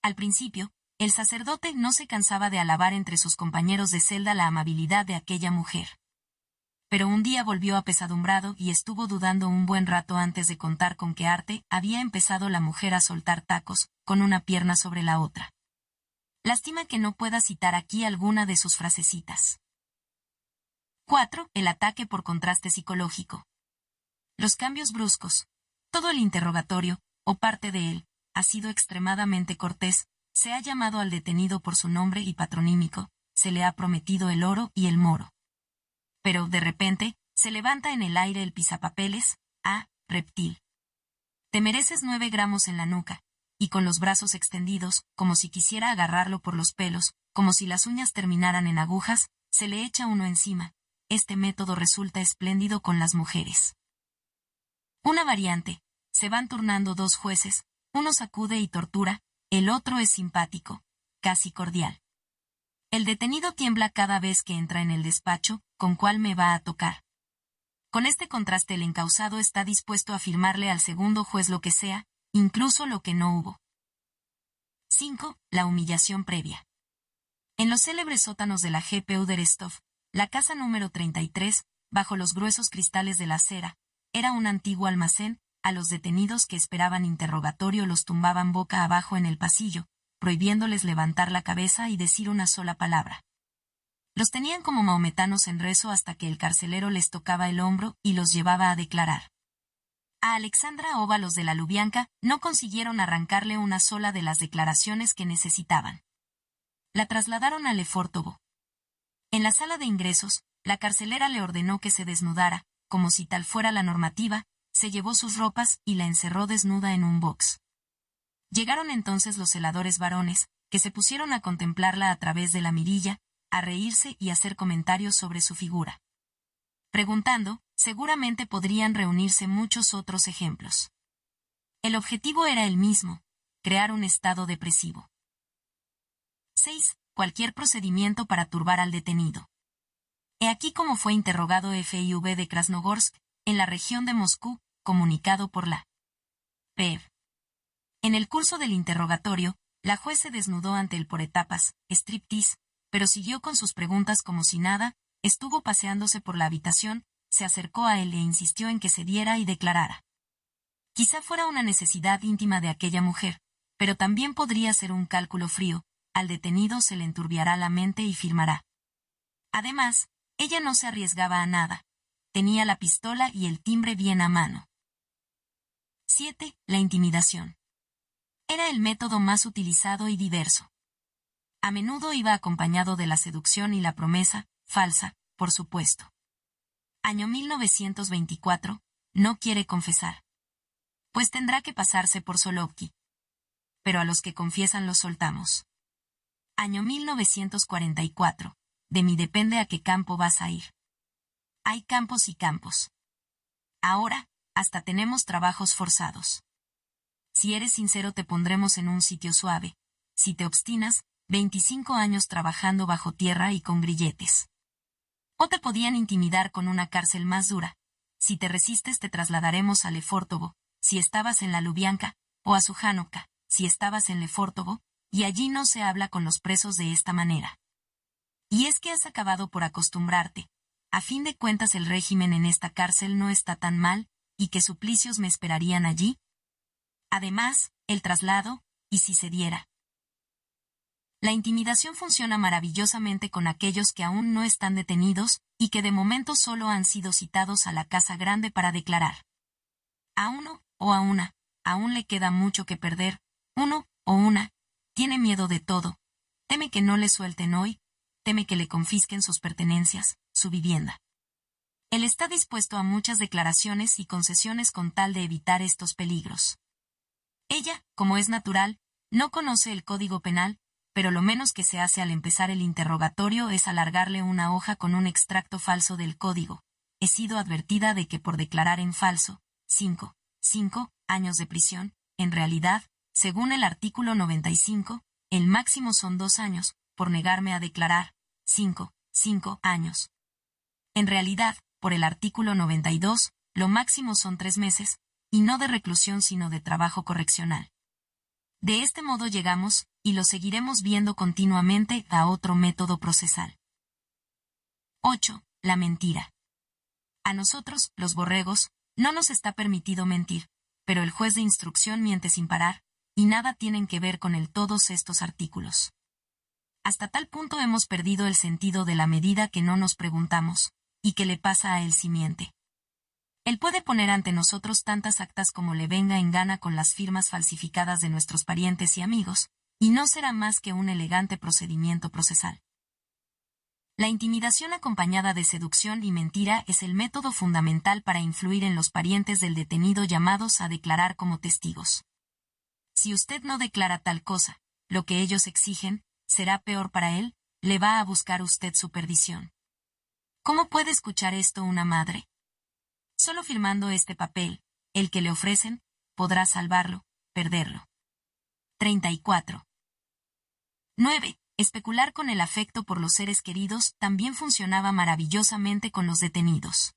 Al principio, el sacerdote no se cansaba de alabar entre sus compañeros de celda la amabilidad de aquella mujer pero un día volvió apesadumbrado y estuvo dudando un buen rato antes de contar con qué arte había empezado la mujer a soltar tacos, con una pierna sobre la otra. Lástima que no pueda citar aquí alguna de sus frasecitas. 4. El ataque por contraste psicológico. Los cambios bruscos. Todo el interrogatorio, o parte de él, ha sido extremadamente cortés, se ha llamado al detenido por su nombre y patronímico, se le ha prometido el oro y el moro pero de repente, se levanta en el aire el pisapapeles, ah, reptil. Te mereces nueve gramos en la nuca, y con los brazos extendidos, como si quisiera agarrarlo por los pelos, como si las uñas terminaran en agujas, se le echa uno encima. Este método resulta espléndido con las mujeres. Una variante. Se van turnando dos jueces, uno sacude y tortura, el otro es simpático, casi cordial. El detenido tiembla cada vez que entra en el despacho, con cuál me va a tocar. Con este contraste el encausado está dispuesto a firmarle al segundo juez lo que sea, incluso lo que no hubo. 5. La humillación previa. En los célebres sótanos de la G.P. Uderstoff, la casa número 33, bajo los gruesos cristales de la acera, era un antiguo almacén, a los detenidos que esperaban interrogatorio los tumbaban boca abajo en el pasillo, prohibiéndoles levantar la cabeza y decir una sola palabra. Los tenían como maometanos en rezo hasta que el carcelero les tocaba el hombro y los llevaba a declarar. A Alexandra Óvalos de la Lubianca no consiguieron arrancarle una sola de las declaraciones que necesitaban. La trasladaron al Lefórtovo. En la sala de ingresos, la carcelera le ordenó que se desnudara, como si tal fuera la normativa, se llevó sus ropas y la encerró desnuda en un box. Llegaron entonces los celadores varones, que se pusieron a contemplarla a través de la mirilla, a reírse y hacer comentarios sobre su figura. Preguntando, seguramente podrían reunirse muchos otros ejemplos. El objetivo era el mismo, crear un estado depresivo. 6. Cualquier procedimiento para turbar al detenido. He aquí cómo fue interrogado FIV de Krasnogorsk, en la región de Moscú, comunicado por la PEV. En el curso del interrogatorio, la juez se desnudó ante él por etapas, striptease, pero siguió con sus preguntas como si nada, estuvo paseándose por la habitación, se acercó a él e insistió en que se diera y declarara. Quizá fuera una necesidad íntima de aquella mujer, pero también podría ser un cálculo frío, al detenido se le enturbiará la mente y firmará. Además, ella no se arriesgaba a nada. Tenía la pistola y el timbre bien a mano. 7. La intimidación. Era el método más utilizado y diverso. A menudo iba acompañado de la seducción y la promesa, falsa, por supuesto. Año 1924, no quiere confesar. Pues tendrá que pasarse por Solovki. Pero a los que confiesan los soltamos. Año 1944, de mí depende a qué campo vas a ir. Hay campos y campos. Ahora, hasta tenemos trabajos forzados. Si eres sincero te pondremos en un sitio suave. Si te obstinas, 25 años trabajando bajo tierra y con grilletes. O te podían intimidar con una cárcel más dura. Si te resistes te trasladaremos a Lefórtovo, si estabas en la Lubianca, o a Sujanoca, si estabas en Lefórtovo, y allí no se habla con los presos de esta manera. Y es que has acabado por acostumbrarte. A fin de cuentas el régimen en esta cárcel no está tan mal, y qué suplicios me esperarían allí. Además, el traslado, y si se diera, la intimidación funciona maravillosamente con aquellos que aún no están detenidos, y que de momento solo han sido citados a la Casa Grande para declarar. A uno, o a una, aún le queda mucho que perder, uno, o una, tiene miedo de todo, teme que no le suelten hoy, teme que le confisquen sus pertenencias, su vivienda. Él está dispuesto a muchas declaraciones y concesiones con tal de evitar estos peligros. Ella, como es natural, no conoce el código penal, pero lo menos que se hace al empezar el interrogatorio es alargarle una hoja con un extracto falso del código. He sido advertida de que por declarar en falso, 5, 5 años de prisión, en realidad, según el artículo 95, el máximo son dos años, por negarme a declarar, 5, 5 años. En realidad, por el artículo 92, lo máximo son tres meses, y no de reclusión sino de trabajo correccional. De este modo llegamos, y lo seguiremos viendo continuamente a otro método procesal. 8. La mentira. A nosotros, los borregos, no nos está permitido mentir, pero el juez de instrucción miente sin parar, y nada tienen que ver con él todos estos artículos. Hasta tal punto hemos perdido el sentido de la medida que no nos preguntamos, y que le pasa a él si miente. Él puede poner ante nosotros tantas actas como le venga en gana con las firmas falsificadas de nuestros parientes y amigos, y no será más que un elegante procedimiento procesal. La intimidación acompañada de seducción y mentira es el método fundamental para influir en los parientes del detenido llamados a declarar como testigos. Si usted no declara tal cosa, lo que ellos exigen, será peor para él, le va a buscar usted su perdición. ¿Cómo puede escuchar esto una madre? Solo firmando este papel, el que le ofrecen, podrá salvarlo, perderlo. 34. 9. Especular con el afecto por los seres queridos también funcionaba maravillosamente con los detenidos.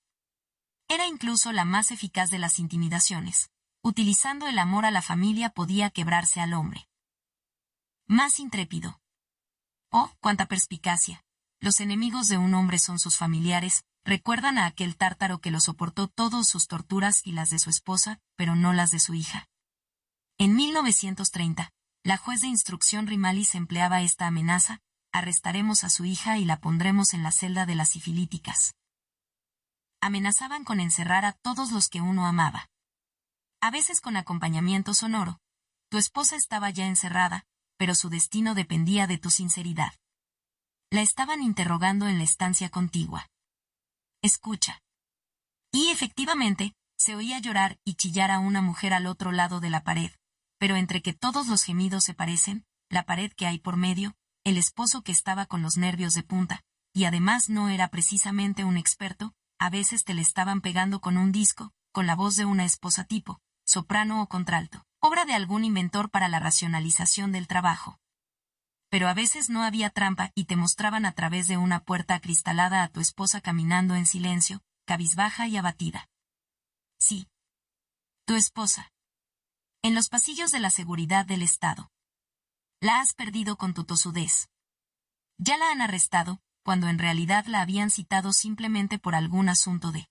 Era incluso la más eficaz de las intimidaciones. Utilizando el amor a la familia podía quebrarse al hombre. Más intrépido. Oh, cuánta perspicacia. Los enemigos de un hombre son sus familiares, recuerdan a aquel tártaro que lo soportó todas sus torturas y las de su esposa, pero no las de su hija. En 1930, la juez de instrucción Rimalis empleaba esta amenaza, arrestaremos a su hija y la pondremos en la celda de las sifilíticas. Amenazaban con encerrar a todos los que uno amaba. A veces con acompañamiento sonoro. Tu esposa estaba ya encerrada, pero su destino dependía de tu sinceridad. La estaban interrogando en la estancia contigua. Escucha. Y efectivamente, se oía llorar y chillar a una mujer al otro lado de la pared, pero entre que todos los gemidos se parecen, la pared que hay por medio, el esposo que estaba con los nervios de punta, y además no era precisamente un experto, a veces te le estaban pegando con un disco, con la voz de una esposa tipo, soprano o contralto, obra de algún inventor para la racionalización del trabajo. Pero a veces no había trampa y te mostraban a través de una puerta acristalada a tu esposa caminando en silencio, cabizbaja y abatida. Sí. Tu esposa en los pasillos de la seguridad del Estado. La has perdido con tu tosudez. Ya la han arrestado, cuando en realidad la habían citado simplemente por algún asunto de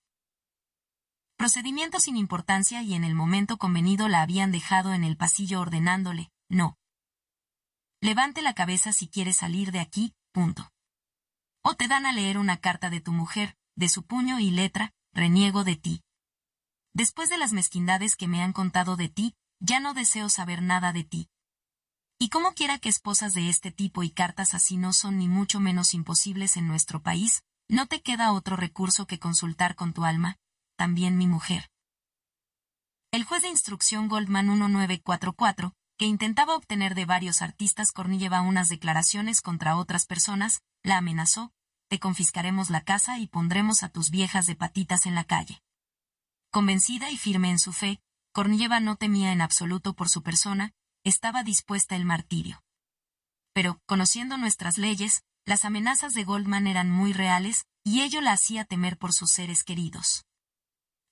procedimiento sin importancia y en el momento convenido la habían dejado en el pasillo ordenándole, no. Levante la cabeza si quiere salir de aquí, punto. O te dan a leer una carta de tu mujer, de su puño y letra, reniego de ti. Después de las mezquindades que me han contado de ti, ya no deseo saber nada de ti. Y como quiera que esposas de este tipo y cartas así no son ni mucho menos imposibles en nuestro país, no te queda otro recurso que consultar con tu alma, también mi mujer. El juez de instrucción Goldman 1944, que intentaba obtener de varios artistas Cornilleva unas declaraciones contra otras personas, la amenazó, te confiscaremos la casa y pondremos a tus viejas de patitas en la calle. Convencida y firme en su fe, Cornieva no temía en absoluto por su persona, estaba dispuesta el martirio. Pero, conociendo nuestras leyes, las amenazas de Goldman eran muy reales, y ello la hacía temer por sus seres queridos.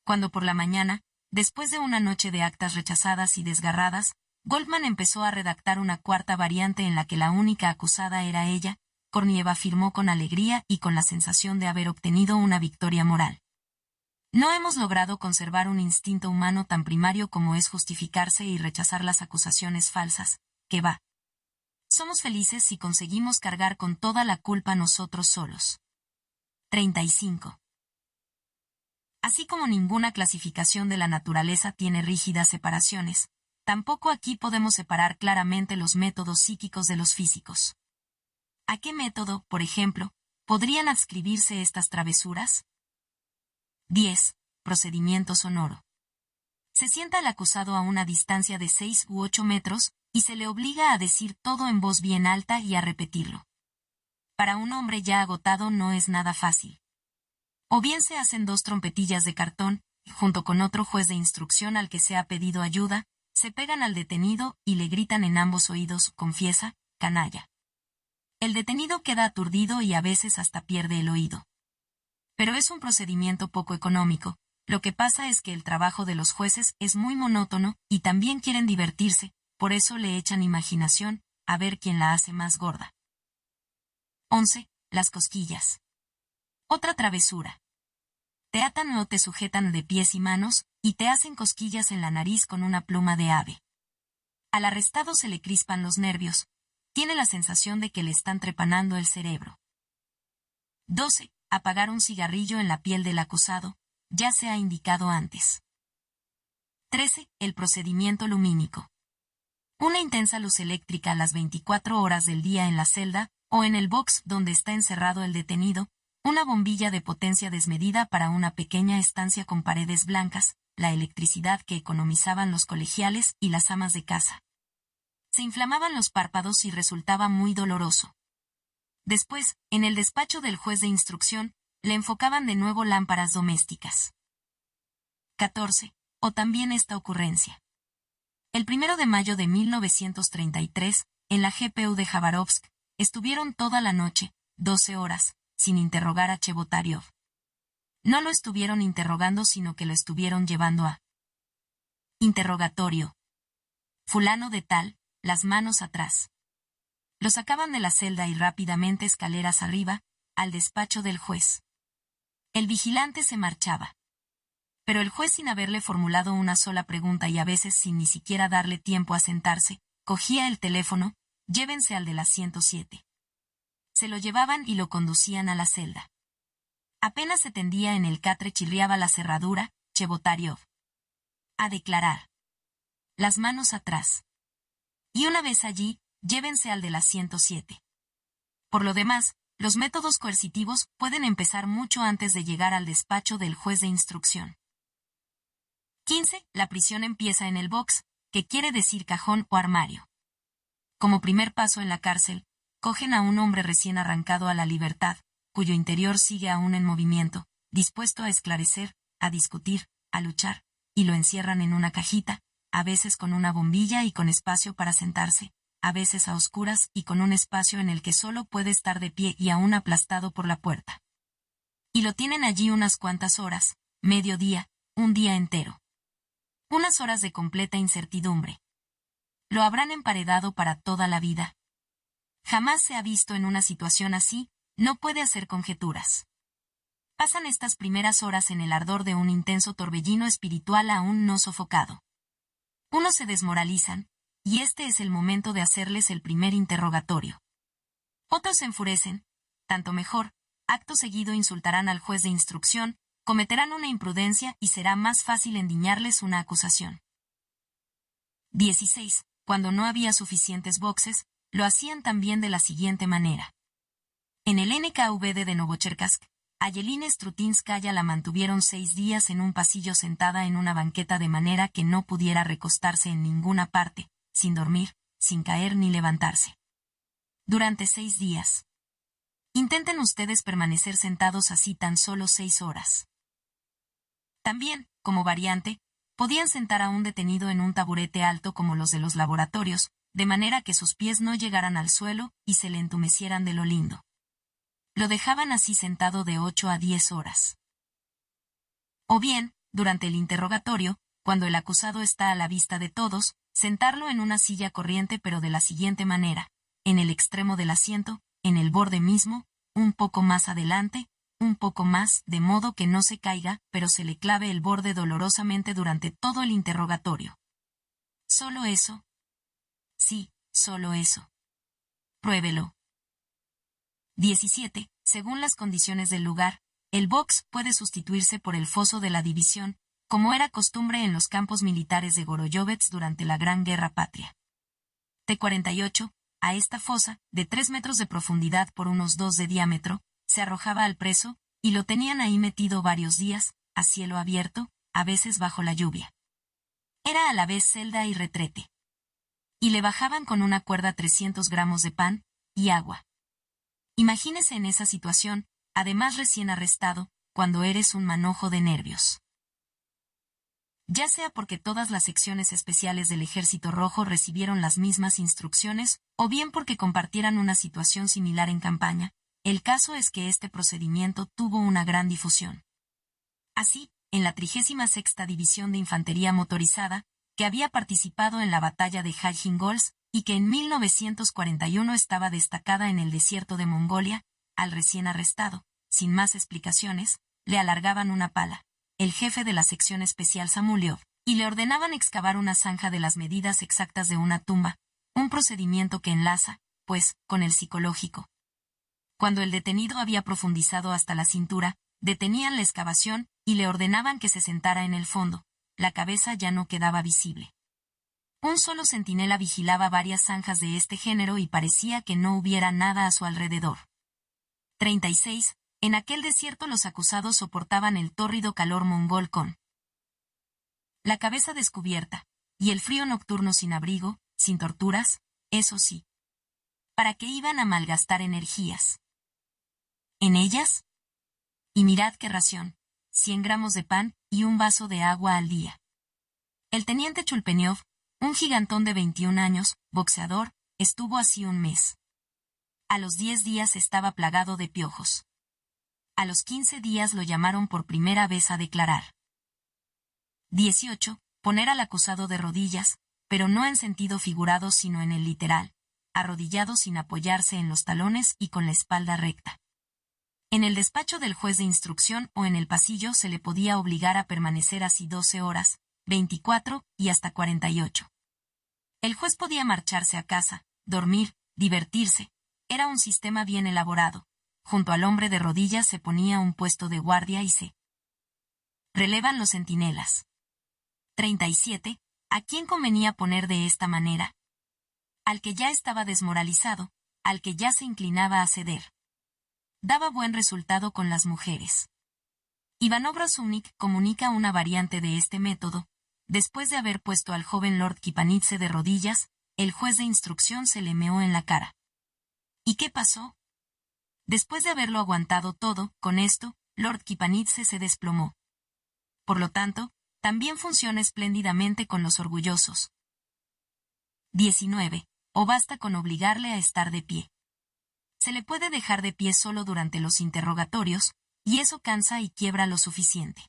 Cuando por la mañana, después de una noche de actas rechazadas y desgarradas, Goldman empezó a redactar una cuarta variante en la que la única acusada era ella, Cornieva firmó con alegría y con la sensación de haber obtenido una victoria moral. No hemos logrado conservar un instinto humano tan primario como es justificarse y rechazar las acusaciones falsas, que va. Somos felices si conseguimos cargar con toda la culpa nosotros solos. 35. Así como ninguna clasificación de la naturaleza tiene rígidas separaciones, tampoco aquí podemos separar claramente los métodos psíquicos de los físicos. ¿A qué método, por ejemplo, podrían adscribirse estas travesuras? 10. Procedimiento sonoro. Se sienta al acusado a una distancia de 6 u 8 metros, y se le obliga a decir todo en voz bien alta y a repetirlo. Para un hombre ya agotado no es nada fácil. O bien se hacen dos trompetillas de cartón, y junto con otro juez de instrucción al que se ha pedido ayuda, se pegan al detenido y le gritan en ambos oídos, confiesa, canalla. El detenido queda aturdido y a veces hasta pierde el oído pero es un procedimiento poco económico. Lo que pasa es que el trabajo de los jueces es muy monótono, y también quieren divertirse, por eso le echan imaginación, a ver quién la hace más gorda. 11. Las cosquillas. Otra travesura. Te atan o te sujetan de pies y manos, y te hacen cosquillas en la nariz con una pluma de ave. Al arrestado se le crispan los nervios. Tiene la sensación de que le están trepanando el cerebro. 12 apagar un cigarrillo en la piel del acusado, ya se ha indicado antes. 13. El procedimiento lumínico. Una intensa luz eléctrica a las 24 horas del día en la celda, o en el box donde está encerrado el detenido, una bombilla de potencia desmedida para una pequeña estancia con paredes blancas, la electricidad que economizaban los colegiales y las amas de casa. Se inflamaban los párpados y resultaba muy doloroso. Después, en el despacho del juez de instrucción, le enfocaban de nuevo lámparas domésticas. 14. O también esta ocurrencia. El primero de mayo de 1933, en la GPU de Jabarovsk, estuvieron toda la noche, 12 horas, sin interrogar a Chebotaryov. No lo estuvieron interrogando sino que lo estuvieron llevando a interrogatorio. Fulano de tal, las manos atrás. Lo sacaban de la celda y rápidamente escaleras arriba, al despacho del juez. El vigilante se marchaba. Pero el juez sin haberle formulado una sola pregunta y a veces sin ni siquiera darle tiempo a sentarse, cogía el teléfono, llévense al de la 107. Se lo llevaban y lo conducían a la celda. Apenas se tendía en el catre chirriaba la cerradura, Chebotariov. A declarar. Las manos atrás. Y una vez allí, llévense al de la 107. Por lo demás, los métodos coercitivos pueden empezar mucho antes de llegar al despacho del juez de instrucción. 15. La prisión empieza en el box, que quiere decir cajón o armario. Como primer paso en la cárcel, cogen a un hombre recién arrancado a la libertad, cuyo interior sigue aún en movimiento, dispuesto a esclarecer, a discutir, a luchar, y lo encierran en una cajita, a veces con una bombilla y con espacio para sentarse, a veces a oscuras y con un espacio en el que solo puede estar de pie y aún aplastado por la puerta. Y lo tienen allí unas cuantas horas, medio día, un día entero. Unas horas de completa incertidumbre. Lo habrán emparedado para toda la vida. Jamás se ha visto en una situación así, no puede hacer conjeturas. Pasan estas primeras horas en el ardor de un intenso torbellino espiritual aún no sofocado. Unos se desmoralizan, y este es el momento de hacerles el primer interrogatorio. Otros se enfurecen, tanto mejor, acto seguido insultarán al juez de instrucción, cometerán una imprudencia y será más fácil endiñarles una acusación. 16. Cuando no había suficientes boxes, lo hacían también de la siguiente manera. En el NKVD de Novocherkask, Ayelina Strutinskaya la mantuvieron seis días en un pasillo sentada en una banqueta de manera que no pudiera recostarse en ninguna parte, sin dormir, sin caer ni levantarse. Durante seis días. Intenten ustedes permanecer sentados así tan solo seis horas. También, como variante, podían sentar a un detenido en un taburete alto como los de los laboratorios, de manera que sus pies no llegaran al suelo y se le entumecieran de lo lindo. Lo dejaban así sentado de ocho a diez horas. O bien, durante el interrogatorio, cuando el acusado está a la vista de todos, Sentarlo en una silla corriente pero de la siguiente manera, en el extremo del asiento, en el borde mismo, un poco más adelante, un poco más, de modo que no se caiga, pero se le clave el borde dolorosamente durante todo el interrogatorio. Solo eso. Sí, solo eso. Pruébelo. 17. Según las condiciones del lugar, el box puede sustituirse por el foso de la división, como era costumbre en los campos militares de Goroyovets durante la Gran Guerra Patria. T-48, a esta fosa, de tres metros de profundidad por unos dos de diámetro, se arrojaba al preso, y lo tenían ahí metido varios días, a cielo abierto, a veces bajo la lluvia. Era a la vez celda y retrete. Y le bajaban con una cuerda 300 gramos de pan y agua. Imagínese en esa situación, además recién arrestado, cuando eres un manojo de nervios ya sea porque todas las secciones especiales del Ejército Rojo recibieron las mismas instrucciones, o bien porque compartieran una situación similar en campaña, el caso es que este procedimiento tuvo una gran difusión. Así, en la 36 División de Infantería Motorizada, que había participado en la batalla de Hajingols y que en 1941 estaba destacada en el desierto de Mongolia, al recién arrestado, sin más explicaciones, le alargaban una pala el jefe de la sección especial Samuliov, y le ordenaban excavar una zanja de las medidas exactas de una tumba, un procedimiento que enlaza, pues, con el psicológico. Cuando el detenido había profundizado hasta la cintura, detenían la excavación y le ordenaban que se sentara en el fondo. La cabeza ya no quedaba visible. Un solo centinela vigilaba varias zanjas de este género y parecía que no hubiera nada a su alrededor. 36. En aquel desierto los acusados soportaban el tórrido calor mongol con la cabeza descubierta, y el frío nocturno sin abrigo, sin torturas, eso sí. ¿Para qué iban a malgastar energías? ¿En ellas? Y mirad qué ración, cien gramos de pan y un vaso de agua al día. El teniente Chulpeniov, un gigantón de 21 años, boxeador, estuvo así un mes. A los diez días estaba plagado de piojos a los 15 días lo llamaron por primera vez a declarar. 18. Poner al acusado de rodillas, pero no en sentido figurado sino en el literal, arrodillado sin apoyarse en los talones y con la espalda recta. En el despacho del juez de instrucción o en el pasillo se le podía obligar a permanecer así 12 horas, 24 y hasta 48. El juez podía marcharse a casa, dormir, divertirse. Era un sistema bien elaborado, Junto al hombre de rodillas se ponía un puesto de guardia y se relevan los centinelas. 37. ¿A quién convenía poner de esta manera? Al que ya estaba desmoralizado, al que ya se inclinaba a ceder. Daba buen resultado con las mujeres. Ivanov Rosunik comunica una variante de este método. Después de haber puesto al joven Lord Kipanitze de rodillas, el juez de instrucción se le meó en la cara. ¿Y qué pasó? Después de haberlo aguantado todo, con esto, Lord Kipanitze se desplomó. Por lo tanto, también funciona espléndidamente con los orgullosos. 19. O basta con obligarle a estar de pie. Se le puede dejar de pie solo durante los interrogatorios, y eso cansa y quiebra lo suficiente.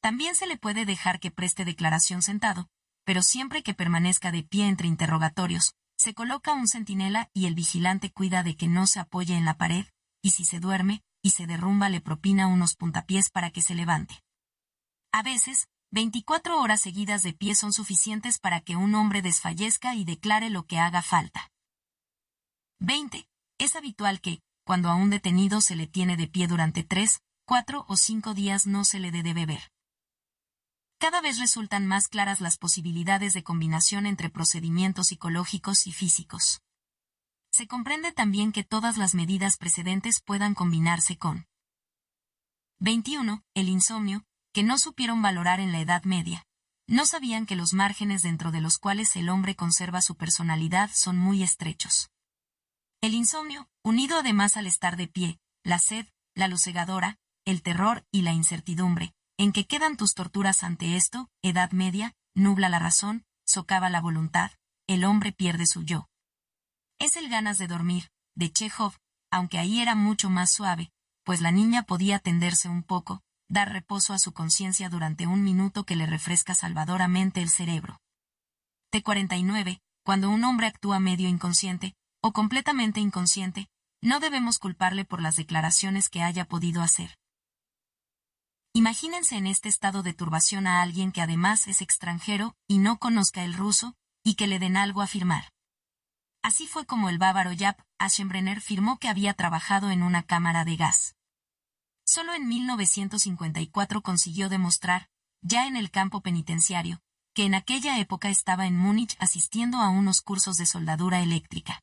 También se le puede dejar que preste declaración sentado, pero siempre que permanezca de pie entre interrogatorios, se coloca un centinela y el vigilante cuida de que no se apoye en la pared, y si se duerme y se derrumba le propina unos puntapiés para que se levante. A veces, 24 horas seguidas de pie son suficientes para que un hombre desfallezca y declare lo que haga falta. 20. Es habitual que, cuando a un detenido se le tiene de pie durante tres, cuatro o cinco días no se le dé de beber cada vez resultan más claras las posibilidades de combinación entre procedimientos psicológicos y físicos. Se comprende también que todas las medidas precedentes puedan combinarse con 21. El insomnio, que no supieron valorar en la Edad Media. No sabían que los márgenes dentro de los cuales el hombre conserva su personalidad son muy estrechos. El insomnio, unido además al estar de pie, la sed, la lucegadora, el terror y la incertidumbre, en que quedan tus torturas ante esto, edad media, nubla la razón, socava la voluntad, el hombre pierde su yo. Es el ganas de dormir, de Chekhov, aunque ahí era mucho más suave, pues la niña podía tenderse un poco, dar reposo a su conciencia durante un minuto que le refresca salvadoramente el cerebro. T49, cuando un hombre actúa medio inconsciente, o completamente inconsciente, no debemos culparle por las declaraciones que haya podido hacer. Imagínense en este estado de turbación a alguien que además es extranjero y no conozca el ruso, y que le den algo a firmar. Así fue como el bávaro Yap Aschenbrenner firmó que había trabajado en una cámara de gas. Solo en 1954 consiguió demostrar, ya en el campo penitenciario, que en aquella época estaba en Múnich asistiendo a unos cursos de soldadura eléctrica.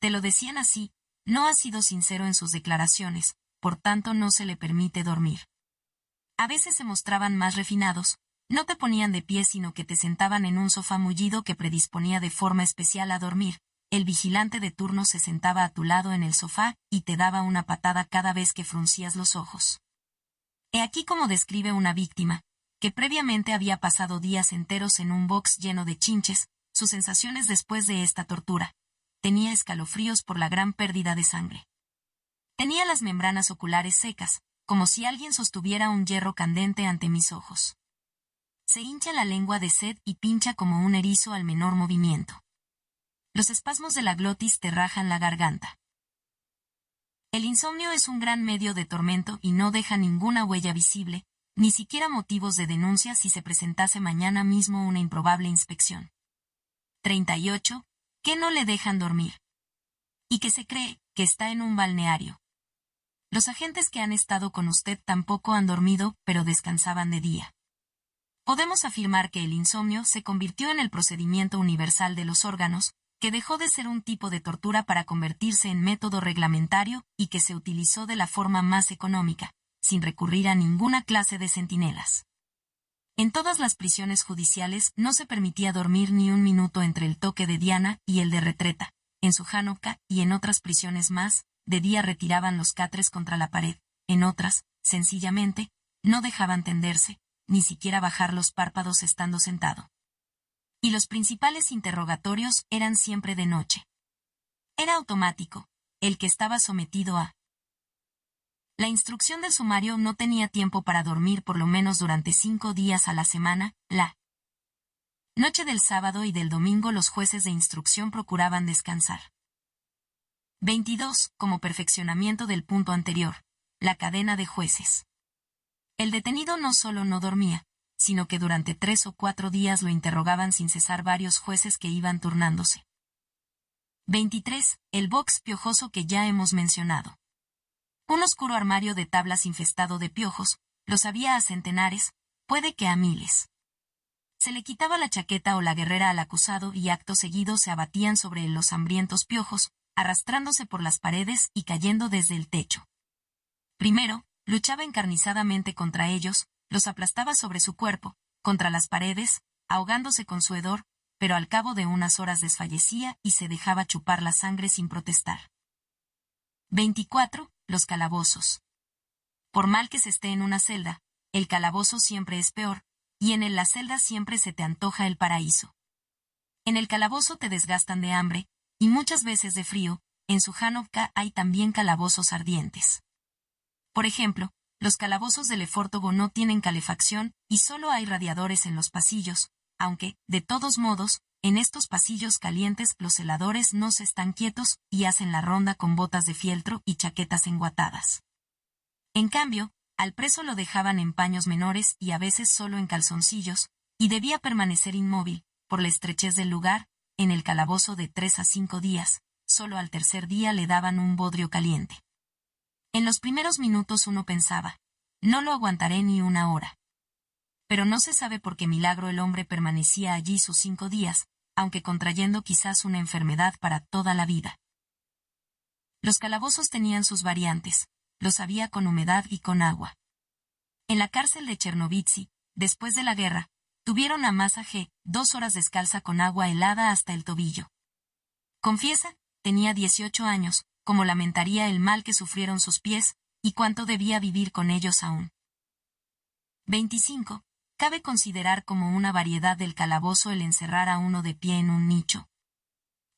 Te lo decían así, no ha sido sincero en sus declaraciones, por tanto no se le permite dormir. A veces se mostraban más refinados, no te ponían de pie sino que te sentaban en un sofá mullido que predisponía de forma especial a dormir, el vigilante de turno se sentaba a tu lado en el sofá y te daba una patada cada vez que fruncías los ojos. He aquí como describe una víctima, que previamente había pasado días enteros en un box lleno de chinches, sus sensaciones después de esta tortura. Tenía escalofríos por la gran pérdida de sangre. Tenía las membranas oculares secas, como si alguien sostuviera un hierro candente ante mis ojos. Se hincha la lengua de sed y pincha como un erizo al menor movimiento. Los espasmos de la glotis te rajan la garganta. El insomnio es un gran medio de tormento y no deja ninguna huella visible, ni siquiera motivos de denuncia si se presentase mañana mismo una improbable inspección. 38. Que no le dejan dormir. Y que se cree que está en un balneario. Los agentes que han estado con usted tampoco han dormido, pero descansaban de día. Podemos afirmar que el insomnio se convirtió en el procedimiento universal de los órganos, que dejó de ser un tipo de tortura para convertirse en método reglamentario y que se utilizó de la forma más económica, sin recurrir a ninguna clase de centinelas. En todas las prisiones judiciales no se permitía dormir ni un minuto entre el toque de Diana y el de retreta, en su Sujanoca y en otras prisiones más, de día retiraban los catres contra la pared, en otras, sencillamente, no dejaban tenderse, ni siquiera bajar los párpados estando sentado. Y los principales interrogatorios eran siempre de noche. Era automático, el que estaba sometido a. La instrucción del sumario no tenía tiempo para dormir por lo menos durante cinco días a la semana, la noche del sábado y del domingo los jueces de instrucción procuraban descansar. 22. Como perfeccionamiento del punto anterior. La cadena de jueces. El detenido no solo no dormía, sino que durante tres o cuatro días lo interrogaban sin cesar varios jueces que iban turnándose. 23. El box piojoso que ya hemos mencionado. Un oscuro armario de tablas infestado de piojos, los había a centenares, puede que a miles. Se le quitaba la chaqueta o la guerrera al acusado y acto seguido se abatían sobre los hambrientos piojos, arrastrándose por las paredes y cayendo desde el techo. Primero, luchaba encarnizadamente contra ellos, los aplastaba sobre su cuerpo, contra las paredes, ahogándose con su hedor, pero al cabo de unas horas desfallecía y se dejaba chupar la sangre sin protestar. 24. Los calabozos. Por mal que se esté en una celda, el calabozo siempre es peor, y en la celda siempre se te antoja el paraíso. En el calabozo te desgastan de hambre, y muchas veces de frío, en su hay también calabozos ardientes. Por ejemplo, los calabozos del Efórtogo no tienen calefacción y solo hay radiadores en los pasillos, aunque, de todos modos, en estos pasillos calientes los heladores no se están quietos y hacen la ronda con botas de fieltro y chaquetas enguatadas. En cambio, al preso lo dejaban en paños menores y a veces solo en calzoncillos, y debía permanecer inmóvil, por la estrechez del lugar, en el calabozo de tres a cinco días, solo al tercer día le daban un bodrio caliente. En los primeros minutos uno pensaba, no lo aguantaré ni una hora. Pero no se sabe por qué milagro el hombre permanecía allí sus cinco días, aunque contrayendo quizás una enfermedad para toda la vida. Los calabozos tenían sus variantes, los había con humedad y con agua. En la cárcel de Chernovitsi, después de la guerra, Tuvieron a Masa G, dos horas descalza con agua helada hasta el tobillo. Confiesa, tenía 18 años, como lamentaría el mal que sufrieron sus pies, y cuánto debía vivir con ellos aún. 25. Cabe considerar como una variedad del calabozo el encerrar a uno de pie en un nicho.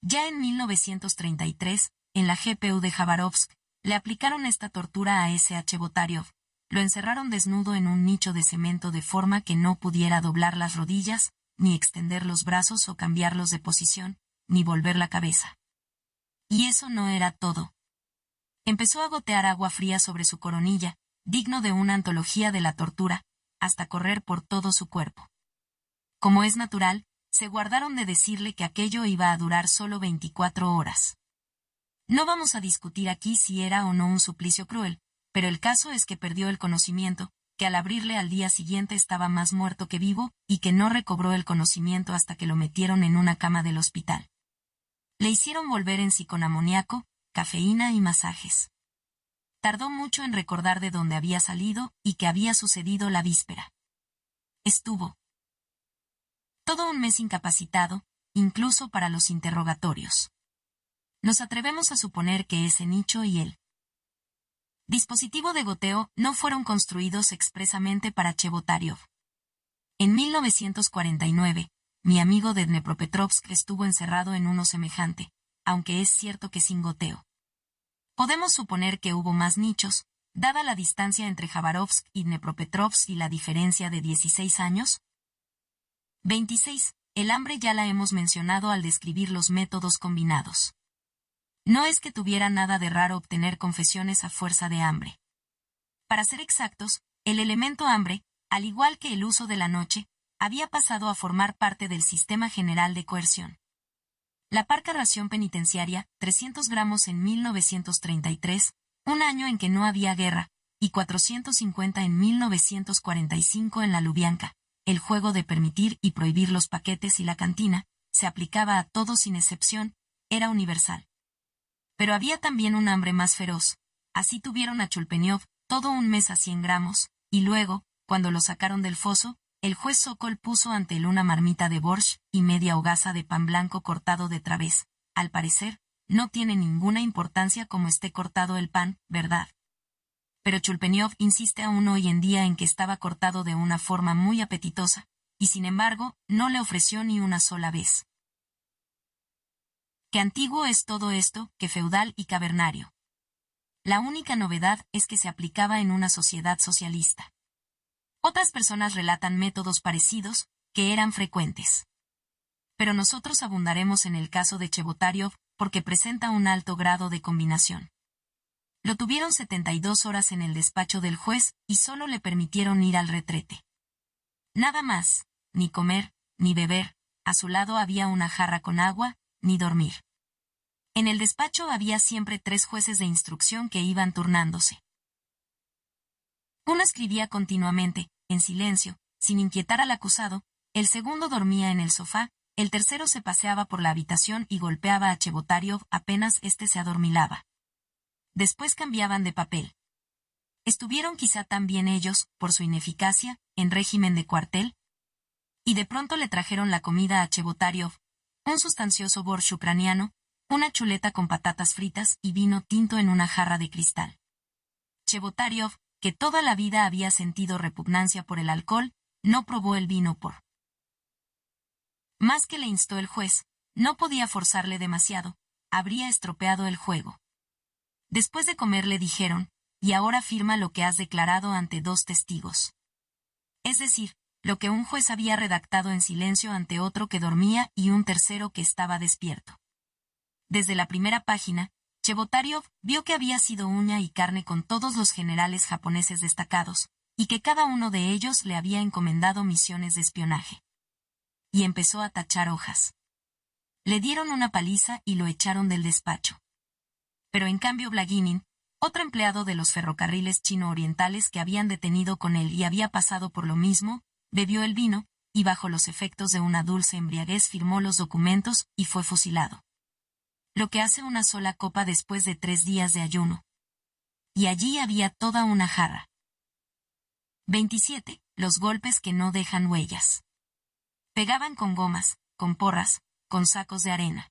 Ya en 1933, en la GPU de Jabarovsk, le aplicaron esta tortura a S.H. Botaryov lo encerraron desnudo en un nicho de cemento de forma que no pudiera doblar las rodillas, ni extender los brazos o cambiarlos de posición, ni volver la cabeza. Y eso no era todo. Empezó a gotear agua fría sobre su coronilla, digno de una antología de la tortura, hasta correr por todo su cuerpo. Como es natural, se guardaron de decirle que aquello iba a durar solo 24 horas. No vamos a discutir aquí si era o no un suplicio cruel, pero el caso es que perdió el conocimiento, que al abrirle al día siguiente estaba más muerto que vivo, y que no recobró el conocimiento hasta que lo metieron en una cama del hospital. Le hicieron volver en sí con amoníaco, cafeína y masajes. Tardó mucho en recordar de dónde había salido y qué había sucedido la víspera. Estuvo todo un mes incapacitado, incluso para los interrogatorios. Nos atrevemos a suponer que ese nicho y él, dispositivo de goteo no fueron construidos expresamente para Chebotaryov. En 1949, mi amigo de Dnepropetrovsk estuvo encerrado en uno semejante, aunque es cierto que sin goteo. Podemos suponer que hubo más nichos, dada la distancia entre Jabarovsk y Dnepropetrovsk y la diferencia de 16 años? 26. El hambre ya la hemos mencionado al describir los métodos combinados. No es que tuviera nada de raro obtener confesiones a fuerza de hambre. Para ser exactos, el elemento hambre, al igual que el uso de la noche, había pasado a formar parte del sistema general de coerción. La parca ración penitenciaria, 300 gramos en 1933, un año en que no había guerra, y 450 en 1945 en la Lubianca. El juego de permitir y prohibir los paquetes y la cantina, se aplicaba a todos sin excepción, era universal pero había también un hambre más feroz. Así tuvieron a Chulpeniov todo un mes a cien gramos, y luego, cuando lo sacaron del foso, el juez Sokol puso ante él una marmita de borsch y media hogaza de pan blanco cortado de través. Al parecer, no tiene ninguna importancia como esté cortado el pan, ¿verdad? Pero Chulpeniov insiste aún hoy en día en que estaba cortado de una forma muy apetitosa, y sin embargo, no le ofreció ni una sola vez qué antiguo es todo esto que feudal y cavernario. La única novedad es que se aplicaba en una sociedad socialista. Otras personas relatan métodos parecidos, que eran frecuentes. Pero nosotros abundaremos en el caso de Chebotaryov, porque presenta un alto grado de combinación. Lo tuvieron 72 horas en el despacho del juez, y solo le permitieron ir al retrete. Nada más, ni comer, ni beber, a su lado había una jarra con agua, ni dormir. En el despacho había siempre tres jueces de instrucción que iban turnándose. Uno escribía continuamente, en silencio, sin inquietar al acusado, el segundo dormía en el sofá, el tercero se paseaba por la habitación y golpeaba a Chebotariov apenas éste se adormilaba. Después cambiaban de papel. Estuvieron quizá también ellos, por su ineficacia, en régimen de cuartel, y de pronto le trajeron la comida a Chebotaryov un sustancioso borsh ucraniano, una chuleta con patatas fritas y vino tinto en una jarra de cristal. Chebotaryov, que toda la vida había sentido repugnancia por el alcohol, no probó el vino por. Más que le instó el juez, no podía forzarle demasiado, habría estropeado el juego. Después de comer le dijeron, y ahora firma lo que has declarado ante dos testigos. Es decir, lo que un juez había redactado en silencio ante otro que dormía y un tercero que estaba despierto. Desde la primera página, Chebotariov vio que había sido uña y carne con todos los generales japoneses destacados, y que cada uno de ellos le había encomendado misiones de espionaje. Y empezó a tachar hojas. Le dieron una paliza y lo echaron del despacho. Pero en cambio Blaginin, otro empleado de los ferrocarriles chino-orientales que habían detenido con él y había pasado por lo mismo, bebió el vino, y bajo los efectos de una dulce embriaguez firmó los documentos y fue fusilado. Lo que hace una sola copa después de tres días de ayuno. Y allí había toda una jarra. 27. Los golpes que no dejan huellas. Pegaban con gomas, con porras, con sacos de arena.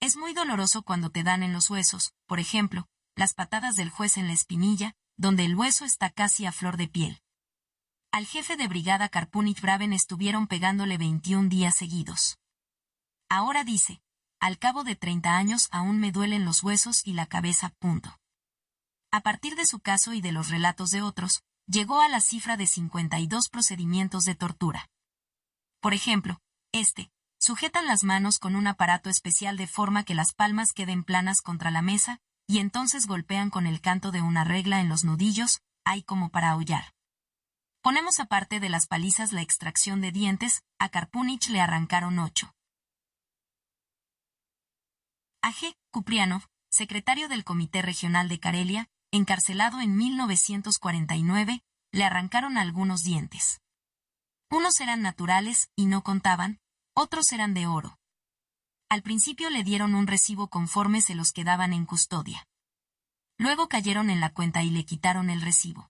Es muy doloroso cuando te dan en los huesos, por ejemplo, las patadas del juez en la espinilla, donde el hueso está casi a flor de piel. Al jefe de brigada Karpunich Braven estuvieron pegándole 21 días seguidos. Ahora dice, al cabo de 30 años aún me duelen los huesos y la cabeza. Punto. A partir de su caso y de los relatos de otros, llegó a la cifra de 52 procedimientos de tortura. Por ejemplo, este, sujetan las manos con un aparato especial de forma que las palmas queden planas contra la mesa, y entonces golpean con el canto de una regla en los nudillos, hay como para aullar. Ponemos aparte de las palizas la extracción de dientes, a Karpunich le arrancaron ocho. A. G. Kuprianov, secretario del Comité Regional de Karelia, encarcelado en 1949, le arrancaron algunos dientes. Unos eran naturales y no contaban, otros eran de oro. Al principio le dieron un recibo conforme se los quedaban en custodia. Luego cayeron en la cuenta y le quitaron el recibo.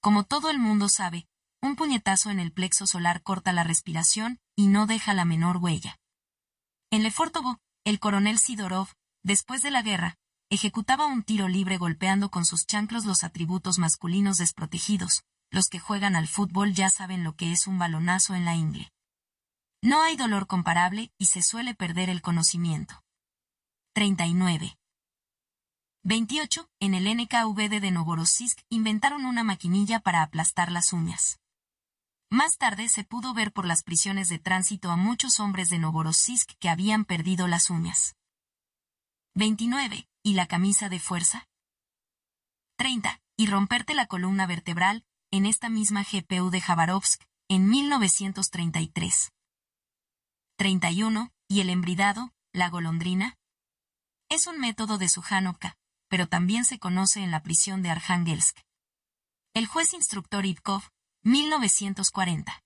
Como todo el mundo sabe, un puñetazo en el plexo solar corta la respiración y no deja la menor huella. En Lefortovo, el coronel Sidorov, después de la guerra, ejecutaba un tiro libre golpeando con sus chanclos los atributos masculinos desprotegidos. Los que juegan al fútbol ya saben lo que es un balonazo en la ingle. No hay dolor comparable y se suele perder el conocimiento. 39. 28, en el NKVD de Novorossiysk, inventaron una maquinilla para aplastar las uñas. Más tarde se pudo ver por las prisiones de tránsito a muchos hombres de Novorossiysk que habían perdido las uñas. 29. ¿Y la camisa de fuerza? 30. Y romperte la columna vertebral, en esta misma GPU de Jabarovsk en 1933. 31. ¿Y el embridado, la golondrina? Es un método de Sujanovka pero también se conoce en la prisión de Arkhangelsk. El juez instructor Ivkov, 1940.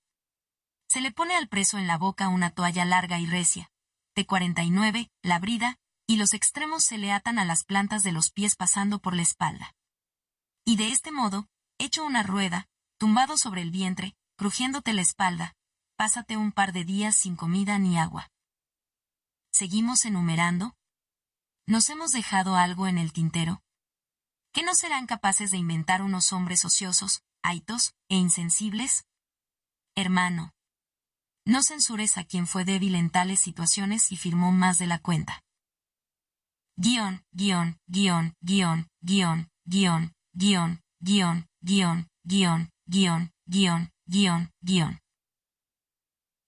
Se le pone al preso en la boca una toalla larga y recia, de 49 la brida, y los extremos se le atan a las plantas de los pies pasando por la espalda. Y de este modo, hecho una rueda, tumbado sobre el vientre, crujiéndote la espalda, pásate un par de días sin comida ni agua. Seguimos enumerando, ¿Nos hemos dejado algo en el tintero? ¿Qué no serán capaces de inventar unos hombres ociosos, aitos e insensibles? Hermano. No censures a quien fue débil en tales situaciones y firmó más de la cuenta. Guión, guión, guión, guión, guión, guión, guión, guión, guión, guión, guión, guión, guión, guión.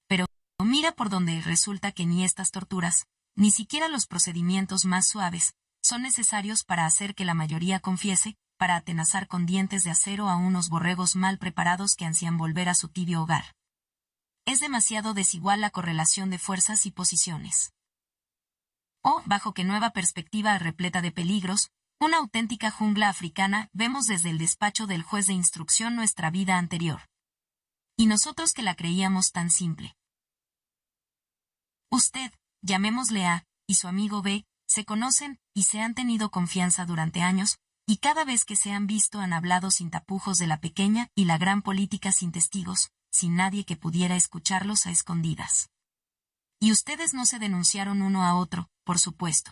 Pero mira por donde resulta que ni estas torturas, ni siquiera los procedimientos más suaves son necesarios para hacer que la mayoría confiese, para atenazar con dientes de acero a unos borregos mal preparados que ansían volver a su tibio hogar. Es demasiado desigual la correlación de fuerzas y posiciones. O, bajo qué nueva perspectiva repleta de peligros, una auténtica jungla africana, vemos desde el despacho del juez de instrucción nuestra vida anterior. Y nosotros que la creíamos tan simple. Usted, llamémosle A, y su amigo B, se conocen, y se han tenido confianza durante años, y cada vez que se han visto han hablado sin tapujos de la pequeña y la gran política sin testigos, sin nadie que pudiera escucharlos a escondidas. Y ustedes no se denunciaron uno a otro, por supuesto.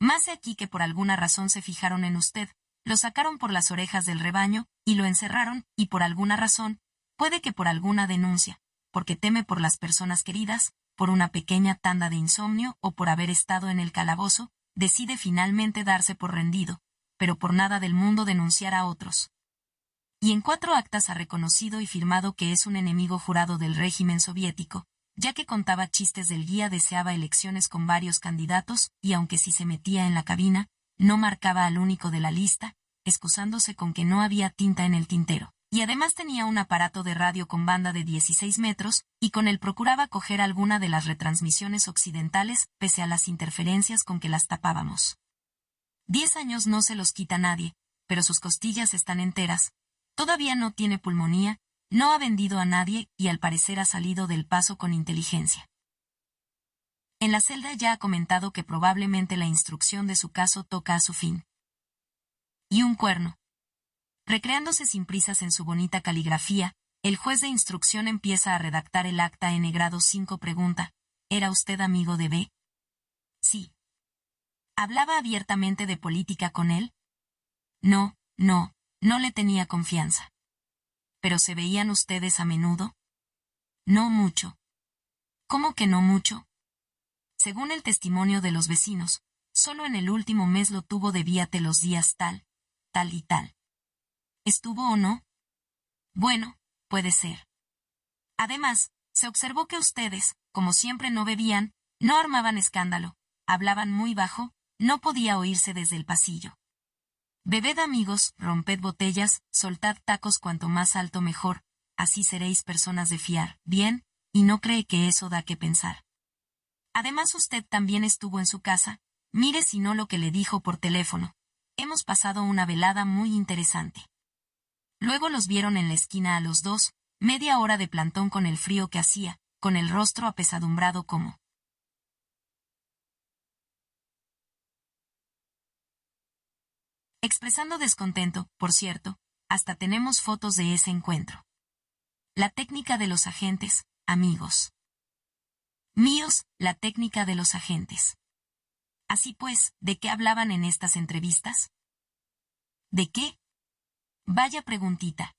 Más de aquí que por alguna razón se fijaron en usted, lo sacaron por las orejas del rebaño, y lo encerraron, y por alguna razón, puede que por alguna denuncia, porque teme por las personas queridas, por una pequeña tanda de insomnio o por haber estado en el calabozo, decide finalmente darse por rendido, pero por nada del mundo denunciar a otros. Y en cuatro actas ha reconocido y firmado que es un enemigo jurado del régimen soviético, ya que contaba chistes del guía deseaba elecciones con varios candidatos y aunque si se metía en la cabina, no marcaba al único de la lista, excusándose con que no había tinta en el tintero y además tenía un aparato de radio con banda de 16 metros, y con él procuraba coger alguna de las retransmisiones occidentales, pese a las interferencias con que las tapábamos. Diez años no se los quita nadie, pero sus costillas están enteras. Todavía no tiene pulmonía, no ha vendido a nadie y al parecer ha salido del paso con inteligencia. En la celda ya ha comentado que probablemente la instrucción de su caso toca a su fin. Y un cuerno. Recreándose sin prisas en su bonita caligrafía, el juez de instrucción empieza a redactar el acta en grado 5 pregunta, ¿era usted amigo de B? Sí. ¿Hablaba abiertamente de política con él? No, no, no le tenía confianza. ¿Pero se veían ustedes a menudo? No mucho. ¿Cómo que no mucho? Según el testimonio de los vecinos, solo en el último mes lo tuvo de vía los días tal, tal y tal. ¿Estuvo o no? Bueno, puede ser. Además, se observó que ustedes, como siempre no bebían, no armaban escándalo, hablaban muy bajo, no podía oírse desde el pasillo. Bebed amigos, romped botellas, soltad tacos cuanto más alto mejor, así seréis personas de fiar, bien, y no cree que eso da que pensar. Además usted también estuvo en su casa, mire si no lo que le dijo por teléfono. Hemos pasado una velada muy interesante. Luego los vieron en la esquina a los dos, media hora de plantón con el frío que hacía, con el rostro apesadumbrado como expresando descontento, por cierto, hasta tenemos fotos de ese encuentro. La técnica de los agentes, amigos. Míos, la técnica de los agentes. Así pues, ¿de qué hablaban en estas entrevistas? ¿De qué? Vaya preguntita.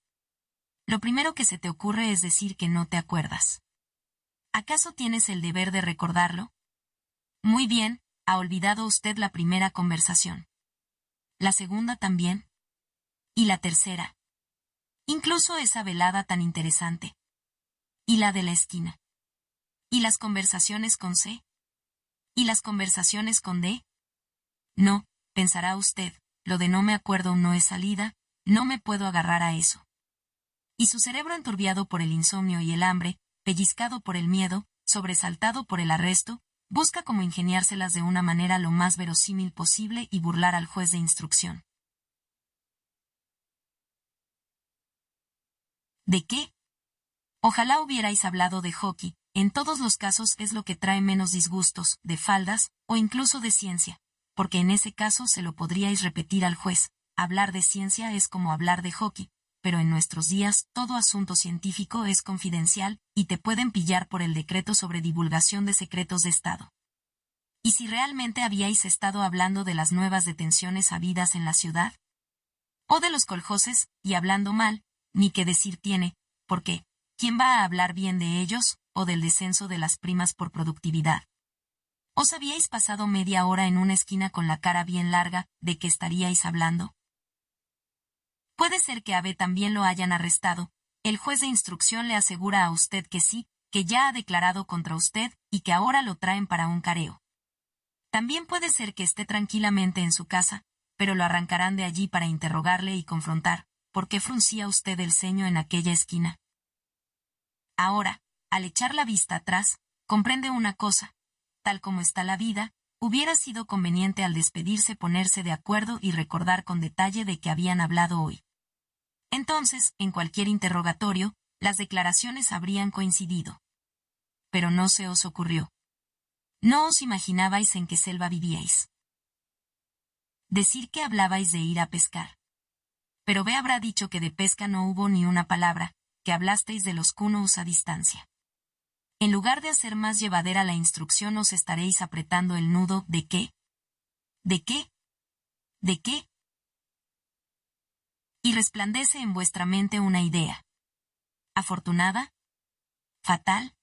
Lo primero que se te ocurre es decir que no te acuerdas. ¿Acaso tienes el deber de recordarlo? Muy bien, ha olvidado usted la primera conversación. La segunda también. Y la tercera. Incluso esa velada tan interesante. Y la de la esquina. Y las conversaciones con C. Y las conversaciones con D. No, pensará usted, lo de no me acuerdo no es salida, no me puedo agarrar a eso. Y su cerebro enturbiado por el insomnio y el hambre, pellizcado por el miedo, sobresaltado por el arresto, busca como ingeniárselas de una manera lo más verosímil posible y burlar al juez de instrucción. ¿De qué? Ojalá hubierais hablado de hockey, en todos los casos es lo que trae menos disgustos, de faldas, o incluso de ciencia, porque en ese caso se lo podríais repetir al juez. Hablar de ciencia es como hablar de hockey, pero en nuestros días todo asunto científico es confidencial, y te pueden pillar por el decreto sobre divulgación de secretos de Estado. ¿Y si realmente habíais estado hablando de las nuevas detenciones habidas en la ciudad? O de los coljoses, y hablando mal, ni qué decir tiene, porque, ¿quién va a hablar bien de ellos, o del descenso de las primas por productividad? ¿Os habíais pasado media hora en una esquina con la cara bien larga, de qué estaríais hablando? Puede ser que Abe también lo hayan arrestado. El juez de instrucción le asegura a usted que sí, que ya ha declarado contra usted y que ahora lo traen para un careo. También puede ser que esté tranquilamente en su casa, pero lo arrancarán de allí para interrogarle y confrontar. ¿Por qué fruncía usted el ceño en aquella esquina? Ahora, al echar la vista atrás, comprende una cosa. Tal como está la vida, hubiera sido conveniente al despedirse ponerse de acuerdo y recordar con detalle de que habían hablado hoy. Entonces, en cualquier interrogatorio, las declaraciones habrían coincidido. Pero no se os ocurrió. No os imaginabais en qué selva vivíais. Decir que hablabais de ir a pescar. Pero ve habrá dicho que de pesca no hubo ni una palabra, que hablasteis de los cunos a distancia. En lugar de hacer más llevadera la instrucción os estaréis apretando el nudo de qué. ¿De qué? ¿De qué? y resplandece en vuestra mente una idea. ¿Afortunada? ¿Fatal?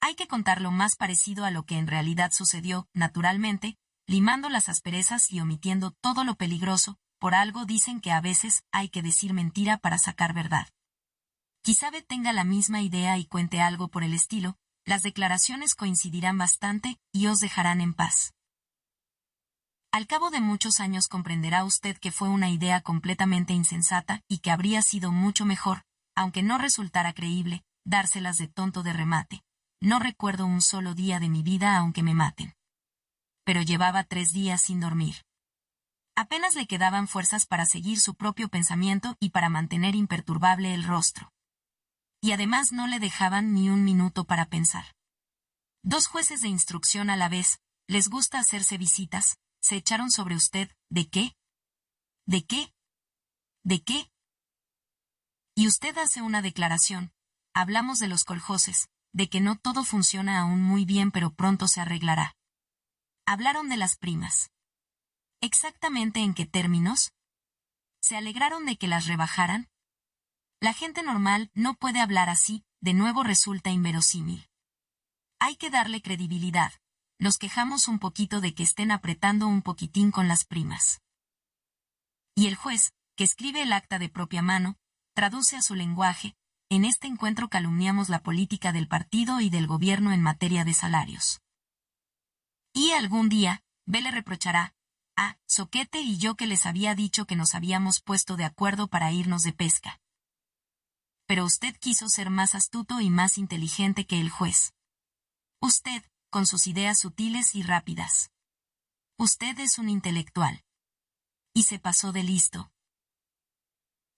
Hay que contar lo más parecido a lo que en realidad sucedió, naturalmente, limando las asperezas y omitiendo todo lo peligroso, por algo dicen que a veces hay que decir mentira para sacar verdad. Quizá B tenga la misma idea y cuente algo por el estilo, las declaraciones coincidirán bastante y os dejarán en paz. Al cabo de muchos años comprenderá usted que fue una idea completamente insensata y que habría sido mucho mejor, aunque no resultara creíble, dárselas de tonto de remate. No recuerdo un solo día de mi vida aunque me maten. Pero llevaba tres días sin dormir. Apenas le quedaban fuerzas para seguir su propio pensamiento y para mantener imperturbable el rostro. Y además no le dejaban ni un minuto para pensar. Dos jueces de instrucción a la vez, les gusta hacerse visitas, se echaron sobre usted. ¿De qué? ¿De qué? ¿De qué? Y usted hace una declaración. Hablamos de los coljoses, de que no todo funciona aún muy bien pero pronto se arreglará. Hablaron de las primas. ¿Exactamente en qué términos? ¿Se alegraron de que las rebajaran? La gente normal no puede hablar así, de nuevo resulta inverosímil. Hay que darle credibilidad, nos quejamos un poquito de que estén apretando un poquitín con las primas. Y el juez, que escribe el acta de propia mano, traduce a su lenguaje, en este encuentro calumniamos la política del partido y del gobierno en materia de salarios. Y algún día, B reprochará, a ah, Soquete y yo que les había dicho que nos habíamos puesto de acuerdo para irnos de pesca. Pero usted quiso ser más astuto y más inteligente que el juez. Usted, con sus ideas sutiles y rápidas. Usted es un intelectual. Y se pasó de listo.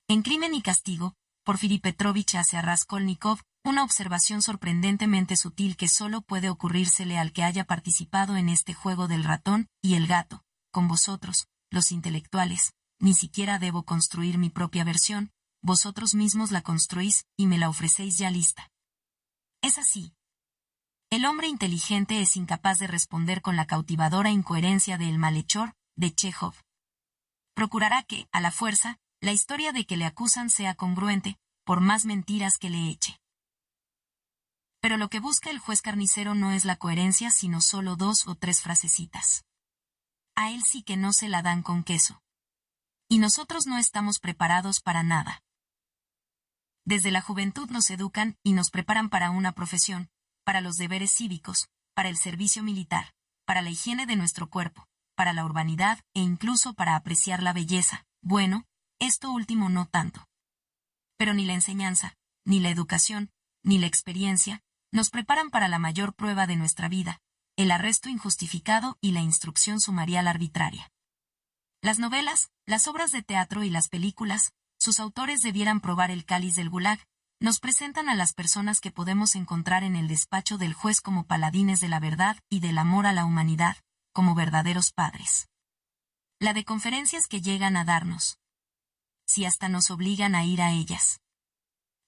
En Crimen y Castigo, Porfiri Petrovich hace a Raskolnikov una observación sorprendentemente sutil que solo puede ocurrírsele al que haya participado en este juego del ratón y el gato. Con vosotros, los intelectuales, ni siquiera debo construir mi propia versión, vosotros mismos la construís y me la ofrecéis ya lista. Es así, el hombre inteligente es incapaz de responder con la cautivadora incoherencia del El malhechor, de Chekhov. Procurará que, a la fuerza, la historia de que le acusan sea congruente, por más mentiras que le eche. Pero lo que busca el juez carnicero no es la coherencia, sino solo dos o tres frasecitas. A él sí que no se la dan con queso. Y nosotros no estamos preparados para nada. Desde la juventud nos educan y nos preparan para una profesión, para los deberes cívicos, para el servicio militar, para la higiene de nuestro cuerpo, para la urbanidad e incluso para apreciar la belleza. Bueno, esto último no tanto. Pero ni la enseñanza, ni la educación, ni la experiencia, nos preparan para la mayor prueba de nuestra vida, el arresto injustificado y la instrucción sumarial arbitraria. Las novelas, las obras de teatro y las películas, sus autores debieran probar el cáliz del gulag, nos presentan a las personas que podemos encontrar en el despacho del juez como paladines de la verdad y del amor a la humanidad, como verdaderos padres. La de conferencias que llegan a darnos. Si hasta nos obligan a ir a ellas.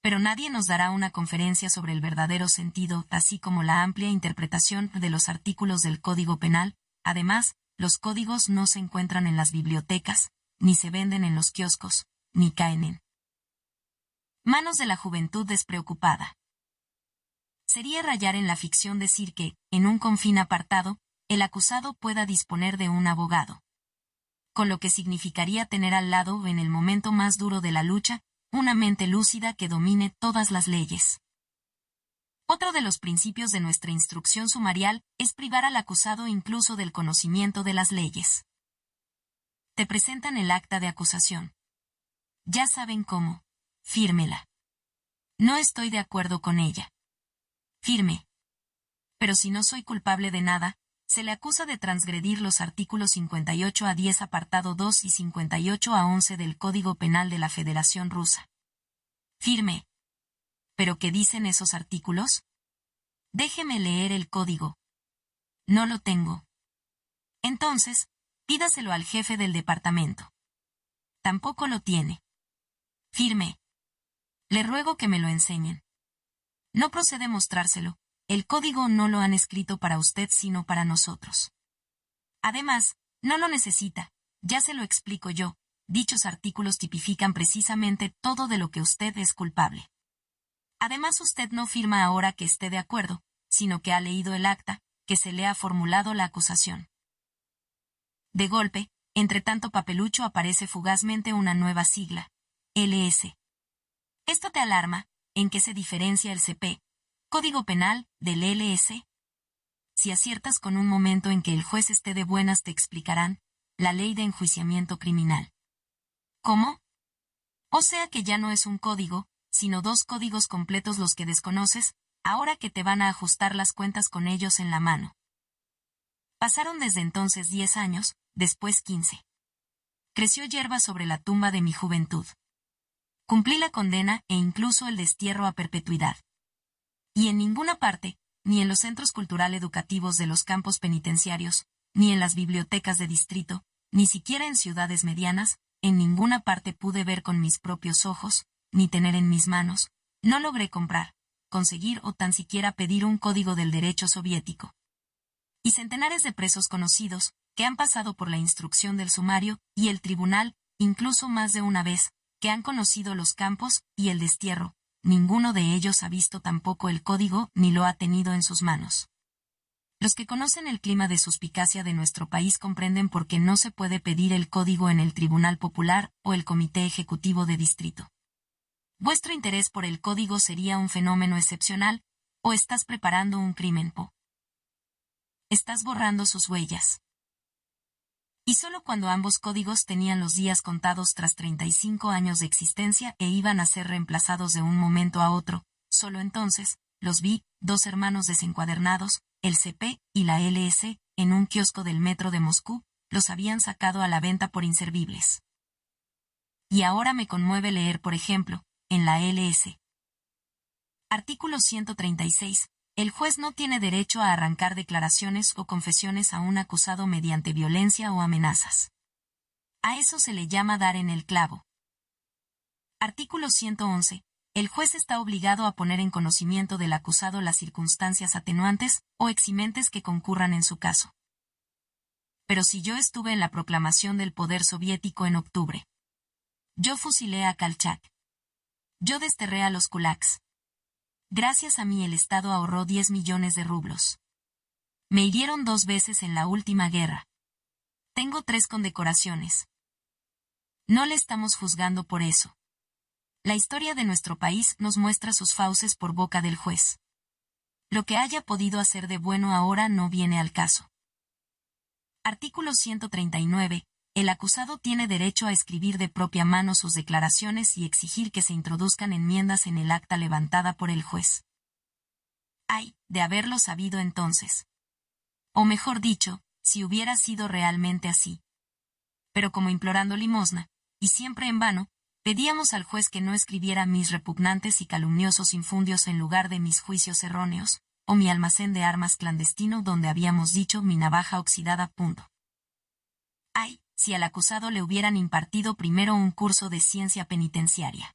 Pero nadie nos dará una conferencia sobre el verdadero sentido, así como la amplia interpretación de los artículos del Código Penal. Además, los códigos no se encuentran en las bibliotecas, ni se venden en los kioscos, ni caen en Manos de la juventud despreocupada. Sería rayar en la ficción decir que, en un confín apartado, el acusado pueda disponer de un abogado. Con lo que significaría tener al lado, en el momento más duro de la lucha, una mente lúcida que domine todas las leyes. Otro de los principios de nuestra instrucción sumarial es privar al acusado incluso del conocimiento de las leyes. Te presentan el acta de acusación. Ya saben cómo. Fírmela. No estoy de acuerdo con ella. Firme. Pero si no soy culpable de nada, se le acusa de transgredir los artículos 58 a 10 apartado 2 y 58 a 11 del Código Penal de la Federación Rusa. Firme. ¿Pero qué dicen esos artículos? Déjeme leer el código. No lo tengo. Entonces, pídaselo al jefe del departamento. Tampoco lo tiene. Firme. Le ruego que me lo enseñen. No procede mostrárselo, el código no lo han escrito para usted sino para nosotros. Además, no lo necesita, ya se lo explico yo, dichos artículos tipifican precisamente todo de lo que usted es culpable. Además usted no firma ahora que esté de acuerdo, sino que ha leído el acta, que se le ha formulado la acusación. De golpe, entre tanto papelucho aparece fugazmente una nueva sigla, LS, esto te alarma, ¿en qué se diferencia el CP, Código Penal, del LS? Si aciertas con un momento en que el juez esté de buenas te explicarán, la ley de enjuiciamiento criminal. ¿Cómo? O sea que ya no es un código, sino dos códigos completos los que desconoces, ahora que te van a ajustar las cuentas con ellos en la mano. Pasaron desde entonces 10 años, después 15. Creció hierba sobre la tumba de mi juventud. Cumplí la condena e incluso el destierro a perpetuidad. Y en ninguna parte, ni en los centros cultural educativos de los campos penitenciarios, ni en las bibliotecas de distrito, ni siquiera en ciudades medianas, en ninguna parte pude ver con mis propios ojos, ni tener en mis manos, no logré comprar, conseguir o tan siquiera pedir un código del derecho soviético. Y centenares de presos conocidos, que han pasado por la instrucción del sumario y el tribunal, incluso más de una vez, han conocido los campos y el destierro, ninguno de ellos ha visto tampoco el código ni lo ha tenido en sus manos. Los que conocen el clima de suspicacia de nuestro país comprenden por qué no se puede pedir el código en el Tribunal Popular o el Comité Ejecutivo de Distrito. Vuestro interés por el código sería un fenómeno excepcional, o estás preparando un crimen po. Estás borrando sus huellas y solo cuando ambos códigos tenían los días contados tras 35 años de existencia e iban a ser reemplazados de un momento a otro, solo entonces, los vi, dos hermanos desencuadernados, el CP y la LS, en un kiosco del metro de Moscú, los habían sacado a la venta por inservibles. Y ahora me conmueve leer, por ejemplo, en la LS. Artículo 136, el juez no tiene derecho a arrancar declaraciones o confesiones a un acusado mediante violencia o amenazas. A eso se le llama dar en el clavo. Artículo 111. El juez está obligado a poner en conocimiento del acusado las circunstancias atenuantes o eximentes que concurran en su caso. Pero si yo estuve en la proclamación del poder soviético en octubre. Yo fusilé a Kalchak. Yo desterré a los kulaks. Gracias a mí el Estado ahorró 10 millones de rublos. Me hirieron dos veces en la última guerra. Tengo tres condecoraciones. No le estamos juzgando por eso. La historia de nuestro país nos muestra sus fauces por boca del juez. Lo que haya podido hacer de bueno ahora no viene al caso. Artículo 139, el acusado tiene derecho a escribir de propia mano sus declaraciones y exigir que se introduzcan enmiendas en el acta levantada por el juez. Ay, de haberlo sabido entonces. O mejor dicho, si hubiera sido realmente así. Pero como implorando limosna, y siempre en vano, pedíamos al juez que no escribiera mis repugnantes y calumniosos infundios en lugar de mis juicios erróneos, o mi almacén de armas clandestino donde habíamos dicho mi navaja oxidada. Punto. Ay, si al acusado le hubieran impartido primero un curso de ciencia penitenciaria.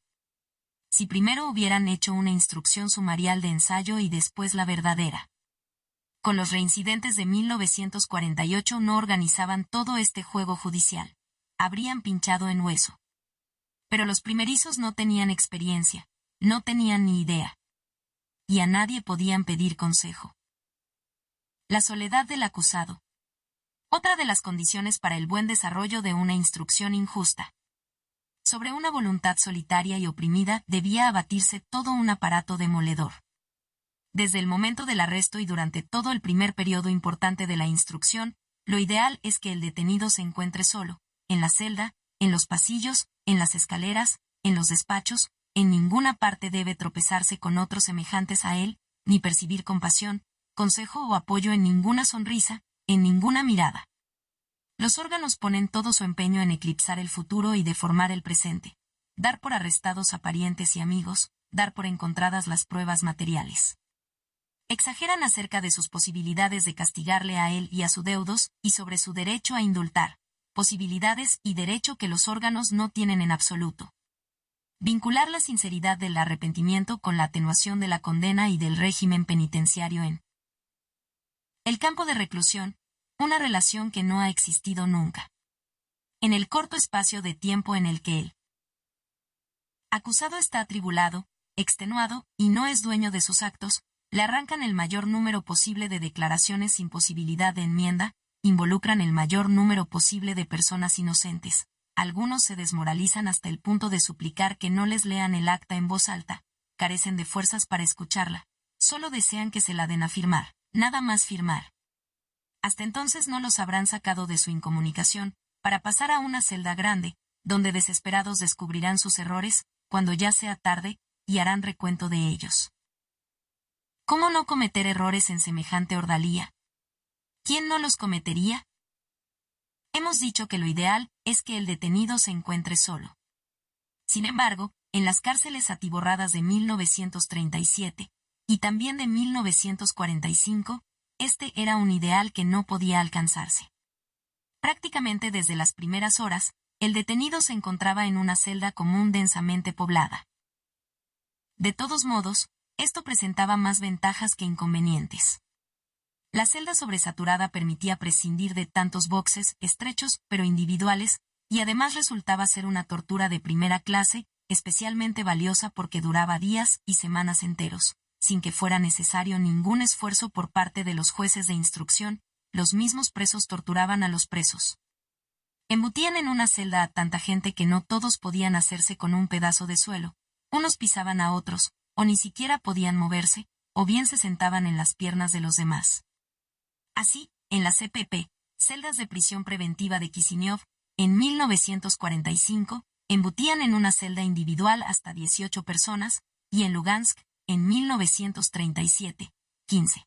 Si primero hubieran hecho una instrucción sumarial de ensayo y después la verdadera. Con los reincidentes de 1948 no organizaban todo este juego judicial. Habrían pinchado en hueso. Pero los primerizos no tenían experiencia, no tenían ni idea. Y a nadie podían pedir consejo. La soledad del acusado, otra de las condiciones para el buen desarrollo de una instrucción injusta. Sobre una voluntad solitaria y oprimida debía abatirse todo un aparato demoledor. Desde el momento del arresto y durante todo el primer periodo importante de la instrucción, lo ideal es que el detenido se encuentre solo, en la celda, en los pasillos, en las escaleras, en los despachos, en ninguna parte debe tropezarse con otros semejantes a él, ni percibir compasión, consejo o apoyo en ninguna sonrisa, en ninguna mirada. Los órganos ponen todo su empeño en eclipsar el futuro y deformar el presente, dar por arrestados a parientes y amigos, dar por encontradas las pruebas materiales. Exageran acerca de sus posibilidades de castigarle a él y a sus deudos, y sobre su derecho a indultar, posibilidades y derecho que los órganos no tienen en absoluto. Vincular la sinceridad del arrepentimiento con la atenuación de la condena y del régimen penitenciario en el campo de reclusión, una relación que no ha existido nunca. En el corto espacio de tiempo en el que él acusado está atribulado, extenuado y no es dueño de sus actos, le arrancan el mayor número posible de declaraciones sin posibilidad de enmienda, involucran el mayor número posible de personas inocentes. Algunos se desmoralizan hasta el punto de suplicar que no les lean el acta en voz alta, carecen de fuerzas para escucharla, solo desean que se la den a firmar, nada más firmar hasta entonces no los habrán sacado de su incomunicación, para pasar a una celda grande, donde desesperados descubrirán sus errores, cuando ya sea tarde, y harán recuento de ellos. ¿Cómo no cometer errores en semejante ordalía? ¿Quién no los cometería? Hemos dicho que lo ideal es que el detenido se encuentre solo. Sin embargo, en las cárceles atiborradas de 1937, y también de 1945, este era un ideal que no podía alcanzarse. Prácticamente desde las primeras horas, el detenido se encontraba en una celda común densamente poblada. De todos modos, esto presentaba más ventajas que inconvenientes. La celda sobresaturada permitía prescindir de tantos boxes, estrechos, pero individuales, y además resultaba ser una tortura de primera clase, especialmente valiosa porque duraba días y semanas enteros sin que fuera necesario ningún esfuerzo por parte de los jueces de instrucción, los mismos presos torturaban a los presos. Embutían en una celda a tanta gente que no todos podían hacerse con un pedazo de suelo, unos pisaban a otros, o ni siquiera podían moverse, o bien se sentaban en las piernas de los demás. Así, en la CPP, celdas de prisión preventiva de kisiniov en 1945, embutían en una celda individual hasta 18 personas, y en Lugansk, en 1937, 15.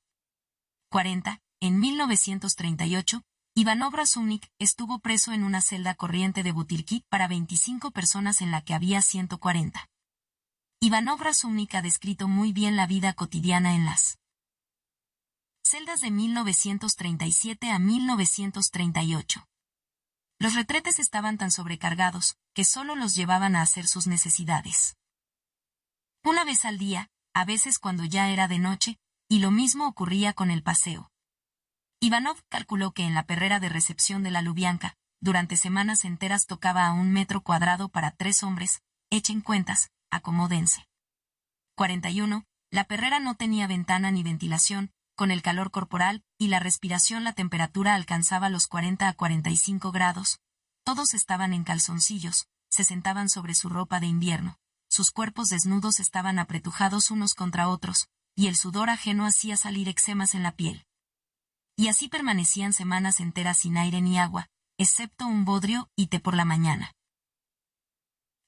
40. En 1938, Ivanov Obrazunik estuvo preso en una celda corriente de Butilki para 25 personas en la que había 140. Ivanov Rasumnik ha descrito muy bien la vida cotidiana en las celdas de 1937 a 1938. Los retretes estaban tan sobrecargados, que solo los llevaban a hacer sus necesidades. Una vez al día, a veces cuando ya era de noche, y lo mismo ocurría con el paseo. Ivanov calculó que en la perrera de recepción de la Lubianca, durante semanas enteras tocaba a un metro cuadrado para tres hombres, echen cuentas, acomódense. 41. La perrera no tenía ventana ni ventilación, con el calor corporal y la respiración la temperatura alcanzaba los 40 a 45 grados. Todos estaban en calzoncillos, se sentaban sobre su ropa de invierno sus cuerpos desnudos estaban apretujados unos contra otros, y el sudor ajeno hacía salir eczemas en la piel. Y así permanecían semanas enteras sin aire ni agua, excepto un bodrio y té por la mañana.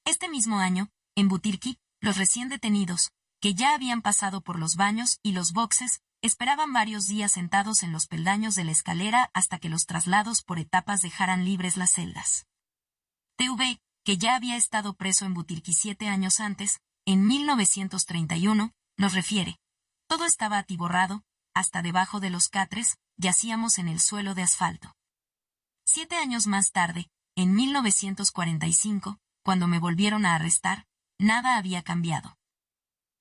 Este mismo año, en Butirki, los recién detenidos, que ya habían pasado por los baños y los boxes, esperaban varios días sentados en los peldaños de la escalera hasta que los traslados por etapas dejaran libres las celdas. TV, que ya había estado preso en Butirqui siete años antes, en 1931, nos refiere. Todo estaba atiborrado, hasta debajo de los catres, yacíamos en el suelo de asfalto. Siete años más tarde, en 1945, cuando me volvieron a arrestar, nada había cambiado.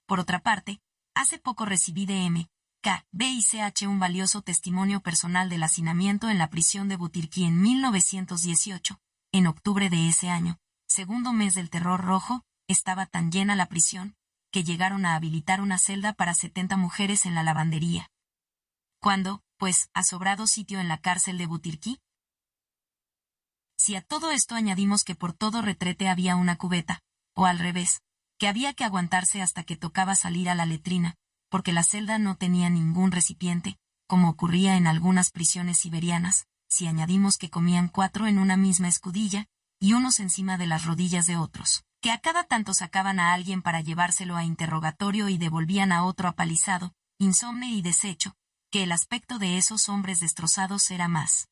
Por otra parte, hace poco recibí de M. K. B. y CH un valioso testimonio personal del hacinamiento en la prisión de Butirquí en 1918, en octubre de ese año, segundo mes del terror rojo, estaba tan llena la prisión, que llegaron a habilitar una celda para setenta mujeres en la lavandería. ¿Cuándo, pues, ha sobrado sitio en la cárcel de Butirquí? Si a todo esto añadimos que por todo retrete había una cubeta, o al revés, que había que aguantarse hasta que tocaba salir a la letrina, porque la celda no tenía ningún recipiente, como ocurría en algunas prisiones siberianas, si añadimos que comían cuatro en una misma escudilla, y unos encima de las rodillas de otros, que a cada tanto sacaban a alguien para llevárselo a interrogatorio y devolvían a otro apalizado, insomne y deshecho, que el aspecto de esos hombres destrozados era más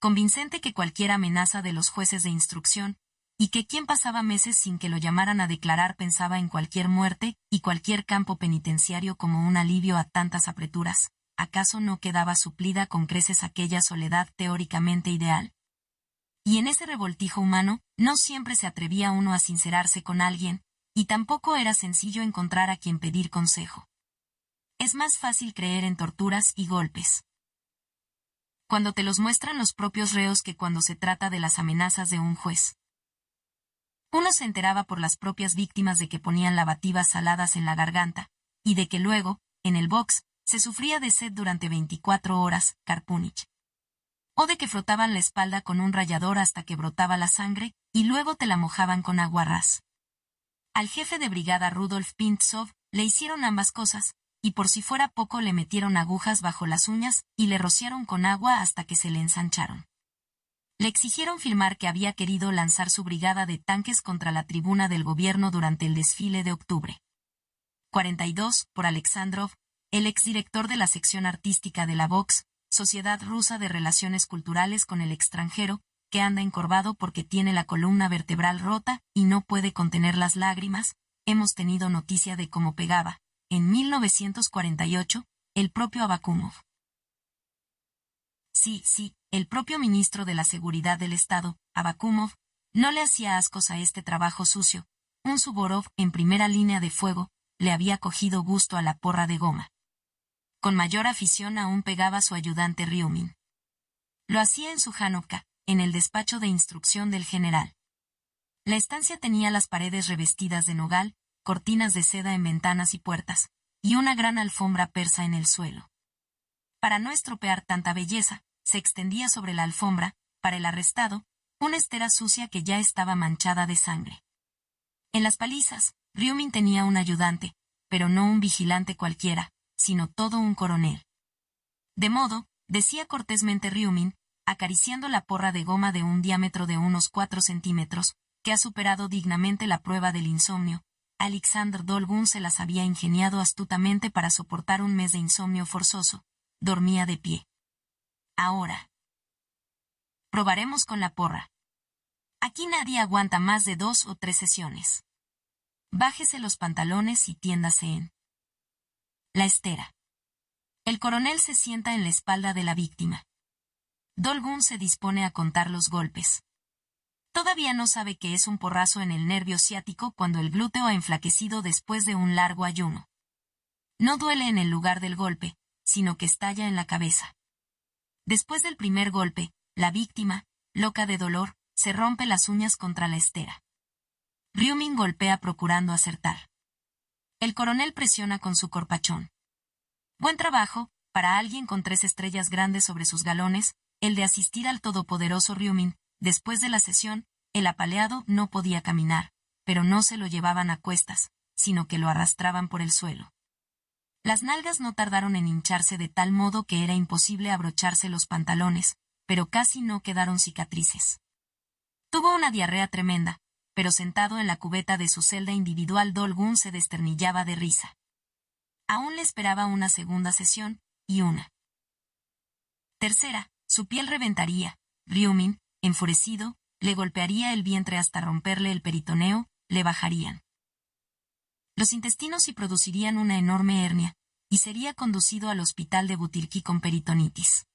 convincente que cualquier amenaza de los jueces de instrucción, y que quien pasaba meses sin que lo llamaran a declarar pensaba en cualquier muerte y cualquier campo penitenciario como un alivio a tantas apreturas. ¿Acaso no quedaba suplida con creces aquella soledad teóricamente ideal? y en ese revoltijo humano, no siempre se atrevía uno a sincerarse con alguien, y tampoco era sencillo encontrar a quien pedir consejo. Es más fácil creer en torturas y golpes. Cuando te los muestran los propios reos que cuando se trata de las amenazas de un juez. Uno se enteraba por las propias víctimas de que ponían lavativas saladas en la garganta, y de que luego, en el box, se sufría de sed durante 24 horas, Karpunich o de que frotaban la espalda con un rayador hasta que brotaba la sangre, y luego te la mojaban con ras. Al jefe de brigada Rudolf Pintsov le hicieron ambas cosas, y por si fuera poco le metieron agujas bajo las uñas y le rociaron con agua hasta que se le ensancharon. Le exigieron firmar que había querido lanzar su brigada de tanques contra la tribuna del gobierno durante el desfile de octubre. 42, por Alexandrov, el exdirector de la sección artística de la Vox, Sociedad Rusa de Relaciones Culturales con el extranjero, que anda encorvado porque tiene la columna vertebral rota y no puede contener las lágrimas, hemos tenido noticia de cómo pegaba, en 1948, el propio Abakumov. Sí, sí, el propio ministro de la Seguridad del Estado, Abakumov, no le hacía ascos a este trabajo sucio. Un Suborov en primera línea de fuego le había cogido gusto a la porra de goma con mayor afición aún pegaba su ayudante Ryumin. Lo hacía en su Hanukkah, en el despacho de instrucción del general. La estancia tenía las paredes revestidas de nogal, cortinas de seda en ventanas y puertas, y una gran alfombra persa en el suelo. Para no estropear tanta belleza, se extendía sobre la alfombra, para el arrestado, una estera sucia que ya estaba manchada de sangre. En las palizas, Ryumin tenía un ayudante, pero no un vigilante cualquiera, sino todo un coronel. De modo, decía cortésmente Ryumin, acariciando la porra de goma de un diámetro de unos cuatro centímetros, que ha superado dignamente la prueba del insomnio, Alexander Dolgun se las había ingeniado astutamente para soportar un mes de insomnio forzoso, dormía de pie. Ahora. Probaremos con la porra. Aquí nadie aguanta más de dos o tres sesiones. Bájese los pantalones y tiéndase en. La estera. El coronel se sienta en la espalda de la víctima. Dolgun se dispone a contar los golpes. Todavía no sabe que es un porrazo en el nervio ciático cuando el glúteo ha enflaquecido después de un largo ayuno. No duele en el lugar del golpe, sino que estalla en la cabeza. Después del primer golpe, la víctima, loca de dolor, se rompe las uñas contra la estera. Ryumin golpea procurando acertar. El coronel presiona con su corpachón. Buen trabajo, para alguien con tres estrellas grandes sobre sus galones, el de asistir al todopoderoso Ryumin. Después de la sesión, el apaleado no podía caminar, pero no se lo llevaban a cuestas, sino que lo arrastraban por el suelo. Las nalgas no tardaron en hincharse de tal modo que era imposible abrocharse los pantalones, pero casi no quedaron cicatrices. Tuvo una diarrea tremenda, pero sentado en la cubeta de su celda individual Dolgun se desternillaba de risa. Aún le esperaba una segunda sesión, y una. Tercera, su piel reventaría. Ryumin, enfurecido, le golpearía el vientre hasta romperle el peritoneo, le bajarían. Los intestinos y producirían una enorme hernia, y sería conducido al hospital de Butirki con peritonitis.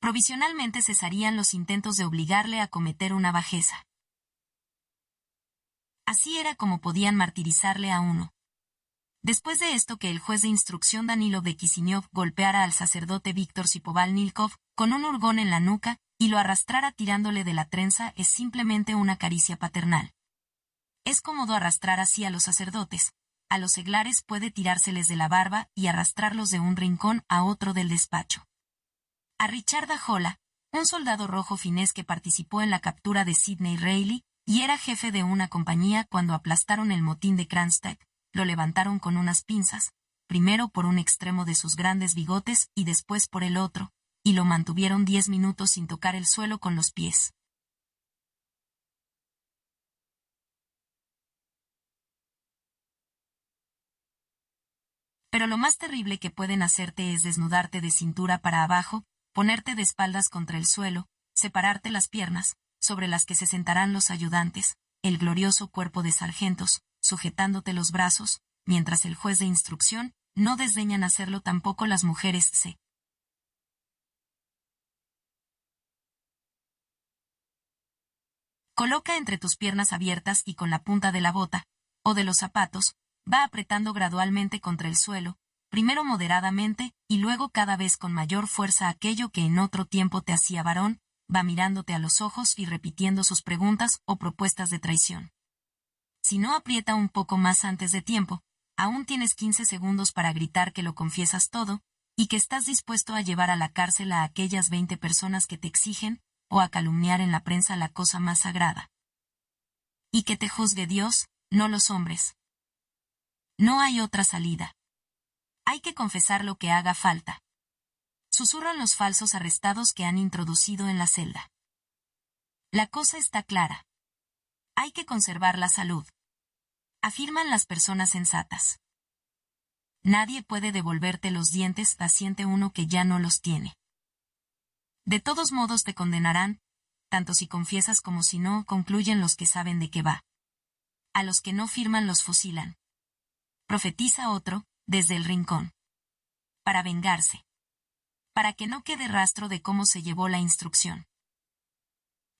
Provisionalmente cesarían los intentos de obligarle a cometer una bajeza. Así era como podían martirizarle a uno. Después de esto que el juez de instrucción Danilo Kisiniov golpeara al sacerdote Víctor Sipoval Nilkov con un hurgón en la nuca y lo arrastrara tirándole de la trenza es simplemente una caricia paternal. Es cómodo arrastrar así a los sacerdotes. A los seglares puede tirárseles de la barba y arrastrarlos de un rincón a otro del despacho. A Richard Ajola, un soldado rojo finés que participó en la captura de Sidney Rayleigh, y era jefe de una compañía cuando aplastaron el motín de Kranstein, lo levantaron con unas pinzas, primero por un extremo de sus grandes bigotes y después por el otro, y lo mantuvieron diez minutos sin tocar el suelo con los pies. Pero lo más terrible que pueden hacerte es desnudarte de cintura para abajo, ponerte de espaldas contra el suelo, separarte las piernas, sobre las que se sentarán los ayudantes, el glorioso cuerpo de sargentos, sujetándote los brazos, mientras el juez de instrucción, no desdeñan hacerlo tampoco las mujeres se coloca entre tus piernas abiertas y con la punta de la bota, o de los zapatos, va apretando gradualmente contra el suelo, primero moderadamente y luego cada vez con mayor fuerza aquello que en otro tiempo te hacía varón, va mirándote a los ojos y repitiendo sus preguntas o propuestas de traición. Si no aprieta un poco más antes de tiempo, aún tienes 15 segundos para gritar que lo confiesas todo, y que estás dispuesto a llevar a la cárcel a aquellas 20 personas que te exigen, o a calumniar en la prensa la cosa más sagrada. Y que te juzgue Dios, no los hombres. No hay otra salida. Hay que confesar lo que haga falta susurran los falsos arrestados que han introducido en la celda. La cosa está clara. Hay que conservar la salud. Afirman las personas sensatas. Nadie puede devolverte los dientes paciente uno que ya no los tiene. De todos modos te condenarán, tanto si confiesas como si no, concluyen los que saben de qué va. A los que no firman los fusilan. Profetiza otro, desde el rincón. Para vengarse para que no quede rastro de cómo se llevó la instrucción.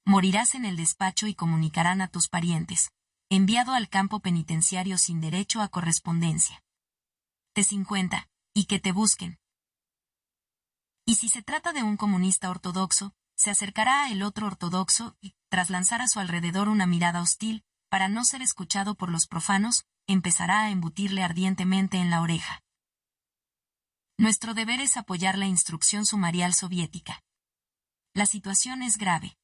Morirás en el despacho y comunicarán a tus parientes, enviado al campo penitenciario sin derecho a correspondencia. T50, y que te busquen. Y si se trata de un comunista ortodoxo, se acercará a el otro ortodoxo y, tras lanzar a su alrededor una mirada hostil, para no ser escuchado por los profanos, empezará a embutirle ardientemente en la oreja. Nuestro deber es apoyar la instrucción sumarial soviética. La situación es grave.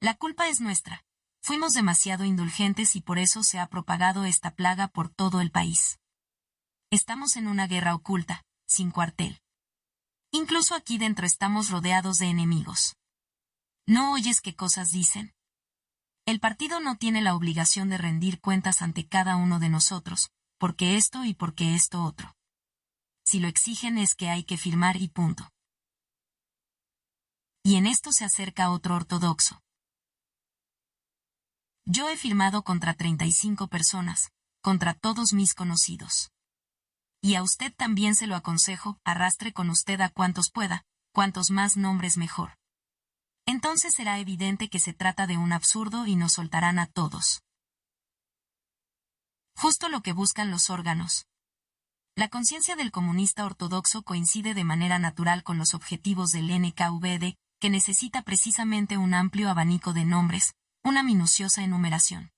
La culpa es nuestra. Fuimos demasiado indulgentes y por eso se ha propagado esta plaga por todo el país. Estamos en una guerra oculta, sin cuartel. Incluso aquí dentro estamos rodeados de enemigos. ¿No oyes qué cosas dicen? El partido no tiene la obligación de rendir cuentas ante cada uno de nosotros, porque esto y porque esto otro si lo exigen es que hay que firmar y punto. Y en esto se acerca otro ortodoxo. Yo he firmado contra 35 personas, contra todos mis conocidos. Y a usted también se lo aconsejo, arrastre con usted a cuantos pueda, cuantos más nombres mejor. Entonces será evidente que se trata de un absurdo y nos soltarán a todos. Justo lo que buscan los órganos, la conciencia del comunista ortodoxo coincide de manera natural con los objetivos del NKVD, que necesita precisamente un amplio abanico de nombres, una minuciosa enumeración.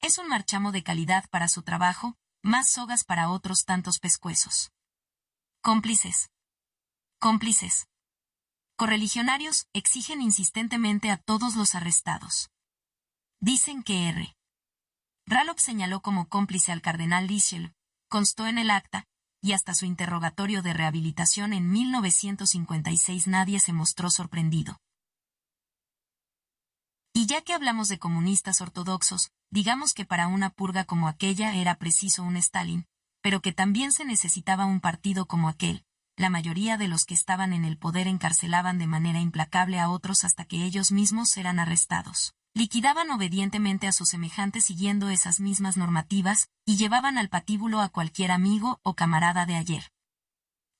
Es un marchamo de calidad para su trabajo, más sogas para otros tantos pescuezos. Cómplices. Cómplices. Correligionarios exigen insistentemente a todos los arrestados. Dicen que R. Ralop señaló como cómplice al cardenal Lichel constó en el acta, y hasta su interrogatorio de rehabilitación en 1956 nadie se mostró sorprendido. Y ya que hablamos de comunistas ortodoxos, digamos que para una purga como aquella era preciso un Stalin, pero que también se necesitaba un partido como aquel. La mayoría de los que estaban en el poder encarcelaban de manera implacable a otros hasta que ellos mismos eran arrestados liquidaban obedientemente a sus semejantes siguiendo esas mismas normativas, y llevaban al patíbulo a cualquier amigo o camarada de ayer.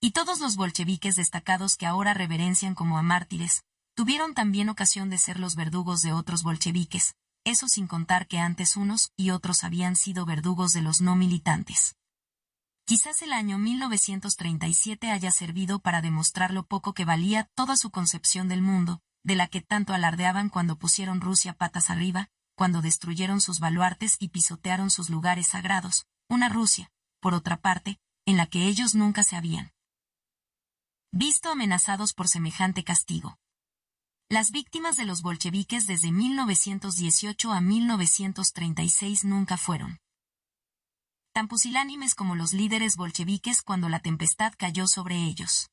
Y todos los bolcheviques destacados que ahora reverencian como a mártires, tuvieron también ocasión de ser los verdugos de otros bolcheviques, eso sin contar que antes unos y otros habían sido verdugos de los no militantes. Quizás el año 1937 haya servido para demostrar lo poco que valía toda su concepción del mundo, de la que tanto alardeaban cuando pusieron Rusia patas arriba, cuando destruyeron sus baluartes y pisotearon sus lugares sagrados, una Rusia, por otra parte, en la que ellos nunca se habían visto amenazados por semejante castigo. Las víctimas de los bolcheviques desde 1918 a 1936 nunca fueron tan pusilánimes como los líderes bolcheviques cuando la tempestad cayó sobre ellos.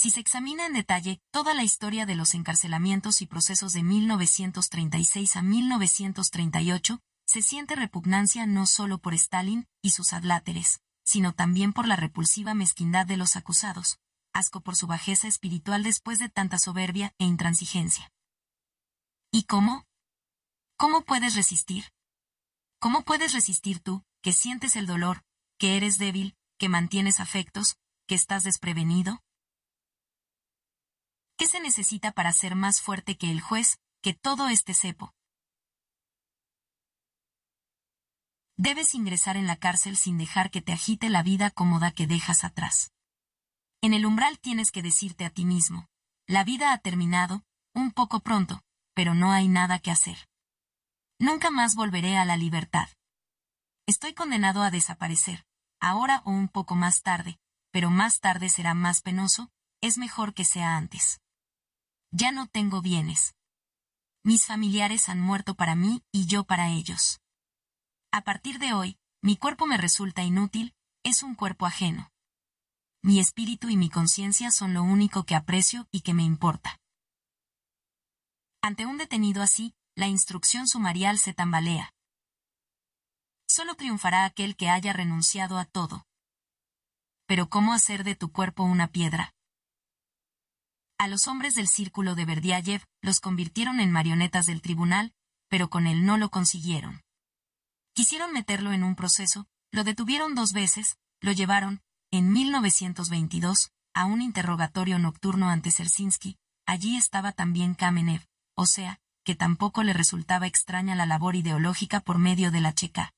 Si se examina en detalle toda la historia de los encarcelamientos y procesos de 1936 a 1938, se siente repugnancia no solo por Stalin y sus adláteres, sino también por la repulsiva mezquindad de los acusados, asco por su bajeza espiritual después de tanta soberbia e intransigencia. ¿Y cómo? ¿Cómo puedes resistir? ¿Cómo puedes resistir tú, que sientes el dolor, que eres débil, que mantienes afectos, que estás desprevenido? ¿Qué se necesita para ser más fuerte que el juez, que todo este cepo? Debes ingresar en la cárcel sin dejar que te agite la vida cómoda que dejas atrás. En el umbral tienes que decirte a ti mismo, la vida ha terminado, un poco pronto, pero no hay nada que hacer. Nunca más volveré a la libertad. Estoy condenado a desaparecer, ahora o un poco más tarde, pero más tarde será más penoso, es mejor que sea antes. Ya no tengo bienes. Mis familiares han muerto para mí y yo para ellos. A partir de hoy, mi cuerpo me resulta inútil, es un cuerpo ajeno. Mi espíritu y mi conciencia son lo único que aprecio y que me importa. Ante un detenido así, la instrucción sumarial se tambalea. Solo triunfará aquel que haya renunciado a todo. Pero ¿cómo hacer de tu cuerpo una piedra? a los hombres del círculo de Verdiayev los convirtieron en marionetas del tribunal, pero con él no lo consiguieron. Quisieron meterlo en un proceso, lo detuvieron dos veces, lo llevaron, en 1922, a un interrogatorio nocturno ante Sersinsky, allí estaba también Kamenev, o sea, que tampoco le resultaba extraña la labor ideológica por medio de la checa.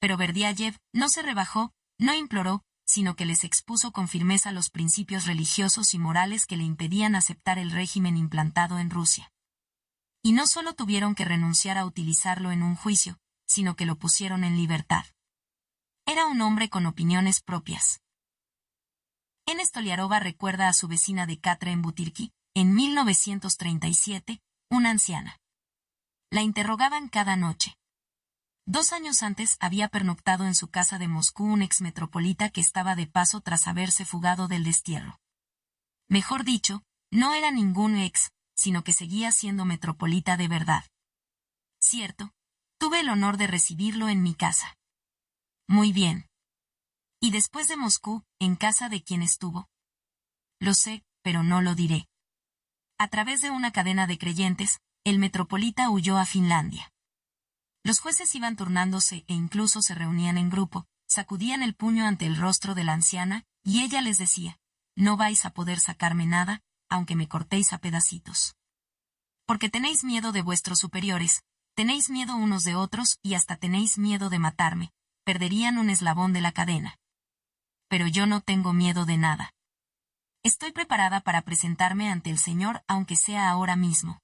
Pero Verdiayev no se rebajó, no imploró, sino que les expuso con firmeza los principios religiosos y morales que le impedían aceptar el régimen implantado en Rusia. Y no solo tuvieron que renunciar a utilizarlo en un juicio, sino que lo pusieron en libertad. Era un hombre con opiniones propias. En Stoliarova recuerda a su vecina de Katra en Butirki, en 1937, una anciana. La interrogaban cada noche. Dos años antes había pernoctado en su casa de Moscú un exmetropolita que estaba de paso tras haberse fugado del destierro. Mejor dicho, no era ningún ex, sino que seguía siendo metropolita de verdad. Cierto, tuve el honor de recibirlo en mi casa. Muy bien. ¿Y después de Moscú, en casa de quién estuvo? Lo sé, pero no lo diré. A través de una cadena de creyentes, el metropolita huyó a Finlandia. Los jueces iban turnándose e incluso se reunían en grupo, sacudían el puño ante el rostro de la anciana, y ella les decía, No vais a poder sacarme nada, aunque me cortéis a pedacitos. Porque tenéis miedo de vuestros superiores, tenéis miedo unos de otros y hasta tenéis miedo de matarme, perderían un eslabón de la cadena. Pero yo no tengo miedo de nada. Estoy preparada para presentarme ante el Señor aunque sea ahora mismo.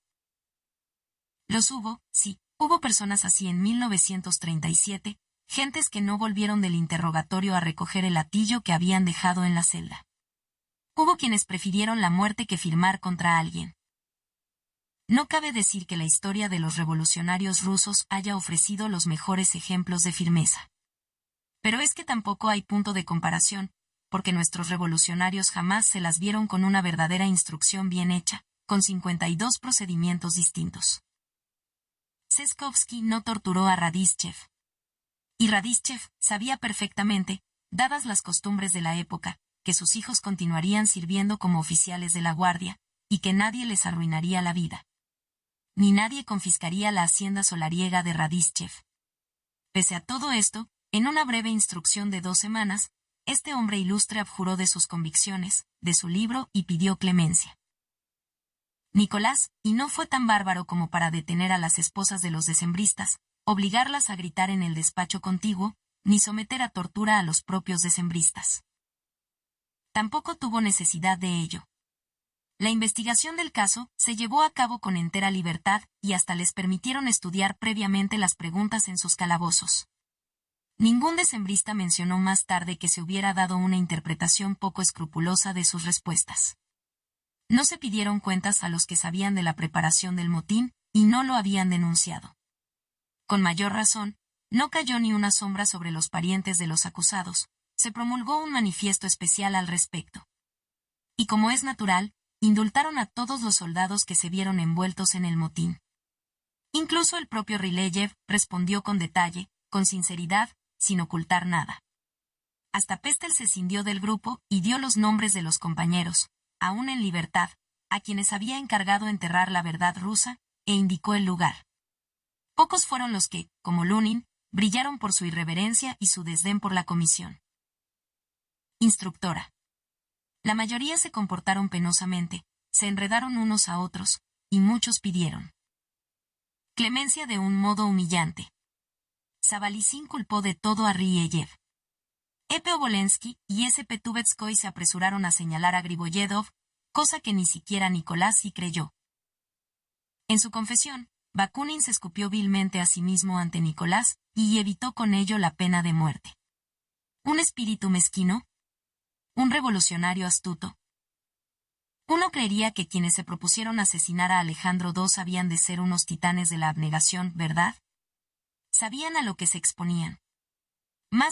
Los hubo, sí, Hubo personas así en 1937, gentes que no volvieron del interrogatorio a recoger el latillo que habían dejado en la celda. Hubo quienes prefirieron la muerte que firmar contra alguien. No cabe decir que la historia de los revolucionarios rusos haya ofrecido los mejores ejemplos de firmeza. Pero es que tampoco hay punto de comparación, porque nuestros revolucionarios jamás se las vieron con una verdadera instrucción bien hecha, con 52 procedimientos distintos. Seskovsky no torturó a Radischev. Y Radischev sabía perfectamente, dadas las costumbres de la época, que sus hijos continuarían sirviendo como oficiales de la guardia, y que nadie les arruinaría la vida. Ni nadie confiscaría la hacienda solariega de Radischev. Pese a todo esto, en una breve instrucción de dos semanas, este hombre ilustre abjuró de sus convicciones, de su libro y pidió clemencia. Nicolás, y no fue tan bárbaro como para detener a las esposas de los decembristas, obligarlas a gritar en el despacho contiguo, ni someter a tortura a los propios decembristas. Tampoco tuvo necesidad de ello. La investigación del caso se llevó a cabo con entera libertad y hasta les permitieron estudiar previamente las preguntas en sus calabozos. Ningún decembrista mencionó más tarde que se hubiera dado una interpretación poco escrupulosa de sus respuestas. No se pidieron cuentas a los que sabían de la preparación del motín, y no lo habían denunciado. Con mayor razón, no cayó ni una sombra sobre los parientes de los acusados, se promulgó un manifiesto especial al respecto. Y como es natural, indultaron a todos los soldados que se vieron envueltos en el motín. Incluso el propio Rileyev respondió con detalle, con sinceridad, sin ocultar nada. Hasta Pestel se cindió del grupo y dio los nombres de los compañeros, aún en libertad, a quienes había encargado enterrar la verdad rusa, e indicó el lugar. Pocos fueron los que, como Lunin, brillaron por su irreverencia y su desdén por la comisión. Instructora. La mayoría se comportaron penosamente, se enredaron unos a otros, y muchos pidieron clemencia de un modo humillante. Sabalicín culpó de todo a Rieyev. Epe Obolensky y S. Tubetskoy se apresuraron a señalar a Griboyedov, cosa que ni siquiera Nicolás sí creyó. En su confesión, Bakunin se escupió vilmente a sí mismo ante Nicolás y evitó con ello la pena de muerte. Un espíritu mezquino, un revolucionario astuto. Uno creería que quienes se propusieron asesinar a Alejandro II habían de ser unos titanes de la abnegación, ¿verdad? Sabían a lo que se exponían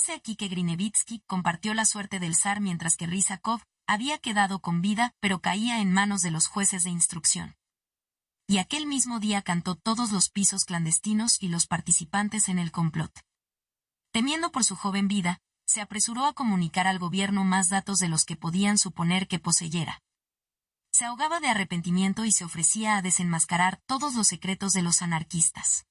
de aquí que Grinevitsky compartió la suerte del zar mientras que Rizakov había quedado con vida pero caía en manos de los jueces de instrucción. Y aquel mismo día cantó todos los pisos clandestinos y los participantes en el complot. Temiendo por su joven vida, se apresuró a comunicar al gobierno más datos de los que podían suponer que poseyera. Se ahogaba de arrepentimiento y se ofrecía a desenmascarar todos los secretos de los anarquistas.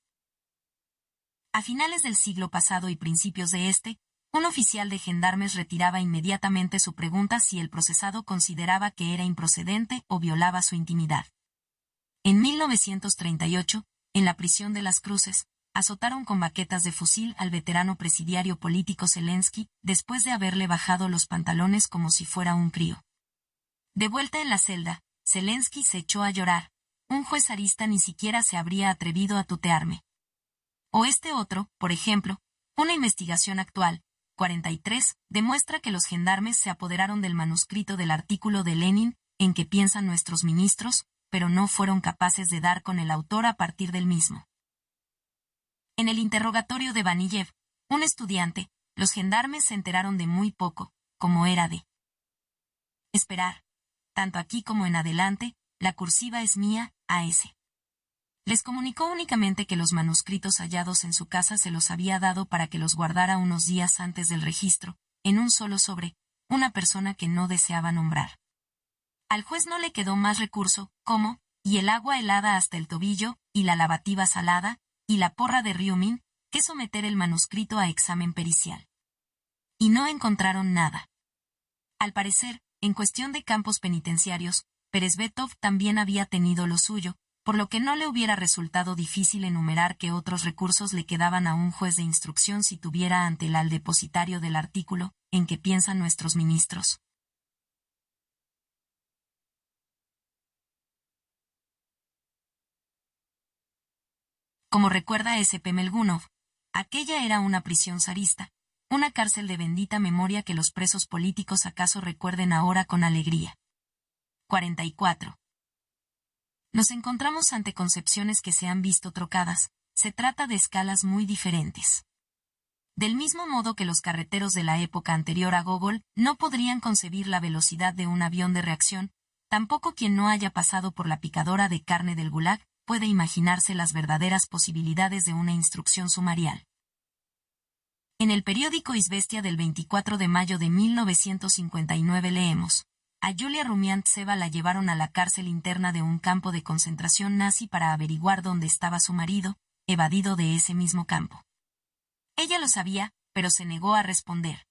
A finales del siglo pasado y principios de este, un oficial de gendarmes retiraba inmediatamente su pregunta si el procesado consideraba que era improcedente o violaba su intimidad. En 1938, en la prisión de las Cruces, azotaron con baquetas de fusil al veterano presidiario político Zelensky después de haberle bajado los pantalones como si fuera un crío. De vuelta en la celda, Zelensky se echó a llorar. Un juez arista ni siquiera se habría atrevido a tutearme. O este otro, por ejemplo, una investigación actual, 43, demuestra que los gendarmes se apoderaron del manuscrito del artículo de Lenin, en que piensan nuestros ministros, pero no fueron capaces de dar con el autor a partir del mismo. En el interrogatorio de Vanillev, un estudiante, los gendarmes se enteraron de muy poco, como era de esperar. Tanto aquí como en adelante, la cursiva es mía, a les comunicó únicamente que los manuscritos hallados en su casa se los había dado para que los guardara unos días antes del registro, en un solo sobre, una persona que no deseaba nombrar. Al juez no le quedó más recurso, como, y el agua helada hasta el tobillo, y la lavativa salada, y la porra de Ryumin, que someter el manuscrito a examen pericial. Y no encontraron nada. Al parecer, en cuestión de campos penitenciarios, Perezbetov también había tenido lo suyo, por lo que no le hubiera resultado difícil enumerar qué otros recursos le quedaban a un juez de instrucción si tuviera ante el al depositario del artículo en que piensan nuestros ministros. Como recuerda S. P. Melgunov, aquella era una prisión zarista, una cárcel de bendita memoria que los presos políticos acaso recuerden ahora con alegría. 44 nos encontramos ante concepciones que se han visto trocadas, se trata de escalas muy diferentes. Del mismo modo que los carreteros de la época anterior a Gogol no podrían concebir la velocidad de un avión de reacción, tampoco quien no haya pasado por la picadora de carne del gulag puede imaginarse las verdaderas posibilidades de una instrucción sumarial. En el periódico Isbestia del 24 de mayo de 1959 leemos, a Julia Rumiantseva la llevaron a la cárcel interna de un campo de concentración nazi para averiguar dónde estaba su marido, evadido de ese mismo campo. Ella lo sabía, pero se negó a responder.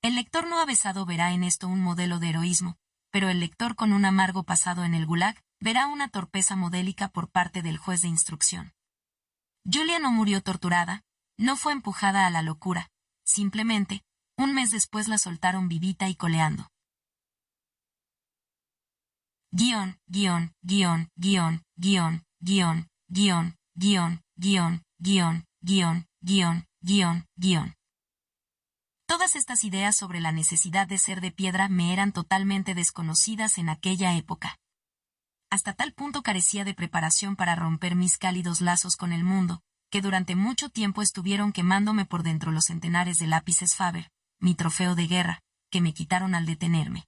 El lector no avesado verá en esto un modelo de heroísmo, pero el lector con un amargo pasado en el gulag verá una torpeza modélica por parte del juez de instrucción. Julia no murió torturada, no fue empujada a la locura, simplemente, un mes después la soltaron vivita y coleando guión, guión, guión, guión, guión, guión, guión, guión, guión, guión, guión, guión, guión, guión. Todas estas ideas sobre la necesidad de ser de piedra me eran totalmente desconocidas en aquella época. Hasta tal punto carecía de preparación para romper mis cálidos lazos con el mundo, que durante mucho tiempo estuvieron quemándome por dentro los centenares de lápices Faber, mi trofeo de guerra, que me quitaron al detenerme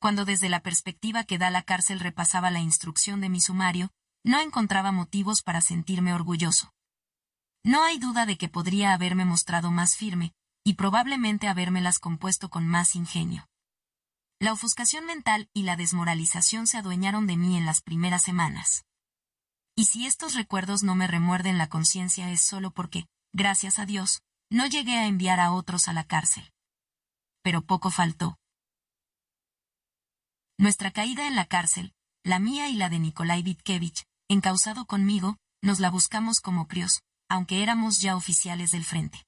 cuando desde la perspectiva que da la cárcel repasaba la instrucción de mi sumario, no encontraba motivos para sentirme orgulloso. No hay duda de que podría haberme mostrado más firme, y probablemente habérmelas compuesto con más ingenio. La ofuscación mental y la desmoralización se adueñaron de mí en las primeras semanas. Y si estos recuerdos no me remuerden la conciencia es solo porque, gracias a Dios, no llegué a enviar a otros a la cárcel. Pero poco faltó. Nuestra caída en la cárcel, la mía y la de Nikolai Vitkevich, encausado conmigo, nos la buscamos como crios, aunque éramos ya oficiales del frente.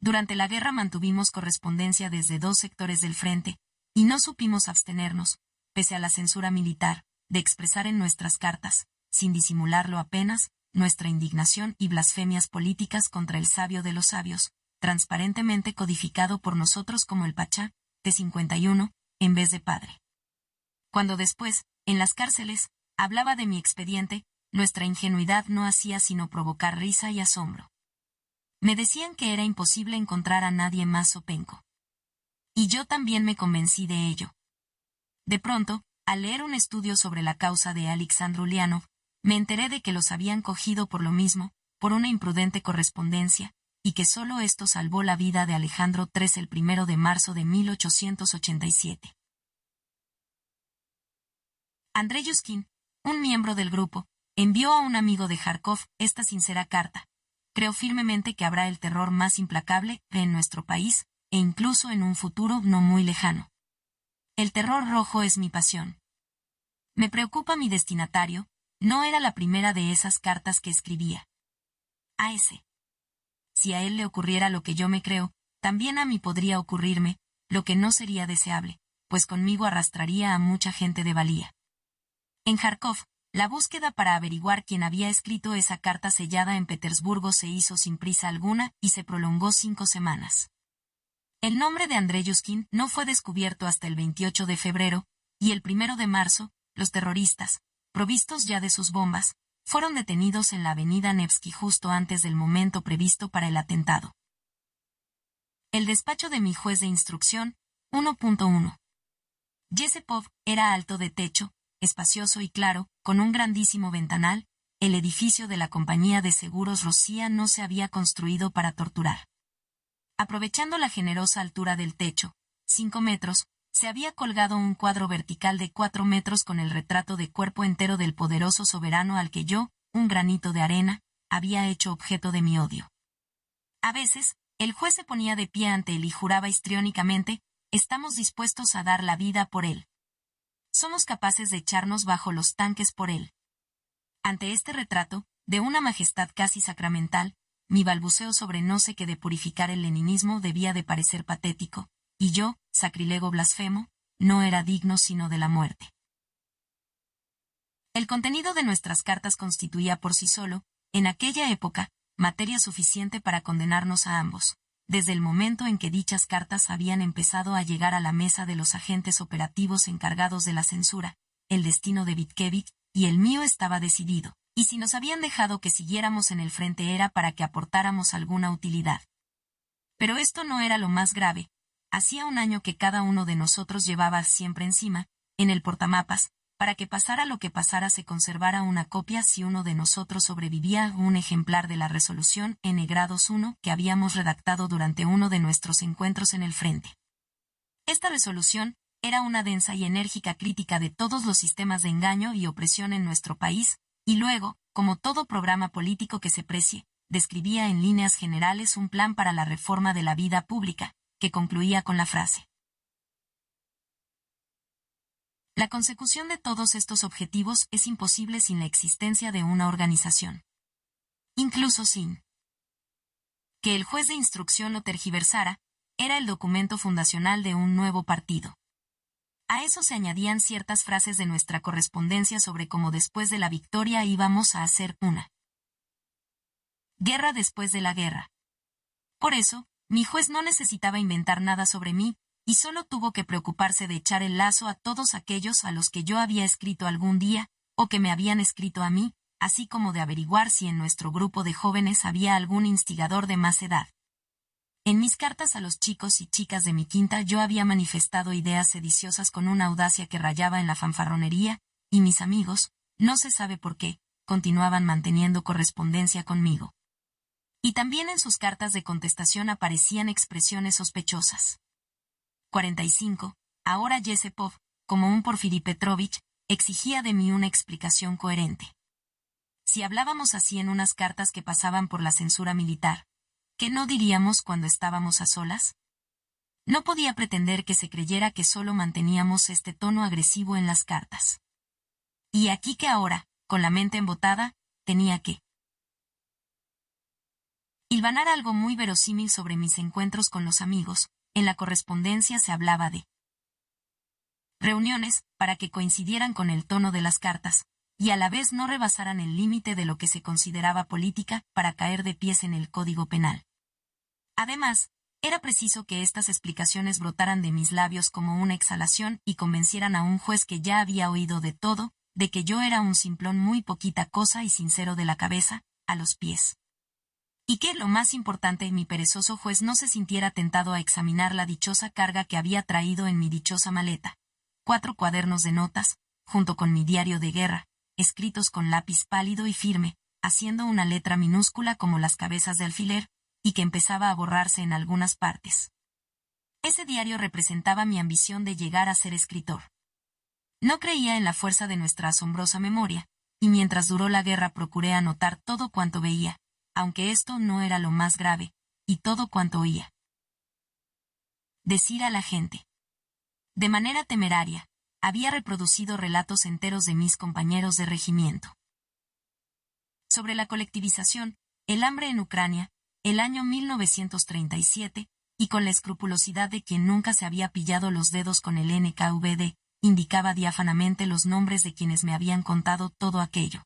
Durante la guerra mantuvimos correspondencia desde dos sectores del frente, y no supimos abstenernos, pese a la censura militar, de expresar en nuestras cartas, sin disimularlo apenas, nuestra indignación y blasfemias políticas contra el sabio de los sabios, transparentemente codificado por nosotros como el Pachá, T51, en vez de padre. Cuando después, en las cárceles, hablaba de mi expediente, nuestra ingenuidad no hacía sino provocar risa y asombro. Me decían que era imposible encontrar a nadie más sopenco. Y yo también me convencí de ello. De pronto, al leer un estudio sobre la causa de Alexandru Ulianov, me enteré de que los habían cogido por lo mismo, por una imprudente correspondencia, y que solo esto salvó la vida de Alejandro III el primero de marzo de 1887. Andrei Yuskin, un miembro del grupo, envió a un amigo de Kharkov esta sincera carta. Creo firmemente que habrá el terror más implacable en nuestro país, e incluso en un futuro no muy lejano. El terror rojo es mi pasión. Me preocupa mi destinatario, no era la primera de esas cartas que escribía. A ese. Si a él le ocurriera lo que yo me creo, también a mí podría ocurrirme, lo que no sería deseable, pues conmigo arrastraría a mucha gente de valía. En Kharkov, la búsqueda para averiguar quién había escrito esa carta sellada en Petersburgo se hizo sin prisa alguna y se prolongó cinco semanas. El nombre de Yuskin no fue descubierto hasta el 28 de febrero, y el 1 de marzo, los terroristas, provistos ya de sus bombas, fueron detenidos en la avenida Nevsky justo antes del momento previsto para el atentado. El despacho de mi juez de instrucción, 1.1. Yesepov era alto de techo, espacioso y claro, con un grandísimo ventanal, el edificio de la compañía de seguros Rocía no se había construido para torturar. Aprovechando la generosa altura del techo, cinco metros, se había colgado un cuadro vertical de cuatro metros con el retrato de cuerpo entero del poderoso soberano al que yo, un granito de arena, había hecho objeto de mi odio. A veces, el juez se ponía de pie ante él y juraba histriónicamente, estamos dispuestos a dar la vida por él somos capaces de echarnos bajo los tanques por él. Ante este retrato, de una majestad casi sacramental, mi balbuceo sobre no sé qué de purificar el leninismo debía de parecer patético, y yo, sacrilego blasfemo, no era digno sino de la muerte. El contenido de nuestras cartas constituía por sí solo, en aquella época, materia suficiente para condenarnos a ambos desde el momento en que dichas cartas habían empezado a llegar a la mesa de los agentes operativos encargados de la censura, el destino de Vitkevich y el mío estaba decidido, y si nos habían dejado que siguiéramos en el frente era para que aportáramos alguna utilidad. Pero esto no era lo más grave. Hacía un año que cada uno de nosotros llevaba siempre encima, en el portamapas, para que pasara lo que pasara se conservara una copia si uno de nosotros sobrevivía un ejemplar de la resolución N grados 1 que habíamos redactado durante uno de nuestros encuentros en el frente. Esta resolución era una densa y enérgica crítica de todos los sistemas de engaño y opresión en nuestro país, y luego, como todo programa político que se precie, describía en líneas generales un plan para la reforma de la vida pública, que concluía con la frase la consecución de todos estos objetivos es imposible sin la existencia de una organización. Incluso sin que el juez de instrucción lo tergiversara, era el documento fundacional de un nuevo partido. A eso se añadían ciertas frases de nuestra correspondencia sobre cómo después de la victoria íbamos a hacer una guerra después de la guerra. Por eso, mi juez no necesitaba inventar nada sobre mí, y solo tuvo que preocuparse de echar el lazo a todos aquellos a los que yo había escrito algún día, o que me habían escrito a mí, así como de averiguar si en nuestro grupo de jóvenes había algún instigador de más edad. En mis cartas a los chicos y chicas de mi quinta yo había manifestado ideas sediciosas con una audacia que rayaba en la fanfarronería, y mis amigos, no se sabe por qué, continuaban manteniendo correspondencia conmigo. Y también en sus cartas de contestación aparecían expresiones sospechosas. 45, ahora Yesepov, como un Porfiri Petrovich, exigía de mí una explicación coherente. Si hablábamos así en unas cartas que pasaban por la censura militar, ¿qué no diríamos cuando estábamos a solas? No podía pretender que se creyera que solo manteníamos este tono agresivo en las cartas. Y aquí que ahora, con la mente embotada, tenía que hilvanar algo muy verosímil sobre mis encuentros con los amigos, en la correspondencia se hablaba de reuniones, para que coincidieran con el tono de las cartas, y a la vez no rebasaran el límite de lo que se consideraba política para caer de pies en el Código Penal. Además, era preciso que estas explicaciones brotaran de mis labios como una exhalación y convencieran a un juez que ya había oído de todo, de que yo era un simplón muy poquita cosa y sincero de la cabeza, a los pies y que, lo más importante, mi perezoso juez no se sintiera tentado a examinar la dichosa carga que había traído en mi dichosa maleta. Cuatro cuadernos de notas, junto con mi diario de guerra, escritos con lápiz pálido y firme, haciendo una letra minúscula como las cabezas de alfiler, y que empezaba a borrarse en algunas partes. Ese diario representaba mi ambición de llegar a ser escritor. No creía en la fuerza de nuestra asombrosa memoria, y mientras duró la guerra procuré anotar todo cuanto veía, aunque esto no era lo más grave, y todo cuanto oía. Decir a la gente. De manera temeraria, había reproducido relatos enteros de mis compañeros de regimiento. Sobre la colectivización, el hambre en Ucrania, el año 1937, y con la escrupulosidad de quien nunca se había pillado los dedos con el NKVD, indicaba diáfanamente los nombres de quienes me habían contado todo aquello.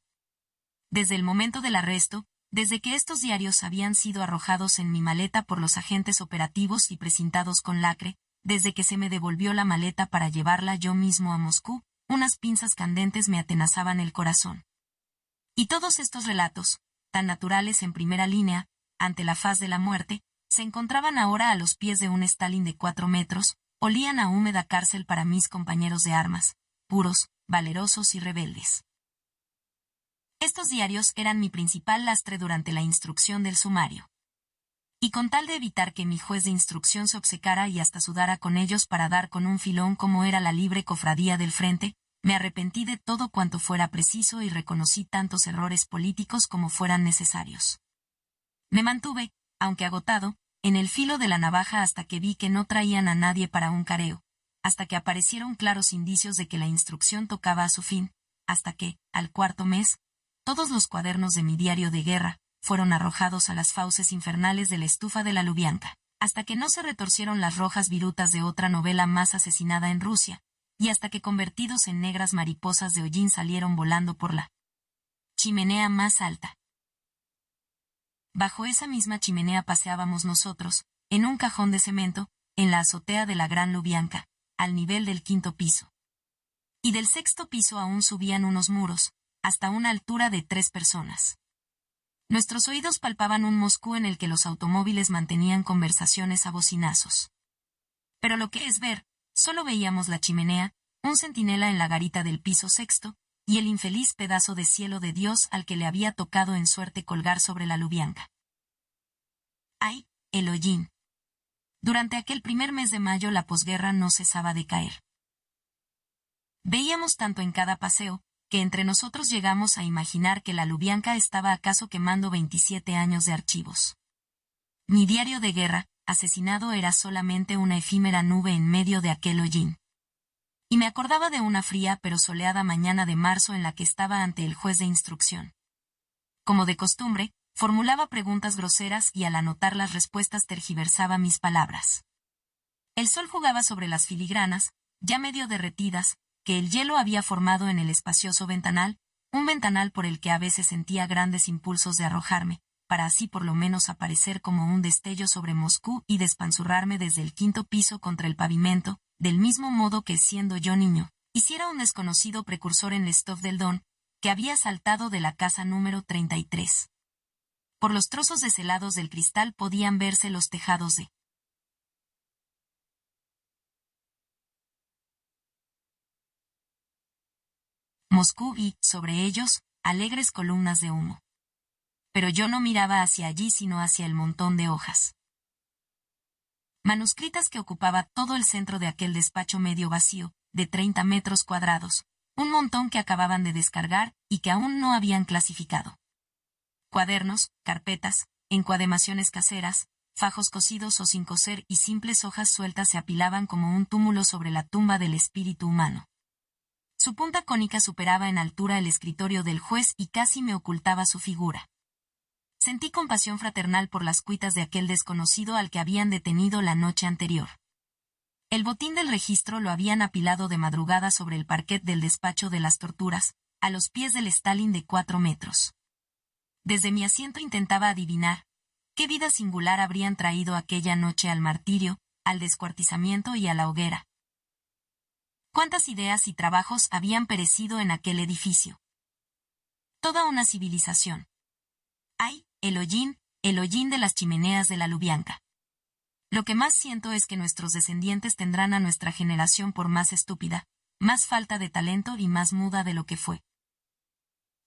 Desde el momento del arresto, desde que estos diarios habían sido arrojados en mi maleta por los agentes operativos y presentados con lacre, desde que se me devolvió la maleta para llevarla yo mismo a Moscú, unas pinzas candentes me atenazaban el corazón. Y todos estos relatos, tan naturales en primera línea, ante la faz de la muerte, se encontraban ahora a los pies de un Stalin de cuatro metros, olían a húmeda cárcel para mis compañeros de armas, puros, valerosos y rebeldes. Estos diarios eran mi principal lastre durante la instrucción del sumario. Y con tal de evitar que mi juez de instrucción se obsecara y hasta sudara con ellos para dar con un filón como era la libre cofradía del frente, me arrepentí de todo cuanto fuera preciso y reconocí tantos errores políticos como fueran necesarios. Me mantuve, aunque agotado, en el filo de la navaja hasta que vi que no traían a nadie para un careo, hasta que aparecieron claros indicios de que la instrucción tocaba a su fin, hasta que, al cuarto mes, todos los cuadernos de mi diario de guerra fueron arrojados a las fauces infernales de la estufa de la Lubianca, hasta que no se retorcieron las rojas virutas de otra novela más asesinada en Rusia, y hasta que convertidos en negras mariposas de hollín salieron volando por la chimenea más alta. Bajo esa misma chimenea paseábamos nosotros, en un cajón de cemento, en la azotea de la Gran Lubianca, al nivel del quinto piso. Y del sexto piso aún subían unos muros, hasta una altura de tres personas. Nuestros oídos palpaban un Moscú en el que los automóviles mantenían conversaciones a bocinazos. Pero lo que es ver, solo veíamos la chimenea, un centinela en la garita del piso sexto, y el infeliz pedazo de cielo de Dios al que le había tocado en suerte colgar sobre la lubianca. ¡Ay, el hollín! Durante aquel primer mes de mayo la posguerra no cesaba de caer. Veíamos tanto en cada paseo, que entre nosotros llegamos a imaginar que la Lubianca estaba acaso quemando 27 años de archivos. Mi diario de guerra, asesinado era solamente una efímera nube en medio de aquel hollín. Y me acordaba de una fría pero soleada mañana de marzo en la que estaba ante el juez de instrucción. Como de costumbre, formulaba preguntas groseras y al anotar las respuestas tergiversaba mis palabras. El sol jugaba sobre las filigranas, ya medio derretidas, que el hielo había formado en el espacioso ventanal, un ventanal por el que a veces sentía grandes impulsos de arrojarme, para así por lo menos aparecer como un destello sobre Moscú y despanzurrarme desde el quinto piso contra el pavimento, del mismo modo que siendo yo niño, hiciera un desconocido precursor en Lestov del Don, que había saltado de la casa número 33. Por los trozos deshelados del cristal podían verse los tejados de Moscú y, sobre ellos, alegres columnas de humo. Pero yo no miraba hacia allí sino hacia el montón de hojas. Manuscritas que ocupaba todo el centro de aquel despacho medio vacío, de 30 metros cuadrados, un montón que acababan de descargar y que aún no habían clasificado. Cuadernos, carpetas, encuademaciones caseras, fajos cosidos o sin coser y simples hojas sueltas se apilaban como un túmulo sobre la tumba del espíritu humano. Su punta cónica superaba en altura el escritorio del juez y casi me ocultaba su figura. Sentí compasión fraternal por las cuitas de aquel desconocido al que habían detenido la noche anterior. El botín del registro lo habían apilado de madrugada sobre el parquet del despacho de las torturas, a los pies del Stalin de cuatro metros. Desde mi asiento intentaba adivinar qué vida singular habrían traído aquella noche al martirio, al descuartizamiento y a la hoguera, cuántas ideas y trabajos habían perecido en aquel edificio. Toda una civilización. Ay, el hollín, el hollín de las chimeneas de la Lubianca. Lo que más siento es que nuestros descendientes tendrán a nuestra generación por más estúpida, más falta de talento y más muda de lo que fue.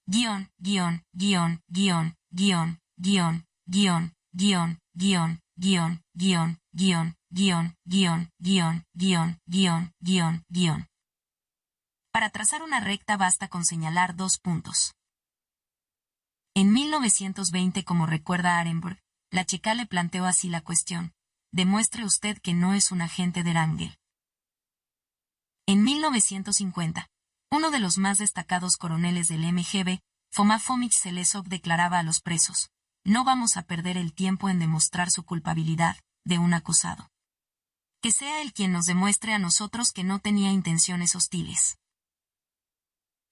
Guión, guión, guión, guión, guión, guión, guión, guión, guión, guión, guión, guión, guión, Para trazar una recta basta con señalar dos puntos. En 1920, como recuerda Arenberg, la chica le planteó así la cuestión. Demuestre usted que no es un agente de Rangel. En 1950, uno de los más destacados coroneles del MGB, Foma Selesov declaraba a los presos, no vamos a perder el tiempo en demostrar su culpabilidad de un acusado. Que sea el quien nos demuestre a nosotros que no tenía intenciones hostiles.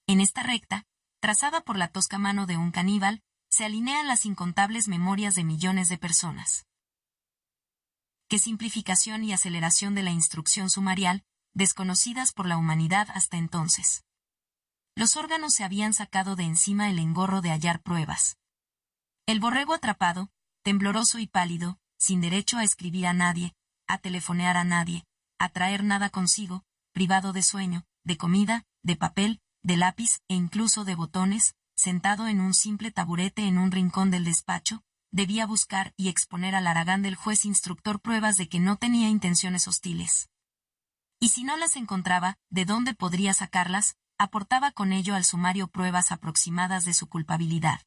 En esta recta, trazada por la tosca mano de un caníbal, se alinean las incontables memorias de millones de personas. Qué simplificación y aceleración de la instrucción sumarial, desconocidas por la humanidad hasta entonces. Los órganos se habían sacado de encima el engorro de hallar pruebas, el borrego atrapado, tembloroso y pálido, sin derecho a escribir a nadie, a telefonear a nadie, a traer nada consigo, privado de sueño, de comida, de papel, de lápiz e incluso de botones, sentado en un simple taburete en un rincón del despacho, debía buscar y exponer al Aragán del juez instructor pruebas de que no tenía intenciones hostiles. Y si no las encontraba, ¿de dónde podría sacarlas? aportaba con ello al sumario pruebas aproximadas de su culpabilidad.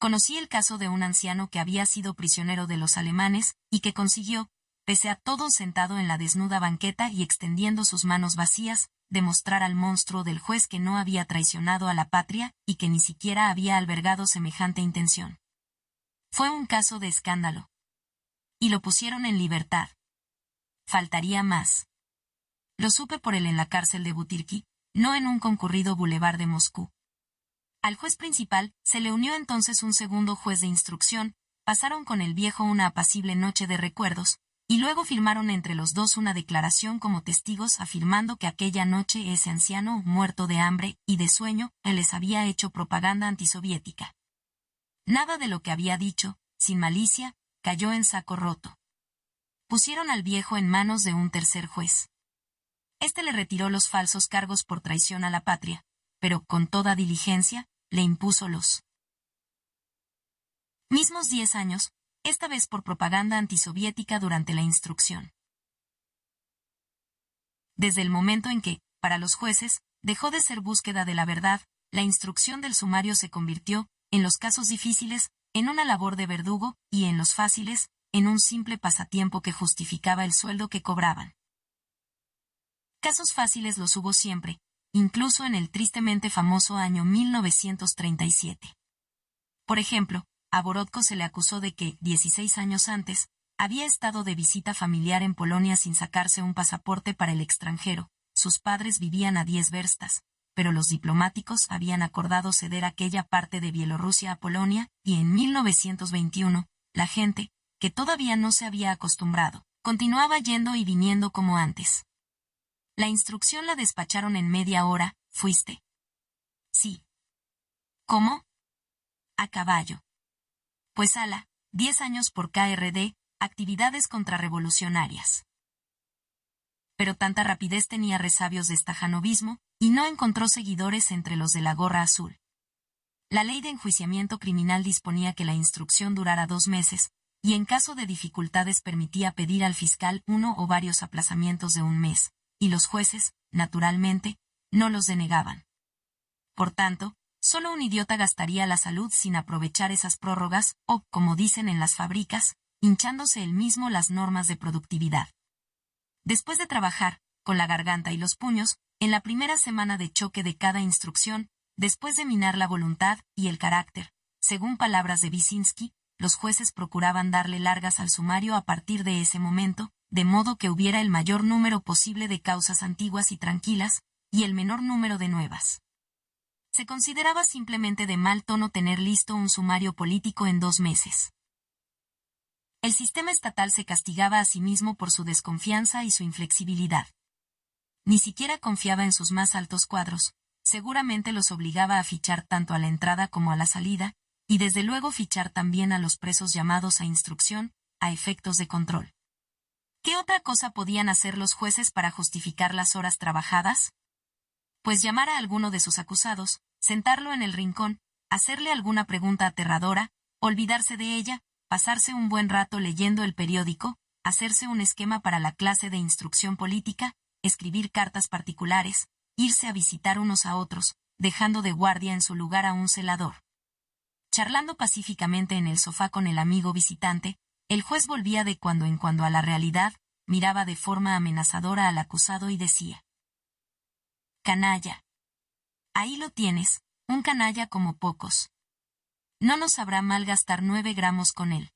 Conocí el caso de un anciano que había sido prisionero de los alemanes, y que consiguió, pese a todo sentado en la desnuda banqueta y extendiendo sus manos vacías, demostrar al monstruo del juez que no había traicionado a la patria y que ni siquiera había albergado semejante intención. Fue un caso de escándalo. Y lo pusieron en libertad. Faltaría más. Lo supe por él en la cárcel de Butirki, no en un concurrido bulevar de Moscú, al juez principal, se le unió entonces un segundo juez de instrucción, pasaron con el viejo una apacible noche de recuerdos, y luego firmaron entre los dos una declaración como testigos afirmando que aquella noche ese anciano, muerto de hambre y de sueño, les había hecho propaganda antisoviética. Nada de lo que había dicho, sin malicia, cayó en saco roto. Pusieron al viejo en manos de un tercer juez. Este le retiró los falsos cargos por traición a la patria, pero con toda diligencia, le impuso los mismos diez años, esta vez por propaganda antisoviética durante la instrucción. Desde el momento en que, para los jueces, dejó de ser búsqueda de la verdad, la instrucción del sumario se convirtió, en los casos difíciles, en una labor de verdugo, y en los fáciles, en un simple pasatiempo que justificaba el sueldo que cobraban. Casos fáciles los hubo siempre, incluso en el tristemente famoso año 1937. Por ejemplo, a Borodko se le acusó de que, 16 años antes, había estado de visita familiar en Polonia sin sacarse un pasaporte para el extranjero, sus padres vivían a 10 verstas, pero los diplomáticos habían acordado ceder aquella parte de Bielorrusia a Polonia, y en 1921, la gente, que todavía no se había acostumbrado, continuaba yendo y viniendo como antes. La instrucción la despacharon en media hora, fuiste. Sí. ¿Cómo? A caballo. Pues ala, diez años por KRD, actividades contrarrevolucionarias. Pero tanta rapidez tenía resabios de estajanovismo, y no encontró seguidores entre los de la gorra azul. La ley de enjuiciamiento criminal disponía que la instrucción durara dos meses, y en caso de dificultades permitía pedir al fiscal uno o varios aplazamientos de un mes y los jueces, naturalmente, no los denegaban. Por tanto, solo un idiota gastaría la salud sin aprovechar esas prórrogas o, como dicen en las fábricas, hinchándose él mismo las normas de productividad. Después de trabajar, con la garganta y los puños, en la primera semana de choque de cada instrucción, después de minar la voluntad y el carácter, según palabras de Wisinski, los jueces procuraban darle largas al sumario a partir de ese momento, de modo que hubiera el mayor número posible de causas antiguas y tranquilas, y el menor número de nuevas. Se consideraba simplemente de mal tono tener listo un sumario político en dos meses. El sistema estatal se castigaba a sí mismo por su desconfianza y su inflexibilidad. Ni siquiera confiaba en sus más altos cuadros, seguramente los obligaba a fichar tanto a la entrada como a la salida, y desde luego fichar también a los presos llamados a instrucción, a efectos de control. ¿Qué otra cosa podían hacer los jueces para justificar las horas trabajadas? Pues llamar a alguno de sus acusados, sentarlo en el rincón, hacerle alguna pregunta aterradora, olvidarse de ella, pasarse un buen rato leyendo el periódico, hacerse un esquema para la clase de instrucción política, escribir cartas particulares, irse a visitar unos a otros, dejando de guardia en su lugar a un celador. Charlando pacíficamente en el sofá con el amigo visitante, el juez volvía de cuando en cuando a la realidad, miraba de forma amenazadora al acusado y decía. Canalla. Ahí lo tienes, un canalla como pocos. No nos habrá mal gastar nueve gramos con él.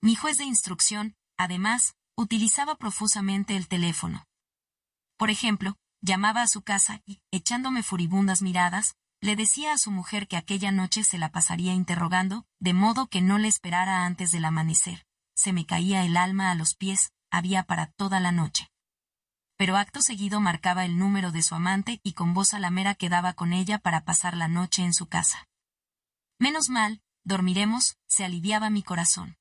Mi juez de instrucción, además, utilizaba profusamente el teléfono. Por ejemplo, llamaba a su casa y, echándome furibundas miradas, le decía a su mujer que aquella noche se la pasaría interrogando, de modo que no le esperara antes del amanecer. Se me caía el alma a los pies, había para toda la noche. Pero acto seguido marcaba el número de su amante y con voz alamera quedaba con ella para pasar la noche en su casa. Menos mal, dormiremos, se aliviaba mi corazón.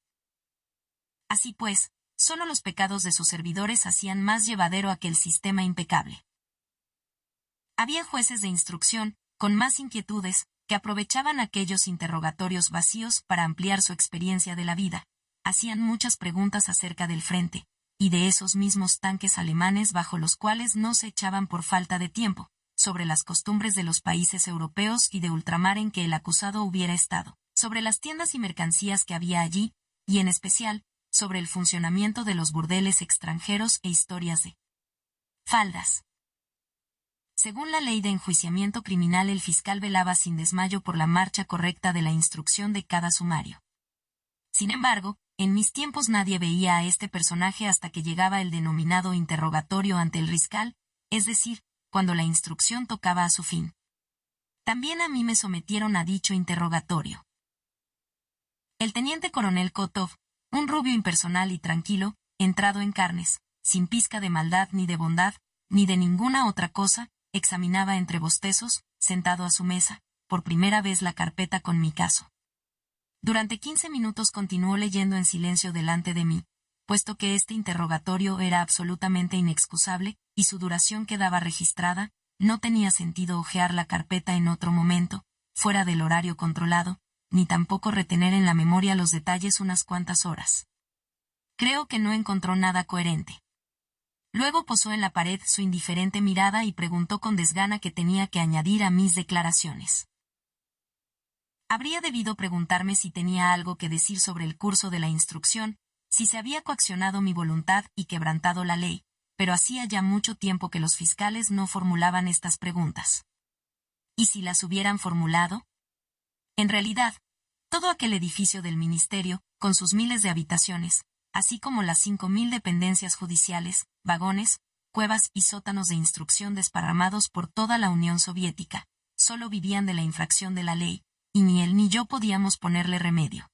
Así pues, solo los pecados de sus servidores hacían más llevadero aquel sistema impecable. Había jueces de instrucción, con más inquietudes, que aprovechaban aquellos interrogatorios vacíos para ampliar su experiencia de la vida, hacían muchas preguntas acerca del frente, y de esos mismos tanques alemanes bajo los cuales no se echaban por falta de tiempo, sobre las costumbres de los países europeos y de ultramar en que el acusado hubiera estado, sobre las tiendas y mercancías que había allí, y en especial, sobre el funcionamiento de los burdeles extranjeros e historias de faldas. Según la ley de enjuiciamiento criminal, el fiscal velaba sin desmayo por la marcha correcta de la instrucción de cada sumario. Sin embargo, en mis tiempos nadie veía a este personaje hasta que llegaba el denominado interrogatorio ante el fiscal, es decir, cuando la instrucción tocaba a su fin. También a mí me sometieron a dicho interrogatorio. El teniente coronel Kotov, un rubio impersonal y tranquilo, entrado en carnes, sin pizca de maldad ni de bondad, ni de ninguna otra cosa, examinaba entre bostezos, sentado a su mesa, por primera vez la carpeta con mi caso. Durante quince minutos continuó leyendo en silencio delante de mí, puesto que este interrogatorio era absolutamente inexcusable, y su duración quedaba registrada, no tenía sentido ojear la carpeta en otro momento, fuera del horario controlado, ni tampoco retener en la memoria los detalles unas cuantas horas. Creo que no encontró nada coherente. Luego posó en la pared su indiferente mirada y preguntó con desgana qué tenía que añadir a mis declaraciones. Habría debido preguntarme si tenía algo que decir sobre el curso de la instrucción, si se había coaccionado mi voluntad y quebrantado la ley, pero hacía ya mucho tiempo que los fiscales no formulaban estas preguntas. ¿Y si las hubieran formulado? En realidad, todo aquel edificio del ministerio, con sus miles de habitaciones, así como las cinco mil dependencias judiciales, vagones, cuevas y sótanos de instrucción desparramados por toda la Unión Soviética, solo vivían de la infracción de la ley, y ni él ni yo podíamos ponerle remedio.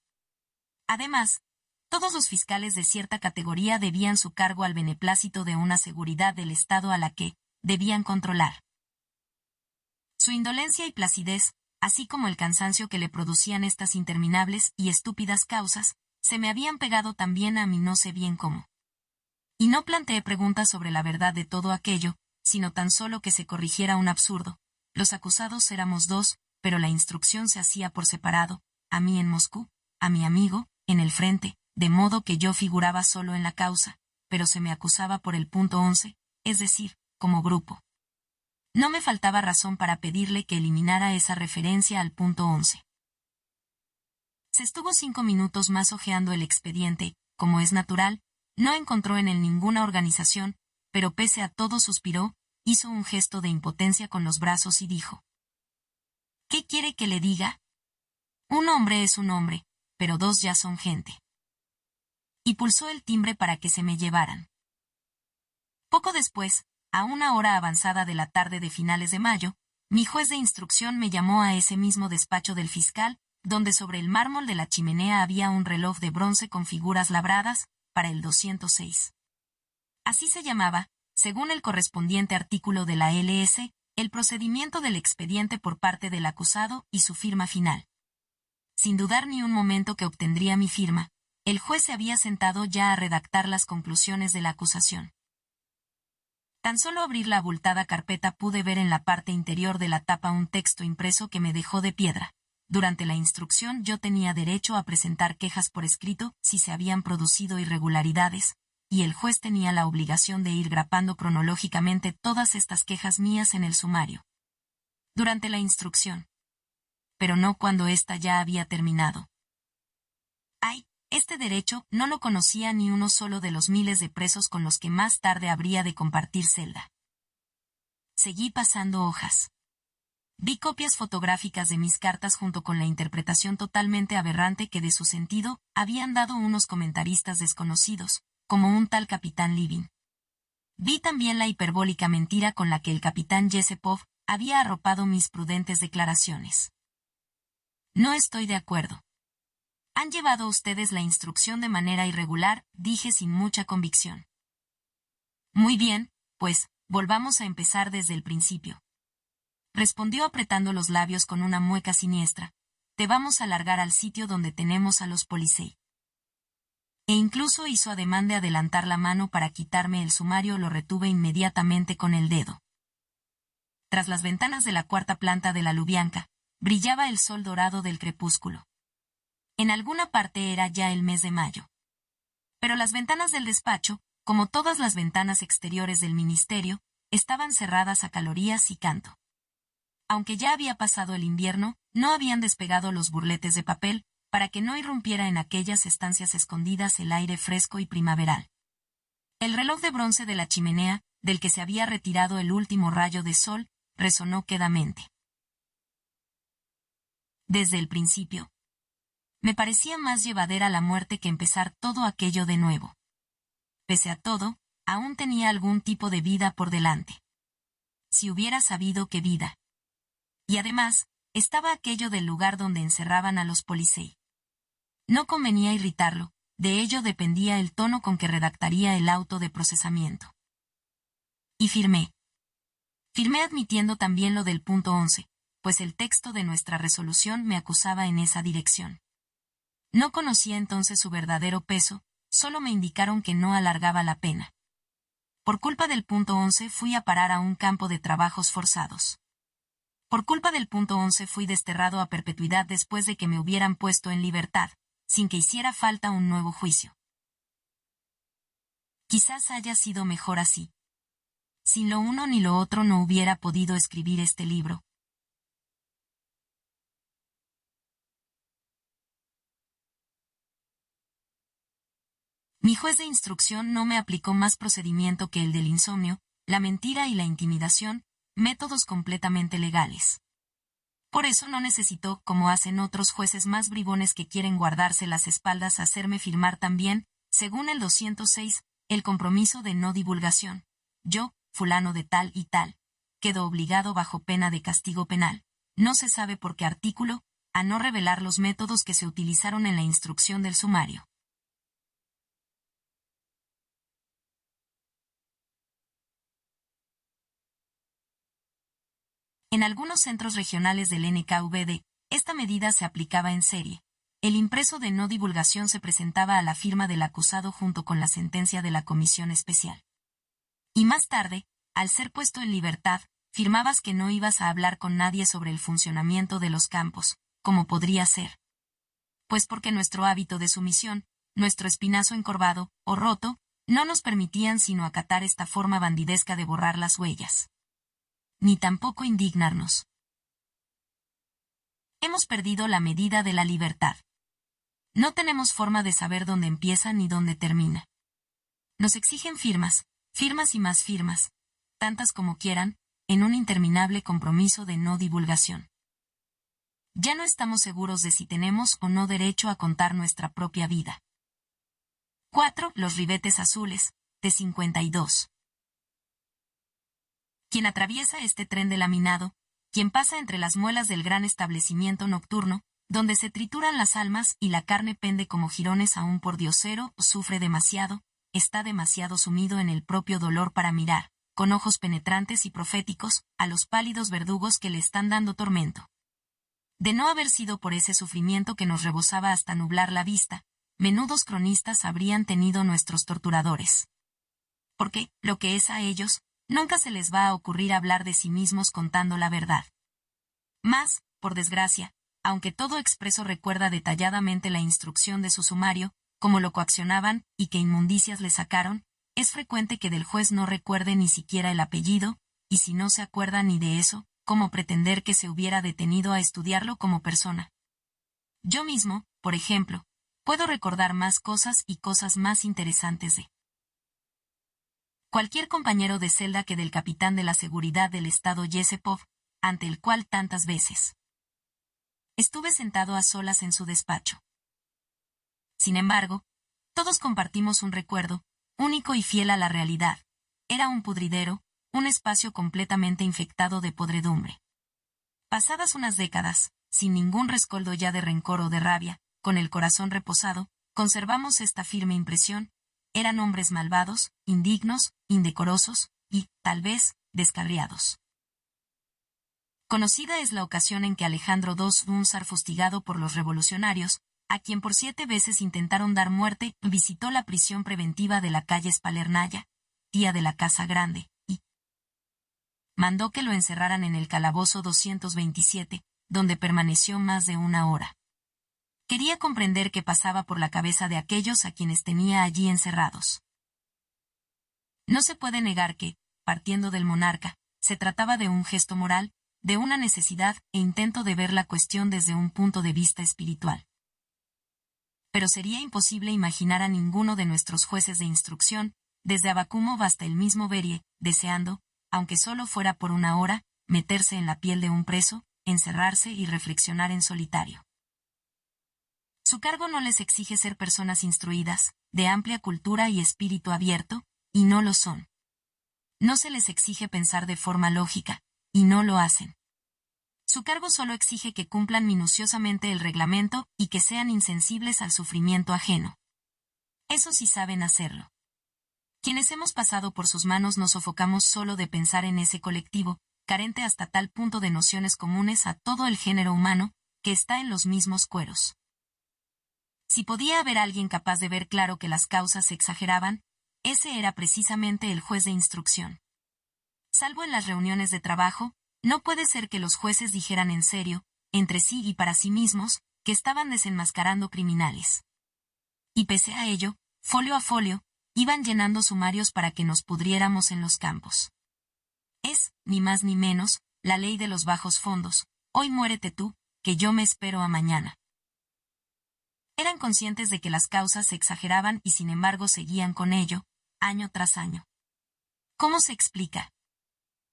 Además, todos los fiscales de cierta categoría debían su cargo al beneplácito de una seguridad del Estado a la que debían controlar. Su indolencia y placidez, así como el cansancio que le producían estas interminables y estúpidas causas, se me habían pegado también a mí no sé bien cómo. Y no planteé preguntas sobre la verdad de todo aquello, sino tan solo que se corrigiera un absurdo. Los acusados éramos dos, pero la instrucción se hacía por separado, a mí en Moscú, a mi amigo, en el frente, de modo que yo figuraba solo en la causa, pero se me acusaba por el punto once, es decir, como grupo. No me faltaba razón para pedirle que eliminara esa referencia al punto once. Se estuvo cinco minutos más hojeando el expediente, como es natural, no encontró en él ninguna organización, pero pese a todo suspiró, hizo un gesto de impotencia con los brazos y dijo. ¿Qué quiere que le diga? Un hombre es un hombre, pero dos ya son gente. Y pulsó el timbre para que se me llevaran. Poco después, a una hora avanzada de la tarde de finales de mayo, mi juez de instrucción me llamó a ese mismo despacho del fiscal donde sobre el mármol de la chimenea había un reloj de bronce con figuras labradas, para el 206. Así se llamaba, según el correspondiente artículo de la LS, el procedimiento del expediente por parte del acusado y su firma final. Sin dudar ni un momento que obtendría mi firma, el juez se había sentado ya a redactar las conclusiones de la acusación. Tan solo abrir la abultada carpeta pude ver en la parte interior de la tapa un texto impreso que me dejó de piedra. Durante la instrucción yo tenía derecho a presentar quejas por escrito si se habían producido irregularidades, y el juez tenía la obligación de ir grapando cronológicamente todas estas quejas mías en el sumario. Durante la instrucción. Pero no cuando ésta ya había terminado. Ay, este derecho no lo conocía ni uno solo de los miles de presos con los que más tarde habría de compartir celda. Seguí pasando hojas. Vi copias fotográficas de mis cartas junto con la interpretación totalmente aberrante que de su sentido habían dado unos comentaristas desconocidos, como un tal capitán Living. Vi también la hiperbólica mentira con la que el capitán Yesepov había arropado mis prudentes declaraciones. No estoy de acuerdo. Han llevado ustedes la instrucción de manera irregular, dije sin mucha convicción. Muy bien, pues, volvamos a empezar desde el principio respondió apretando los labios con una mueca siniestra. Te vamos a largar al sitio donde tenemos a los policía. E incluso hizo ademán de adelantar la mano para quitarme el sumario, lo retuve inmediatamente con el dedo. Tras las ventanas de la cuarta planta de la Lubianca, brillaba el sol dorado del crepúsculo. En alguna parte era ya el mes de mayo. Pero las ventanas del despacho, como todas las ventanas exteriores del ministerio, estaban cerradas a calorías y canto aunque ya había pasado el invierno, no habían despegado los burletes de papel, para que no irrumpiera en aquellas estancias escondidas el aire fresco y primaveral. El reloj de bronce de la chimenea, del que se había retirado el último rayo de sol, resonó quedamente. Desde el principio. Me parecía más llevadera la muerte que empezar todo aquello de nuevo. Pese a todo, aún tenía algún tipo de vida por delante. Si hubiera sabido qué vida. Y además, estaba aquello del lugar donde encerraban a los policei. No convenía irritarlo, de ello dependía el tono con que redactaría el auto de procesamiento. Y firmé. Firmé admitiendo también lo del punto 11, pues el texto de nuestra resolución me acusaba en esa dirección. No conocía entonces su verdadero peso, solo me indicaron que no alargaba la pena. Por culpa del punto 11 fui a parar a un campo de trabajos forzados. Por culpa del punto 11 fui desterrado a perpetuidad después de que me hubieran puesto en libertad, sin que hiciera falta un nuevo juicio. Quizás haya sido mejor así. Sin lo uno ni lo otro no hubiera podido escribir este libro. Mi juez de instrucción no me aplicó más procedimiento que el del insomnio, la mentira y la intimidación, métodos completamente legales. Por eso no necesito, como hacen otros jueces más bribones que quieren guardarse las espaldas, hacerme firmar también, según el 206, el compromiso de no divulgación. Yo, fulano de tal y tal, quedo obligado bajo pena de castigo penal. No se sabe por qué artículo, a no revelar los métodos que se utilizaron en la instrucción del sumario. En algunos centros regionales del NKVD, esta medida se aplicaba en serie. El impreso de no divulgación se presentaba a la firma del acusado junto con la sentencia de la comisión especial. Y más tarde, al ser puesto en libertad, firmabas que no ibas a hablar con nadie sobre el funcionamiento de los campos, como podría ser. Pues porque nuestro hábito de sumisión, nuestro espinazo encorvado, o roto, no nos permitían sino acatar esta forma bandidesca de borrar las huellas ni tampoco indignarnos. Hemos perdido la medida de la libertad. No tenemos forma de saber dónde empieza ni dónde termina. Nos exigen firmas, firmas y más firmas, tantas como quieran, en un interminable compromiso de no divulgación. Ya no estamos seguros de si tenemos o no derecho a contar nuestra propia vida. 4. Los ribetes azules, de 52 quien atraviesa este tren de laminado, quien pasa entre las muelas del gran establecimiento nocturno, donde se trituran las almas y la carne pende como jirones aún por diosero, sufre demasiado, está demasiado sumido en el propio dolor para mirar, con ojos penetrantes y proféticos, a los pálidos verdugos que le están dando tormento. De no haber sido por ese sufrimiento que nos rebosaba hasta nublar la vista, menudos cronistas habrían tenido nuestros torturadores. Porque, lo que es a ellos, Nunca se les va a ocurrir hablar de sí mismos contando la verdad. Más, por desgracia, aunque todo expreso recuerda detalladamente la instrucción de su sumario, cómo lo coaccionaban y qué inmundicias le sacaron, es frecuente que del juez no recuerde ni siquiera el apellido, y si no se acuerda ni de eso, cómo pretender que se hubiera detenido a estudiarlo como persona. Yo mismo, por ejemplo, puedo recordar más cosas y cosas más interesantes de cualquier compañero de celda que del capitán de la seguridad del Estado Yesepov, ante el cual tantas veces. Estuve sentado a solas en su despacho. Sin embargo, todos compartimos un recuerdo, único y fiel a la realidad. Era un pudridero, un espacio completamente infectado de podredumbre. Pasadas unas décadas, sin ningún rescoldo ya de rencor o de rabia, con el corazón reposado, conservamos esta firme impresión, eran hombres malvados, indignos, indecorosos, y, tal vez, descabriados. Conocida es la ocasión en que Alejandro II zar fustigado por los revolucionarios, a quien por siete veces intentaron dar muerte, visitó la prisión preventiva de la calle Spalernaya, tía de la Casa Grande, y mandó que lo encerraran en el calabozo 227, donde permaneció más de una hora. Quería comprender qué pasaba por la cabeza de aquellos a quienes tenía allí encerrados. No se puede negar que, partiendo del monarca, se trataba de un gesto moral, de una necesidad e intento de ver la cuestión desde un punto de vista espiritual. Pero sería imposible imaginar a ninguno de nuestros jueces de instrucción, desde Abacumo hasta el mismo Berie, deseando, aunque solo fuera por una hora, meterse en la piel de un preso, encerrarse y reflexionar en solitario. Su cargo no les exige ser personas instruidas, de amplia cultura y espíritu abierto, y no lo son. No se les exige pensar de forma lógica, y no lo hacen. Su cargo solo exige que cumplan minuciosamente el reglamento y que sean insensibles al sufrimiento ajeno. Eso sí saben hacerlo. Quienes hemos pasado por sus manos nos sofocamos solo de pensar en ese colectivo, carente hasta tal punto de nociones comunes a todo el género humano, que está en los mismos cueros. Si podía haber alguien capaz de ver claro que las causas se exageraban, ese era precisamente el juez de instrucción. Salvo en las reuniones de trabajo, no puede ser que los jueces dijeran en serio, entre sí y para sí mismos, que estaban desenmascarando criminales. Y pese a ello, folio a folio, iban llenando sumarios para que nos pudriéramos en los campos. Es, ni más ni menos, la ley de los bajos fondos, hoy muérete tú, que yo me espero a mañana. Eran conscientes de que las causas se exageraban y sin embargo seguían con ello, año tras año. ¿Cómo se explica?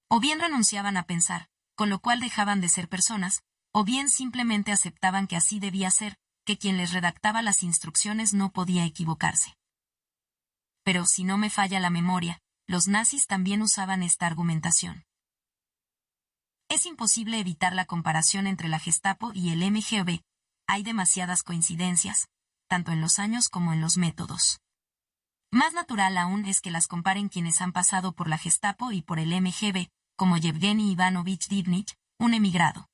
O bien renunciaban a pensar, con lo cual dejaban de ser personas, o bien simplemente aceptaban que así debía ser, que quien les redactaba las instrucciones no podía equivocarse. Pero si no me falla la memoria, los nazis también usaban esta argumentación. Es imposible evitar la comparación entre la Gestapo y el MGB, hay demasiadas coincidencias, tanto en los años como en los métodos. Más natural aún es que las comparen quienes han pasado por la Gestapo y por el MGB, como Yevgeny Ivanovich Divnich, un emigrado.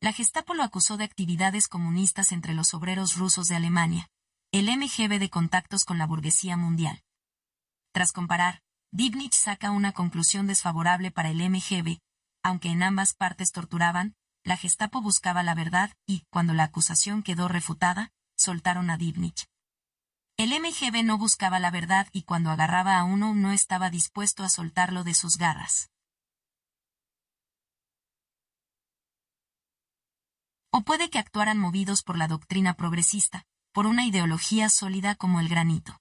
La Gestapo lo acusó de actividades comunistas entre los obreros rusos de Alemania, el MGB de contactos con la burguesía mundial. Tras comparar, Divnich saca una conclusión desfavorable para el MGB, aunque en ambas partes torturaban, la Gestapo buscaba la verdad y, cuando la acusación quedó refutada, soltaron a Dibnich. El MGB no buscaba la verdad y cuando agarraba a uno no estaba dispuesto a soltarlo de sus garras. O puede que actuaran movidos por la doctrina progresista, por una ideología sólida como el granito.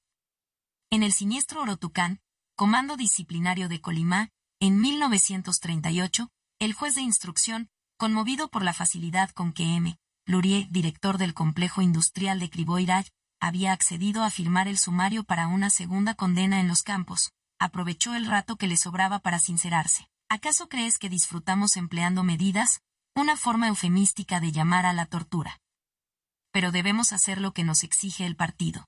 En el siniestro Orotucán, Comando Disciplinario de Colimá, en 1938, el juez de instrucción, Conmovido por la facilidad con que M. Lurie, director del complejo industrial de Criboiray, había accedido a firmar el sumario para una segunda condena en los campos, aprovechó el rato que le sobraba para sincerarse. ¿Acaso crees que disfrutamos empleando medidas? Una forma eufemística de llamar a la tortura. Pero debemos hacer lo que nos exige el partido.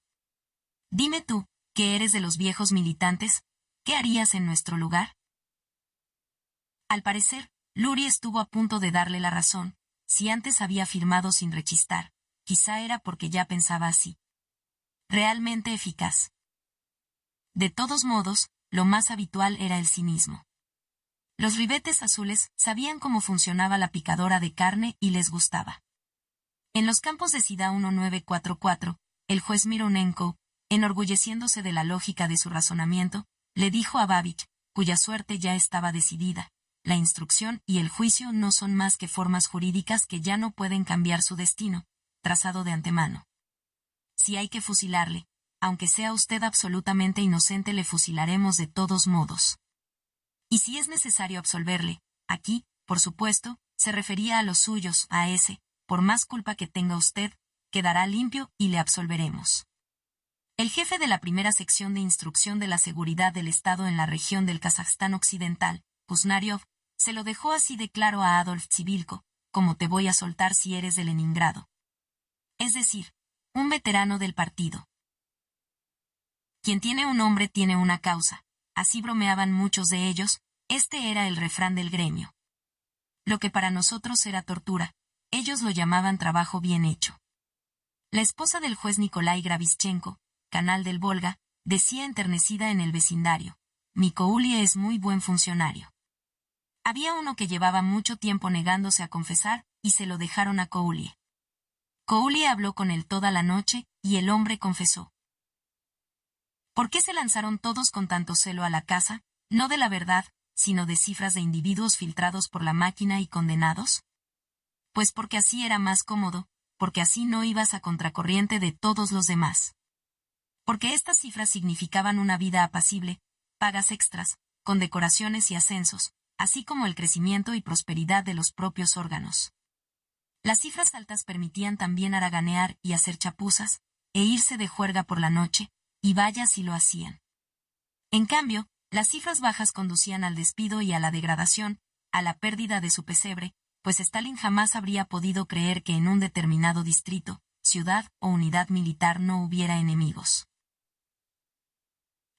Dime tú, que eres de los viejos militantes, ¿qué harías en nuestro lugar? Al parecer, Luri estuvo a punto de darle la razón, si antes había firmado sin rechistar, quizá era porque ya pensaba así. Realmente eficaz. De todos modos, lo más habitual era el cinismo. Los ribetes azules sabían cómo funcionaba la picadora de carne y les gustaba. En los campos de Sida 1944, el juez Mironenko, enorgulleciéndose de la lógica de su razonamiento, le dijo a Babich, cuya suerte ya estaba decidida, la instrucción y el juicio no son más que formas jurídicas que ya no pueden cambiar su destino, trazado de antemano. Si hay que fusilarle, aunque sea usted absolutamente inocente le fusilaremos de todos modos. Y si es necesario absolverle, aquí, por supuesto, se refería a los suyos, a ese, por más culpa que tenga usted, quedará limpio y le absolveremos. El jefe de la primera sección de instrucción de la seguridad del Estado en la región del Kazajstán Occidental, Kuznaryov, se lo dejó así de claro a Adolf Civilco, como te voy a soltar si eres de Leningrado. Es decir, un veterano del partido. Quien tiene un hombre tiene una causa, así bromeaban muchos de ellos, este era el refrán del gremio. Lo que para nosotros era tortura, ellos lo llamaban trabajo bien hecho. La esposa del juez Nikolai Gravischenko, canal del Volga, decía enternecida en el vecindario, Mikoulie es muy buen funcionario. Había uno que llevaba mucho tiempo negándose a confesar, y se lo dejaron a Coulie. Coulie habló con él toda la noche, y el hombre confesó. ¿Por qué se lanzaron todos con tanto celo a la casa, no de la verdad, sino de cifras de individuos filtrados por la máquina y condenados? Pues porque así era más cómodo, porque así no ibas a contracorriente de todos los demás. Porque estas cifras significaban una vida apacible, pagas extras, condecoraciones y ascensos, así como el crecimiento y prosperidad de los propios órganos. Las cifras altas permitían también haraganear y hacer chapuzas, e irse de juerga por la noche, y vaya si lo hacían. En cambio, las cifras bajas conducían al despido y a la degradación, a la pérdida de su pesebre, pues Stalin jamás habría podido creer que en un determinado distrito, ciudad o unidad militar no hubiera enemigos.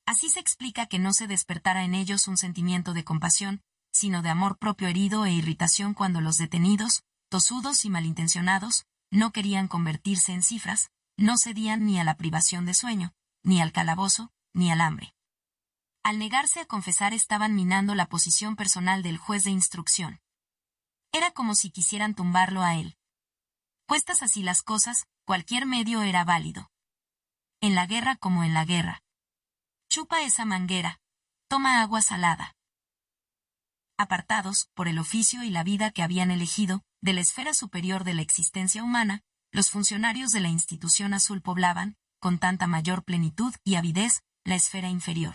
Así se explica que no se despertara en ellos un sentimiento de compasión, sino de amor propio herido e irritación cuando los detenidos, tosudos y malintencionados, no querían convertirse en cifras, no cedían ni a la privación de sueño, ni al calabozo, ni al hambre. Al negarse a confesar estaban minando la posición personal del juez de instrucción. Era como si quisieran tumbarlo a él. Puestas así las cosas, cualquier medio era válido. En la guerra como en la guerra. Chupa esa manguera. Toma agua salada apartados, por el oficio y la vida que habían elegido, de la esfera superior de la existencia humana, los funcionarios de la institución azul poblaban, con tanta mayor plenitud y avidez, la esfera inferior.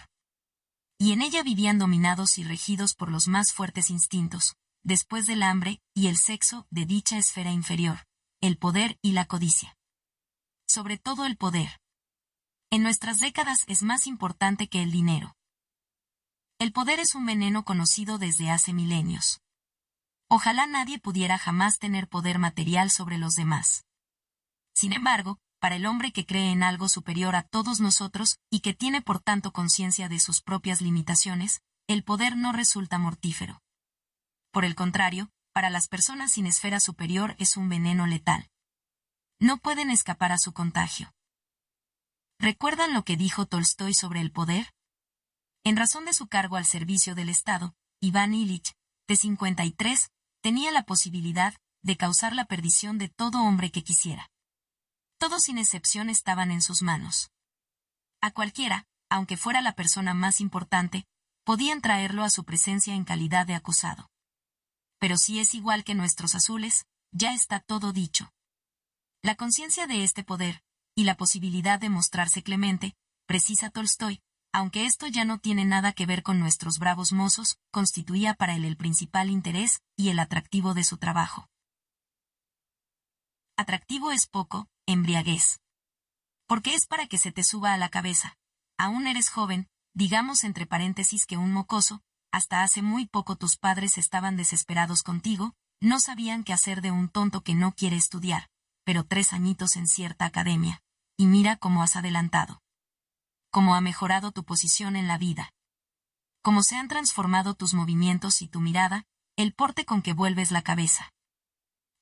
Y en ella vivían dominados y regidos por los más fuertes instintos, después del hambre y el sexo de dicha esfera inferior, el poder y la codicia. Sobre todo el poder. En nuestras décadas es más importante que el dinero, el poder es un veneno conocido desde hace milenios. Ojalá nadie pudiera jamás tener poder material sobre los demás. Sin embargo, para el hombre que cree en algo superior a todos nosotros, y que tiene por tanto conciencia de sus propias limitaciones, el poder no resulta mortífero. Por el contrario, para las personas sin esfera superior es un veneno letal. No pueden escapar a su contagio. ¿Recuerdan lo que dijo Tolstoy sobre el poder? En razón de su cargo al servicio del Estado, Iván Illich, de 53, tenía la posibilidad de causar la perdición de todo hombre que quisiera. Todos sin excepción estaban en sus manos. A cualquiera, aunque fuera la persona más importante, podían traerlo a su presencia en calidad de acusado. Pero si es igual que nuestros azules, ya está todo dicho. La conciencia de este poder, y la posibilidad de mostrarse clemente, precisa Tolstoy, aunque esto ya no tiene nada que ver con nuestros bravos mozos, constituía para él el principal interés y el atractivo de su trabajo. Atractivo es poco, embriaguez. Porque es para que se te suba a la cabeza. Aún eres joven, digamos entre paréntesis que un mocoso, hasta hace muy poco tus padres estaban desesperados contigo, no sabían qué hacer de un tonto que no quiere estudiar, pero tres añitos en cierta academia. Y mira cómo has adelantado cómo ha mejorado tu posición en la vida. Cómo se han transformado tus movimientos y tu mirada, el porte con que vuelves la cabeza.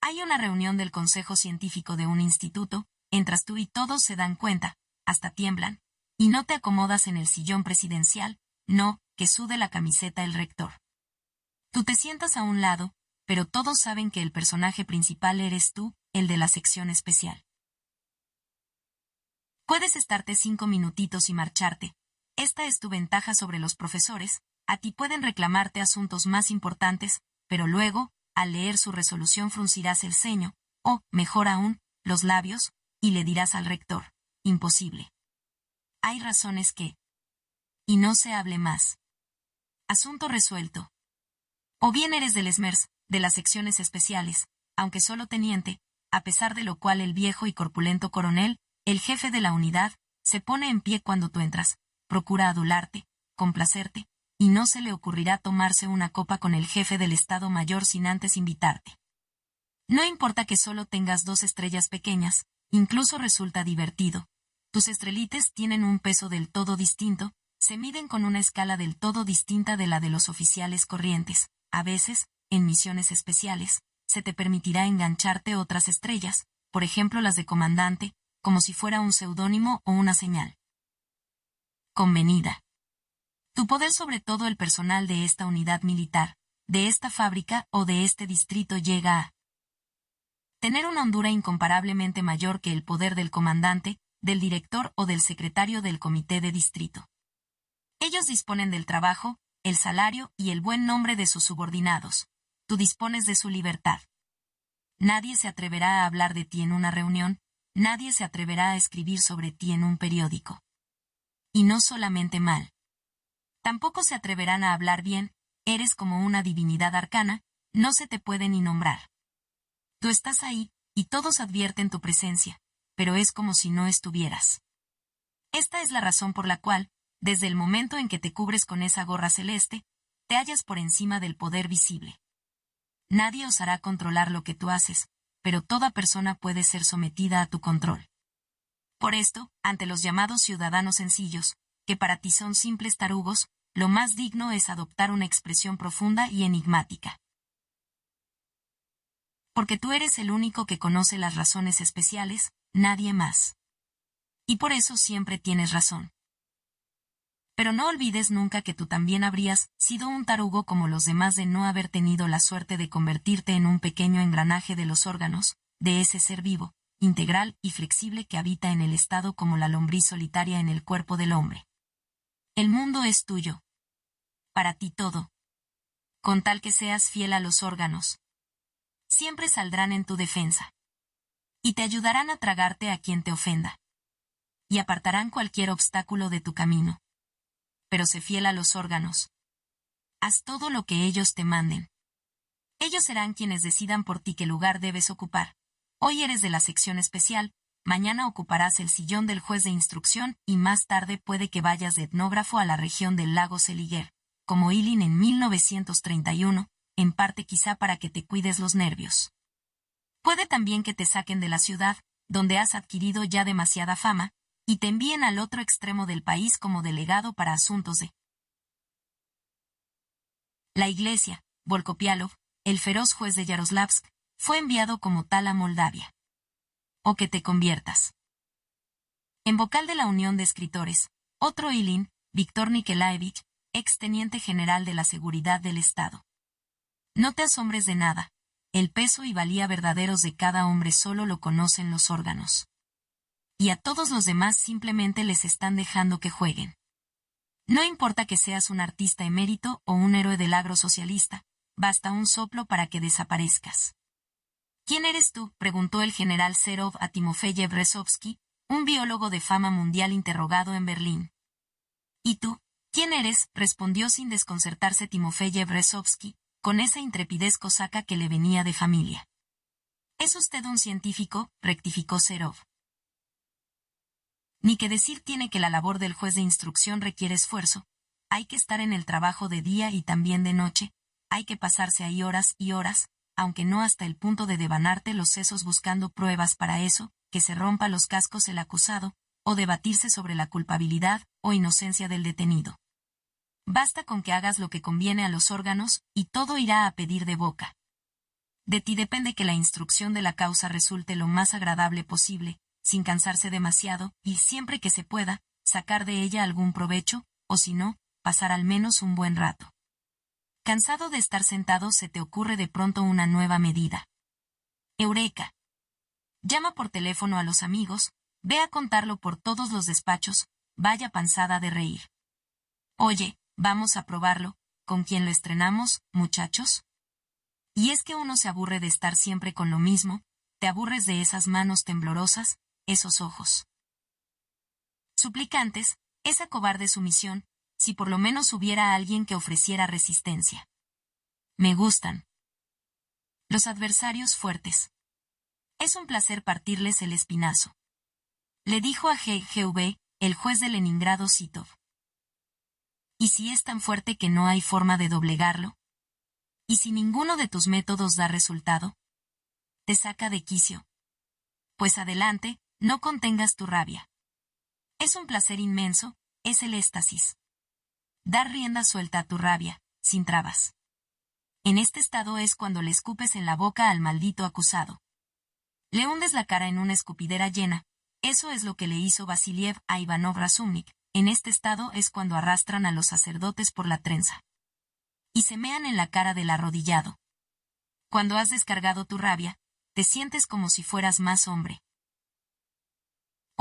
Hay una reunión del consejo científico de un instituto, entras tú y todos se dan cuenta, hasta tiemblan, y no te acomodas en el sillón presidencial, no, que sude la camiseta el rector. Tú te sientas a un lado, pero todos saben que el personaje principal eres tú, el de la sección especial. Puedes estarte cinco minutitos y marcharte. Esta es tu ventaja sobre los profesores, a ti pueden reclamarte asuntos más importantes, pero luego, al leer su resolución fruncirás el ceño, o, mejor aún, los labios, y le dirás al rector, imposible. Hay razones que. Y no se hable más. Asunto resuelto. O bien eres del SMERS, de las secciones especiales, aunque solo teniente, a pesar de lo cual el viejo y corpulento coronel, el jefe de la unidad se pone en pie cuando tú entras, procura adularte, complacerte, y no se le ocurrirá tomarse una copa con el jefe del Estado Mayor sin antes invitarte. No importa que solo tengas dos estrellas pequeñas, incluso resulta divertido. Tus estrelites tienen un peso del todo distinto, se miden con una escala del todo distinta de la de los oficiales corrientes. A veces, en misiones especiales, se te permitirá engancharte otras estrellas, por ejemplo las de comandante, como si fuera un seudónimo o una señal. Convenida. Tu poder sobre todo el personal de esta unidad militar, de esta fábrica o de este distrito llega a tener una hondura incomparablemente mayor que el poder del comandante, del director o del secretario del comité de distrito. Ellos disponen del trabajo, el salario y el buen nombre de sus subordinados. Tú dispones de su libertad. Nadie se atreverá a hablar de ti en una reunión, nadie se atreverá a escribir sobre ti en un periódico. Y no solamente mal. Tampoco se atreverán a hablar bien, eres como una divinidad arcana, no se te puede ni nombrar. Tú estás ahí, y todos advierten tu presencia, pero es como si no estuvieras. Esta es la razón por la cual, desde el momento en que te cubres con esa gorra celeste, te hallas por encima del poder visible. Nadie osará controlar lo que tú haces, pero toda persona puede ser sometida a tu control. Por esto, ante los llamados ciudadanos sencillos, que para ti son simples tarugos, lo más digno es adoptar una expresión profunda y enigmática. Porque tú eres el único que conoce las razones especiales, nadie más. Y por eso siempre tienes razón pero no olvides nunca que tú también habrías sido un tarugo como los demás de no haber tenido la suerte de convertirte en un pequeño engranaje de los órganos, de ese ser vivo, integral y flexible que habita en el estado como la lombriz solitaria en el cuerpo del hombre. El mundo es tuyo. Para ti todo. Con tal que seas fiel a los órganos. Siempre saldrán en tu defensa. Y te ayudarán a tragarte a quien te ofenda. Y apartarán cualquier obstáculo de tu camino pero sé fiel a los órganos. Haz todo lo que ellos te manden. Ellos serán quienes decidan por ti qué lugar debes ocupar. Hoy eres de la sección especial, mañana ocuparás el sillón del juez de instrucción y más tarde puede que vayas de etnógrafo a la región del lago Seliger, como Ilin en 1931, en parte quizá para que te cuides los nervios. Puede también que te saquen de la ciudad, donde has adquirido ya demasiada fama, y te envíen al otro extremo del país como delegado para asuntos de la Iglesia, Volkopialov, el feroz juez de Yaroslavsk, fue enviado como tal a Moldavia. O que te conviertas. En vocal de la Unión de Escritores, otro Ilin, Víctor Nikolaevich, teniente general de la Seguridad del Estado. No te asombres de nada, el peso y valía verdaderos de cada hombre solo lo conocen los órganos y a todos los demás simplemente les están dejando que jueguen. No importa que seas un artista emérito o un héroe del agro socialista, basta un soplo para que desaparezcas. ¿Quién eres tú? preguntó el general Serov a Timofeyev Resovsky, un biólogo de fama mundial interrogado en Berlín. ¿Y tú? ¿Quién eres? respondió sin desconcertarse Timofeyev Resovsky, con esa intrepidez cosaca que le venía de familia. Es usted un científico, rectificó Serov. Ni que decir tiene que la labor del juez de instrucción requiere esfuerzo, hay que estar en el trabajo de día y también de noche, hay que pasarse ahí horas y horas, aunque no hasta el punto de devanarte los sesos buscando pruebas para eso, que se rompa los cascos el acusado, o debatirse sobre la culpabilidad o inocencia del detenido. Basta con que hagas lo que conviene a los órganos, y todo irá a pedir de boca. De ti depende que la instrucción de la causa resulte lo más agradable posible, sin cansarse demasiado, y siempre que se pueda, sacar de ella algún provecho, o si no, pasar al menos un buen rato. Cansado de estar sentado se te ocurre de pronto una nueva medida. Eureka. Llama por teléfono a los amigos, ve a contarlo por todos los despachos, vaya panzada de reír. Oye, vamos a probarlo, ¿con quién lo estrenamos, muchachos? Y es que uno se aburre de estar siempre con lo mismo, te aburres de esas manos temblorosas, esos ojos. Suplicantes, esa cobarde sumisión, si por lo menos hubiera alguien que ofreciera resistencia. Me gustan. Los adversarios fuertes. Es un placer partirles el espinazo. Le dijo a GGV, el juez de Leningrado Sitov. ¿Y si es tan fuerte que no hay forma de doblegarlo? ¿Y si ninguno de tus métodos da resultado? Te saca de quicio. Pues adelante, no contengas tu rabia. Es un placer inmenso, es el éxtasis. Dar rienda suelta a tu rabia, sin trabas. En este estado es cuando le escupes en la boca al maldito acusado. Le hundes la cara en una escupidera llena, eso es lo que le hizo Vasiliev a Ivanov Razumnik, en este estado es cuando arrastran a los sacerdotes por la trenza. Y semean en la cara del arrodillado. Cuando has descargado tu rabia, te sientes como si fueras más hombre.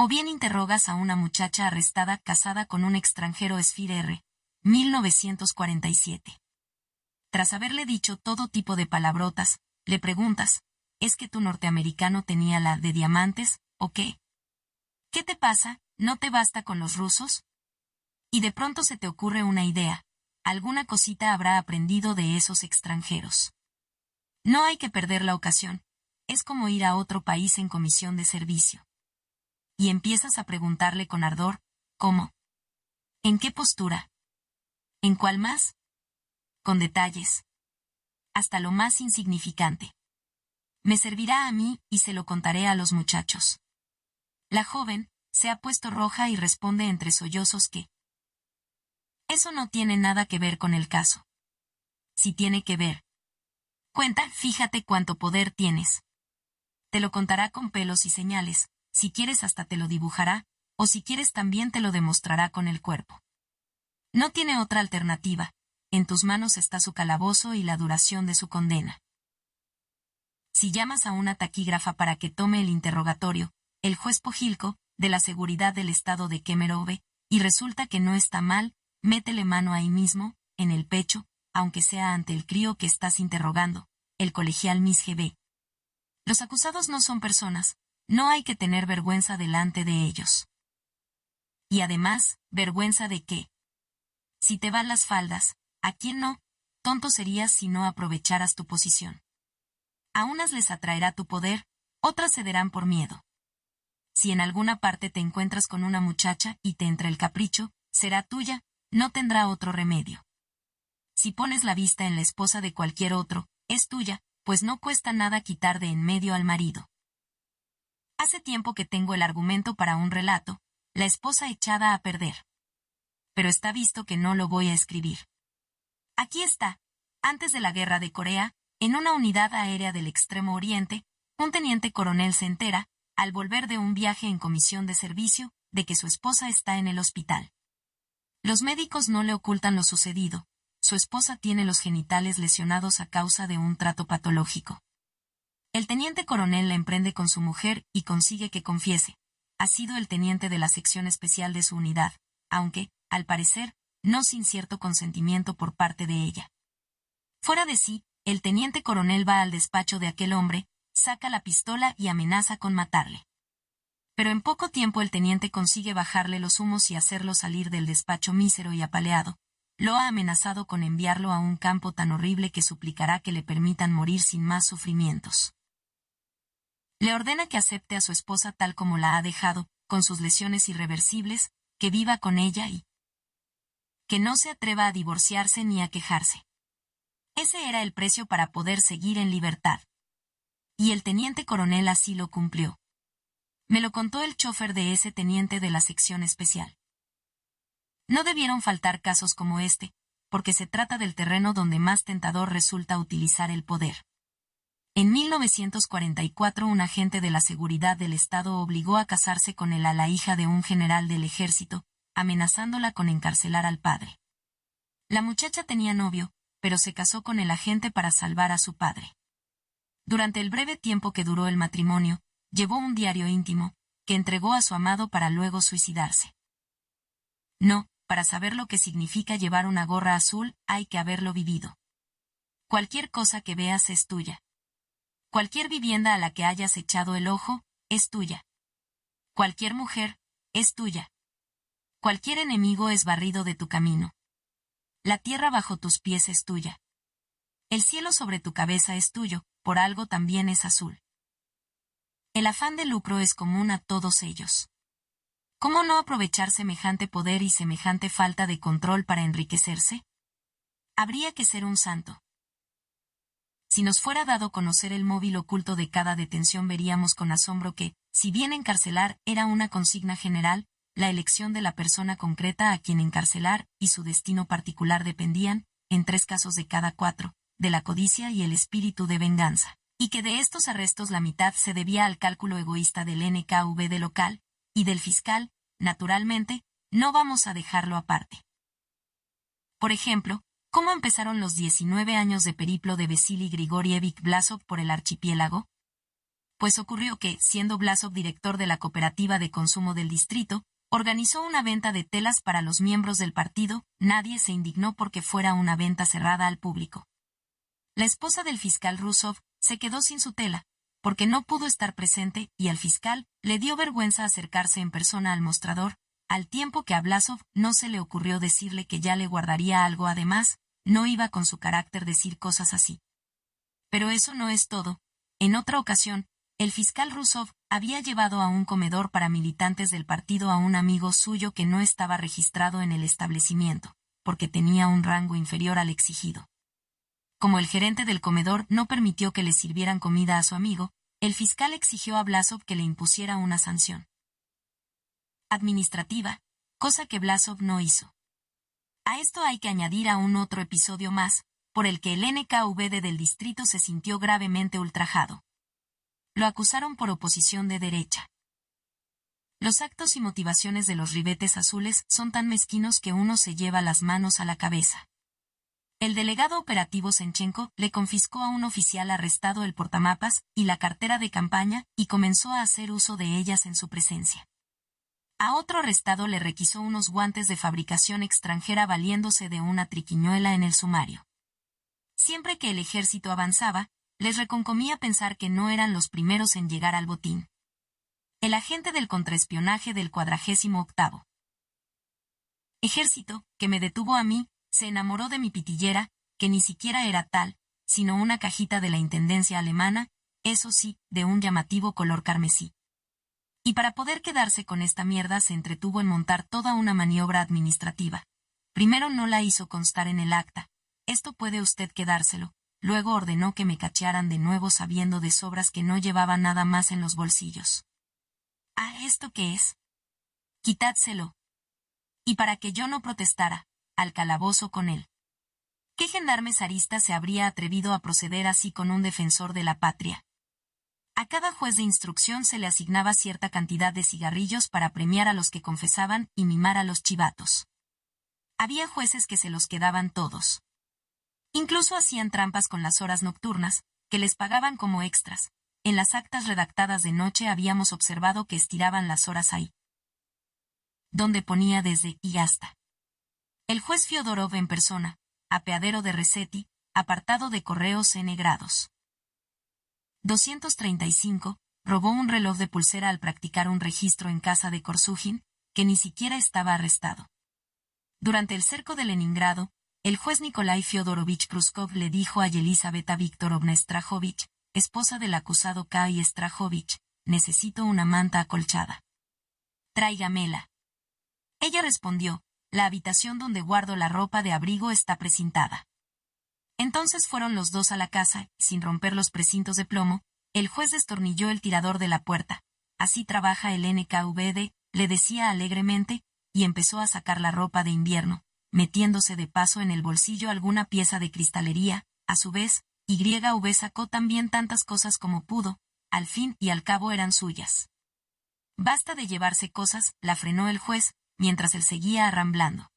O bien interrogas a una muchacha arrestada casada con un extranjero Esfir 1947. Tras haberle dicho todo tipo de palabrotas, le preguntas, ¿es que tu norteamericano tenía la de diamantes, o qué? ¿Qué te pasa? ¿No te basta con los rusos? Y de pronto se te ocurre una idea. Alguna cosita habrá aprendido de esos extranjeros. No hay que perder la ocasión. Es como ir a otro país en comisión de servicio y empiezas a preguntarle con ardor, ¿cómo? ¿En qué postura? ¿En cuál más? Con detalles. Hasta lo más insignificante. Me servirá a mí y se lo contaré a los muchachos. La joven se ha puesto roja y responde entre sollozos que eso no tiene nada que ver con el caso. Si tiene que ver. Cuenta, fíjate cuánto poder tienes. Te lo contará con pelos y señales, si quieres hasta te lo dibujará, o si quieres también te lo demostrará con el cuerpo. No tiene otra alternativa, en tus manos está su calabozo y la duración de su condena. Si llamas a una taquígrafa para que tome el interrogatorio, el juez Pojilco, de la seguridad del estado de Kemerove, y resulta que no está mal, métele mano ahí mismo, en el pecho, aunque sea ante el crío que estás interrogando, el colegial Miss GB. Los acusados no son personas, no hay que tener vergüenza delante de ellos. Y además, vergüenza de qué. Si te van las faldas, ¿a quién no? Tonto serías si no aprovecharas tu posición. A unas les atraerá tu poder, otras cederán por miedo. Si en alguna parte te encuentras con una muchacha y te entra el capricho, será tuya, no tendrá otro remedio. Si pones la vista en la esposa de cualquier otro, es tuya, pues no cuesta nada quitar de en medio al marido. Hace tiempo que tengo el argumento para un relato, la esposa echada a perder. Pero está visto que no lo voy a escribir. Aquí está. Antes de la guerra de Corea, en una unidad aérea del Extremo Oriente, un teniente coronel se entera, al volver de un viaje en comisión de servicio, de que su esposa está en el hospital. Los médicos no le ocultan lo sucedido, su esposa tiene los genitales lesionados a causa de un trato patológico. El teniente coronel la emprende con su mujer y consigue que confiese. Ha sido el teniente de la sección especial de su unidad, aunque, al parecer, no sin cierto consentimiento por parte de ella. Fuera de sí, el teniente coronel va al despacho de aquel hombre, saca la pistola y amenaza con matarle. Pero en poco tiempo el teniente consigue bajarle los humos y hacerlo salir del despacho mísero y apaleado. Lo ha amenazado con enviarlo a un campo tan horrible que suplicará que le permitan morir sin más sufrimientos. Le ordena que acepte a su esposa tal como la ha dejado, con sus lesiones irreversibles, que viva con ella y que no se atreva a divorciarse ni a quejarse. Ese era el precio para poder seguir en libertad. Y el teniente coronel así lo cumplió. Me lo contó el chofer de ese teniente de la sección especial. No debieron faltar casos como este, porque se trata del terreno donde más tentador resulta utilizar el poder. En 1944 un agente de la seguridad del Estado obligó a casarse con él a la hija de un general del ejército, amenazándola con encarcelar al padre. La muchacha tenía novio, pero se casó con el agente para salvar a su padre. Durante el breve tiempo que duró el matrimonio, llevó un diario íntimo, que entregó a su amado para luego suicidarse. No, para saber lo que significa llevar una gorra azul, hay que haberlo vivido. Cualquier cosa que veas es tuya Cualquier vivienda a la que hayas echado el ojo, es tuya. Cualquier mujer, es tuya. Cualquier enemigo es barrido de tu camino. La tierra bajo tus pies es tuya. El cielo sobre tu cabeza es tuyo, por algo también es azul. El afán de lucro es común a todos ellos. ¿Cómo no aprovechar semejante poder y semejante falta de control para enriquecerse? Habría que ser un santo. Si nos fuera dado conocer el móvil oculto de cada detención veríamos con asombro que, si bien encarcelar era una consigna general, la elección de la persona concreta a quien encarcelar y su destino particular dependían, en tres casos de cada cuatro, de la codicia y el espíritu de venganza, y que de estos arrestos la mitad se debía al cálculo egoísta del NKV de local, y del fiscal, naturalmente, no vamos a dejarlo aparte. Por ejemplo, ¿Cómo empezaron los 19 años de periplo de Vesili Grigorievich Blasov por el archipiélago? Pues ocurrió que, siendo Blasov director de la cooperativa de consumo del distrito, organizó una venta de telas para los miembros del partido, nadie se indignó porque fuera una venta cerrada al público. La esposa del fiscal Rusov se quedó sin su tela, porque no pudo estar presente, y al fiscal le dio vergüenza acercarse en persona al mostrador, al tiempo que a Blasov no se le ocurrió decirle que ya le guardaría algo además, no iba con su carácter decir cosas así. Pero eso no es todo. En otra ocasión, el fiscal Rusov había llevado a un comedor para militantes del partido a un amigo suyo que no estaba registrado en el establecimiento, porque tenía un rango inferior al exigido. Como el gerente del comedor no permitió que le sirvieran comida a su amigo, el fiscal exigió a Blasov que le impusiera una sanción administrativa, cosa que Blasov no hizo. A esto hay que añadir un otro episodio más, por el que el NKVD del distrito se sintió gravemente ultrajado. Lo acusaron por oposición de derecha. Los actos y motivaciones de los ribetes azules son tan mezquinos que uno se lleva las manos a la cabeza. El delegado operativo Senchenko le confiscó a un oficial arrestado el portamapas y la cartera de campaña y comenzó a hacer uso de ellas en su presencia. A otro arrestado le requisó unos guantes de fabricación extranjera valiéndose de una triquiñuela en el sumario. Siempre que el ejército avanzaba, les reconcomía pensar que no eran los primeros en llegar al botín. El agente del contraespionaje del cuadragésimo octavo. Ejército, que me detuvo a mí, se enamoró de mi pitillera, que ni siquiera era tal, sino una cajita de la Intendencia alemana, eso sí, de un llamativo color carmesí y para poder quedarse con esta mierda se entretuvo en montar toda una maniobra administrativa. Primero no la hizo constar en el acta. Esto puede usted quedárselo. Luego ordenó que me cachearan de nuevo sabiendo de sobras que no llevaba nada más en los bolsillos. ¿Ah, esto qué es? Quitádselo. Y para que yo no protestara, al calabozo con él. ¿Qué gendarme zarista se habría atrevido a proceder así con un defensor de la patria? A cada juez de instrucción se le asignaba cierta cantidad de cigarrillos para premiar a los que confesaban y mimar a los chivatos. Había jueces que se los quedaban todos. Incluso hacían trampas con las horas nocturnas, que les pagaban como extras. En las actas redactadas de noche habíamos observado que estiraban las horas ahí. Donde ponía desde y hasta. El juez Fiodorov en persona, apeadero de Resetti, apartado de correos ennegrados. 235, robó un reloj de pulsera al practicar un registro en casa de Korsugin, que ni siquiera estaba arrestado. Durante el cerco de Leningrado, el juez Nikolai Fyodorovich Kruskov le dijo a Yelizaveta Viktorovna Strahovich, esposa del acusado Kai Strahovich, necesito una manta acolchada. Tráigamela. Ella respondió, la habitación donde guardo la ropa de abrigo está presentada entonces fueron los dos a la casa, sin romper los precintos de plomo, el juez destornilló el tirador de la puerta. Así trabaja el NKVD, le decía alegremente, y empezó a sacar la ropa de invierno, metiéndose de paso en el bolsillo alguna pieza de cristalería, a su vez, YV sacó también tantas cosas como pudo, al fin y al cabo eran suyas. Basta de llevarse cosas, la frenó el juez, mientras él seguía arramblando.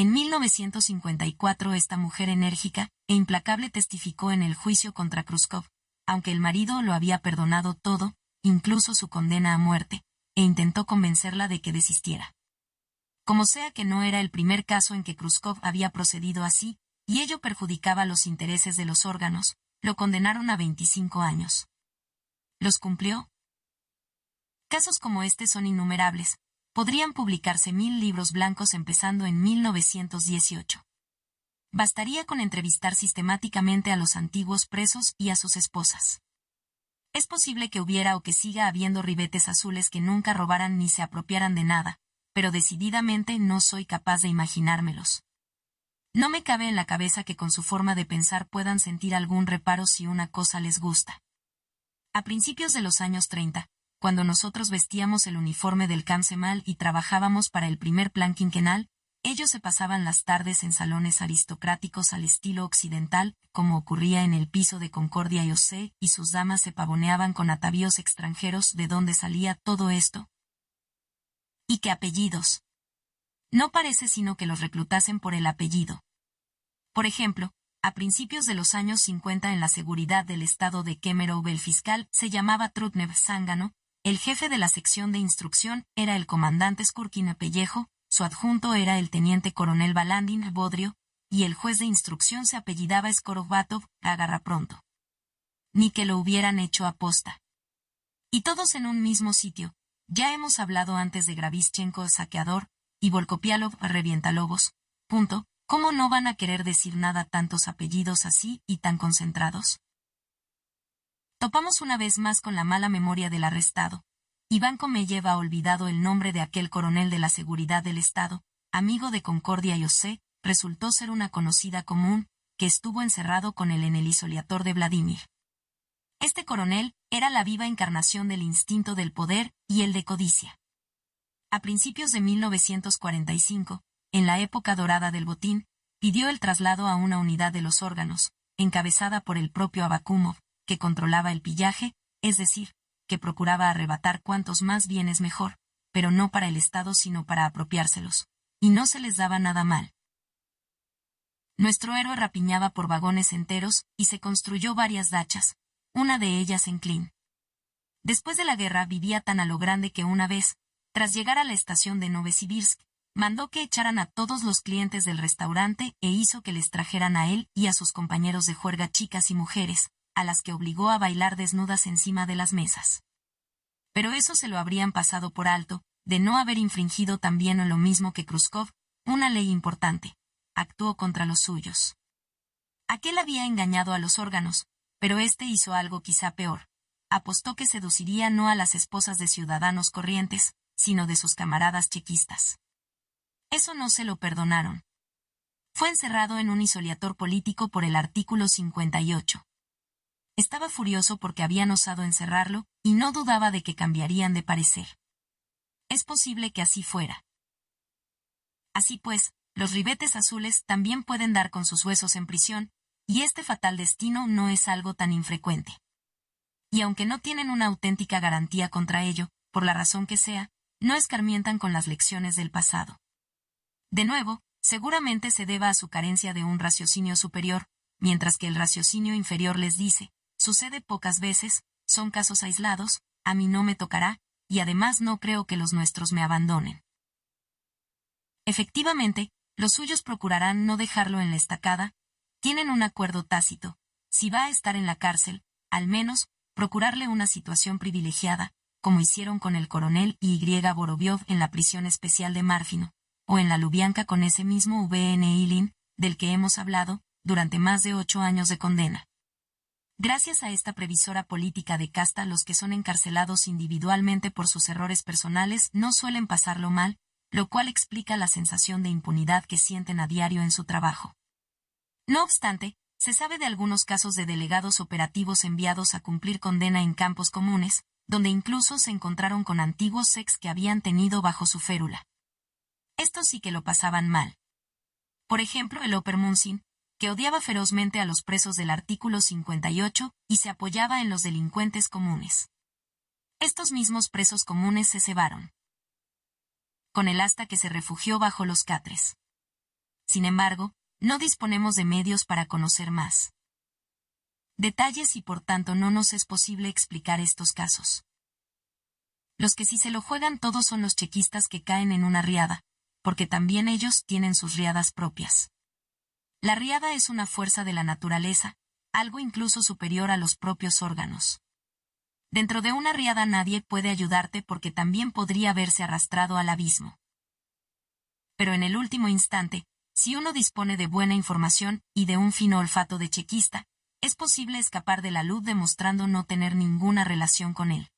En 1954 esta mujer enérgica e implacable testificó en el juicio contra Khrushchev, aunque el marido lo había perdonado todo, incluso su condena a muerte, e intentó convencerla de que desistiera. Como sea que no era el primer caso en que Khrushchev había procedido así, y ello perjudicaba los intereses de los órganos, lo condenaron a 25 años. ¿Los cumplió? Casos como este son innumerables, podrían publicarse mil libros blancos empezando en 1918. Bastaría con entrevistar sistemáticamente a los antiguos presos y a sus esposas. Es posible que hubiera o que siga habiendo ribetes azules que nunca robaran ni se apropiaran de nada, pero decididamente no soy capaz de imaginármelos. No me cabe en la cabeza que con su forma de pensar puedan sentir algún reparo si una cosa les gusta. A principios de los años 30, cuando nosotros vestíamos el uniforme del Mal y trabajábamos para el primer plan quinquenal, ellos se pasaban las tardes en salones aristocráticos al estilo occidental, como ocurría en el piso de Concordia y Osé, y sus damas se pavoneaban con atavíos extranjeros de donde salía todo esto. ¿Y qué apellidos? No parece sino que los reclutasen por el apellido. Por ejemplo, a principios de los años 50 en la seguridad del estado de Kemerov el fiscal se llamaba Trutnev Zángano, el jefe de la sección de instrucción era el comandante Skurkina Pellejo, su adjunto era el teniente coronel Balandin Bodrio, y el juez de instrucción se apellidaba Skorovatov agarra pronto. Ni que lo hubieran hecho a posta. Y todos en un mismo sitio. Ya hemos hablado antes de Gravischenko saqueador, y Volkopialov revientalobos. Punto. ¿Cómo no van a querer decir nada tantos apellidos así y tan concentrados? Topamos una vez más con la mala memoria del arrestado. Iván me lleva olvidado el nombre de aquel coronel de la seguridad del Estado, amigo de Concordia y Ose, resultó ser una conocida común, que estuvo encerrado con él en el isoliator de Vladimir. Este coronel era la viva encarnación del instinto del poder y el de codicia. A principios de 1945, en la época dorada del botín, pidió el traslado a una unidad de los órganos, encabezada por el propio Abakumov, que controlaba el pillaje, es decir, que procuraba arrebatar cuantos más bienes mejor, pero no para el Estado sino para apropiárselos, y no se les daba nada mal. Nuestro héroe rapiñaba por vagones enteros, y se construyó varias dachas, una de ellas en Klin. Después de la guerra vivía tan a lo grande que una vez, tras llegar a la estación de Novosibirsk, mandó que echaran a todos los clientes del restaurante e hizo que les trajeran a él y a sus compañeros de juerga chicas y mujeres, a las que obligó a bailar desnudas encima de las mesas. Pero eso se lo habrían pasado por alto, de no haber infringido también o lo mismo que Khrushchev, una ley importante. Actuó contra los suyos. Aquel había engañado a los órganos, pero este hizo algo quizá peor. Apostó que seduciría no a las esposas de ciudadanos corrientes, sino de sus camaradas chequistas. Eso no se lo perdonaron. Fue encerrado en un isoliator político por el artículo 58. Estaba furioso porque habían osado encerrarlo, y no dudaba de que cambiarían de parecer. Es posible que así fuera. Así pues, los ribetes azules también pueden dar con sus huesos en prisión, y este fatal destino no es algo tan infrecuente. Y aunque no tienen una auténtica garantía contra ello, por la razón que sea, no escarmientan con las lecciones del pasado. De nuevo, seguramente se deba a su carencia de un raciocinio superior, mientras que el raciocinio inferior les dice, Sucede pocas veces, son casos aislados, a mí no me tocará, y además no creo que los nuestros me abandonen. Efectivamente, los suyos procurarán no dejarlo en la estacada, tienen un acuerdo tácito, si va a estar en la cárcel, al menos, procurarle una situación privilegiada, como hicieron con el coronel Y. Borobiov en la prisión especial de Marfino, o en la Lubianca con ese mismo VN Ilin, del que hemos hablado, durante más de ocho años de condena. Gracias a esta previsora política de casta los que son encarcelados individualmente por sus errores personales no suelen pasarlo mal, lo cual explica la sensación de impunidad que sienten a diario en su trabajo. No obstante, se sabe de algunos casos de delegados operativos enviados a cumplir condena en campos comunes, donde incluso se encontraron con antiguos sex que habían tenido bajo su férula. Estos sí que lo pasaban mal. Por ejemplo, el Munsin, que odiaba ferozmente a los presos del artículo 58 y se apoyaba en los delincuentes comunes. Estos mismos presos comunes se cebaron. Con el asta que se refugió bajo los catres. Sin embargo, no disponemos de medios para conocer más. Detalles y por tanto no nos es posible explicar estos casos. Los que sí se lo juegan todos son los chequistas que caen en una riada, porque también ellos tienen sus riadas propias. La riada es una fuerza de la naturaleza, algo incluso superior a los propios órganos. Dentro de una riada nadie puede ayudarte porque también podría verse arrastrado al abismo. Pero en el último instante, si uno dispone de buena información y de un fino olfato de chequista, es posible escapar de la luz demostrando no tener ninguna relación con él.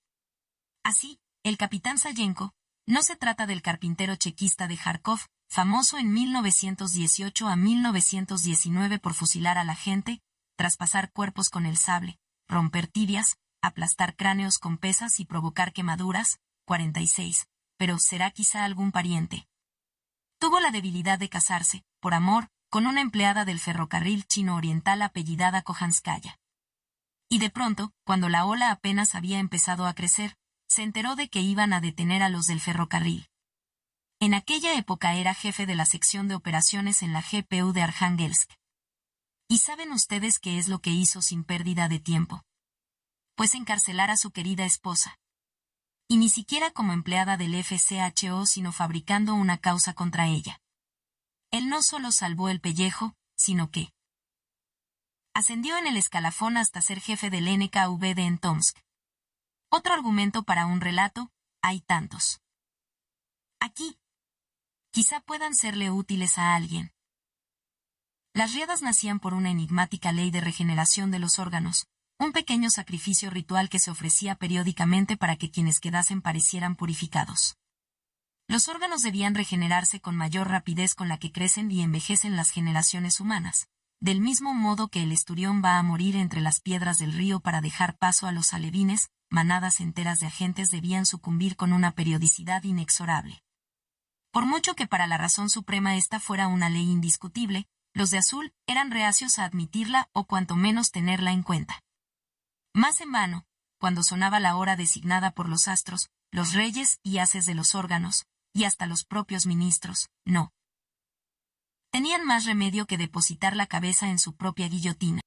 Así, el capitán Sayenko, no se trata del carpintero chequista de Kharkov, famoso en 1918 a 1919 por fusilar a la gente, traspasar cuerpos con el sable, romper tibias, aplastar cráneos con pesas y provocar quemaduras, 46, pero será quizá algún pariente. Tuvo la debilidad de casarse, por amor, con una empleada del ferrocarril chino oriental apellidada Kohanskaya. Y de pronto, cuando la ola apenas había empezado a crecer, se enteró de que iban a detener a los del ferrocarril. En aquella época era jefe de la sección de operaciones en la GPU de Arhangelsk. ¿Y saben ustedes qué es lo que hizo sin pérdida de tiempo? Pues encarcelar a su querida esposa. Y ni siquiera como empleada del FCHO, sino fabricando una causa contra ella. Él no solo salvó el pellejo, sino que ascendió en el escalafón hasta ser jefe del NKVD en Tomsk. Otro argumento para un relato, hay tantos. Aquí, quizá puedan serle útiles a alguien. Las riadas nacían por una enigmática ley de regeneración de los órganos, un pequeño sacrificio ritual que se ofrecía periódicamente para que quienes quedasen parecieran purificados. Los órganos debían regenerarse con mayor rapidez con la que crecen y envejecen las generaciones humanas, del mismo modo que el esturión va a morir entre las piedras del río para dejar paso a los alevines, manadas enteras de agentes debían sucumbir con una periodicidad inexorable. Por mucho que para la razón suprema esta fuera una ley indiscutible, los de azul eran reacios a admitirla o cuanto menos tenerla en cuenta. Más en vano, cuando sonaba la hora designada por los astros, los reyes y haces de los órganos, y hasta los propios ministros, no. Tenían más remedio que depositar la cabeza en su propia guillotina.